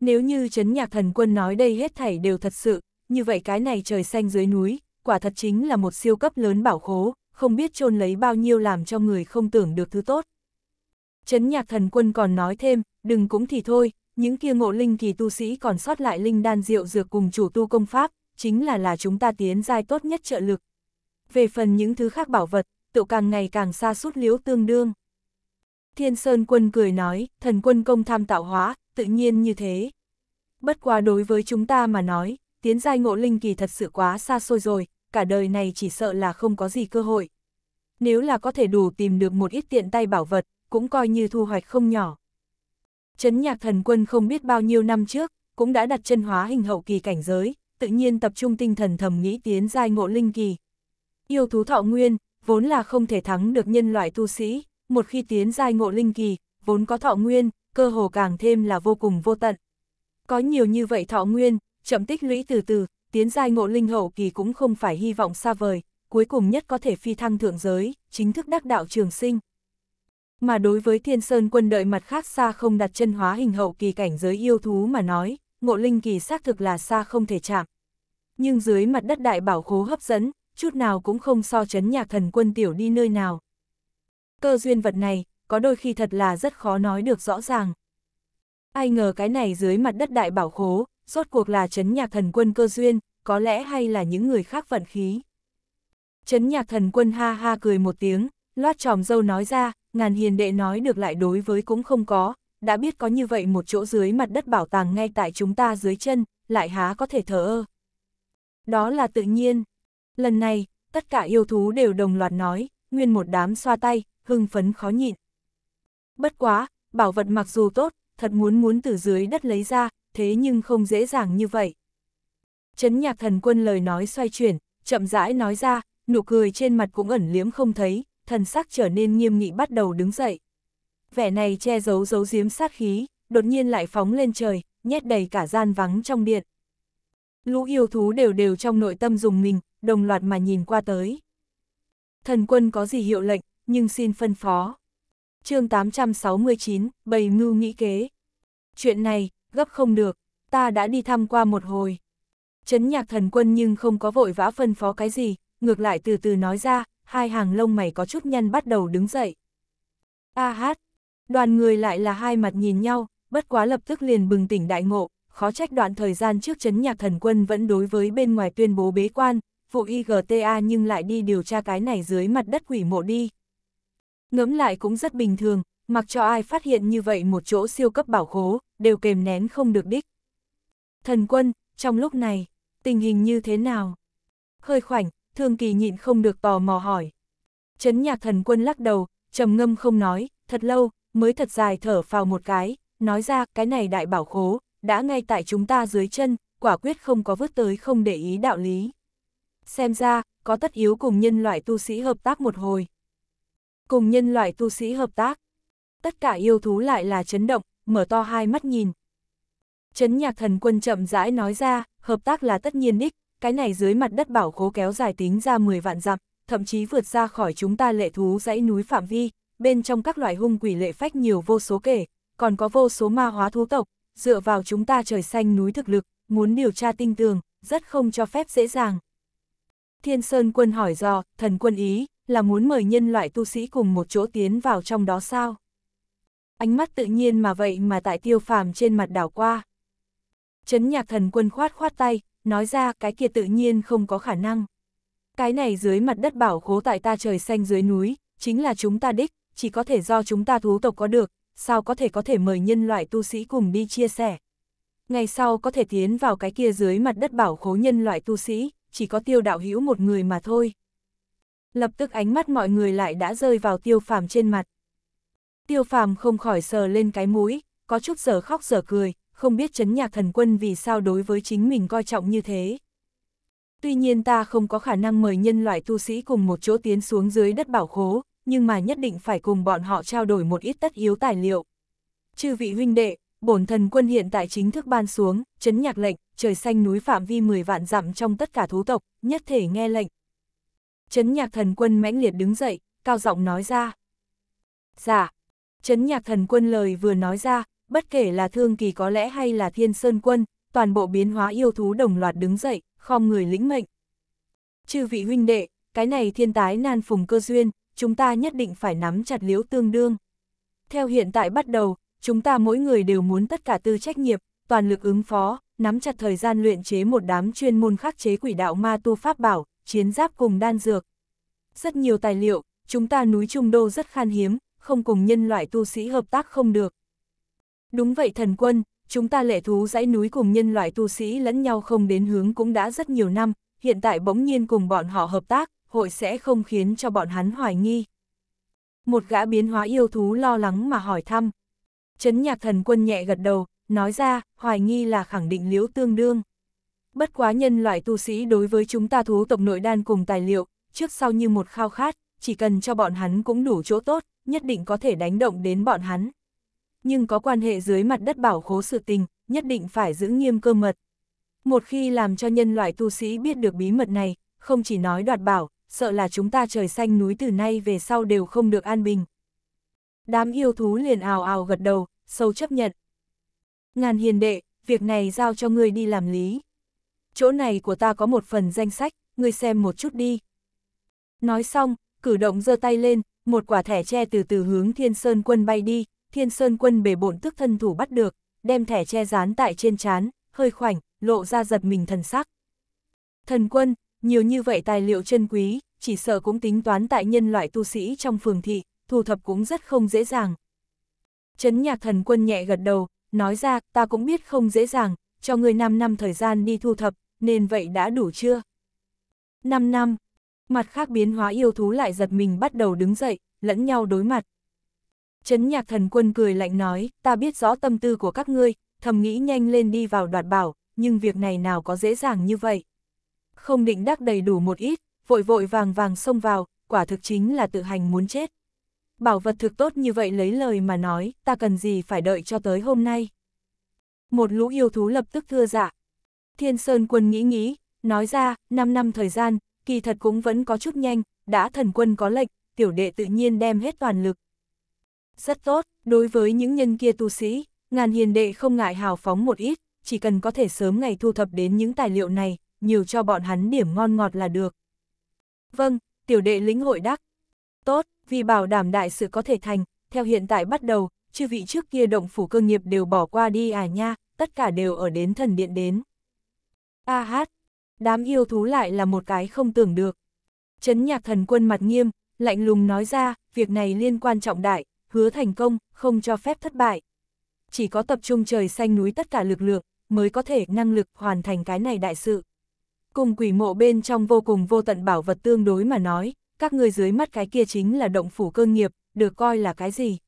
Nếu như chấn nhạc thần quân nói đây hết thảy đều thật sự, như vậy cái này trời xanh dưới núi, quả thật chính là một siêu cấp lớn bảo khố, không biết chôn lấy bao nhiêu làm cho người không tưởng được thứ tốt. Chấn nhạc thần quân còn nói thêm, đừng cũng thì thôi, những kia ngộ linh kỳ tu sĩ còn sót lại linh đan rượu dược cùng chủ tu công pháp, chính là là chúng ta tiến giai tốt nhất trợ lực. Về phần những thứ khác bảo vật, tựu càng ngày càng xa sút liếu tương đương. Thiên Sơn quân cười nói, thần quân công tham tạo hóa, tự nhiên như thế. Bất quá đối với chúng ta mà nói, tiến giai ngộ linh kỳ thật sự quá xa xôi rồi, cả đời này chỉ sợ là không có gì cơ hội. Nếu là có thể đủ tìm được một ít tiện tay bảo vật, cũng coi như thu hoạch không nhỏ. Chấn nhạc thần quân không biết bao nhiêu năm trước, cũng đã đặt chân hóa hình hậu kỳ cảnh giới, tự nhiên tập trung tinh thần thầm nghĩ tiến giai ngộ linh kỳ. Yêu thú thọ nguyên, vốn là không thể thắng được nhân loại tu sĩ, một khi tiến giai ngộ linh kỳ, vốn có thọ nguyên, cơ hồ càng thêm là vô cùng vô tận. Có nhiều như vậy thọ nguyên, chậm tích lũy từ từ, tiến giai ngộ linh hậu kỳ cũng không phải hy vọng xa vời, cuối cùng nhất có thể phi thăng thượng giới, chính thức đắc đạo trường sinh. Mà đối với thiên sơn quân đợi mặt khác xa không đặt chân hóa hình hậu kỳ cảnh giới yêu thú mà nói, ngộ linh kỳ xác thực là xa không thể chạm. Nhưng dưới mặt đất đại bảo khố hấp dẫn, chút nào cũng không so chấn nhạc thần quân tiểu đi nơi nào. Cơ duyên vật này, có đôi khi thật là rất khó nói được rõ ràng. Ai ngờ cái này dưới mặt đất đại bảo khố, rốt cuộc là chấn nhạc thần quân cơ duyên, có lẽ hay là những người khác vận khí. Chấn nhạc thần quân ha ha cười một tiếng, loát tròm dâu nói ra, ngàn hiền đệ nói được lại đối với cũng không có, đã biết có như vậy một chỗ dưới mặt đất bảo tàng ngay tại chúng ta dưới chân, lại há có thể thở ơ. Đó là tự nhiên. Lần này, tất cả yêu thú đều đồng loạt nói, nguyên một đám xoa tay, hưng phấn khó nhịn. Bất quá, bảo vật mặc dù tốt, thật muốn muốn từ dưới đất lấy ra, thế nhưng không dễ dàng như vậy. Chấn nhạc thần quân lời nói xoay chuyển, chậm rãi nói ra, nụ cười trên mặt cũng ẩn liếm không thấy, thần sắc trở nên nghiêm nghị bắt đầu đứng dậy. Vẻ này che giấu giấu giếm sát khí, đột nhiên lại phóng lên trời, nhét đầy cả gian vắng trong điện. Lũ yêu thú đều đều trong nội tâm dùng mình, đồng loạt mà nhìn qua tới. Thần quân có gì hiệu lệnh, nhưng xin phân phó. chương 869, bầy mưu nghĩ kế. Chuyện này, gấp không được, ta đã đi thăm qua một hồi. Chấn nhạc thần quân nhưng không có vội vã phân phó cái gì, ngược lại từ từ nói ra, hai hàng lông mày có chút nhăn bắt đầu đứng dậy. A hát, đoàn người lại là hai mặt nhìn nhau, bất quá lập tức liền bừng tỉnh đại ngộ, khó trách đoạn thời gian trước chấn nhạc thần quân vẫn đối với bên ngoài tuyên bố bế quan, vụ IGTA nhưng lại đi điều tra cái này dưới mặt đất quỷ mộ đi. Ngẫm lại cũng rất bình thường, mặc cho ai phát hiện như vậy một chỗ siêu cấp bảo khố, đều kềm nén không được đích. Thần quân, trong lúc này, tình hình như thế nào? Hơi khoảnh, Thương Kỳ nhịn không được tò mò hỏi. Chấn nhạc thần quân lắc đầu, trầm ngâm không nói, thật lâu, mới thật dài thở vào một cái, nói ra cái này đại bảo khố, đã ngay tại chúng ta dưới chân, quả quyết không có vứt tới không để ý đạo lý. Xem ra, có tất yếu cùng nhân loại tu sĩ hợp tác một hồi. Cùng nhân loại tu sĩ hợp tác. Tất cả yêu thú lại là chấn động, mở to hai mắt nhìn. Chấn nhạc thần quân chậm rãi nói ra, hợp tác là tất nhiên đích, cái này dưới mặt đất bảo khố kéo dài tính ra 10 vạn dặm, thậm chí vượt ra khỏi chúng ta lệ thú dãy núi phạm vi, bên trong các loại hung quỷ lệ phách nhiều vô số kể, còn có vô số ma hóa thú tộc, dựa vào chúng ta trời xanh núi thực lực, muốn điều tra tinh tường, rất không cho phép dễ dàng. Thiên Sơn quân hỏi dò, thần quân ý, là muốn mời nhân loại tu sĩ cùng một chỗ tiến vào trong đó sao? Ánh mắt tự nhiên mà vậy mà tại tiêu phàm trên mặt đảo qua. Chấn nhạc thần quân khoát khoát tay, nói ra cái kia tự nhiên không có khả năng. Cái này dưới mặt đất bảo khố tại ta trời xanh dưới núi, chính là chúng ta đích, chỉ có thể do chúng ta thú tộc có được, sao có thể có thể mời nhân loại tu sĩ cùng đi chia sẻ. Ngày sau có thể tiến vào cái kia dưới mặt đất bảo khố nhân loại tu sĩ, chỉ có tiêu đạo hữu một người mà thôi. Lập tức ánh mắt mọi người lại đã rơi vào tiêu phàm trên mặt. Tiêu phàm không khỏi sờ lên cái mũi, có chút giờ khóc giờ cười, không biết chấn nhạc thần quân vì sao đối với chính mình coi trọng như thế. Tuy nhiên ta không có khả năng mời nhân loại tu sĩ cùng một chỗ tiến xuống dưới đất bảo khố, nhưng mà nhất định phải cùng bọn họ trao đổi một ít tất yếu tài liệu. Chư vị huynh đệ, bổn thần quân hiện tại chính thức ban xuống, chấn nhạc lệnh, trời xanh núi phạm vi 10 vạn dặm trong tất cả thú tộc, nhất thể nghe lệnh. Chấn nhạc thần quân mãnh liệt đứng dậy, cao giọng nói ra. Dạ, chấn nhạc thần quân lời vừa nói ra, bất kể là thương kỳ có lẽ hay là thiên sơn quân, toàn bộ biến hóa yêu thú đồng loạt đứng dậy, khom người lĩnh mệnh. Chư vị huynh đệ, cái này thiên tái nan phùng cơ duyên, chúng ta nhất định phải nắm chặt liễu tương đương. Theo hiện tại bắt đầu, chúng ta mỗi người đều muốn tất cả tư trách nhiệm, toàn lực ứng phó, nắm chặt thời gian luyện chế một đám chuyên môn khắc chế quỷ đạo ma tu pháp bảo, chiến giáp cùng đan dược. Rất nhiều tài liệu, chúng ta núi Trung Đô rất khan hiếm, không cùng nhân loại tu sĩ hợp tác không được, Đúng vậy thần quân, chúng ta lệ thú dãy núi cùng nhân loại tu sĩ lẫn nhau không đến hướng cũng đã rất nhiều năm, hiện tại bỗng nhiên cùng bọn họ hợp tác, hội sẽ không khiến cho bọn hắn hoài nghi. Một gã biến hóa yêu thú lo lắng mà hỏi thăm. Chấn nhạc thần quân nhẹ gật đầu, nói ra, hoài nghi là khẳng định liễu tương đương. Bất quá nhân loại tu sĩ đối với chúng ta thú tộc nội đan cùng tài liệu, trước sau như một khao khát, chỉ cần cho bọn hắn cũng đủ chỗ tốt, nhất định có thể đánh động đến bọn hắn nhưng có quan hệ dưới mặt đất bảo khố sự tình, nhất định phải giữ nghiêm cơ mật. Một khi làm cho nhân loại tu sĩ biết được bí mật này, không chỉ nói đoạt bảo, sợ là chúng ta trời xanh núi từ nay về sau đều không được an bình. Đám yêu thú liền ào ào gật đầu, sâu chấp nhận. Ngàn hiền đệ, việc này giao cho ngươi đi làm lý. Chỗ này của ta có một phần danh sách, ngươi xem một chút đi. Nói xong, cử động giơ tay lên, một quả thẻ tre từ từ hướng thiên sơn quân bay đi, Thiên Sơn quân bề bộn tức thân thủ bắt được, đem thẻ che dán tại trên chán, hơi khoảnh, lộ ra giật mình thần sắc. Thần quân, nhiều như vậy tài liệu chân quý, chỉ sợ cũng tính toán tại nhân loại tu sĩ trong phường thị, thu thập cũng rất không dễ dàng. Chấn nhạc thần quân nhẹ gật đầu, nói ra, ta cũng biết không dễ dàng, cho người 5 năm thời gian đi thu thập, nên vậy đã đủ chưa? 5 năm, mặt khác biến hóa yêu thú lại giật mình bắt đầu đứng dậy, lẫn nhau đối mặt. Chấn nhạc thần quân cười lạnh nói, ta biết rõ tâm tư của các ngươi, thầm nghĩ nhanh lên đi vào đoạt bảo, nhưng việc này nào có dễ dàng như vậy. Không định đắc đầy đủ một ít, vội vội vàng vàng xông vào, quả thực chính là tự hành muốn chết. Bảo vật thực tốt như vậy lấy lời mà nói, ta cần gì phải đợi cho tới hôm nay. Một lũ yêu thú lập tức thưa dạ. Thiên Sơn quân nghĩ nghĩ, nói ra, 5 năm thời gian, kỳ thật cũng vẫn có chút nhanh, đã thần quân có lệnh, tiểu đệ tự nhiên đem hết toàn lực, rất tốt, đối với những nhân kia tu sĩ, ngàn hiền đệ không ngại hào phóng một ít, chỉ cần có thể sớm ngày thu thập đến những tài liệu này, nhiều cho bọn hắn điểm ngon ngọt là được. Vâng, tiểu đệ lĩnh hội đắc. Tốt, vì bảo đảm đại sự có thể thành, theo hiện tại bắt đầu, chư vị trước kia động phủ cơ nghiệp đều bỏ qua đi à nha, tất cả đều ở đến thần điện đến. A hát, đám yêu thú lại là một cái không tưởng được. Chấn nhạc thần quân mặt nghiêm, lạnh lùng nói ra, việc này liên quan trọng đại, hứa thành công, không cho phép thất bại. Chỉ có tập trung trời xanh núi tất cả lực lượng, mới có thể năng lực hoàn thành cái này đại sự. Cùng quỷ mộ bên trong vô cùng vô tận bảo vật tương đối mà nói, các người dưới mắt cái kia chính là động phủ cơ nghiệp, được coi là cái gì?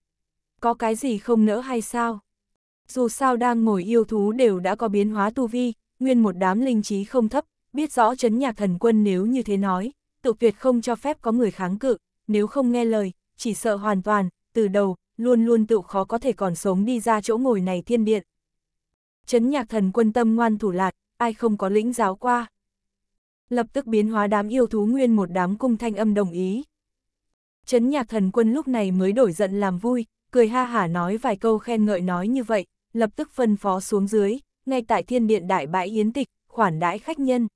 Có cái gì không nỡ hay sao? Dù sao đang ngồi yêu thú đều đã có biến hóa tu vi, nguyên một đám linh trí không thấp, biết rõ chấn nhạc thần quân nếu như thế nói, tự tuyệt không cho phép có người kháng cự, nếu không nghe lời, chỉ sợ hoàn toàn, từ đầu, luôn luôn tự khó có thể còn sống đi ra chỗ ngồi này thiên điện. Chấn nhạc thần quân tâm ngoan thủ lạt ai không có lĩnh giáo qua. Lập tức biến hóa đám yêu thú nguyên một đám cung thanh âm đồng ý. Chấn nhạc thần quân lúc này mới đổi giận làm vui, cười ha hả nói vài câu khen ngợi nói như vậy, lập tức phân phó xuống dưới, ngay tại thiên điện đại bãi yến tịch, khoản đãi khách nhân.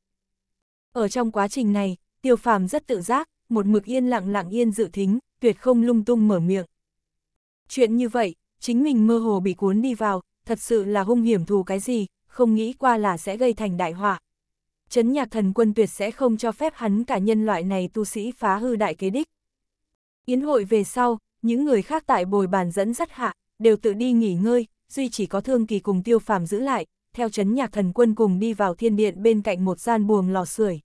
Ở trong quá trình này, tiêu phàm rất tự giác, một mực yên lặng lặng yên dự thính, tuyệt không lung tung mở miệng. Chuyện như vậy, chính mình mơ hồ bị cuốn đi vào, thật sự là hung hiểm thù cái gì, không nghĩ qua là sẽ gây thành đại họa. Chấn nhạc thần quân tuyệt sẽ không cho phép hắn cả nhân loại này tu sĩ phá hư đại kế đích. Yến hội về sau, những người khác tại bồi bàn dẫn dắt hạ, đều tự đi nghỉ ngơi, duy chỉ có thương kỳ cùng tiêu phàm giữ lại, theo chấn nhạc thần quân cùng đi vào thiên điện bên cạnh một gian buồng lò sưởi.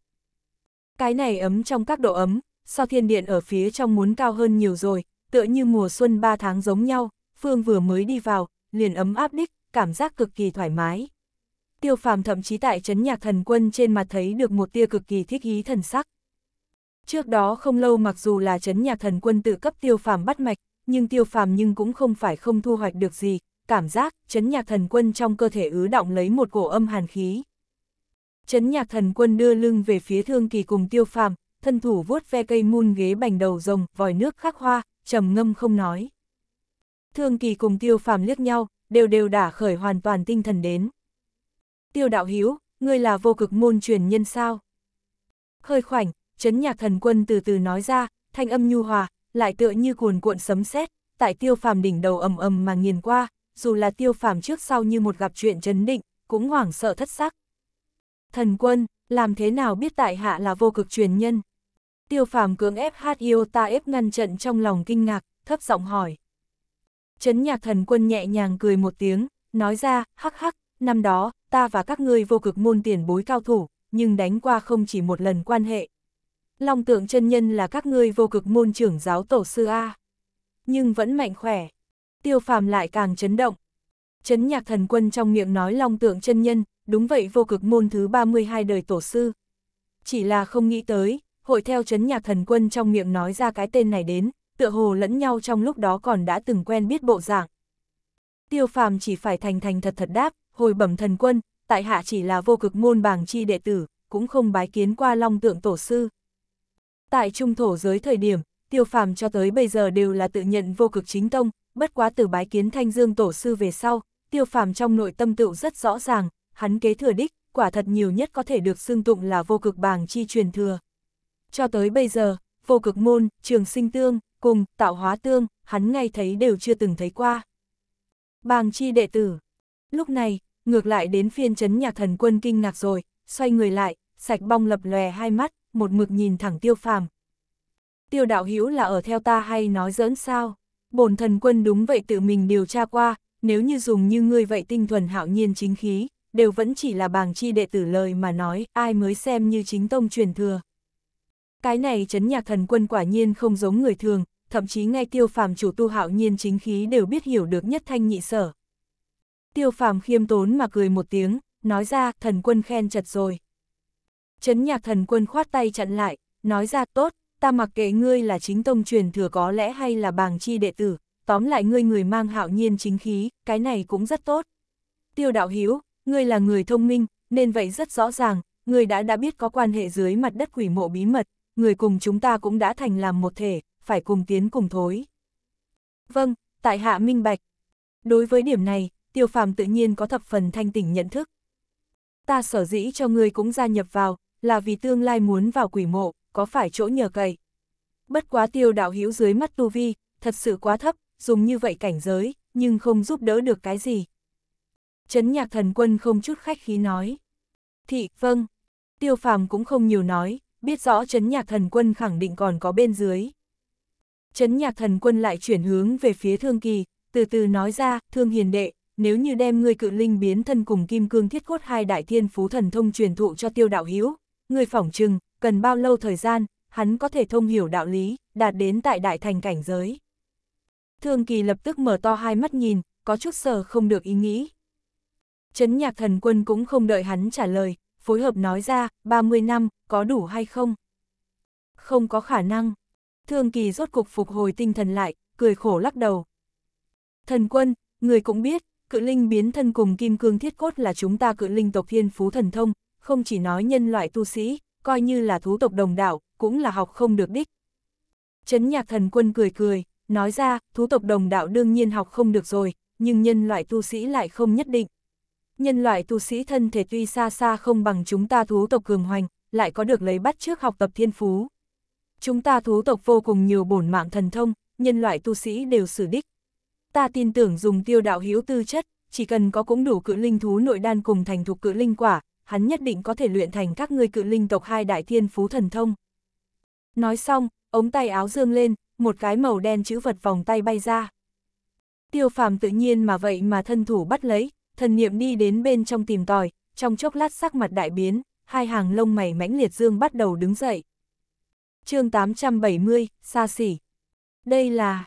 Cái này ấm trong các độ ấm, so thiên điện ở phía trong muốn cao hơn nhiều rồi, tựa như mùa xuân ba tháng giống nhau, Phương vừa mới đi vào, liền ấm áp đích, cảm giác cực kỳ thoải mái. Tiêu phàm thậm chí tại chấn nhạc thần quân trên mặt thấy được một tia cực kỳ thích ý thần sắc. Trước đó không lâu mặc dù là chấn nhạc thần quân tự cấp tiêu phàm bắt mạch, nhưng tiêu phàm nhưng cũng không phải không thu hoạch được gì, cảm giác chấn nhạc thần quân trong cơ thể ứ động lấy một cổ âm hàn khí. Chấn nhạc thần quân đưa lưng về phía thương kỳ cùng tiêu phàm, thân thủ vuốt ve cây mun ghế bành đầu rồng, vòi nước khắc hoa, trầm ngâm không nói. Thương Kỳ cùng Tiêu Phàm liếc nhau, đều đều đã khởi hoàn toàn tinh thần đến. Tiêu đạo hiếu, ngươi là vô cực môn truyền nhân sao? khơi khoảnh, chấn nhạc thần quân từ từ nói ra, thanh âm nhu hòa, lại tựa như cuồn cuộn sấm sét, tại tiêu phàm đỉnh đầu ầm ầm mà nghiền qua, dù là tiêu phàm trước sau như một gặp chuyện chấn định, cũng hoảng sợ thất sắc. Thần quân, làm thế nào biết tại hạ là vô cực truyền nhân? Tiêu phàm cưỡng ép hát yêu ta ép ngăn trận trong lòng kinh ngạc, thấp giọng hỏi. Chấn nhạc thần quân nhẹ nhàng cười một tiếng, nói ra, hắc hắc, năm đó, ta và các ngươi vô cực môn tiền bối cao thủ, nhưng đánh qua không chỉ một lần quan hệ. Long tượng chân nhân là các ngươi vô cực môn trưởng giáo tổ sư A. Nhưng vẫn mạnh khỏe. Tiêu phàm lại càng chấn động. Chấn nhạc thần quân trong miệng nói long tượng chân nhân, đúng vậy vô cực môn thứ 32 đời tổ sư. Chỉ là không nghĩ tới, hội theo chấn nhạc thần quân trong miệng nói ra cái tên này đến, tựa hồ lẫn nhau trong lúc đó còn đã từng quen biết bộ dạng. Tiêu phàm chỉ phải thành thành thật thật đáp, hồi bẩm thần quân, tại hạ chỉ là vô cực môn bàng chi đệ tử, cũng không bái kiến qua long tượng tổ sư. Tại trung thổ giới thời điểm, tiêu phàm cho tới bây giờ đều là tự nhận vô cực chính tông, bất quá từ bái kiến thanh dương tổ sư về sau, tiêu phàm trong nội tâm tựu rất rõ ràng, hắn kế thừa đích, quả thật nhiều nhất có thể được xưng tụng là vô cực bàng chi truyền thừa. Cho tới bây giờ, vô cực môn, trường sinh tương, cùng tạo hóa tương, hắn ngay thấy đều chưa từng thấy qua. Bàng chi đệ tử. Lúc này, ngược lại đến phiên chấn nhà thần quân kinh ngạc rồi, xoay người lại, sạch bong lập lòe hai mắt, một mực nhìn thẳng tiêu phàm. Tiêu đạo hữu là ở theo ta hay nói giỡn sao? Bổn thần quân đúng vậy tự mình điều tra qua, nếu như dùng như ngươi vậy tinh thuần hạo nhiên chính khí, đều vẫn chỉ là bàng chi đệ tử lời mà nói ai mới xem như chính tông truyền thừa. Cái này chấn nhạc thần quân quả nhiên không giống người thường, thậm chí ngay tiêu phàm chủ tu hạo nhiên chính khí đều biết hiểu được nhất thanh nhị sở. Tiêu phàm khiêm tốn mà cười một tiếng, nói ra thần quân khen chật rồi. Chấn nhạc thần quân khoát tay chặn lại, nói ra tốt, ta mặc kệ ngươi là chính tông truyền thừa có lẽ hay là bàng chi đệ tử, tóm lại ngươi người mang hạo nhiên chính khí, cái này cũng rất tốt. Tiêu đạo hiếu, ngươi là người thông minh, nên vậy rất rõ ràng, ngươi đã đã biết có quan hệ dưới mặt đất quỷ mộ bí mật, người cùng chúng ta cũng đã thành làm một thể, phải cùng tiến cùng thối. Vâng, tại hạ minh bạch. Đối với điểm này, tiêu phàm tự nhiên có thập phần thanh tỉnh nhận thức. Ta sở dĩ cho ngươi cũng gia nhập vào, là vì tương lai muốn vào quỷ mộ, có phải chỗ nhờ cậy. Bất quá tiêu đạo hữu dưới mắt tu vi, thật sự quá thấp, dùng như vậy cảnh giới, nhưng không giúp đỡ được cái gì. Trấn nhạc thần quân không chút khách khí nói. Thị, vâng. Tiêu phàm cũng không nhiều nói, biết rõ chấn nhạc thần quân khẳng định còn có bên dưới. Chấn nhạc thần quân lại chuyển hướng về phía Thương Kỳ, từ từ nói ra, Thương Hiền Đệ, nếu như đem người cự linh biến thân cùng kim cương thiết cốt hai đại thiên phú thần thông truyền thụ cho tiêu đạo hữu người phỏng chừng cần bao lâu thời gian hắn có thể thông hiểu đạo lý đạt đến tại đại thành cảnh giới thương kỳ lập tức mở to hai mắt nhìn có chút sờ không được ý nghĩ chấn nhạc thần quân cũng không đợi hắn trả lời phối hợp nói ra, 30 năm, có đủ hay không? Không có khả năng. Thương Kỳ rốt cục phục hồi tinh thần lại, cười khổ lắc đầu. Thần quân, người cũng biết, cự linh biến thân cùng kim cương thiết cốt là chúng ta cự linh tộc thiên phú thần thông, không chỉ nói nhân loại tu sĩ, coi như là thú tộc đồng đạo, cũng là học không được đích. Chấn nhạc thần quân cười cười, nói ra, thú tộc đồng đạo đương nhiên học không được rồi, nhưng nhân loại tu sĩ lại không nhất định, nhân loại tu sĩ thân thể tuy xa xa không bằng chúng ta thú tộc cường hoành, lại có được lấy bắt trước học tập thiên phú. Chúng ta thú tộc vô cùng nhiều bổn mạng thần thông, nhân loại tu sĩ đều xử đích. Ta tin tưởng dùng tiêu đạo hiếu tư chất, chỉ cần có cũng đủ cự linh thú nội đan cùng thành thục cự linh quả, hắn nhất định có thể luyện thành các ngươi cự linh tộc hai đại thiên phú thần thông. Nói xong, ống tay áo dương lên, một cái màu đen chữ vật vòng tay bay ra. Tiêu phàm tự nhiên mà vậy mà thân thủ bắt lấy, thần niệm đi đến bên trong tìm tòi, trong chốc lát sắc mặt đại biến, hai hàng lông mày mãnh liệt dương bắt đầu đứng dậy. chương 870, xa xỉ. Đây là...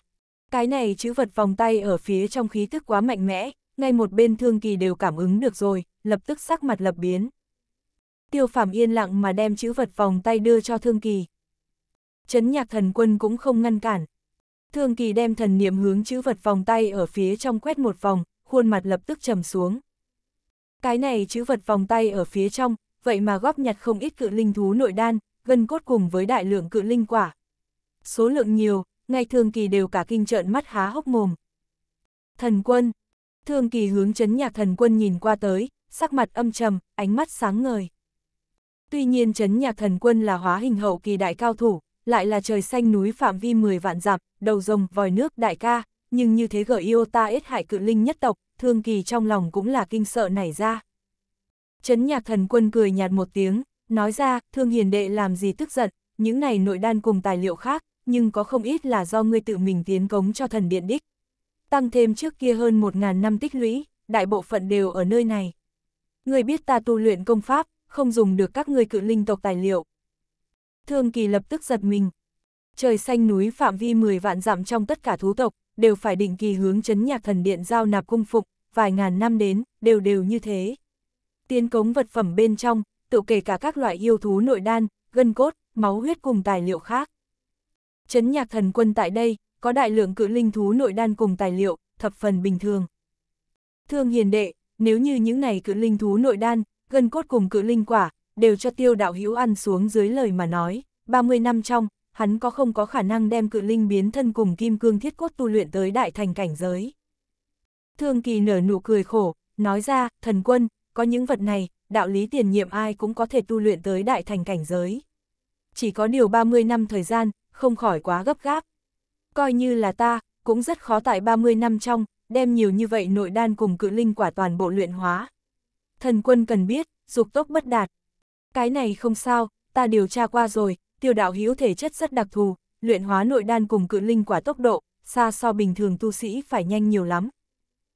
Cái này chữ vật vòng tay ở phía trong khí tức quá mạnh mẽ, ngay một bên thương kỳ đều cảm ứng được rồi, lập tức sắc mặt lập biến. Tiêu phạm yên lặng mà đem chữ vật vòng tay đưa cho thương kỳ. Chấn nhạc thần quân cũng không ngăn cản. Thương kỳ đem thần niệm hướng chữ vật vòng tay ở phía trong quét một vòng, khuôn mặt lập tức trầm xuống. Cái này chữ vật vòng tay ở phía trong, vậy mà góp nhặt không ít cự linh thú nội đan, gần cốt cùng với đại lượng cự linh quả. Số lượng nhiều, ngày thường kỳ đều cả kinh trợn mắt há hốc mồm. Thần quân, thường kỳ hướng chấn nhạc thần quân nhìn qua tới, sắc mặt âm trầm, ánh mắt sáng ngời. Tuy nhiên chấn nhạc thần quân là hóa hình hậu kỳ đại cao thủ, lại là trời xanh núi phạm vi 10 vạn dặm, đầu rồng vòi nước đại ca, nhưng như thế gợi yêu ta ít hại cự linh nhất tộc, thương kỳ trong lòng cũng là kinh sợ nảy ra. Chấn nhạc thần quân cười nhạt một tiếng, nói ra, thương hiền đệ làm gì tức giận, những này nội đan cùng tài liệu khác, nhưng có không ít là do ngươi tự mình tiến cống cho thần điện đích. Tăng thêm trước kia hơn một ngàn năm tích lũy, đại bộ phận đều ở nơi này. Ngươi biết ta tu luyện công pháp, không dùng được các ngươi cự linh tộc tài liệu. Thương kỳ lập tức giật mình. Trời xanh núi phạm vi 10 vạn dặm trong tất cả thú tộc, đều phải định kỳ hướng chấn nhạc thần điện giao nạp cung phục, vài ngàn năm đến, đều đều như thế. tiên cống vật phẩm bên trong, tự kể cả các loại yêu thú nội đan, gân cốt, máu huyết cùng tài liệu khác. Chấn nhạc thần quân tại đây, có đại lượng cự linh thú nội đan cùng tài liệu, thập phần bình thường. Thương hiền đệ, nếu như những này cự linh thú nội đan, gân cốt cùng cự linh quả, đều cho tiêu đạo hữu ăn xuống dưới lời mà nói, 30 năm trong, hắn có không có khả năng đem cự linh biến thân cùng kim cương thiết cốt tu luyện tới đại thành cảnh giới. Thương kỳ nở nụ cười khổ, nói ra, thần quân, có những vật này, đạo lý tiền nhiệm ai cũng có thể tu luyện tới đại thành cảnh giới. Chỉ có điều 30 năm thời gian, không khỏi quá gấp gáp. Coi như là ta, cũng rất khó tại 30 năm trong, đem nhiều như vậy nội đan cùng cự linh quả toàn bộ luyện hóa. Thần quân cần biết, dục tốc bất đạt. Cái này không sao, ta điều tra qua rồi, tiêu đạo hữu thể chất rất đặc thù, luyện hóa nội đan cùng cự linh quả tốc độ, xa so bình thường tu sĩ phải nhanh nhiều lắm.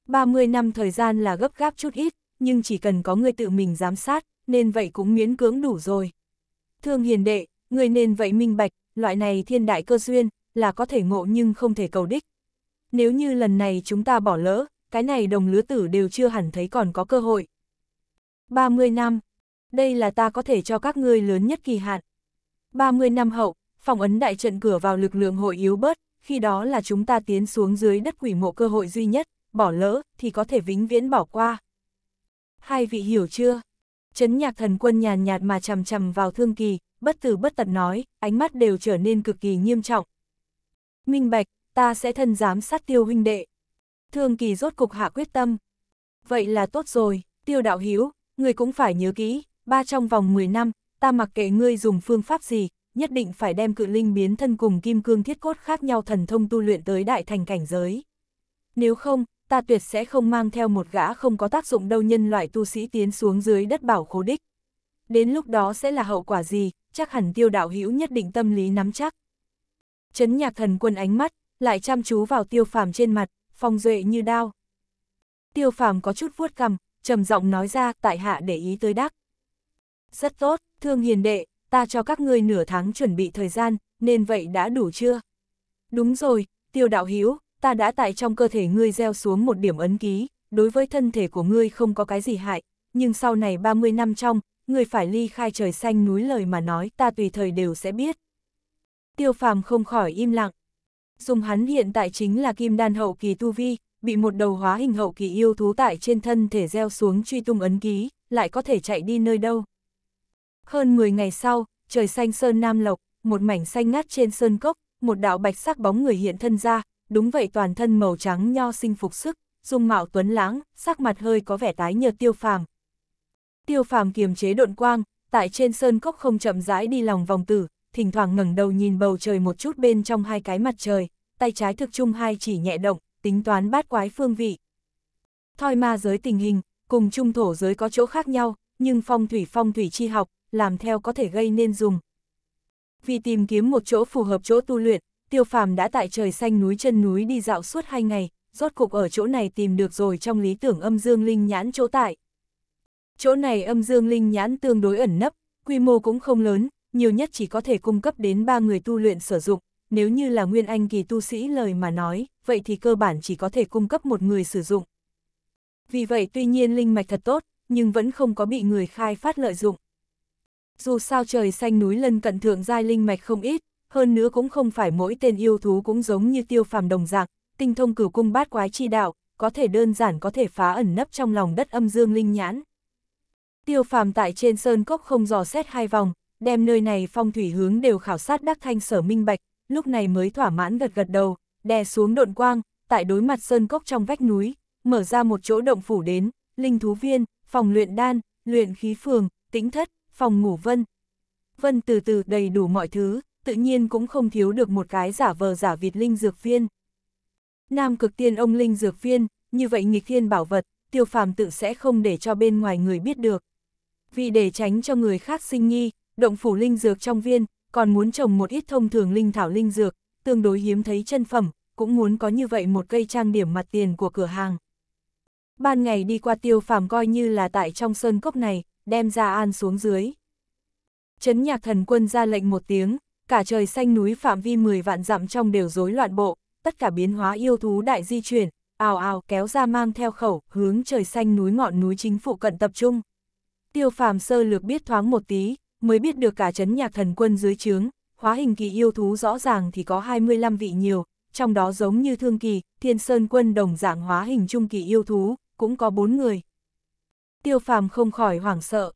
30 năm thời gian là gấp gáp chút ít, nhưng chỉ cần có người tự mình giám sát, nên vậy cũng miễn cưỡng đủ rồi. Thương hiền đệ, người nên vậy minh bạch, loại này thiên đại cơ duyên, là có thể ngộ nhưng không thể cầu đích. Nếu như lần này chúng ta bỏ lỡ, cái này đồng lứa tử đều chưa hẳn thấy còn có cơ hội. 30 năm, đây là ta có thể cho các ngươi lớn nhất kỳ hạn. 30 năm hậu, phòng ấn đại trận cửa vào lực lượng hội yếu bớt, khi đó là chúng ta tiến xuống dưới đất quỷ mộ cơ hội duy nhất, bỏ lỡ thì có thể vĩnh viễn bỏ qua. Hai vị hiểu chưa? Chấn nhạc thần quân nhàn nhạt mà chầm chầm vào thương kỳ, bất tử bất tật nói, ánh mắt đều trở nên cực kỳ nghiêm trọng. Minh bạch, ta sẽ thân giám sát tiêu huynh đệ. Thương kỳ rốt cục hạ quyết tâm. Vậy là tốt rồi, tiêu đạo hiếu, người cũng phải nhớ kỹ, ba trong vòng 10 năm, ta mặc kệ ngươi dùng phương pháp gì, nhất định phải đem cự linh biến thân cùng kim cương thiết cốt khác nhau thần thông tu luyện tới đại thành cảnh giới. Nếu không, ta tuyệt sẽ không mang theo một gã không có tác dụng đâu nhân loại tu sĩ tiến xuống dưới đất bảo khố đích. Đến lúc đó sẽ là hậu quả gì, chắc hẳn tiêu đạo hữu nhất định tâm lý nắm chắc. Chấn nhạc thần quân ánh mắt, lại chăm chú vào tiêu phàm trên mặt, phong duệ như đao. Tiêu phàm có chút vuốt cằm, trầm giọng nói ra tại hạ để ý tới đắc. Rất tốt, Thương hiền đệ, ta cho các ngươi nửa tháng chuẩn bị thời gian, nên vậy đã đủ chưa? Đúng rồi, tiêu đạo Hiếu, ta đã tại trong cơ thể ngươi gieo xuống một điểm ấn ký, đối với thân thể của ngươi không có cái gì hại, nhưng sau này 30 năm trong, ngươi phải ly khai trời xanh núi lời mà nói ta tùy thời đều sẽ biết. Tiêu phàm không khỏi im lặng. Dùng hắn hiện tại chính là kim đan hậu kỳ tu vi, bị một đầu hóa hình hậu kỳ yêu thú tại trên thân thể gieo xuống truy tung ấn ký, lại có thể chạy đi nơi đâu. Hơn 10 ngày sau, trời xanh sơn Nam Lộc, một mảnh xanh ngát trên sơn cốc, một đạo bạch sắc bóng người hiện thân ra, đúng vậy toàn thân màu trắng nho sinh phục sức, dung mạo tuấn lãng, sắc mặt hơi có vẻ tái nhợt tiêu phàm. Tiêu phàm kiềm chế độn quang, tại trên sơn cốc không chậm rãi đi lòng vòng tử, thỉnh thoảng ngẩng đầu nhìn bầu trời một chút bên trong hai cái mặt trời, tay trái thực chung hai chỉ nhẹ động, tính toán bát quái phương vị. Thoi ma giới tình hình, cùng trung thổ giới có chỗ khác nhau, nhưng phong thủy phong thủy chi học, làm theo có thể gây nên dùng. Vì tìm kiếm một chỗ phù hợp chỗ tu luyện, tiêu phàm đã tại trời xanh núi chân núi đi dạo suốt hai ngày, rốt cục ở chỗ này tìm được rồi trong lý tưởng âm dương linh nhãn chỗ tại. Chỗ này âm dương linh nhãn tương đối ẩn nấp, quy mô cũng không lớn, nhiều nhất chỉ có thể cung cấp đến ba người tu luyện sử dụng, nếu như là nguyên anh kỳ tu sĩ lời mà nói, vậy thì cơ bản chỉ có thể cung cấp một người sử dụng. Vì vậy tuy nhiên linh mạch thật tốt, nhưng vẫn không có bị người khai phát lợi dụng dù sao trời xanh núi lân cận thượng giai linh mạch không ít, hơn nữa cũng không phải mỗi tên yêu thú cũng giống như tiêu phàm đồng dạng, tinh thông cửu cung bát quái chi đạo, có thể đơn giản có thể phá ẩn nấp trong lòng đất âm dương linh nhãn. Tiêu phàm tại trên sơn cốc không dò xét hai vòng, đem nơi này phong thủy hướng đều khảo sát đắc thanh sở minh bạch, lúc này mới thỏa mãn gật gật đầu, đè xuống độn quang, tại đối mặt sơn cốc trong vách núi, mở ra một chỗ động phủ đến, linh thú viên, phòng luyện đan, luyện khí phường, tĩnh thất, phòng ngủ Vân. Vân từ từ đầy đủ mọi thứ, tự nhiên cũng không thiếu được một cái giả vờ giả vịt linh dược viên. Nam cực tiên ông linh dược viên, như vậy nghịch thiên bảo vật, tiêu phàm tự sẽ không để cho bên ngoài người biết được. Vì để tránh cho người khác sinh nghi, động phủ linh dược trong viên, còn muốn trồng một ít thông thường linh thảo linh dược, tương đối hiếm thấy chân phẩm, cũng muốn có như vậy một cây trang điểm mặt tiền của cửa hàng. Ban ngày đi qua tiêu phàm coi như là tại trong sơn cốc này, đem ra an xuống dưới. Chấn nhạc thần quân ra lệnh một tiếng, cả trời xanh núi phạm vi 10 vạn dặm trong đều rối loạn bộ, tất cả biến hóa yêu thú đại di chuyển, ào ào kéo ra mang theo khẩu, hướng trời xanh núi ngọn núi chính phụ cận tập trung. Tiêu phàm sơ lược biết thoáng một tí, mới biết được cả chấn nhạc thần quân dưới trướng, hóa hình kỳ yêu thú rõ ràng thì có 25 vị nhiều, trong đó giống như thương kỳ, thiên sơn quân đồng dạng hóa hình trung kỳ yêu thú, cũng có 4 người tiêu phàm không khỏi hoảng sợ.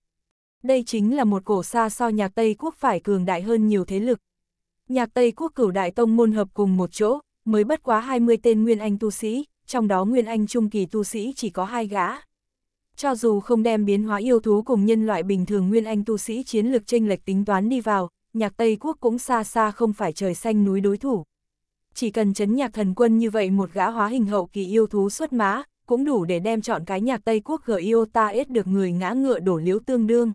Đây chính là một cổ xa so nhạc Tây Quốc phải cường đại hơn nhiều thế lực. Nhạc Tây Quốc cửu đại tông môn hợp cùng một chỗ, mới bất quá 20 tên Nguyên Anh tu sĩ, trong đó Nguyên Anh trung kỳ tu sĩ chỉ có hai gã. Cho dù không đem biến hóa yêu thú cùng nhân loại bình thường Nguyên Anh tu sĩ chiến lược tranh lệch tính toán đi vào, nhạc Tây Quốc cũng xa xa không phải trời xanh núi đối thủ. Chỉ cần chấn nhạc thần quân như vậy một gã hóa hình hậu kỳ yêu thú xuất má, cũng đủ để đem chọn cái nhạc Tây Quốc gở Iota S được người ngã ngựa đổ liễu tương đương.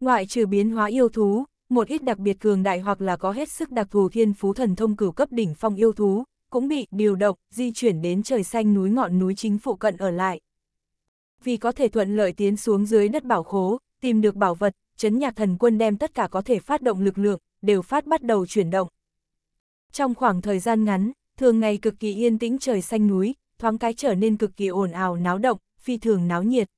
Ngoại trừ biến hóa yêu thú, một ít đặc biệt cường đại hoặc là có hết sức đặc thù thiên phú thần thông cửu cấp đỉnh phong yêu thú, cũng bị điều động, di chuyển đến trời xanh núi ngọn núi chính phụ cận ở lại. Vì có thể thuận lợi tiến xuống dưới đất bảo khố, tìm được bảo vật, chấn nhạc thần quân đem tất cả có thể phát động lực lượng, đều phát bắt đầu chuyển động. Trong khoảng thời gian ngắn, thường ngày cực kỳ yên tĩnh trời xanh núi, thoáng cái trở nên cực kỳ ồn ào náo động, phi thường náo nhiệt.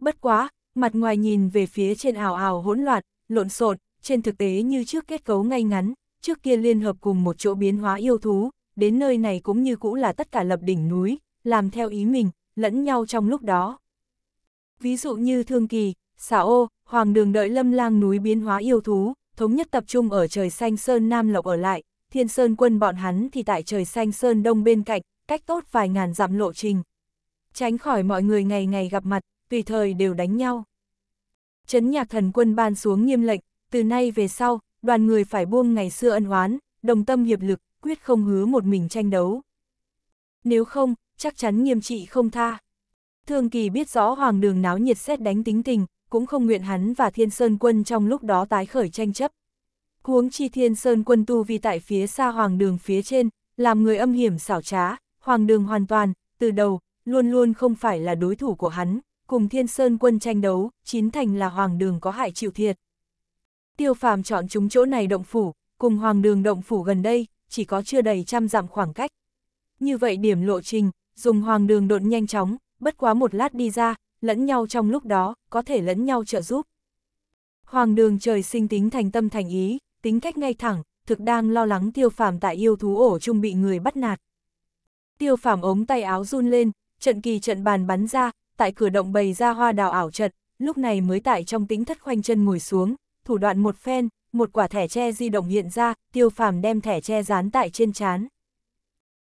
Bất quá, mặt ngoài nhìn về phía trên ảo ảo hỗn loạn, lộn xộn, trên thực tế như trước kết cấu ngay ngắn, trước kia liên hợp cùng một chỗ biến hóa yêu thú, đến nơi này cũng như cũ là tất cả lập đỉnh núi, làm theo ý mình, lẫn nhau trong lúc đó. Ví dụ như Thương Kỳ, Xà Ô, Hoàng Đường đợi lâm lang núi biến hóa yêu thú, thống nhất tập trung ở trời xanh Sơn Nam Lộc ở lại, Thiên Sơn quân bọn hắn thì tại trời xanh Sơn Đông bên cạnh, cách tốt vài ngàn dặm lộ trình. Tránh khỏi mọi người ngày ngày gặp mặt, tùy thời đều đánh nhau. chấn nhạc thần quân ban xuống nghiêm lệnh, từ nay về sau, đoàn người phải buông ngày xưa ân oán, đồng tâm hiệp lực, quyết không hứa một mình tranh đấu. Nếu không, chắc chắn nghiêm trị không tha. Thương Kỳ biết rõ hoàng đường náo nhiệt xét đánh tính tình, cũng không nguyện hắn và Thiên Sơn quân trong lúc đó tái khởi tranh chấp. Huống chi Thiên Sơn quân tu vi tại phía xa hoàng đường phía trên, làm người âm hiểm xảo trá, Hoàng đường hoàn toàn, từ đầu, luôn luôn không phải là đối thủ của hắn, cùng thiên sơn quân tranh đấu, chín thành là hoàng đường có hại chịu thiệt. Tiêu phàm chọn chúng chỗ này động phủ, cùng hoàng đường động phủ gần đây, chỉ có chưa đầy trăm dặm khoảng cách. Như vậy điểm lộ trình, dùng hoàng đường độn nhanh chóng, bất quá một lát đi ra, lẫn nhau trong lúc đó, có thể lẫn nhau trợ giúp. Hoàng đường trời sinh tính thành tâm thành ý, tính cách ngay thẳng, thực đang lo lắng tiêu phàm tại yêu thú ổ chung bị người bắt nạt, Tiêu phàm ống tay áo run lên, trận kỳ trận bàn bắn ra, tại cửa động bày ra hoa đào ảo trận, lúc này mới tại trong tính thất khoanh chân ngồi xuống, thủ đoạn một phen, một quả thẻ tre di động hiện ra, tiêu phàm đem thẻ tre dán tại trên chán.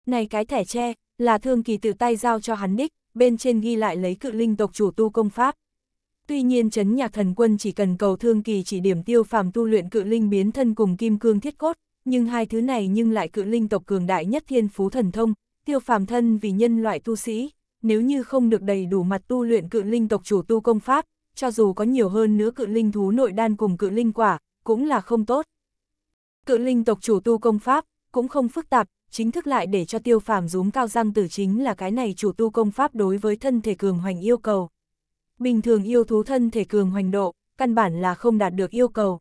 Này cái thẻ tre, là thương kỳ tự tay giao cho hắn đích, bên trên ghi lại lấy cự linh tộc chủ tu công pháp. Tuy nhiên chấn nhạc thần quân chỉ cần cầu thương kỳ chỉ điểm tiêu phàm tu luyện cự linh biến thân cùng kim cương thiết cốt, nhưng hai thứ này nhưng lại cự linh tộc cường đại nhất thiên phú thần thông, tiêu phàm thân vì nhân loại tu sĩ, nếu như không được đầy đủ mặt tu luyện cự linh tộc chủ tu công pháp, cho dù có nhiều hơn nữa cự linh thú nội đan cùng cự linh quả, cũng là không tốt. Cự linh tộc chủ tu công pháp, cũng không phức tạp, chính thức lại để cho tiêu phàm rúm cao răng tử chính là cái này chủ tu công pháp đối với thân thể cường hoành yêu cầu. Bình thường yêu thú thân thể cường hoành độ, căn bản là không đạt được yêu cầu.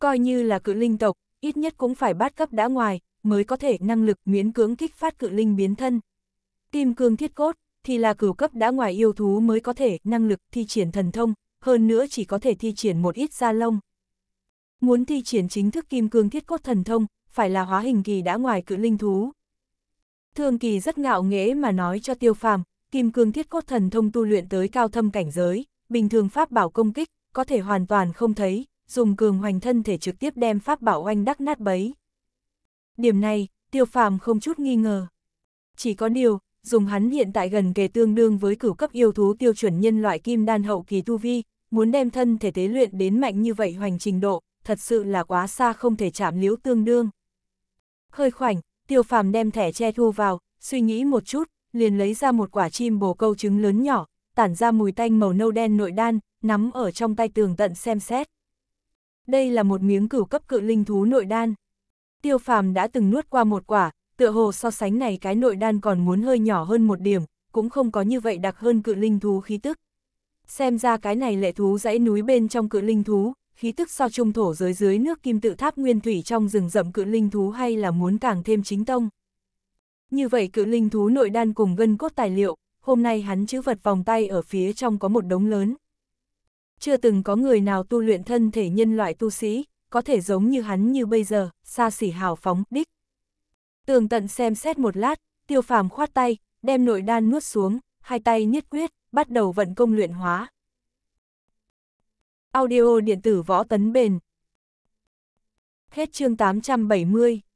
Coi như là cự linh tộc, ít nhất cũng phải bát cấp đã ngoài, mới có thể năng lực miễn cưỡng kích phát cự linh biến thân. Kim cương thiết cốt thì là cửu cấp đã ngoài yêu thú mới có thể năng lực thi triển thần thông, hơn nữa chỉ có thể thi triển một ít gia lông. Muốn thi triển chính thức kim cương thiết cốt thần thông, phải là hóa hình kỳ đã ngoài cự linh thú. thường kỳ rất ngạo nghễ mà nói cho tiêu phàm, kim cương thiết cốt thần thông tu luyện tới cao thâm cảnh giới, bình thường pháp bảo công kích, có thể hoàn toàn không thấy, dùng cường hoành thân thể trực tiếp đem pháp bảo oanh đắc nát bấy. Điểm này, tiêu phàm không chút nghi ngờ. Chỉ có điều, dùng hắn hiện tại gần kề tương đương với cửu cấp yêu thú tiêu chuẩn nhân loại kim đan hậu kỳ tu vi, muốn đem thân thể tế luyện đến mạnh như vậy hoành trình độ, thật sự là quá xa không thể chạm liễu tương đương. Hơi khoảnh, tiêu phàm đem thẻ che thu vào, suy nghĩ một chút, liền lấy ra một quả chim bồ câu trứng lớn nhỏ, tản ra mùi tanh màu nâu đen nội đan, nắm ở trong tay tường tận xem xét. Đây là một miếng cửu cấp cự linh thú nội đan. Tiêu phàm đã từng nuốt qua một quả, tựa hồ so sánh này cái nội đan còn muốn hơi nhỏ hơn một điểm, cũng không có như vậy đặc hơn cự linh thú khí tức. Xem ra cái này lệ thú dãy núi bên trong cự linh thú, khí tức so trung thổ dưới dưới nước kim tự tháp nguyên thủy trong rừng rậm cự linh thú hay là muốn càng thêm chính tông. Như vậy cự linh thú nội đan cùng gân cốt tài liệu, hôm nay hắn chữ vật vòng tay ở phía trong có một đống lớn. Chưa từng có người nào tu luyện thân thể nhân loại tu sĩ, có thể giống như hắn như bây giờ, xa xỉ hào phóng, đích. Tường tận xem xét một lát, tiêu phàm khoát tay, đem nội đan nuốt xuống, hai tay nhất quyết, bắt đầu vận công luyện hóa. Audio điện tử võ tấn bền. Hết chương 870